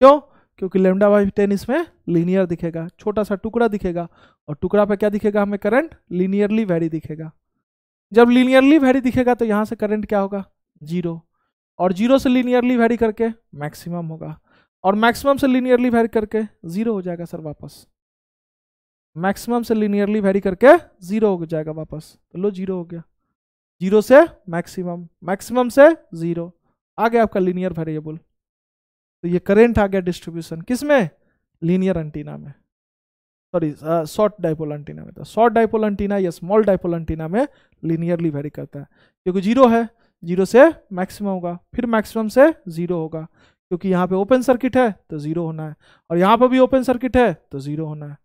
क्यों क्योंकि लेमडा बाई टेन इसमें लीनियर दिखेगा छोटा सा टुकड़ा दिखेगा और टुकड़ा पे क्या दिखेगा हमें करंट लीनियरली वेरी दिखेगा जब लीनियरली वेरी दिखेगा तो यहाँ से करंट क्या होगा जीरो और जीरो से लीनियरली वेरी करके मैक्सिमम होगा और मैक्सिमम से लीनियरली वेरी करके जीरो हो जाएगा सर वापस मैक्सिमम से लीनियरली वेरी करके जीरो हो जाएगा वापस तो लो जीरो हो गया जीरो से मैक्सिमम मैक्सिमम से जीरो आ गया आपका लीनियर वेरिएबल तो ये करेंट आ गया डिस्ट्रीब्यूशन किस में लीनियर एंटीना में सॉरी शॉर्ट डाइपोल एंटीना में तो शॉर्ट डाइपोल एंटीना या स्मॉल डाइपोल एंटीना में लीनियरली वेरी करता है क्योंकि जीरो है जीरो से मैक्सिमम होगा फिर मैक्सिमम से जीरो होगा क्योंकि यहाँ पे ओपन सर्किट है तो जीरो होना है और यहाँ पर भी ओपन सर्किट है तो जीरो होना है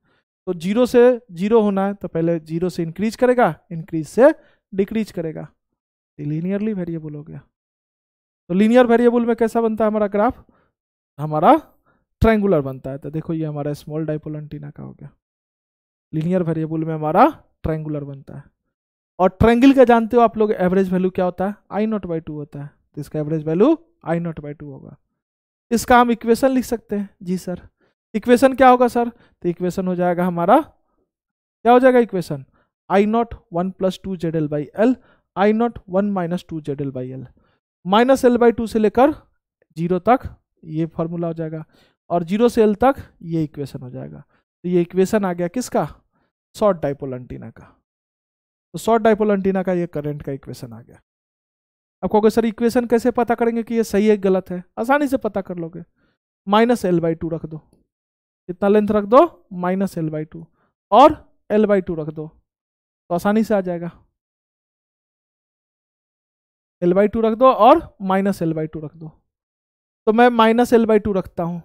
तो जीरो से जीरो होना है तो पहले जीरो से इंक्रीज करेगा इंक्रीज से डिक्रीज करेगा लीनियरली वेरिएबल हो गया तो लीनियर वेरिएबल में कैसा बनता है हमारा ग्राफ हमारा ट्रायंगुलर बनता है तो देखो ये हमारा स्मॉल डाइपोल एंटीना का हो गया लीनियर वेरिएबल में हमारा ट्रायंगुलर बनता है और ट्रायंगल का जानते हो आप लोग एवरेज वैल्यू क्या होता है आई नॉट बाई टू होता है तो इसका average value I not by two होगा इसका हम इक्वेशन लिख सकते हैं जी सर इक्वेशन क्या होगा सर तो इक्वेशन हो जाएगा हमारा क्या हो जाएगा equation I not one plus two Z L by L I not one minus two Z L by L minus L by two से लेकर जीरो तक ये फॉर्मूला हो जाएगा और जीरो से एल तक ये इक्वेशन हो जाएगा तो ये इक्वेशन आ गया किसका शॉर्ट डाइपोल एंटीना का तो शॉर्ट डाइपोल एंटीना का ये करंट का इक्वेशन आ गया अब कहोगे सर इक्वेशन कैसे पता करेंगे कि ये सही है गलत है आसानी से पता कर लोगे माइनस एल बाई टू रख दो कितना लेंथ रख दो माइनस एल बाई टू और एल बाई टू रख दो तो आसानी से आ जाएगा एल बाई टू रख दो और माइनस एल बाई टू रख दो तो मैं माइनस एल बाई टू रखता हूँ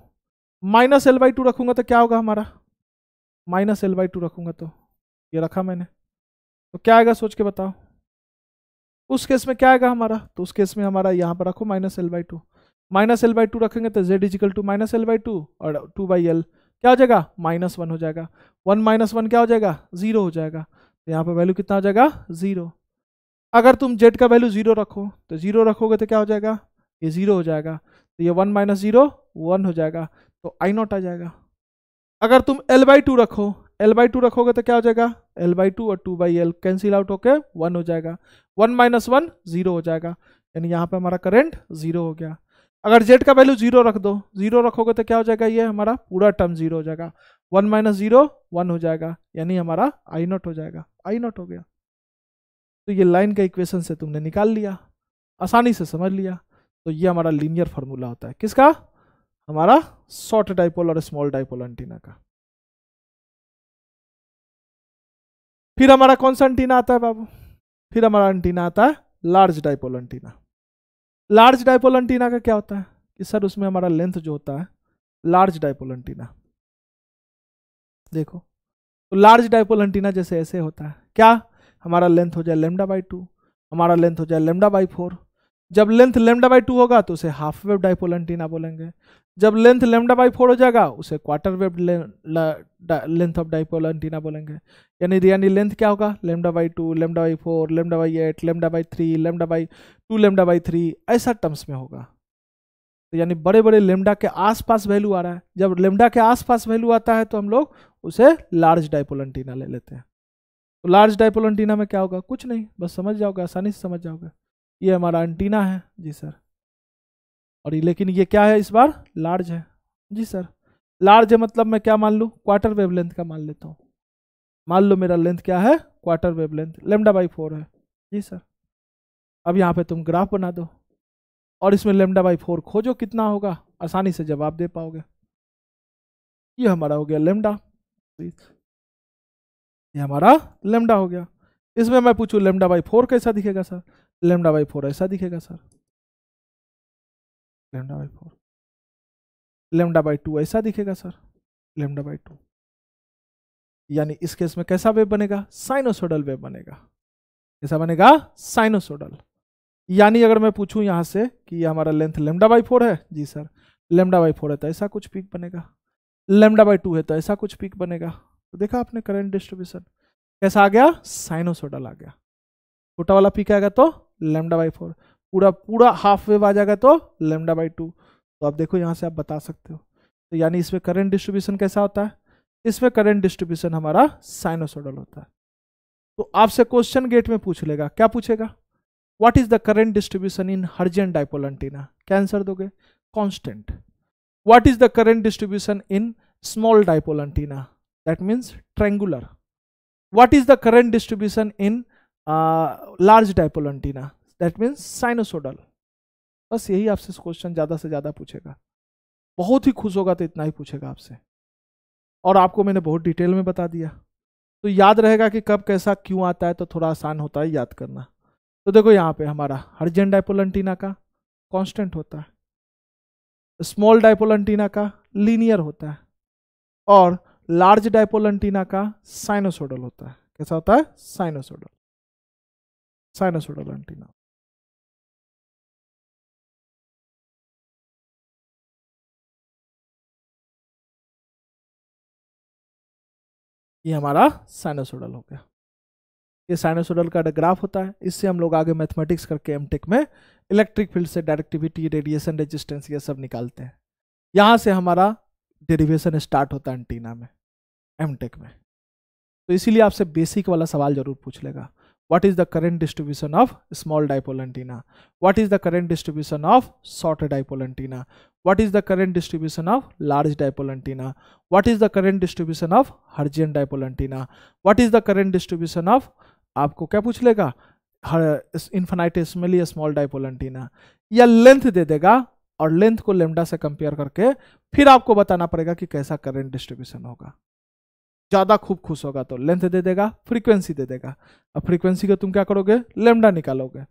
माइनस एल बाई टू रखूँगा तो क्या होगा हमारा माइनस एल बाई टू रखूँगा तो ये रखा मैंने तो क्या आएगा सोच के बताओ उस केस में क्या आएगा हमारा तो उस केस में हमारा यहाँ पर रखो minus L by two minus L by two रखेंगे तो Z equal to minus L by two और टू बाई एल क्या हो जाएगा माइनस वन हो जाएगा वन माइनस वन क्या हो जाएगा जीरो हो जाएगा तो यहाँ पर वैल्यू कितना हो जाएगा जीरो अगर तुम जेड का वैल्यू जीरो रखो तो जीरो रखोगे तो क्या हो जाएगा ये जीरो हो जाएगा तो ये वन माइनस जीरो वन हो जाएगा तो आई नॉट आ जाएगा अगर तुम एल बाई टू रखो एल बाई टू रखोगे तो क्या हो जाएगा एल बाई टू और two by L cancel out होके वन हो जाएगा वन माइनस वन जीरो हो जाएगा यानी यहाँ पे हमारा करंट जीरो हो गया अगर जेड का वैल्यू जीरो रख दो जीरो रखोगे तो क्या हो जाएगा ये हमारा पूरा टर्म जीरो हो जाएगा वन माइनस जीरो वन हो जाएगा यानी हमारा आई नॉट हो जाएगा आई नॉट हो गया तो ये लाइन का इक्वेशन से तुमने निकाल लिया आसानी से समझ लिया तो ये हमारा लीनियर फार्मूला होता है किसका हमारा शॉर्ट डाइपोल और स्मॉल डाइपोल एंटीना का फिर हमारा कौन सा एंटीना आता है बाबू फिर हमारा एंटीना आता है large dipole antenna large dipole antenna का क्या होता है कि सर उसमें हमारा लेंथ जो होता है लार्ज डाइपोल एंटीना देखो तो लार्ज डाइपोल एंटीना जैसे ऐसे होता है क्या हमारा लेंथ हो जाए लेमडा बाई टू हमारा लेंथ हो जाए लेमडा बाई फोर जब लेंथ लेमडा बाई टू होगा तो उसे हाफ वेव डाइपोल एंटीना बोलेंगे जब लेंथ लेमडा बाई फोर हो जाएगा उसे quarter wave length of dipole antenna बोलेंगे यानी यानी लेंथ क्या होगा lambda by two lambda by four lambda by eight lambda by three lambda by two lambda by three ऐसा टर्म्स में होगा तो यानी बड़े बड़े लेमडा के आसपास वैल्यू आ रहा है जब लेमडा के आसपास वैल्यू आता है तो हम लोग उसे लार्ज डाइपोल एंटीना ले लेते हैं तो लार्ज डाइपोल एंटीना में क्या होगा कुछ नहीं बस समझ जाओगे आसानी से समझ जाओगे ये हमारा एंटीना है जी सर और ये लेकिन ये क्या है इस बार लार्ज है जी सर लार्ज है मतलब मैं क्या मान लूँ क्वार्टर वेव लेंथ का मान लेता हूँ मान लो मेरा लेंथ क्या है quarter wave length lambda by four है जी सर अब यहाँ पे तुम ग्राफ बना दो और इसमें लेमडा बाई फोर खोजो कितना होगा आसानी से जवाब दे पाओगे ये हमारा हो गया लेमडा ये हमारा लेमडा हो गया इसमें मैं पूछूँ लेमडा बाई फोर कैसा दिखेगा सर लेमडा बाई फोर ऐसा दिखेगा sir lambda by four lambda by two ऐसा दिखेगा सर लेमडा बाई टू यानी इस केस में कैसा वेब बनेगा साइनोसोडल वेब बनेगा कैसा बनेगा साइनोसोडल यानी अगर मैं पूछूं यहां से कि यह हमारा लेंथ लेमडा बाई फोर है जी सर लेमडा बाई फोर है तो ऐसा कुछ पीक बनेगा लेमडा बाई टू है तो ऐसा कुछ पीक बनेगा तो देखा आपने करंट डिस्ट्रीब्यूशन कैसा आ गया साइनोसोडल आ गया छोटा वाला पीक आएगा तो लेमडा बाई फोर पूरा पूरा हाफ वेव आ जाएगा तो लेमडा बाई टू तो आप देखो यहाँ से आप बता सकते हो तो यानी इसमें करंट डिस्ट्रीब्यूशन कैसा होता है इसमें करंट डिस्ट्रीब्यूशन हमारा साइनोसोडल होता है तो आपसे क्वेश्चन गेट में पूछ लेगा क्या पूछेगा what is the current distribution in Hertzian dipole antenna क्या आंसर दोगे constant what is the current distribution in small dipole antenna that means triangular what is the current distribution in uh, large dipole antenna that means sinusoidal बस यही आपसे question ज़्यादा से ज़्यादा पूछेगा बहुत ही खुश होगा तो इतना ही पूछेगा आपसे और आपको मैंने बहुत डिटेल में बता दिया तो याद रहेगा कि कब कैसा क्यों आता है तो थोड़ा आसान होता है याद करना तो देखो यहाँ पे हमारा हर्जेंट डाइपोल एंटीना का कांस्टेंट होता है स्मॉल डाइपोल एंटीना का लीनियर होता है और लार्ज डायपोल एंटीना का साइनोसोडल होता है कैसा होता है साइनोसोडल साइनोसोडल एंटीना ये हमारा साइनोसोडल हो गया ये साइनोसोडल का ग्राफ होता है इससे हम लोग आगे मैथमेटिक्स करके एमटेक में इलेक्ट्रिक फील्ड से डायरेक्टिविटी रेडिएशन रेजिस्टेंस ये सब निकालते हैं यहां से हमारा डेरिवेशन स्टार्ट होता है एंटीना में एम में तो इसीलिए आपसे बेसिक वाला सवाल जरूर पूछ लेगा what is the current distribution of small dipole antenna what is the current distribution of short dipole antenna what is the current distribution of large dipole antenna what is the current distribution of Hertzian dipole antenna what is the current distribution of आपको क्या पूछ लेगा इन्फेनाइटिसमली small डाइपोलेंटीना या length दे देगा और length को lambda से compare करके फिर आपको बताना पड़ेगा कि कैसा करेंट डिस्ट्रीब्यूशन होगा ज़्यादा खूब खुश होगा तो लेंथ दे देगा फ्रीक्वेंसी दे देगा अब फ्रीक्वेंसी को तुम क्या करोगे लेमडा निकालोगे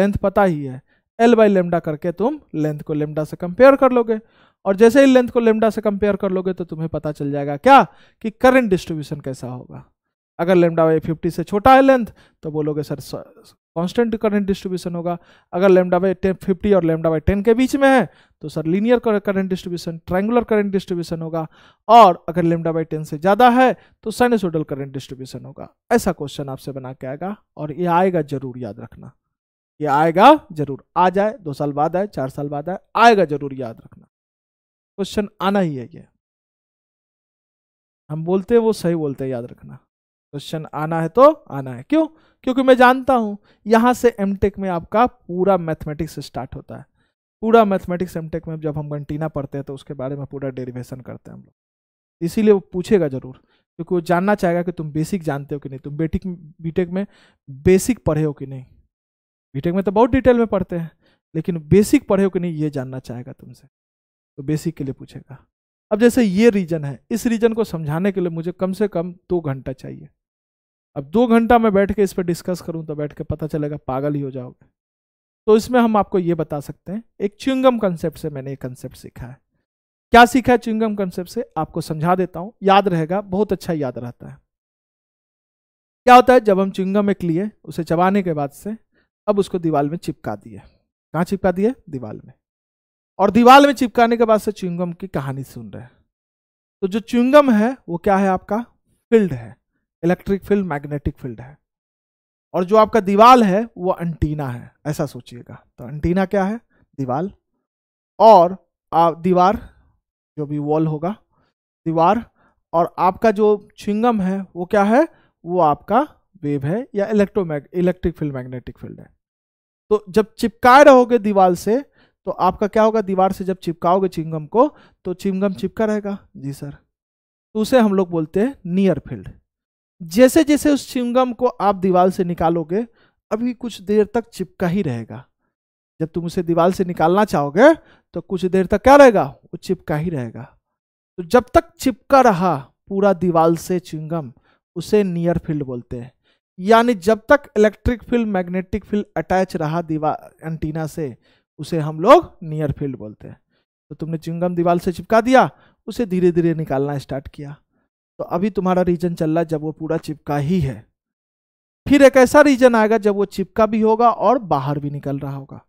लेंथ पता ही है एल बाई लेमडा करके तुम लेंथ को लेमडा से कंपेयर कर लोगे और जैसे ही लेंथ को लेमडा से कंपेयर कर लोगे तो तुम्हें पता चल जाएगा क्या कि करंट डिस्ट्रीब्यूशन कैसा होगा अगर लेमडा बाई फिफ्टी से छोटा है लेंथ तो बोलोगे सर कांस्टेंट करंट डिस्ट्रीब्यूशन होगा अगर लेमडा बाई टेन फिफ्टी और लेमडा बाई टेन के बीच में है तो sir linear current distribution triangular current distribution होगा और अगर लेमडा बाई टेन से ज़्यादा है तो साइनसोडल करंट डिस्ट्रीब्यूशन होगा ऐसा क्वेश्चन आपसे बना के आएगा और ये आएगा जरूर याद रखना ये आएगा जरूर आ जाए दो साल बाद आए चार साल बाद आए आएगा जरूर याद रखना क्वेश्चन आना ही है ये हम बोलते हैं वो सही बोलते हैं याद रखना क्वेश्चन आना है तो आना है क्यों क्योंकि मैं जानता हूँ यहाँ से एम में आपका पूरा मैथमेटिक्स स्टार्ट होता है पूरा मैथमेटिक्स एम में जब हम कंटीना पढ़ते हैं तो उसके बारे में पूरा डेरिवेशन करते हैं हम लोग इसीलिए वो पूछेगा ज़रूर क्योंकि वो जानना चाहेगा कि तुम बेसिक जानते हो कि नहीं तुम बेटिक बीटेक में बेसिक पढ़े हो कि नहीं बीटेक में तो बहुत डिटेल में पढ़ते हैं लेकिन बेसिक पढ़े हो कि नहीं ये जानना चाहेगा तुमसे तो बेसिक के लिए पूछेगा अब जैसे ये रीजन है इस रीजन को समझाने के लिए मुझे कम से कम दो घंटा चाहिए अब दो घंटा मैं बैठ के इस पर डिस्कस करूं तो बैठ के पता चलेगा पागल ही हो जाओगे तो इसमें हम आपको ये बता सकते हैं एक चुंगम कंसेप्ट से मैंने ये कंसेप्ट सीखा है क्या सीखा है चुंगम कंसेप्ट से आपको समझा देता हूँ याद रहेगा बहुत अच्छा याद रहता है क्या होता है जब हम चिंगम एक लिए उसे चबाने के बाद से अब उसको दीवार में चिपका दिए कहाँ चिपका दिए दीवार में और दीवार में चिपकाने के बाद से चुंगम की कहानी सुन रहे हैं तो जो चुंगम है वो क्या है आपका फील्ड है इलेक्ट्रिक फील्ड मैग्नेटिक फील्ड है और जो आपका दीवाल है वो अंटीना है ऐसा सोचिएगा तो अंटीना क्या है दीवाल और आप दीवार जो भी वॉल होगा दीवार और आपका जो छिंगम है वो क्या है वो आपका वेव है या electromag electric field magnetic field है तो जब चिपकाए रहोगे दीवार से तो आपका क्या होगा दीवार से जब चिपकाओगे चिंगम को तो चिंगम चिपका रहेगा जी सर तो उसे हम लोग बोलते हैं नियर फील्ड जैसे जैसे उस चिंगम को आप दीवाल से निकालोगे अभी कुछ देर तक चिपका ही रहेगा जब तुम उसे दीवाल से निकालना चाहोगे तो कुछ देर तक क्या रहेगा वो चिपका ही रहेगा तो जब तक चिपका रहा पूरा दीवाल से चिंगम उसे नियर फील्ड बोलते हैं यानी जब तक electric field magnetic field attach रहा दीवार एंटीना से उसे हम लोग नियर फील्ड बोलते हैं तो तुमने चिंगम दीवाल से चिपका दिया उसे धीरे धीरे निकालना स्टार्ट किया तो अभी तुम्हारा रीजन चल रहा है जब वो पूरा चिपका ही है फिर एक ऐसा रीजन आएगा जब वो चिपका भी होगा और बाहर भी निकल रहा होगा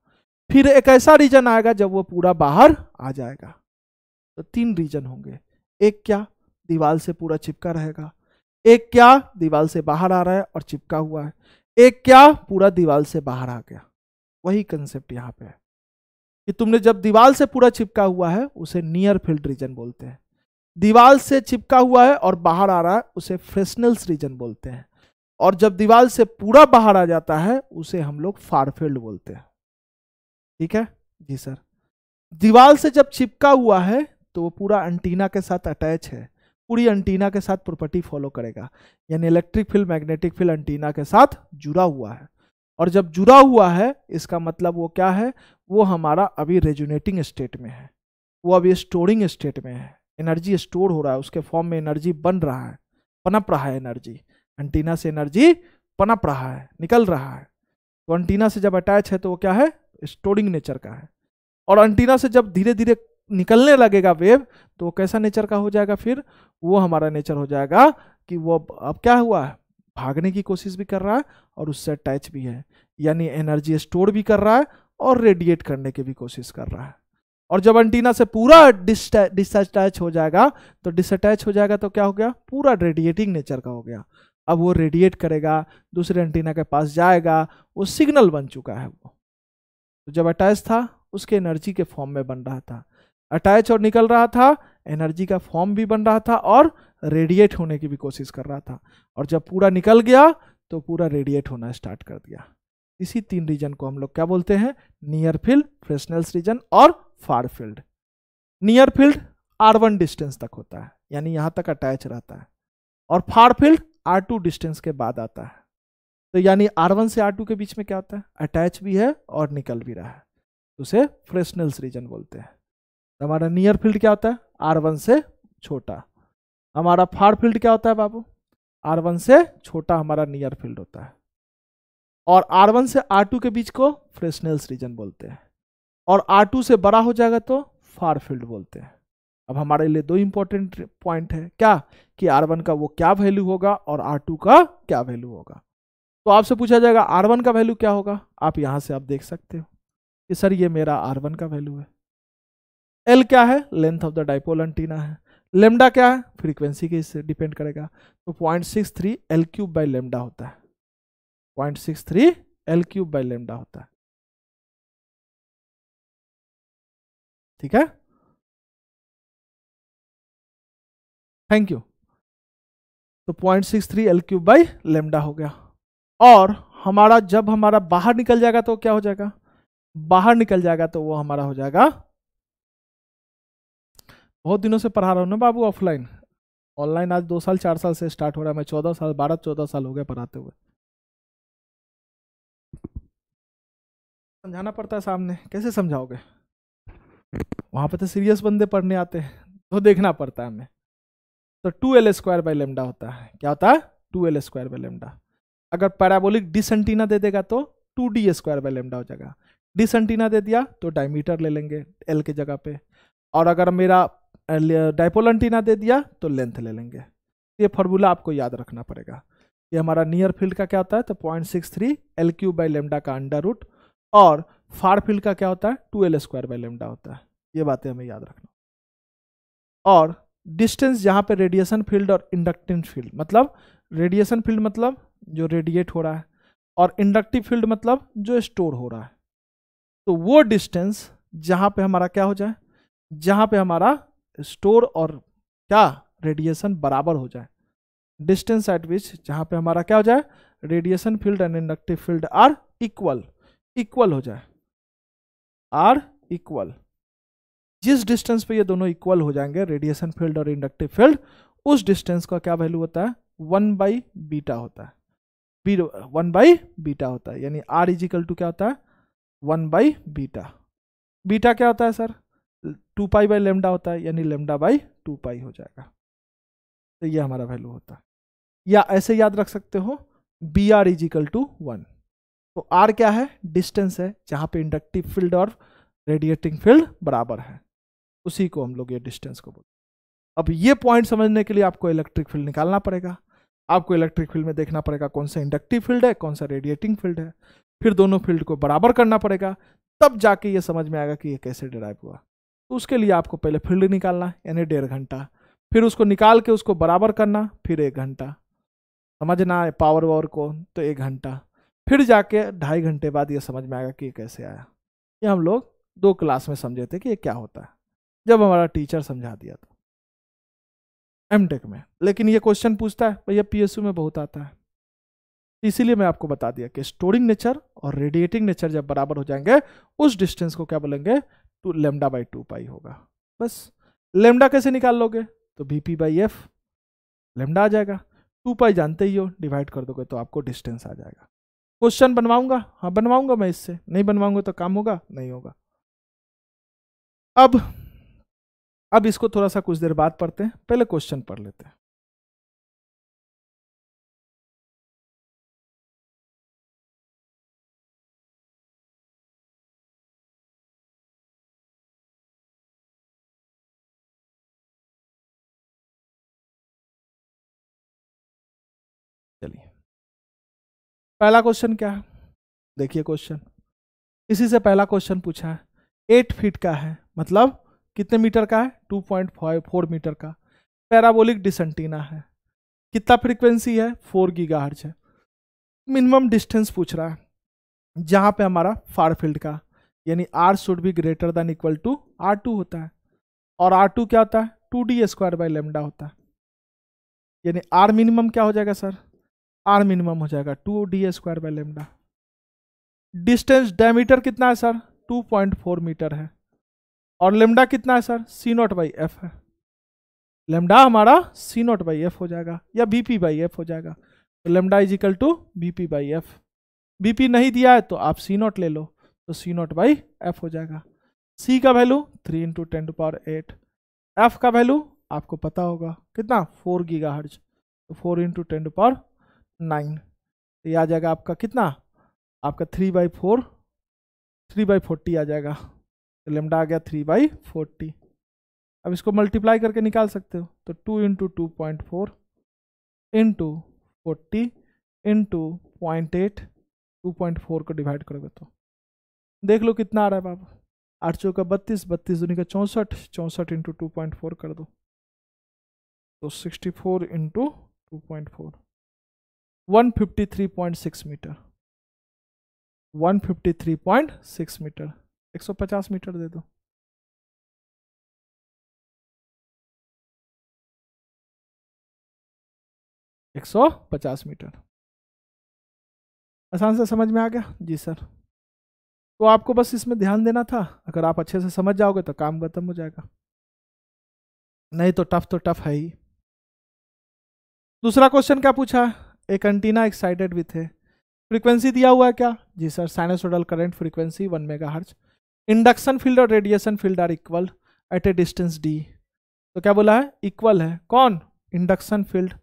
फिर एक ऐसा रीजन आएगा जब वो पूरा बाहर आ जाएगा तो तीन रीजन होंगे एक क्या दीवार से पूरा चिपका रहेगा एक क्या दीवाल से बाहर आ रहा है और चिपका हुआ है एक क्या पूरा दीवाल से बाहर आ गया वही कंसेप्ट यहाँ पे है कि तुमने जब दीवाल से पूरा चिपका हुआ है उसे नियर फील्ड रीजन बोलते हैं दीवाल से चिपका हुआ है और बाहर आ रहा है उसे फ्रेशनल्स रीजन बोलते हैं और जब दीवाल से पूरा बाहर आ जाता है उसे हम लोग फारफील्ड बोलते हैं ठीक है जी सर दीवाल से जब चिपका हुआ है तो वो पूरा एंटीना के साथ अटैच है पूरी एंटीना के साथ प्रॉपर्टी फॉलो करेगा यानी electric field magnetic field antenna के साथ जुड़ा हुआ है और जब जुड़ा हुआ है इसका मतलब वो क्या है वो हमारा अभी रेजुनेटिंग स्टेट में है वो अभी स्टोरिंग स्टेट में है एनर्जी स्टोर हो रहा है उसके फॉर्म में एनर्जी बन रहा है पनप रहा है एनर्जी एंटीना से एनर्जी पनप रहा है निकल रहा है तो एंटीना से जब अटैच है तो वो क्या है स्टोरिंग नेचर का है और एंटीना से जब धीरे धीरे निकलने लगेगा वेव तो कैसा नेचर का हो जाएगा फिर वो हमारा नेचर हो जाएगा कि वो अब क्या हुआ है भागने की कोशिश भी कर रहा है और उससे अटैच भी है यानी एनर्जी स्टोर भी कर रहा है और रेडिएट करने की भी कोशिश कर रहा है और जब एंटीना से पूरा डिसअटैच हो जाएगा तो डिसअटैच हो जाएगा तो क्या हो गया पूरा रेडिएटिंग नेचर का हो गया अब वो रेडिएट करेगा दूसरे एंटीना के पास जाएगा वो सिग्नल बन चुका है वो तो जब अटैच था उसके एनर्जी के फॉर्म में बन रहा था अटैच और निकल रहा था एनर्जी का फॉर्म भी बन रहा था और रेडिएट होने की भी कोशिश कर रहा था और जब पूरा निकल गया तो पूरा रेडिएट होना स्टार्ट कर दिया इसी तीन रीजन को हम लोग क्या बोलते हैं नियर फील्ड फ्रेशनल्स रीजन और far field near field R one distance तक होता है यानी यहाँ तक अटैच रहता है और far field R two distance के बाद आता है तो यानी आर वन से आर टू के बीच में क्या होता है अटैच भी है और निकल भी रहा है तो उसे फ्रेशनल्स रीजन बोलते हैं तो हमारा नियर फील्ड क्या होता है आर वन से छोटा हमारा फार फील्ड क्या होता है बाबू आर वन से छोटा हमारा नियर फील्ड होता है और आर वन से आर टू के बीच को फ्रेशनल्स रीजन बोलते हैं और R2 से बड़ा हो जाएगा तो फार फील्ड बोलते हैं अब हमारे लिए दो इंपॉर्टेंट पॉइंट है क्या कि R1 का वो क्या वैल्यू होगा और R2 का क्या वैल्यू होगा तो आपसे पूछा जाएगा R1 का वैल्यू क्या होगा आप यहाँ से आप देख सकते हो कि सर ये मेरा R1 का वैल्यू है एल क्या है length of the dipole antenna है लेमडा क्या है फ्रीक्वेंसी के इससे डिपेंड करेगा तो point six three L cube by lambda होता है point six three L cube by lambda होता है ठीक है थैंक यू तो point six three L cube by lambda हो गया और हमारा जब हमारा बाहर निकल जाएगा तो क्या हो जाएगा बाहर निकल जाएगा तो वो हमारा हो जाएगा बहुत दिनों से पढ़ा रहा हूं ना बाबू ऑफलाइन ऑनलाइन आज दो साल चार साल से स्टार्ट हो रहा है मैं चौदह साल बारह चौदह साल हो गया पढ़ाते हुए समझाना पड़ता है सामने कैसे समझाओगे वहाँ पर तो सीरियस बंदे पढ़ने आते हैं तो देखना पड़ता है हमें तो two L square by lambda होता है क्या होता है two L square by lambda अगर पैराबोलिक डिसंटीना दे देगा तो two D square by lambda हो जाएगा डिसंटीना दे दिया तो डायमीटर ले लेंगे एल के जगह पे और अगर मेरा डाइपोल एंटीना दे दिया तो लेंथ ले लेंगे ये फार्मूला आपको याद रखना पड़ेगा ये हमारा नियर फील्ड का क्या होता है तो point six three L cube by lambda का अंडर रूट और फार फील्ड का क्या होता है two L square by lambda होता है ये बातें हमें याद रखना और डिस्टेंस जहाँ पे रेडिएशन फील्ड और इंडक्टिव फील्ड मतलब रेडिएशन फील्ड मतलब जो रेडिएट हो रहा है और इंडक्टिव फील्ड मतलब जो स्टोर हो रहा है तो वो डिस्टेंस जहाँ पे हमारा क्या हो जाए जहाँ पे हमारा स्टोर और क्या रेडिएशन बराबर हो जाए डिस्टेंस एट विच जहाँ पे हमारा क्या हो जाए radiation field and inductive field are equal equal हो जाए आर इक्वल जिस डिस्टेंस पे ये दोनों इक्वल हो जाएंगे रेडिएशन फील्ड और इंडक्टिव फील्ड उस डिस्टेंस का क्या वैल्यू होता है वन बाई बीटा होता है बी वन बाई बीटा होता है यानी आर इजिकल टू क्या होता है वन बाई बीटा बीटा क्या होता है sir two pi by lambda होता है यानी लेमडा बाई टू पाई हो जाएगा तो ये हमारा वैल्यू होता है या ऐसे याद रख सकते हो B R is equal to one तो आर क्या है डिस्टेंस है जहाँ पे इंडक्टिव फील्ड और रेडिएटिंग फील्ड बराबर है उसी को हम लोग ये डिस्टेंस को बोलते हैं अब ये पॉइंट समझने के लिए आपको इलेक्ट्रिक फील्ड निकालना पड़ेगा आपको इलेक्ट्रिक फील्ड में देखना पड़ेगा कौन सा इंडक्टिव फील्ड है कौन सा रेडिएटिंग फील्ड है फिर दोनों फील्ड को बराबर करना पड़ेगा तब जाके ये समझ में आएगा कि ये कैसे डिराइव हुआ तो उसके लिए आपको पहले फील्ड निकालना यानी डेढ़ घंटा फिर उसको निकाल के उसको बराबर करना फिर एक घंटा समझना है पावर वावर को तो एक घंटा फिर जाके ढाई घंटे बाद ये समझ में आएगा कि ये कैसे आया ये हम लोग दो क्लास में समझे थे कि ये क्या होता है जब हमारा टीचर समझा दिया था एम में लेकिन ये क्वेश्चन पूछता है भैया पी में बहुत आता है इसीलिए मैं आपको बता दिया कि स्टोरिंग नेचर और रेडिएटिंग नेचर जब बराबर हो जाएंगे उस डिस्टेंस को क्या बोलेंगे two lambda by two pi होगा बस लेमडा कैसे निकाल लोगे तो B P by F lambda आ जाएगा टू पाई जानते ही हो डिवाइड कर दोगे तो आपको डिस्टेंस आ जाएगा क्वेश्चन बनवाऊंगा हाँ बनवाऊंगा मैं इससे नहीं बनवाऊंगा तो काम होगा नहीं होगा अब अब इसको थोड़ा सा कुछ देर बाद पढ़ते हैं पहले क्वेश्चन पढ़ लेते हैं चलिए पहला क्वेश्चन क्या है देखिए क्वेश्चन इसी से पहला क्वेश्चन पूछा है एट फीट का है मतलब कितने मीटर का है two point five four meter का पैराबोलिक डिसंटीना है कितना फ्रिक्वेंसी है फोर गीगा है मिनिमम डिस्टेंस पूछ रहा है जहाँ पे हमारा फार फील्ड का यानी आर शुड भी greater than equal to R two होता है और आर टू क्या होता है two D square by lambda होता है यानी आर मिनिमम क्या हो जाएगा सर आर मिनिमम हो जाएगा two D square by lambda distance diameter कितना है सर 2.4 मीटर है और लेमडा कितना है sir C not by F है लेमडा हमारा सी नॉट बाई एफ हो जाएगा या बी पी बाई एफ हो जाएगा तो lambda is equal to B P by F B P नहीं दिया है तो आप सी नॉट ले लो तो सी नॉट बाई एफ हो जाएगा सी का value three into ten to power eight F का वैल्यू आपको पता होगा कितना फोर गीगा हर्ज तो four into ten to power nine ये आ जाएगा आपका कितना आपका three by four three by forty आ जाएगा तो लेमडा आ गया थ्री बाई फोर्टी अब इसको मल्टीप्लाई करके निकाल सकते हो तो two into two point four into forty into point eight two point four को डिवाइड करोगे तो देख लो कितना आ रहा है बाबा आठ सौ का बत्तीस बत्तीस दूनी का चौंसठ चौंसठ इंटू टू पॉइंट फोर कर दो तो sixty four into two point four one fifty three point six metre one fifty three point six metre 150 metre दे दो एक सौ पचास मीटर आसान से समझ में आ गया जी सर तो आपको बस इसमें ध्यान देना था अगर आप अच्छे से समझ जाओगे तो काम खत्म हो जाएगा नहीं तो टफ तो टफ है ही दूसरा क्वेश्चन क्या पूछा है एक एंटीना एक्साइटेड विथ है फ्रीक्वेंसी दिया हुआ है क्या जी sir sinusoidal current frequency one megahertz induction field और radiation field are equal at a distance D तो क्या बोला है इक्वल है कौन इंडक्शन फील्ड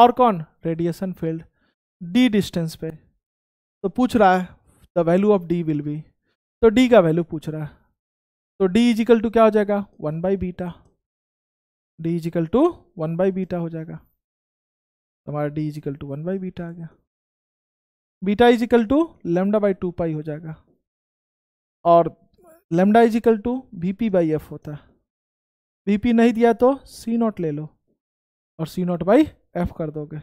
और कौन रेडिएशन फील्ड डी डिस्टेंस पे तो पूछ रहा है the value of D will be तो डी का वैल्यू पूछ रहा है तो डी इजिकल टू क्या हो जाएगा one by beta D equal to one by beta हो जाएगा हमारा D equal to one by beta आ गया beta equal to lambda by two pi हो जाएगा और lambda equal to V P by F होता है वी पी नहीं दिया तो सी नॉट ले लो और सी नॉट बाई एफ कर दोगे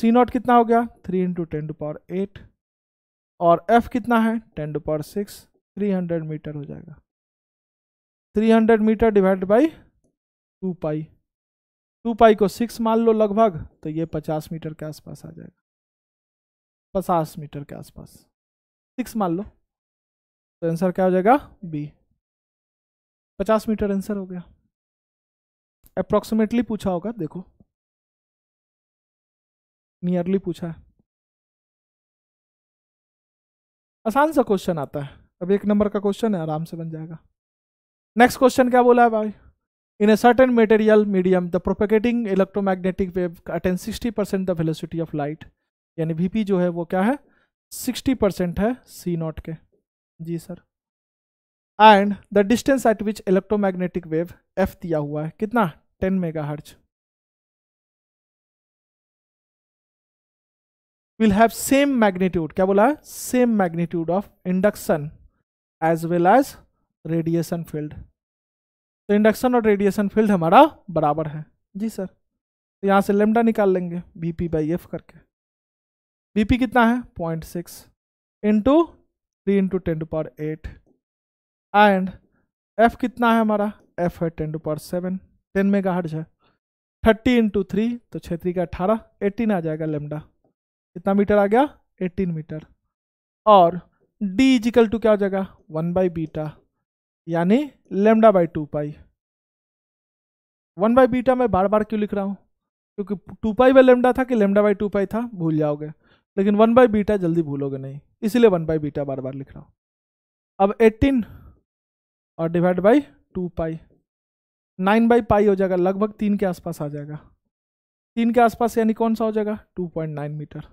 सी नॉट कितना हो गया three into ten to power eight और एफ कितना है ten to power six three hundred metre हो जाएगा three hundred metre divide by two pi two pi को सिक्स मान लो लगभग तो ये पचास मीटर के आसपास आ जाएगा पचास मीटर के आसपास सिक्स मान लो तो आंसर क्या हो जाएगा बी पचास मीटर आंसर हो गया अप्रोक्सीमेटली पूछा होगा देखो नियरली पूछा है आसान सा क्वेश्चन आता है अब एक नंबर का क्वेश्चन है आराम से बन जाएगा नेक्स्ट क्वेश्चन क्या बोला है भाई in a certain material medium the propagating electromagnetic wave attend sixty percent the velocity of light यानी वीपी जो है वो क्या है सिक्सटी परसेंट है सी नॉट के जी sir and the distance at which electromagnetic wave F दिया हुआ है कितना ten megahertz will have same magnitude क्या बोला है same magnitude of induction as well as radiation field तो इंडक्शन और रेडिएशन फील्ड हमारा बराबर है जी सर तो यहाँ से लेमडा निकाल लेंगे बी पी बाई एफ करके बी पी कितना है point six into three into ten to power eight and F कितना है हमारा एफ है ten to power seven ten megahertz है थर्टी इंटू थ्री तो छत्री का अठारह एटीन आ जाएगा लेमडा कितना मीटर आ गया एटीन मीटर और डी इजिकल टू क्या हो जाएगा वन बाई बीटा यानी lambda by two pi one by beta मैं बार बार क्यों लिख रहा हूँ क्योंकि टू पाई बाई लेमडा था कि लेमडा बाई टू पाई था भूल जाओगे लेकिन वन बाई बीटा जल्दी भूलोगे नहीं इसलिए वन बाई बीटा बार बार लिख रहा हूँ अब एट्टीन और divide by two pi nine by pi हो जाएगा लगभग तीन के आसपास आ जाएगा तीन के आसपास यानी कौन सा हो जाएगा two point nine metre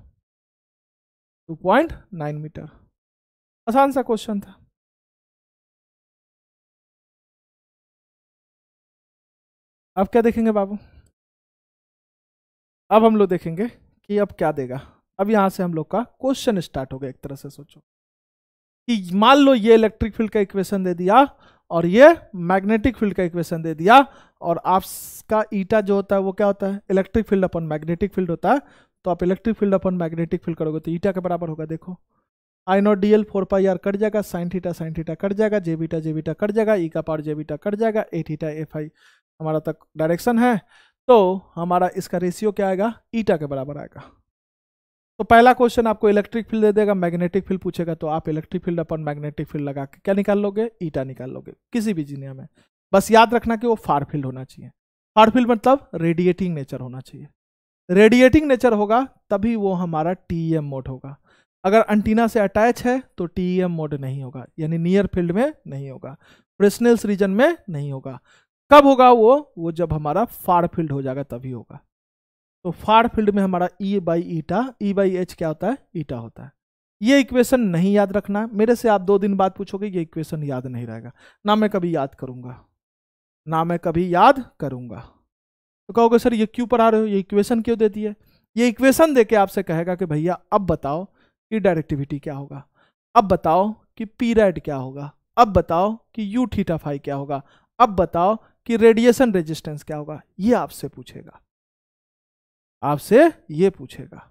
two point nine metre आसान सा क्वेश्चन था अब क्या देखेंगे बाबू अब हम लोग देखेंगे कि अब क्या देगा अब यहां से हम लोग का क्वेश्चन स्टार्ट हो गया एक तरह से सोचो कि मान लो ये इलेक्ट्रिक फील्ड का इक्वेशन दे दिया और ये मैग्नेटिक फील्ड का इक्वेशन दे दिया और आपका ईटा जो होता है वो क्या होता है इलेक्ट्रिक फील्ड अपन मैग्नेटिक फील्ड होता है तो आप इलेक्ट्रिक फील्ड अपन मैग्नेटिक फील्ड करोगे तो ईटा के बराबर होगा देखो I naught D L four pi R cut जाएगा sine theta sine theta cut जाएगा J beta J beta cut जाएगा ई e का पावर जे बीटा कट जाएगा ए थीटा एफ आई हमारा तक डायरेक्शन है तो हमारा इसका रेशियो क्या आएगा ईटा के बराबर आएगा तो पहला क्वेश्चन आपको इलेक्ट्रिक फील्ड दे देगा मैग्नेटिक फील्ड पूछेगा तो आप इलेक्ट्रिक फील्ड अपन मैग्नेटिक फील्ड लगा के क्या निकाल लोगे ईटा निकाल लोगे किसी भी जीनिया में बस याद रखना कि वो फार फील्ड होना चाहिए फार फील्ड मतलब रेडिएटिंग नेचर होना चाहिए रेडिएटिंग नेचर होगा तभी वो हमारा टी मोड e होगा अगर अंटीना से अटैच है तो टी मोड e नहीं होगा यानी नियर फील्ड में नहीं होगा प्रेसनल्स रीजन में नहीं होगा कब होगा वो वो जब हमारा फार फील्ड हो जाएगा तभी होगा तो फार फील्ड में हमारा E by eta E by H क्या होता है ईटा होता है ये इक्वेशन नहीं याद रखना है मेरे से आप दो दिन बाद पूछोगे ये इक्वेशन याद नहीं रहेगा ना मैं कभी याद करूंगा ना मैं कभी याद करूंगा तो कहोगे सर ये क्यों पढ़ा रहे हो ये इक्वेशन क्यों देती है ये इक्वेशन दे के आपसे कहेगा कि भैया अब बताओ कि डायरेक्टिविटी क्या होगा अब बताओ कि पीरियड क्या होगा अब बताओ कि यू थीटा फाई क्या होगा अब बताओ कि रेडिएशन रेजिस्टेंस क्या होगा ये आपसे पूछेगा आपसे ये पूछेगा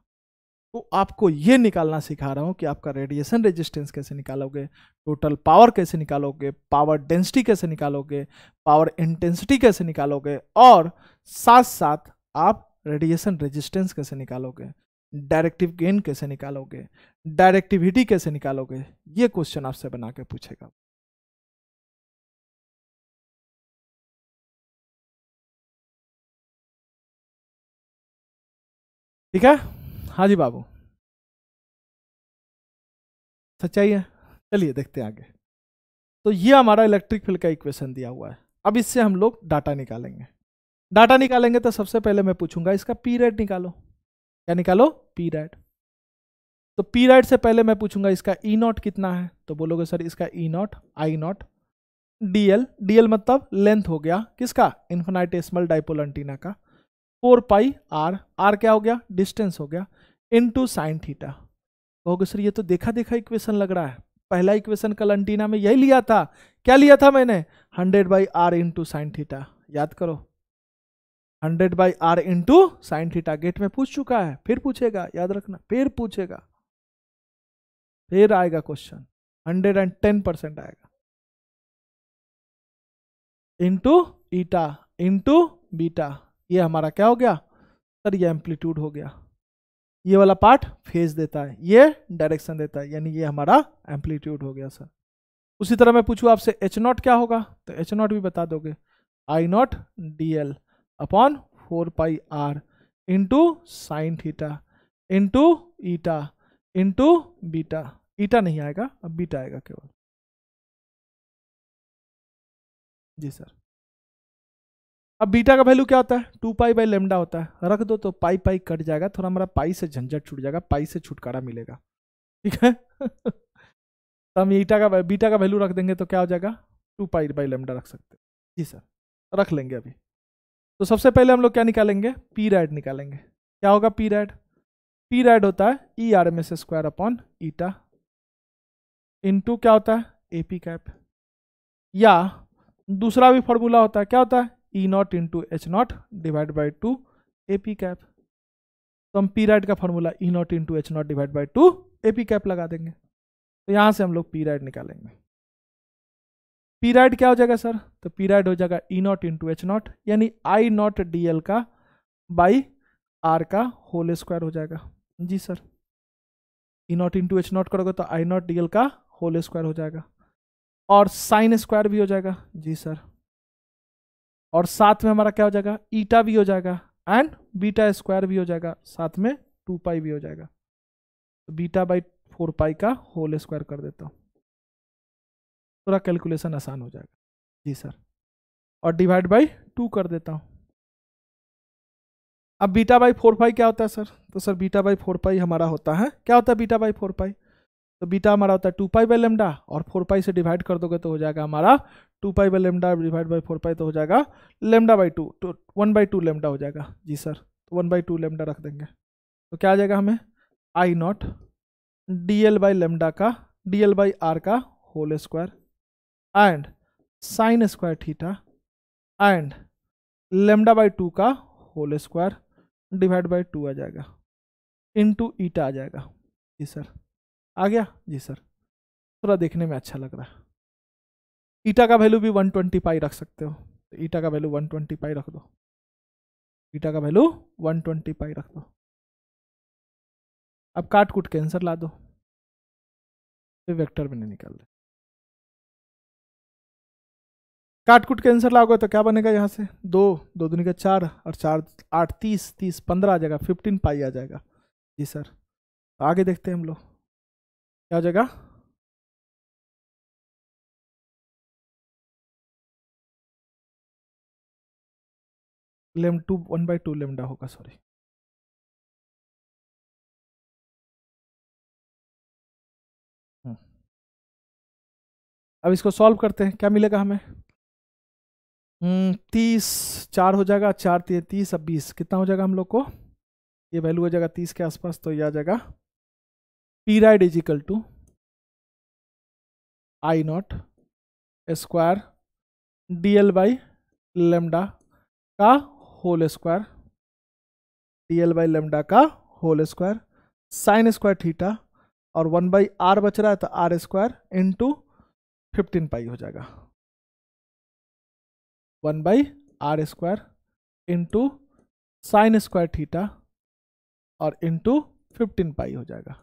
तो आपको ये निकालना सिखा रहा हूँ कि आपका रेडिएशन रेजिस्टेंस कैसे निकालोगे टोटल पावर कैसे निकालोगे पावर डेंसिटी कैसे निकालोगे पावर इंटेंसिटी कैसे निकालोगे और साथ साथ आप रेडिएशन रेजिस्टेंस कैसे निकालोगे डायरेक्टिव गेन कैसे निकालोगे डायरेक्टिविटी कैसे निकालोगे ये क्वेश्चन आपसे बना के पूछेगा ठीक है हाँ जी बाबू सच्चाई है चलिए देखते हैं आगे तो ये हमारा इलेक्ट्रिक फील्ड का इक्वेशन दिया हुआ है अब इससे हम लोग डाटा निकालेंगे डाटा निकालेंगे तो सबसे पहले मैं पूछूंगा इसका पीरियड निकालो क्या निकालो पीरियड तो पीरियड से पहले मैं पूछूंगा इसका ई e नॉट कितना है तो बोलोगे सर इसका E naught I naught DL DL मतलब लेंथ हो गया किसका इन्फोनाइटेसमल डाइपोल एंटीना का फोर पाई आर आर क्या हो गया डिस्टेंस हो गया इन टू साइन थीटा कहोगे सर ये तो देखा देखा इक्वेशन लग रहा है पहला इक्वेशन कल अंटीना में यही लिया था क्या लिया था मैंने hundred by are into sine theta याद करो hundred by are into sine theta GATE में पूछ चुका है फिर पूछेगा याद रखना फिर पूछेगा फिर आएगा question hundred and ten percent आएगा इंटू ईटा इंटू बीटा ये हमारा क्या हो गया सर ये एम्पलीट्यूड हो गया ये वाला पार्ट फेज देता है ये डायरेक्शन देता है यानी ये हमारा एम्पलीट्यूड हो गया सर उसी तरह मैं पूछूँ आपसे एच नॉट क्या होगा तो एच नॉट भी बता दोगे I naught D L upon four pi R into sine theta into eta into beta eta नहीं आएगा अब बीटा आएगा केवल जी सर अब बीटा का वैल्यू क्या होता है टू पाई बाई लेमडा होता है रख दो तो पाई पाई कट जाएगा थोड़ा हमारा पाई से झंझट छूट जाएगा पाई से छुटकारा मिलेगा ठीक है [laughs] तो हम ईटा का बीटा का वैल्यू रख देंगे तो क्या हो जाएगा टू पाई बाई लेमडा रख सकते हैं जी सर रख लेंगे अभी तो सबसे पहले हम लोग क्या निकालेंगे पी रैड निकालेंगे क्या होगा पी रैड पी रैड होता है E R M S square upon eta into क्या होता है ए पी कैप या दूसरा भी फॉर्मूला होता है क्या होता है E naught into H naught divide by two A P cap तो हम पी राइट का formula E naught into H naught divide by two A P cap लगा देंगे तो यहाँ से हम लोग पी राइट निकालेंगे पी राइट क्या हो जाएगा सर तो पी राइट हो जाएगा E naught two H naught यानी आई नॉट डी एल का बाई आर का होल स्क्वायर हो जाएगा जी sir E naught into H naught करोगे तो आई नॉट डी एल का होल स्क्वायर हो जाएगा और साइन स्क्वायर भी हो जाएगा जी सर और साथ में हमारा क्या हो जाएगा ईटा भी हो जाएगा एंड बीटा स्क्वायर भी हो जाएगा साथ में टू पाई भी हो जाएगा तो बीटा बाई फोर पाई का होल स्क्वायर कर देता हूँ थोड़ा कैलकुलेशन आसान हो जाएगा जी सर और डिवाइड बाई टू कर देता हूँ अब बीटा बाई फोर पाई क्या होता है सर तो sir beta by four pi हमारा होता है क्या होता है बीटा बाई फोर पाई तो बीटा हमारा होता है टू पाई बाई लेमडा और फोर पाई से डिवाइड कर दोगे तो हो जाएगा हमारा two pi by lambda divide by four pi तो हो जाएगा लेमडा बाई टू टू तो वन बाई टू लेमडा हो जाएगा जी सर तो वन बाई टू लेमडा रख देंगे तो क्या आ जाएगा हमें I naught D L by lambda का डी एल बाई आर का whole square and sign square theta and lambda by two का whole square divide by two आ जाएगा इंटू ईटा आ जाएगा जी सर आ गया जी सर थोड़ा देखने में अच्छा लग रहा है ईटा का वैल्यू भी 120 ट्वेंटी पाई रख सकते हो तो ईटा का वैल्यू 120 ट्वेंटी पाई रख दो ईटा का वैल्यू 120 ट्वेंटी पाई रख दो अब काट कूट के आंसर ला दो फिर वेक्टर में नहीं निकाल दे काट कूट के आंसर लाओगे तो क्या बनेगा यहाँ से दो दो दुनिया का चार और चार आठ तीस तीस पंद्रह आ जाएगा फिफ्टीन पाई आ जाएगा जी सर तो आगे देखते हैं हम लोग क्या हो जाएगा लेम two one by two lambda होगा सॉरी हम्म। अब इसको सॉल्व करते हैं क्या मिलेगा हमें हम्म, तीस चार हो जाएगा चार तीस अब बीस कितना हो जाएगा हम लोग को ये वैल्यू हो जाएगा तीस के आसपास तो ये आ जाएगा p right is equal to i naught square dl by lambda का whole square dl by lambda का whole square sine square theta और वन बाई आर बच रहा है तो R square into fifteen pi हो जाएगा one by R square into sine square theta और इंटू फिफ्टीन पाई हो जाएगा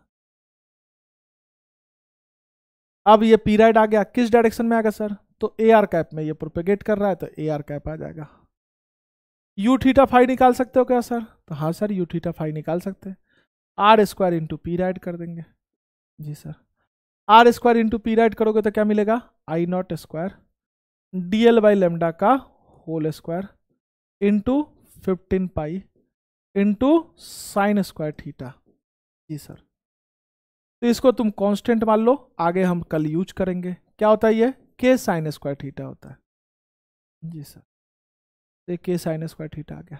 अब ये पीराइड आ गया किस डायरेक्शन में आएगा सर तो ए आर कैप में ये प्रोपेगेट कर रहा है तो ए आर कैप आ जाएगा यू थीटा फाइव निकाल सकते हो क्या सर तो हाँ सर यू थीटा फाइव निकाल सकते हैं R square into P ride कर देंगे जी sir R square into P ride करोगे तो क्या मिलेगा I naught square D L by lambda का whole square into fifteen pi into sine square theta जी सर तो इसको तुम कांस्टेंट मान लो आगे हम कल यूज करेंगे क्या होता है ये के साइन स्क्वायर थीटा होता है जी सर ये के साइन स्क्वायर थीटा आ गया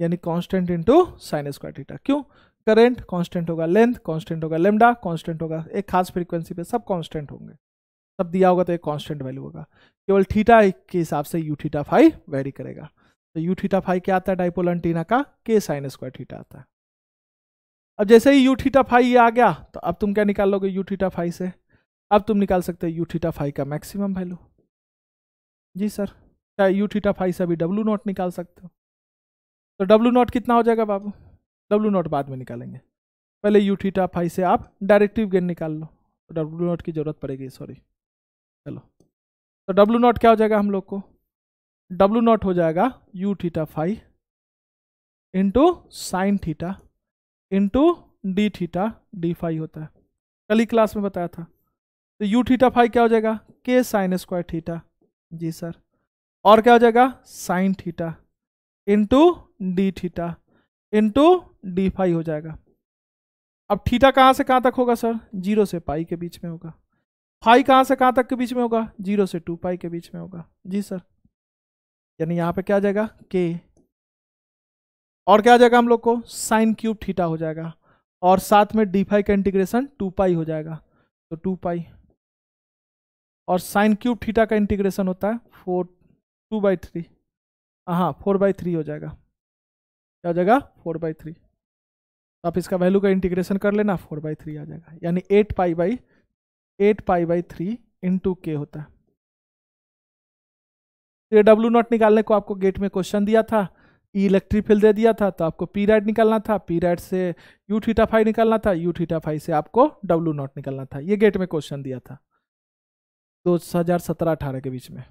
यानी constant into sine square theta क्यों करंट कांस्टेंट होगा लेंथ कांस्टेंट होगा लेमडा कांस्टेंट होगा एक खास फ्रीक्वेंसी पे सब कांस्टेंट होंगे सब दिया होगा तो एक कॉन्स्टेंट वैल्यू होगा केवल थीटा के हिसाब से यू थीटा फाइव वेरी करेगा तो यू थीटा फाइव क्या आता है डाइपोल एंटीना का के साइन स्क्वायर थीटा आता है अब जैसे ही यू थीटा फाइव ये आ गया तो अब तुम क्या निकाल लोगे यू थीटा फाइव से अब तुम निकाल सकते हो यू थीटा फाइव का मैक्सिमम वैल्यू जी सर चाहे यू थीटा फाइव से अभी डब्लू नॉट निकाल सकते हो तो डब्लू नॉट कितना हो जाएगा बाबू डब्लू नॉट बाद में निकालेंगे पहले यू थीटा फाइव से आप डायरेक्टिव गेन निकाल लो तो डब्लू नॉट की ज़रूरत पड़ेगी सॉरी चलो तो डब्लू नॉट क्या हो जाएगा हम लोग को डब्लू नॉट हो जाएगा U theta five into sine theta into D theta D five होता है कल ही क्लास में बताया था तो यू थीटा फाई क्या हो जाएगा के साइन स्क्वायर थीटा जी सर और क्या हो जाएगा sine theta into D theta into D five हो जाएगा अब थीटा कहाँ से कहाँ तक होगा सर जीरो से पाई के बीच में होगा फाइव कहाँ से कहाँ तक के बीच में होगा जीरो से टू पाई के बीच में होगा जी सर यानी यहाँ पे क्या आ जाएगा के और क्या आ जाएगा हम लोग को साइन क्यूब थीटा हो जाएगा और साथ में डी फाई का इंटीग्रेशन टू पाई हो जाएगा तो टू पाई और साइन क्यूब थीटा का इंटीग्रेशन होता है फोर टू बाई थ्री हाँ फोर बाई थ्री हो जाएगा क्या हो जाएगा फोर बाई थ्री तो आप इसका वैल्यू का इंटीग्रेशन कर लेना फोर बाई थ्री आ जाएगा यानी eight pi by eight pi by three into K होता है तो ये डब्ल्यू नॉट निकालने को आपको गेट में क्वेश्चन दिया था ई फील्ड दे दिया था तो आपको पी राइट निकालना था पी राइट से यू थीटा फाइव निकालना था यू थीटा फाइव से आपको डब्ल्यू नॉट निकालना था ये गेट में क्वेश्चन दिया था दो हज़ार सत्रह अठारह के बीच में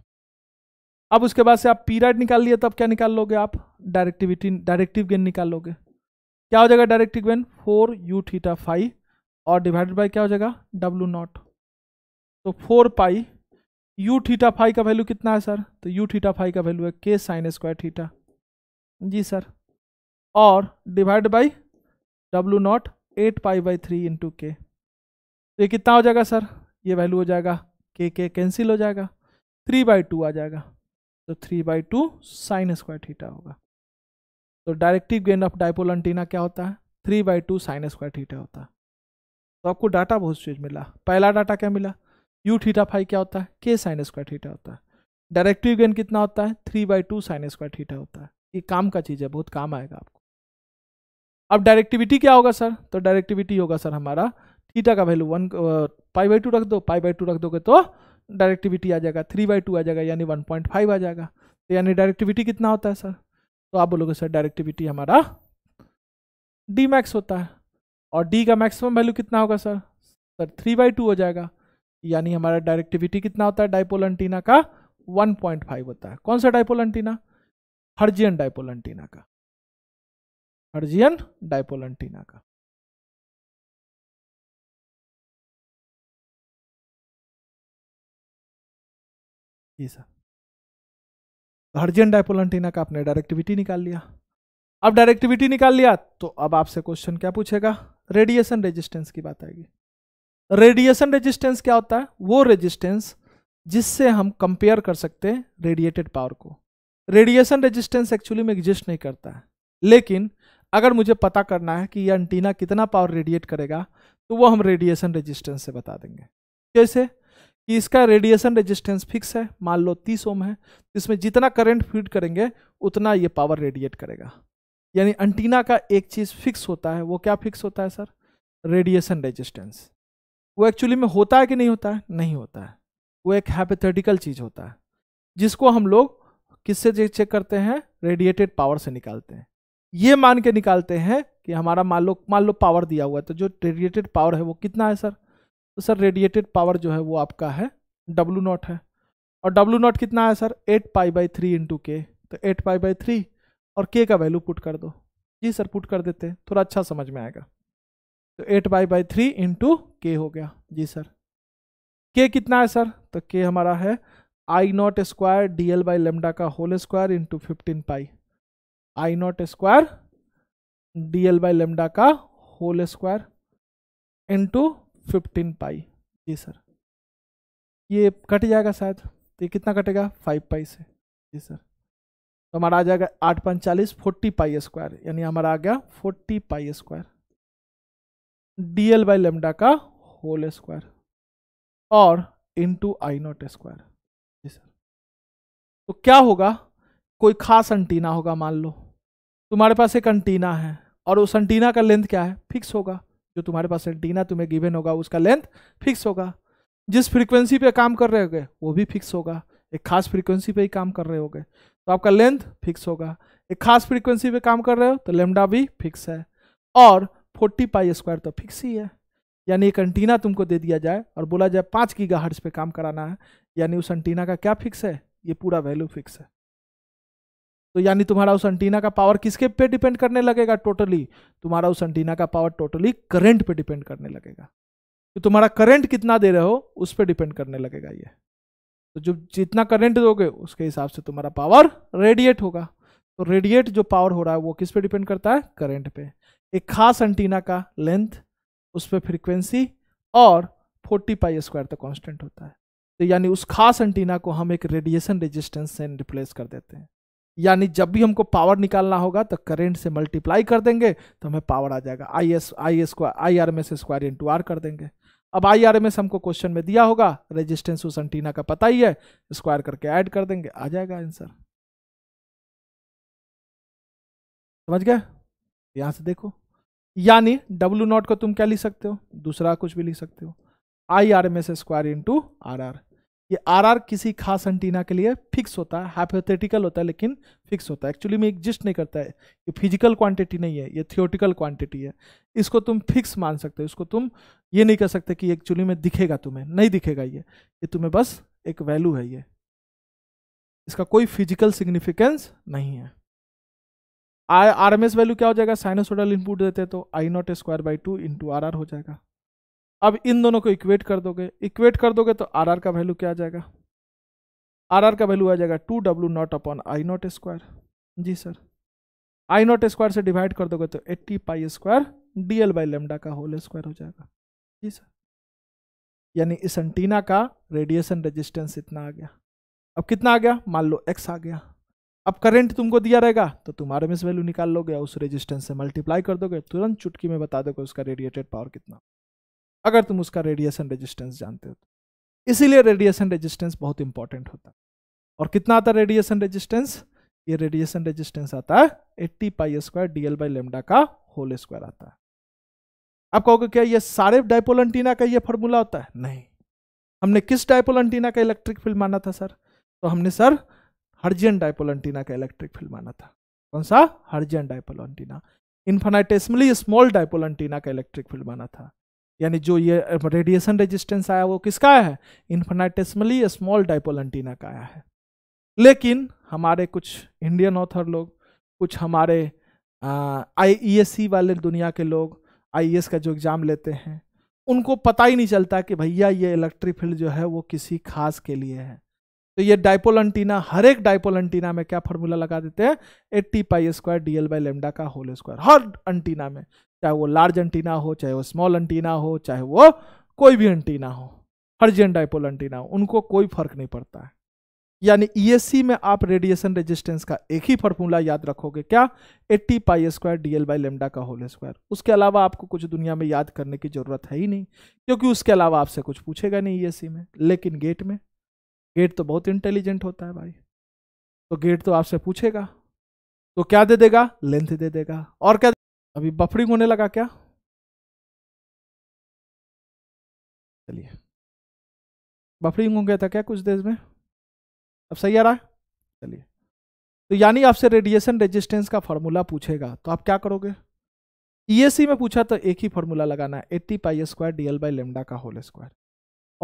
अब उसके बाद से आप पी राइट निकाल लिए अब क्या निकाल लोगे आप डायरेक्टिविटी डायरेक्टिव गेन निकाल लोगे क्या हो जाएगा directive gain four U theta five और डिवाइडेड बाई क्या हो जाएगा डब्लू नॉट तो four pi U theta five का वैल्यू कितना है सर तो यू थीटा फाइव का वैल्यू है के साइन स्क्वायर थीटा जी सर और divide by W naught eight pi by three into K तो ये कितना हो जाएगा सर ये वैल्यू हो जाएगा के के कैंसिल हो जाएगा थ्री बाई टू आ जाएगा तो three by two sine square theta होगा तो directive gain of dipole antenna क्या होता है three by two sine square theta होता है तो आपको डाटा बहुत चीज मिला पहला डाटा क्या मिला यू थीटा फाइव क्या होता है के साइन स्क्वायर थीटा होता है डायरेक्टिव गेन कितना होता है three by two sine square theta होता है ये काम का चीज़ है बहुत काम आएगा आपको अब डायरेक्टिविटी क्या होगा सर तो डायरेक्टिविटी होगा सर हमारा थीटा का value one pi by two रख दो पाई बाई टू रख दोगे तो डायरेक्टिविटी आ जाएगा थ्री बाई टू आ जाएगा यानी वन पॉइंट फाइव आ जाएगा तो यानी डायरेक्टिविटी कितना होता है सर तो आप बोलोगे सर डायरेक्टिविटी हमारा डी मैक्स होता है और डी का मैक्सिमम वैल्यू कितना होगा sir sir three by two हो जाएगा यानी हमारा डायरेक्टिविटी कितना होता है डाइपोल एंटीना का 1.5 होता है कौन सा dipole antenna Hertzian dipole antenna का हर्जियन डायपोल एंटीना का जी सर हर्जियन डायपोल एंटीना का आपने डायरेक्टिविटी निकाल लिया अब डायरेक्टिविटी निकाल लिया तो अब आपसे क्वेश्चन क्या पूछेगा रेडिएशन रेजिस्टेंस की बात आएगी रेडिएशन रेजिस्टेंस क्या होता है वो रेजिस्टेंस जिससे हम कंपेयर कर सकते हैं रेडिएटेड पावर को रेडिएशन रेजिस्टेंस एक्चुअली में एग्जिस्ट नहीं करता है लेकिन अगर मुझे पता करना है कि यह एंटीना कितना पावर रेडिएट करेगा तो वो हम रेडिएशन रेजिस्टेंस से बता देंगे जैसे कि इसका रेडिएशन रेजिस्टेंस फिक्स है मान लो तीस ओम है इसमें जितना करंट फीड करेंगे उतना ये पावर रेडिएट करेगा यानी एंटीना का एक चीज़ फिक्स होता है वो क्या फिक्स होता है सर रेडिएशन रेजिस्टेंस वो एक्चुअली में होता है कि नहीं होता है नहीं होता है वो एक हैपेथेटिकल चीज़ होता है जिसको हम लोग किससे चेक करते हैं रेडिएटेड पावर से निकालते हैं ये मान के निकालते हैं कि हमारा मान लो मान लो पावर दिया हुआ है तो जो रेडिएटेड पावर है वो कितना है सर तो सर रेडिएटेड पावर जो है वो आपका है डब्लू नॉट है और डब्लू नॉट कितना है sir eight pi by three into K तो एट पाई बाई थ्री और के का वैल्यू पुट कर दो जी सर पुट कर देते हैं थोड़ा अच्छा समझ में आएगा तो eight by by three into K हो गया जी सर के कितना है सर तो के हमारा है I naught square D L by lambda का whole square into fifteen pi I naught square D L by lambda का whole square into fifteen pi जी सर ये कट जाएगा शायद तो ये कितना कटेगा फाइव पाई से जी सर तो हमारा आ जाएगा आठ पाँच चालीस फोर्टी पाई स्क्वायर यानी हमारा आ गया forty pi square D L by lambda का होल स्क्वायर और इंटू आई नॉट स्क्वायर तो क्या होगा कोई खास अंटीना होगा मान लो तुम्हारे पास एक अंटीना है और उस अंटीना का लेंथ क्या है फिक्स होगा जो तुम्हारे पास एंटीना तुम्हें गिवन होगा उसका लेंथ फिक्स होगा जिस फ्रीक्वेंसी पे काम कर रहे होगे वो भी फिक्स होगा एक खास फ्रीक्वेंसी पे ही काम कर रहे होगे तो आपका लेंथ फिक्स होगा एक खास फ्रीक्वेंसी पे काम कर रहे हो तो लेमडा भी फिक्स है और फोर्टी पाई स्क्वायर तो फिक्स ही है यानी एक अंटीना तुमको दे दिया जाए और बोला जाए पाँच गीगा पे काम कराना है यानी उस एंटीना का क्या फिक्स है ये पूरा वैल्यू फिक्स है तो यानी तुम्हारा उस एंटीना का पावर किसके पे डिपेंड करने लगेगा टोटली तुम्हारा उस एंटीना का पावर टोटली करंट पे डिपेंड करने लगेगा कि तो तुम्हारा करंट कितना दे रहे हो उस पर डिपेंड करने लगेगा ये तो जो जितना करंट दोगे उसके हिसाब से तुम्हारा पावर रेडिएट होगा तो रेडिएट जो पावर हो रहा है वो किस पे डिपेंड करता है करेंट पे एक खास एंटीना का लेंथ उस पर फ्रिक्वेंसी और फोर्टी पाई स्क्वायर तक कॉन्स्टेंट होता है तो यानी उस खास एंटीना को हम एक रेडिएशन रेजिस्टेंस से रिप्लेस कर देते हैं यानी जब भी हमको पावर निकालना होगा तो करेंट से मल्टीप्लाई कर देंगे तो हमें पावर आ जाएगा I S I S I R M S square into R कर देंगे अब आई आर एम एस हमको क्वेश्चन में दिया होगा रेजिस्टेंस उस एंटीना का पता ही है स्क्वायर करके ऐड कर देंगे आ जाएगा आंसर समझ गए यहां से देखो यानी डब्ल्यू नॉट को तुम क्या लिख सकते हो दूसरा कुछ भी लिख सकते हो I R M S square into R R ये आर आर किसी खास एंटीना के लिए फिक्स होता है हाइपोथेटिकल होता है लेकिन फिक्स होता है एक्चुअली में एग्जिस्ट नहीं करता है ये फिजिकल क्वांटिटी नहीं है ये थियोटिकल क्वांटिटी है इसको तुम फिक्स मान सकते हो इसको तुम ये नहीं कह सकते कि एक्चुअली में दिखेगा तुम्हें नहीं दिखेगा ये ये तुम्हें बस एक वैल्यू है ये इसका कोई फिजिकल सिग्निफिकेंस नहीं है आर एम एस वैल्यू क्या हो जाएगा साइनोसोडल इनपुट देते तो I naught square by two into R R हो जाएगा अब इन दोनों को इक्वेट कर दोगे इक्वेट कर दोगे तो आर आर का वैल्यू क्या आ जाएगा आर आर का वैल्यू आ जाएगा two W naught upon I naught square जी सर आई नॉट स्क्वायर से डिवाइड कर दोगे तो eighty pi square D L by lambda का होल स्क्वायर हो जाएगा जी सर यानी इस एंटीना का रेडिएशन रेजिस्टेंस इतना आ गया अब कितना आ गया मान लो एक्स आ गया अब करंट तुमको दिया रहेगा तो तुम आर वैल्यू निकाल लोगे उस रेजिस्टेंस से मल्टीप्लाई कर दोगे तुरंत चुटकी में बता दोगे उसका रेडिएटेड पावर कितना अगर तुम उसका रेडिएशन रेजिस्टेंस जानते हो तो इसीलिए रेडिएशन रेजिस्टेंस बहुत इंपॉर्टेंट होता है और कितना आता है रेडिएशन रेजिस्टेंस ये रेडिएशन रेजिस्टेंस आता है eighty pi square DL by lambda का होल स्क्वायर आता है आप कहोगे क्या ये सारे डायपोल एंटीना का ये फॉर्मूला होता है नहीं हमने किस डायपोल एंटीना का इलेक्ट्रिक फील्ड माना था सर तो हमने सर हर्जियन डायपोल एंटीना का इलेक्ट्रिक फील्ड माना था कौन सा Hertzian dipole antenna infinitesimally small dipole antenna का इलेक्ट्रिक फील्ड माना था यानी जो ये रेडिएशन रेजिस्टेंस आया वो किसका आया है इन्फिनाइटेसमली स्मॉल डाइपोल एंटीना का आया है लेकिन हमारे कुछ इंडियन ऑथर लोग कुछ हमारे आई e वाले दुनिया के लोग आई e का जो एग्ज़ाम लेते हैं उनको पता ही नहीं चलता कि भैया ये इलेक्ट्रिक फील्ड जो है वो किसी खास के लिए है तो ये डाइपोल एंटीना हर एक डाइपोल एंटीना में क्या फॉर्मूला लगा देते हैं eighty pi square D L by lambda का होल स्क्वायर हर एंटीना में चाहे वो लार्ज एंटीना हो चाहे वो स्मॉल एंटीना हो चाहे वो कोई भी एंटीना हो हर्जियन डाइपोल एंटीना हो उनको कोई फर्क नहीं पड़ता है यानी ईएससी e में आप रेडिएशन रेजिस्टेंस का एक ही फॉर्मूला याद रखोगे क्या 80 pi square DL by lambda का होल स्क्वायर उसके अलावा आपको कुछ दुनिया में याद करने की जरूरत है ही नहीं क्योंकि उसके अलावा आपसे कुछ पूछेगा नहीं ईएससी e में लेकिन गेट में गेट तो बहुत इंटेलिजेंट होता है भाई तो गेट तो आपसे पूछेगा तो क्या दे देगा लेंथ दे देगा और क्या अभी बफरिंग होने लगा क्या चलिए बफरिंग हो गया था क्या कुछ देर में अब सही आ रहा है चलिए तो यानी आपसे रेडिएशन रेजिस्टेंस का फॉर्मूला पूछेगा तो आप क्या करोगे ईएससी e में पूछा तो एक ही फार्मूला लगाना है eighty pi square DL by lambda का होल स्क्वायर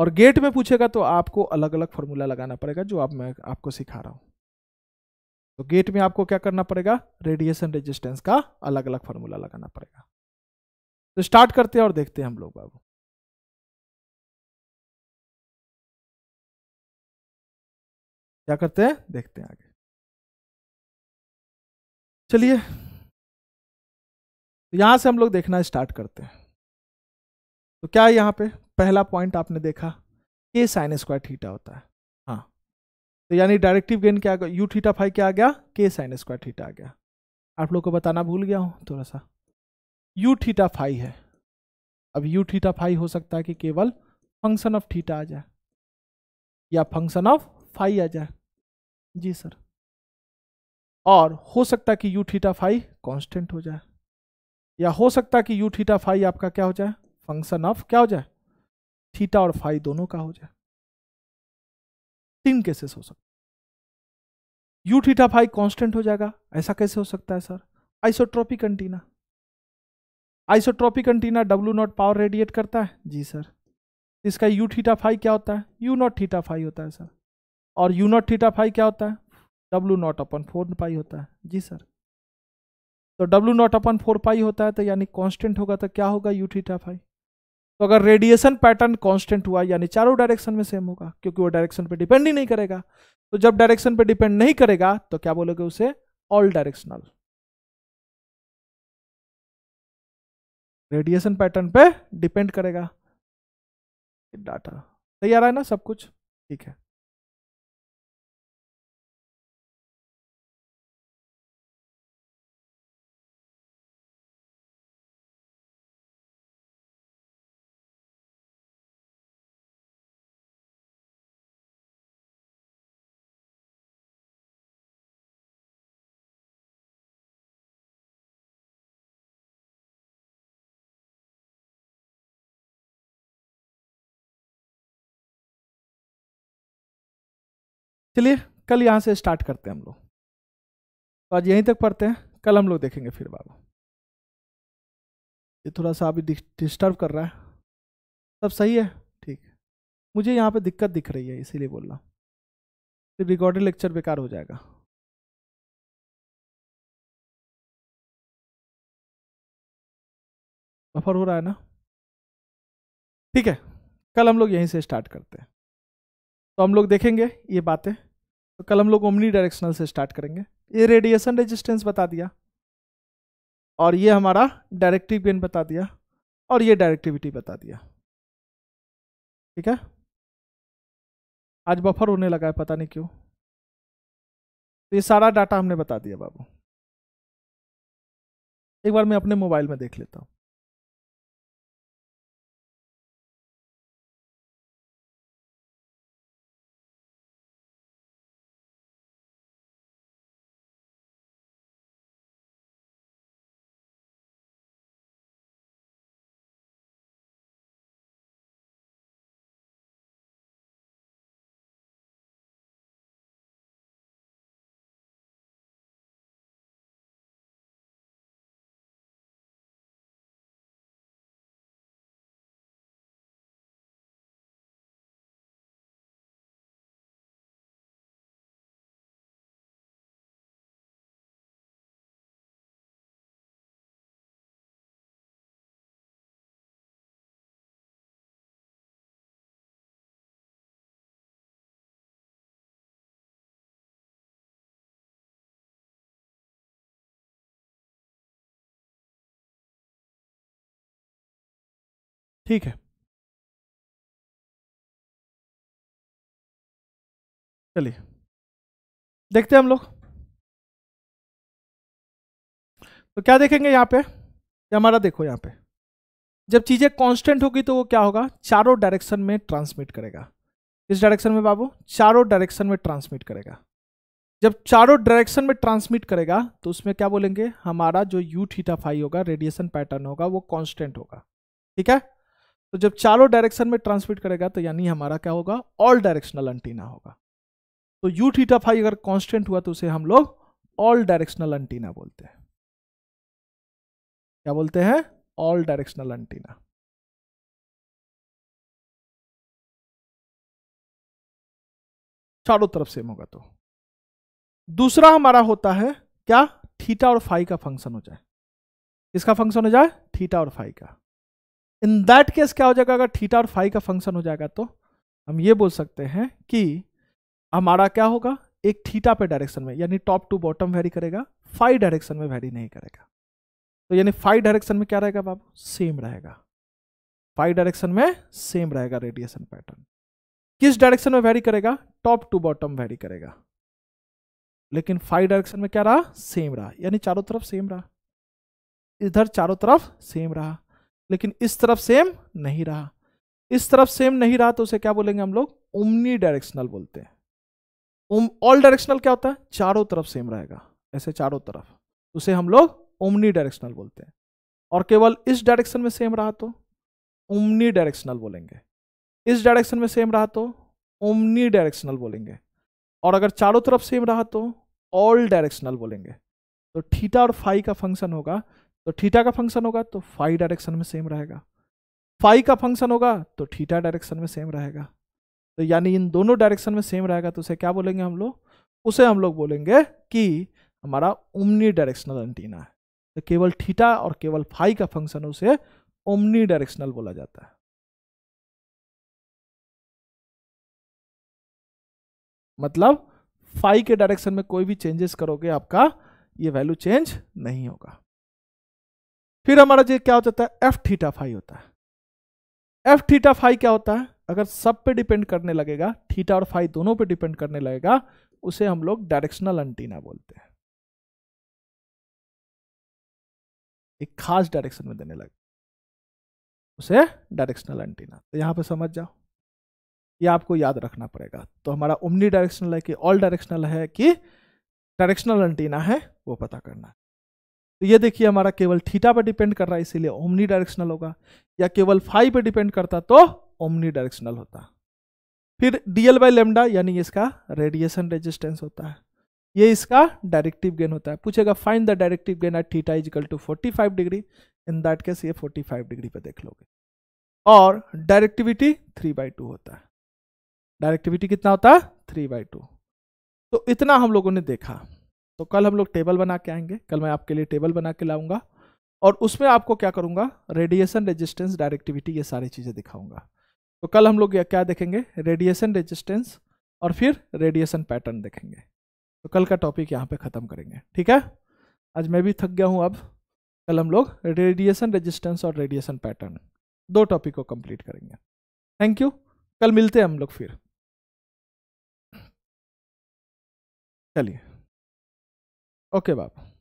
और गेट में पूछेगा तो आपको अलग अलग फार्मूला लगाना पड़ेगा जो आप मैं आपको सिखा रहा हूँ तो गेट में आपको क्या करना पड़ेगा रेडिएशन रेजिस्टेंस का अलग अलग फॉर्मूला लगाना पड़ेगा तो स्टार्ट करते हैं और देखते हैं हम लोग बाबू क्या करते हैं देखते हैं आगे चलिए तो यहां से हम लोग देखना स्टार्ट करते हैं तो क्या है यहां पे पहला पॉइंट आपने देखा के साइन स्क्वायर थीटा होता है तो यानी डायरेक्टिव गेन क्या यू थीटा फाइव क्या आ गया के साइन स्क्वायर थीटा आ गया आप लोग को बताना भूल गया हूँ थोड़ा सा यू थीटा फाइव है अब यू थीटा फाइव हो सकता है कि केवल फंक्शन ऑफ थीटा आ जाए या फंक्शन ऑफ फाइव आ जाए जी सर और हो सकता है कि यू थीटा फाइव कॉन्स्टेंट हो जाए या हो सकता है कि यू थीटा फाइव आपका क्या हो जाए फंक्शन ऑफ क्या हो जाए थीटा और फाइव दोनों का हो जाए तीन केसेस हो सकते यू थीटा फाइव कांस्टेंट हो जाएगा ऐसा कैसे हो सकता है sir isotropic antenna isotropic antenna W naught power radiate करता है जी सर इसका यू थीटा फाइव क्या होता है यू नॉट थीटा फाइव होता है सर और यू नॉट थीटा फाइव क्या होता है W naught upon four pi होता है जी सर तो W naught upon four pi होता है तो यानी कांस्टेंट होगा तो क्या होगा यू थीटा फाइव तो अगर रेडिएशन पैटर्न कांस्टेंट हुआ यानी चारों डायरेक्शन में सेम होगा क्योंकि वो डायरेक्शन पे डिपेंड ही नहीं करेगा तो जब डायरेक्शन पे डिपेंड नहीं करेगा तो क्या बोलोगे उसे ऑल डायरेक्शनल रेडिएशन पैटर्न पे डिपेंड करेगा डाटा सही आ रहा है ना सब कुछ ठीक है चलिए कल यहाँ से स्टार्ट करते हैं हम लोग तो आज यहीं तक पढ़ते हैं कल हम लोग देखेंगे फिर बाबू ये थोड़ा सा अभी डिस्टर्ब कर रहा है सब सही है ठीक मुझे यहाँ पे दिक्कत दिख रही है इसीलिए बोल रहा फिर रिकॉर्डेड लेक्चर बेकार हो जाएगा बफर हो रहा है ना ठीक है कल हम लोग यहीं से स्टार्ट करते हैं तो हम लोग देखेंगे ये बातें तो कल हम लोग ओमनी डायरेक्शनल से स्टार्ट करेंगे ये रेडिएशन रेजिस्टेंस बता दिया और ये हमारा डायरेक्टिव गेन बता दिया और ये डायरेक्टिविटी बता दिया ठीक है आज बफर होने लगा है पता नहीं क्यों तो ये सारा डाटा हमने बता दिया बाबू एक बार मैं अपने मोबाइल में देख लेता हूँ ठीक है चलिए देखते हैं हम लोग तो क्या देखेंगे यहाँ पे हमारा देखो यहाँ पे जब चीज़ें कांस्टेंट होगी तो वो क्या होगा चारों डायरेक्शन में ट्रांसमिट करेगा किस डायरेक्शन में बाबू चारों डायरेक्शन में ट्रांसमिट करेगा जब चारों डायरेक्शन में ट्रांसमिट करेगा तो उसमें क्या बोलेंगे हमारा जो यू थीटा फाइव होगा रेडिएशन पैटर्न होगा वो कांस्टेंट होगा ठीक है तो जब चारों डायरेक्शन में ट्रांसमिट करेगा तो यानी हमारा क्या होगा ऑल डायरेक्शनल एंटीना होगा तो यू थीटा फाई अगर कांस्टेंट हुआ तो उसे हम लोग ऑल डायरेक्शनल एंटीना बोलते हैं क्या बोलते हैं ऑल डायरेक्शनल एंटीना चारों तरफ सेम होगा तो दूसरा हमारा होता है क्या थीटा और फाई का फंक्शन हो जाए किसका फंक्शन हो जाए थीटा और फाई का इन दैट केस क्या हो जाएगा अगर थीटा और फाइव का फंक्शन हो जाएगा तो हम ये बोल सकते हैं कि हमारा क्या होगा एक थीटा पे डायरेक्शन में यानी टॉप टू बॉटम वेरी करेगा फाइव डायरेक्शन में वेरी नहीं करेगा तो यानी फाइव डायरेक्शन में क्या रहेगा बाबू सेम रहेगा फाइव डायरेक्शन में सेम रहेगा रेडिएशन पैटर्न किस डायरेक्शन में वेरी करेगा टॉप टू बॉटम वेरी करेगा लेकिन फाइव डायरेक्शन में क्या रहा सेम रहा यानी चारों तरफ सेम रहा इधर चारों तरफ सेम रहा लेकिन इस तरफ सेम नहीं रहा इस तरफ सेम नहीं रहा तो उसे क्या बोलेंगे हम लोग उमनी डायरेक्शनल बोलते हैं ऑल डायरेक्शनल क्या होता है चारों तरफ सेम रहेगा ऐसे चारों तरफ उसे हम लोग उमनी डायरेक्शनल बोलते हैं और केवल इस डायरेक्शन में सेम रहा तो उमनी डायरेक्शनल बोलेंगे इस डायरेक्शन में सेम रहा तो उमनी डायरेक्शनल बोलेंगे और अगर चारों तरफ सेम रहा तो ऑल डायरेक्शनल बोलेंगे तो थीटा और फाई का फंक्शन होगा तो थीटा का फंक्शन होगा तो फाई डायरेक्शन में सेम रहेगा फाई का फंक्शन होगा तो थीटा डायरेक्शन में सेम रहेगा तो यानी इन दोनों डायरेक्शन में सेम रहेगा तो उसे क्या बोलेंगे हम लोग उसे हम लोग बोलेंगे कि हमारा उमनी डायरेक्शनल एंटीना है तो केवल थीटा और केवल फाई का फंक्शन उसे ओमनी डायरेक्शनल बोला जाता है मतलब फाई के डायरेक्शन में कोई भी चेंजेस करोगे आपका ये वैल्यू चेंज नहीं होगा फिर हमारा जो क्या हो जाता है एफ थीटा फाइव होता है एफ थीटा फाइव क्या होता है अगर सब पे डिपेंड करने लगेगा थीटा और फाइव दोनों पे डिपेंड करने लगेगा उसे हम लोग डायरेक्शनल एंटीना बोलते हैं एक खास डायरेक्शन में देने लगे उसे डायरेक्शनल एंटीना तो यहां पे समझ जाओ ये आपको याद रखना पड़ेगा तो हमारा उमनी डायरेक्शनल है कि ऑल डायरेक्शनल है कि डायरेक्शनल एंटीना है वो पता करना तो ये देखिए हमारा केवल थीटा पे डिपेंड कर रहा है इसीलिए ओमनी डायरेक्शनल होगा या केवल फाइव पे डिपेंड करता तो ओमनी डायरेक्शनल होता फिर डीएल बाई लेमडा यानी इसका रेडिएशन रेजिस्टेंस होता है ये इसका डायरेक्टिव गेन होता है पूछेगा find the directive gain at theta equal to 45 degree in that case ये 45 डिग्री पे देख लोगे और डायरेक्टिविटी थ्री बाई टू होता है डायरेक्टिविटी कितना होता है थ्री बाई टू तो इतना हम लोगों ने देखा तो कल हम लोग टेबल बना के आएंगे कल मैं आपके लिए टेबल बना के लाऊंगा और उसमें आपको क्या करूंगा रेडिएशन रेजिस्टेंस डायरेक्टिविटी ये सारी चीज़ें दिखाऊंगा तो कल हम लोग क्या देखेंगे रेडिएशन रेजिस्टेंस और फिर रेडिएशन पैटर्न देखेंगे तो कल का टॉपिक यहाँ पे ख़त्म करेंगे ठीक है आज मैं भी थक गया हूँ अब कल हम लोग रेडिएशन रेजिस्टेंस और रेडिएशन पैटर्न दो टॉपिक को कंप्लीट करेंगे थैंक यू कल मिलते हैं हम लोग फिर चलिए ओके बाबा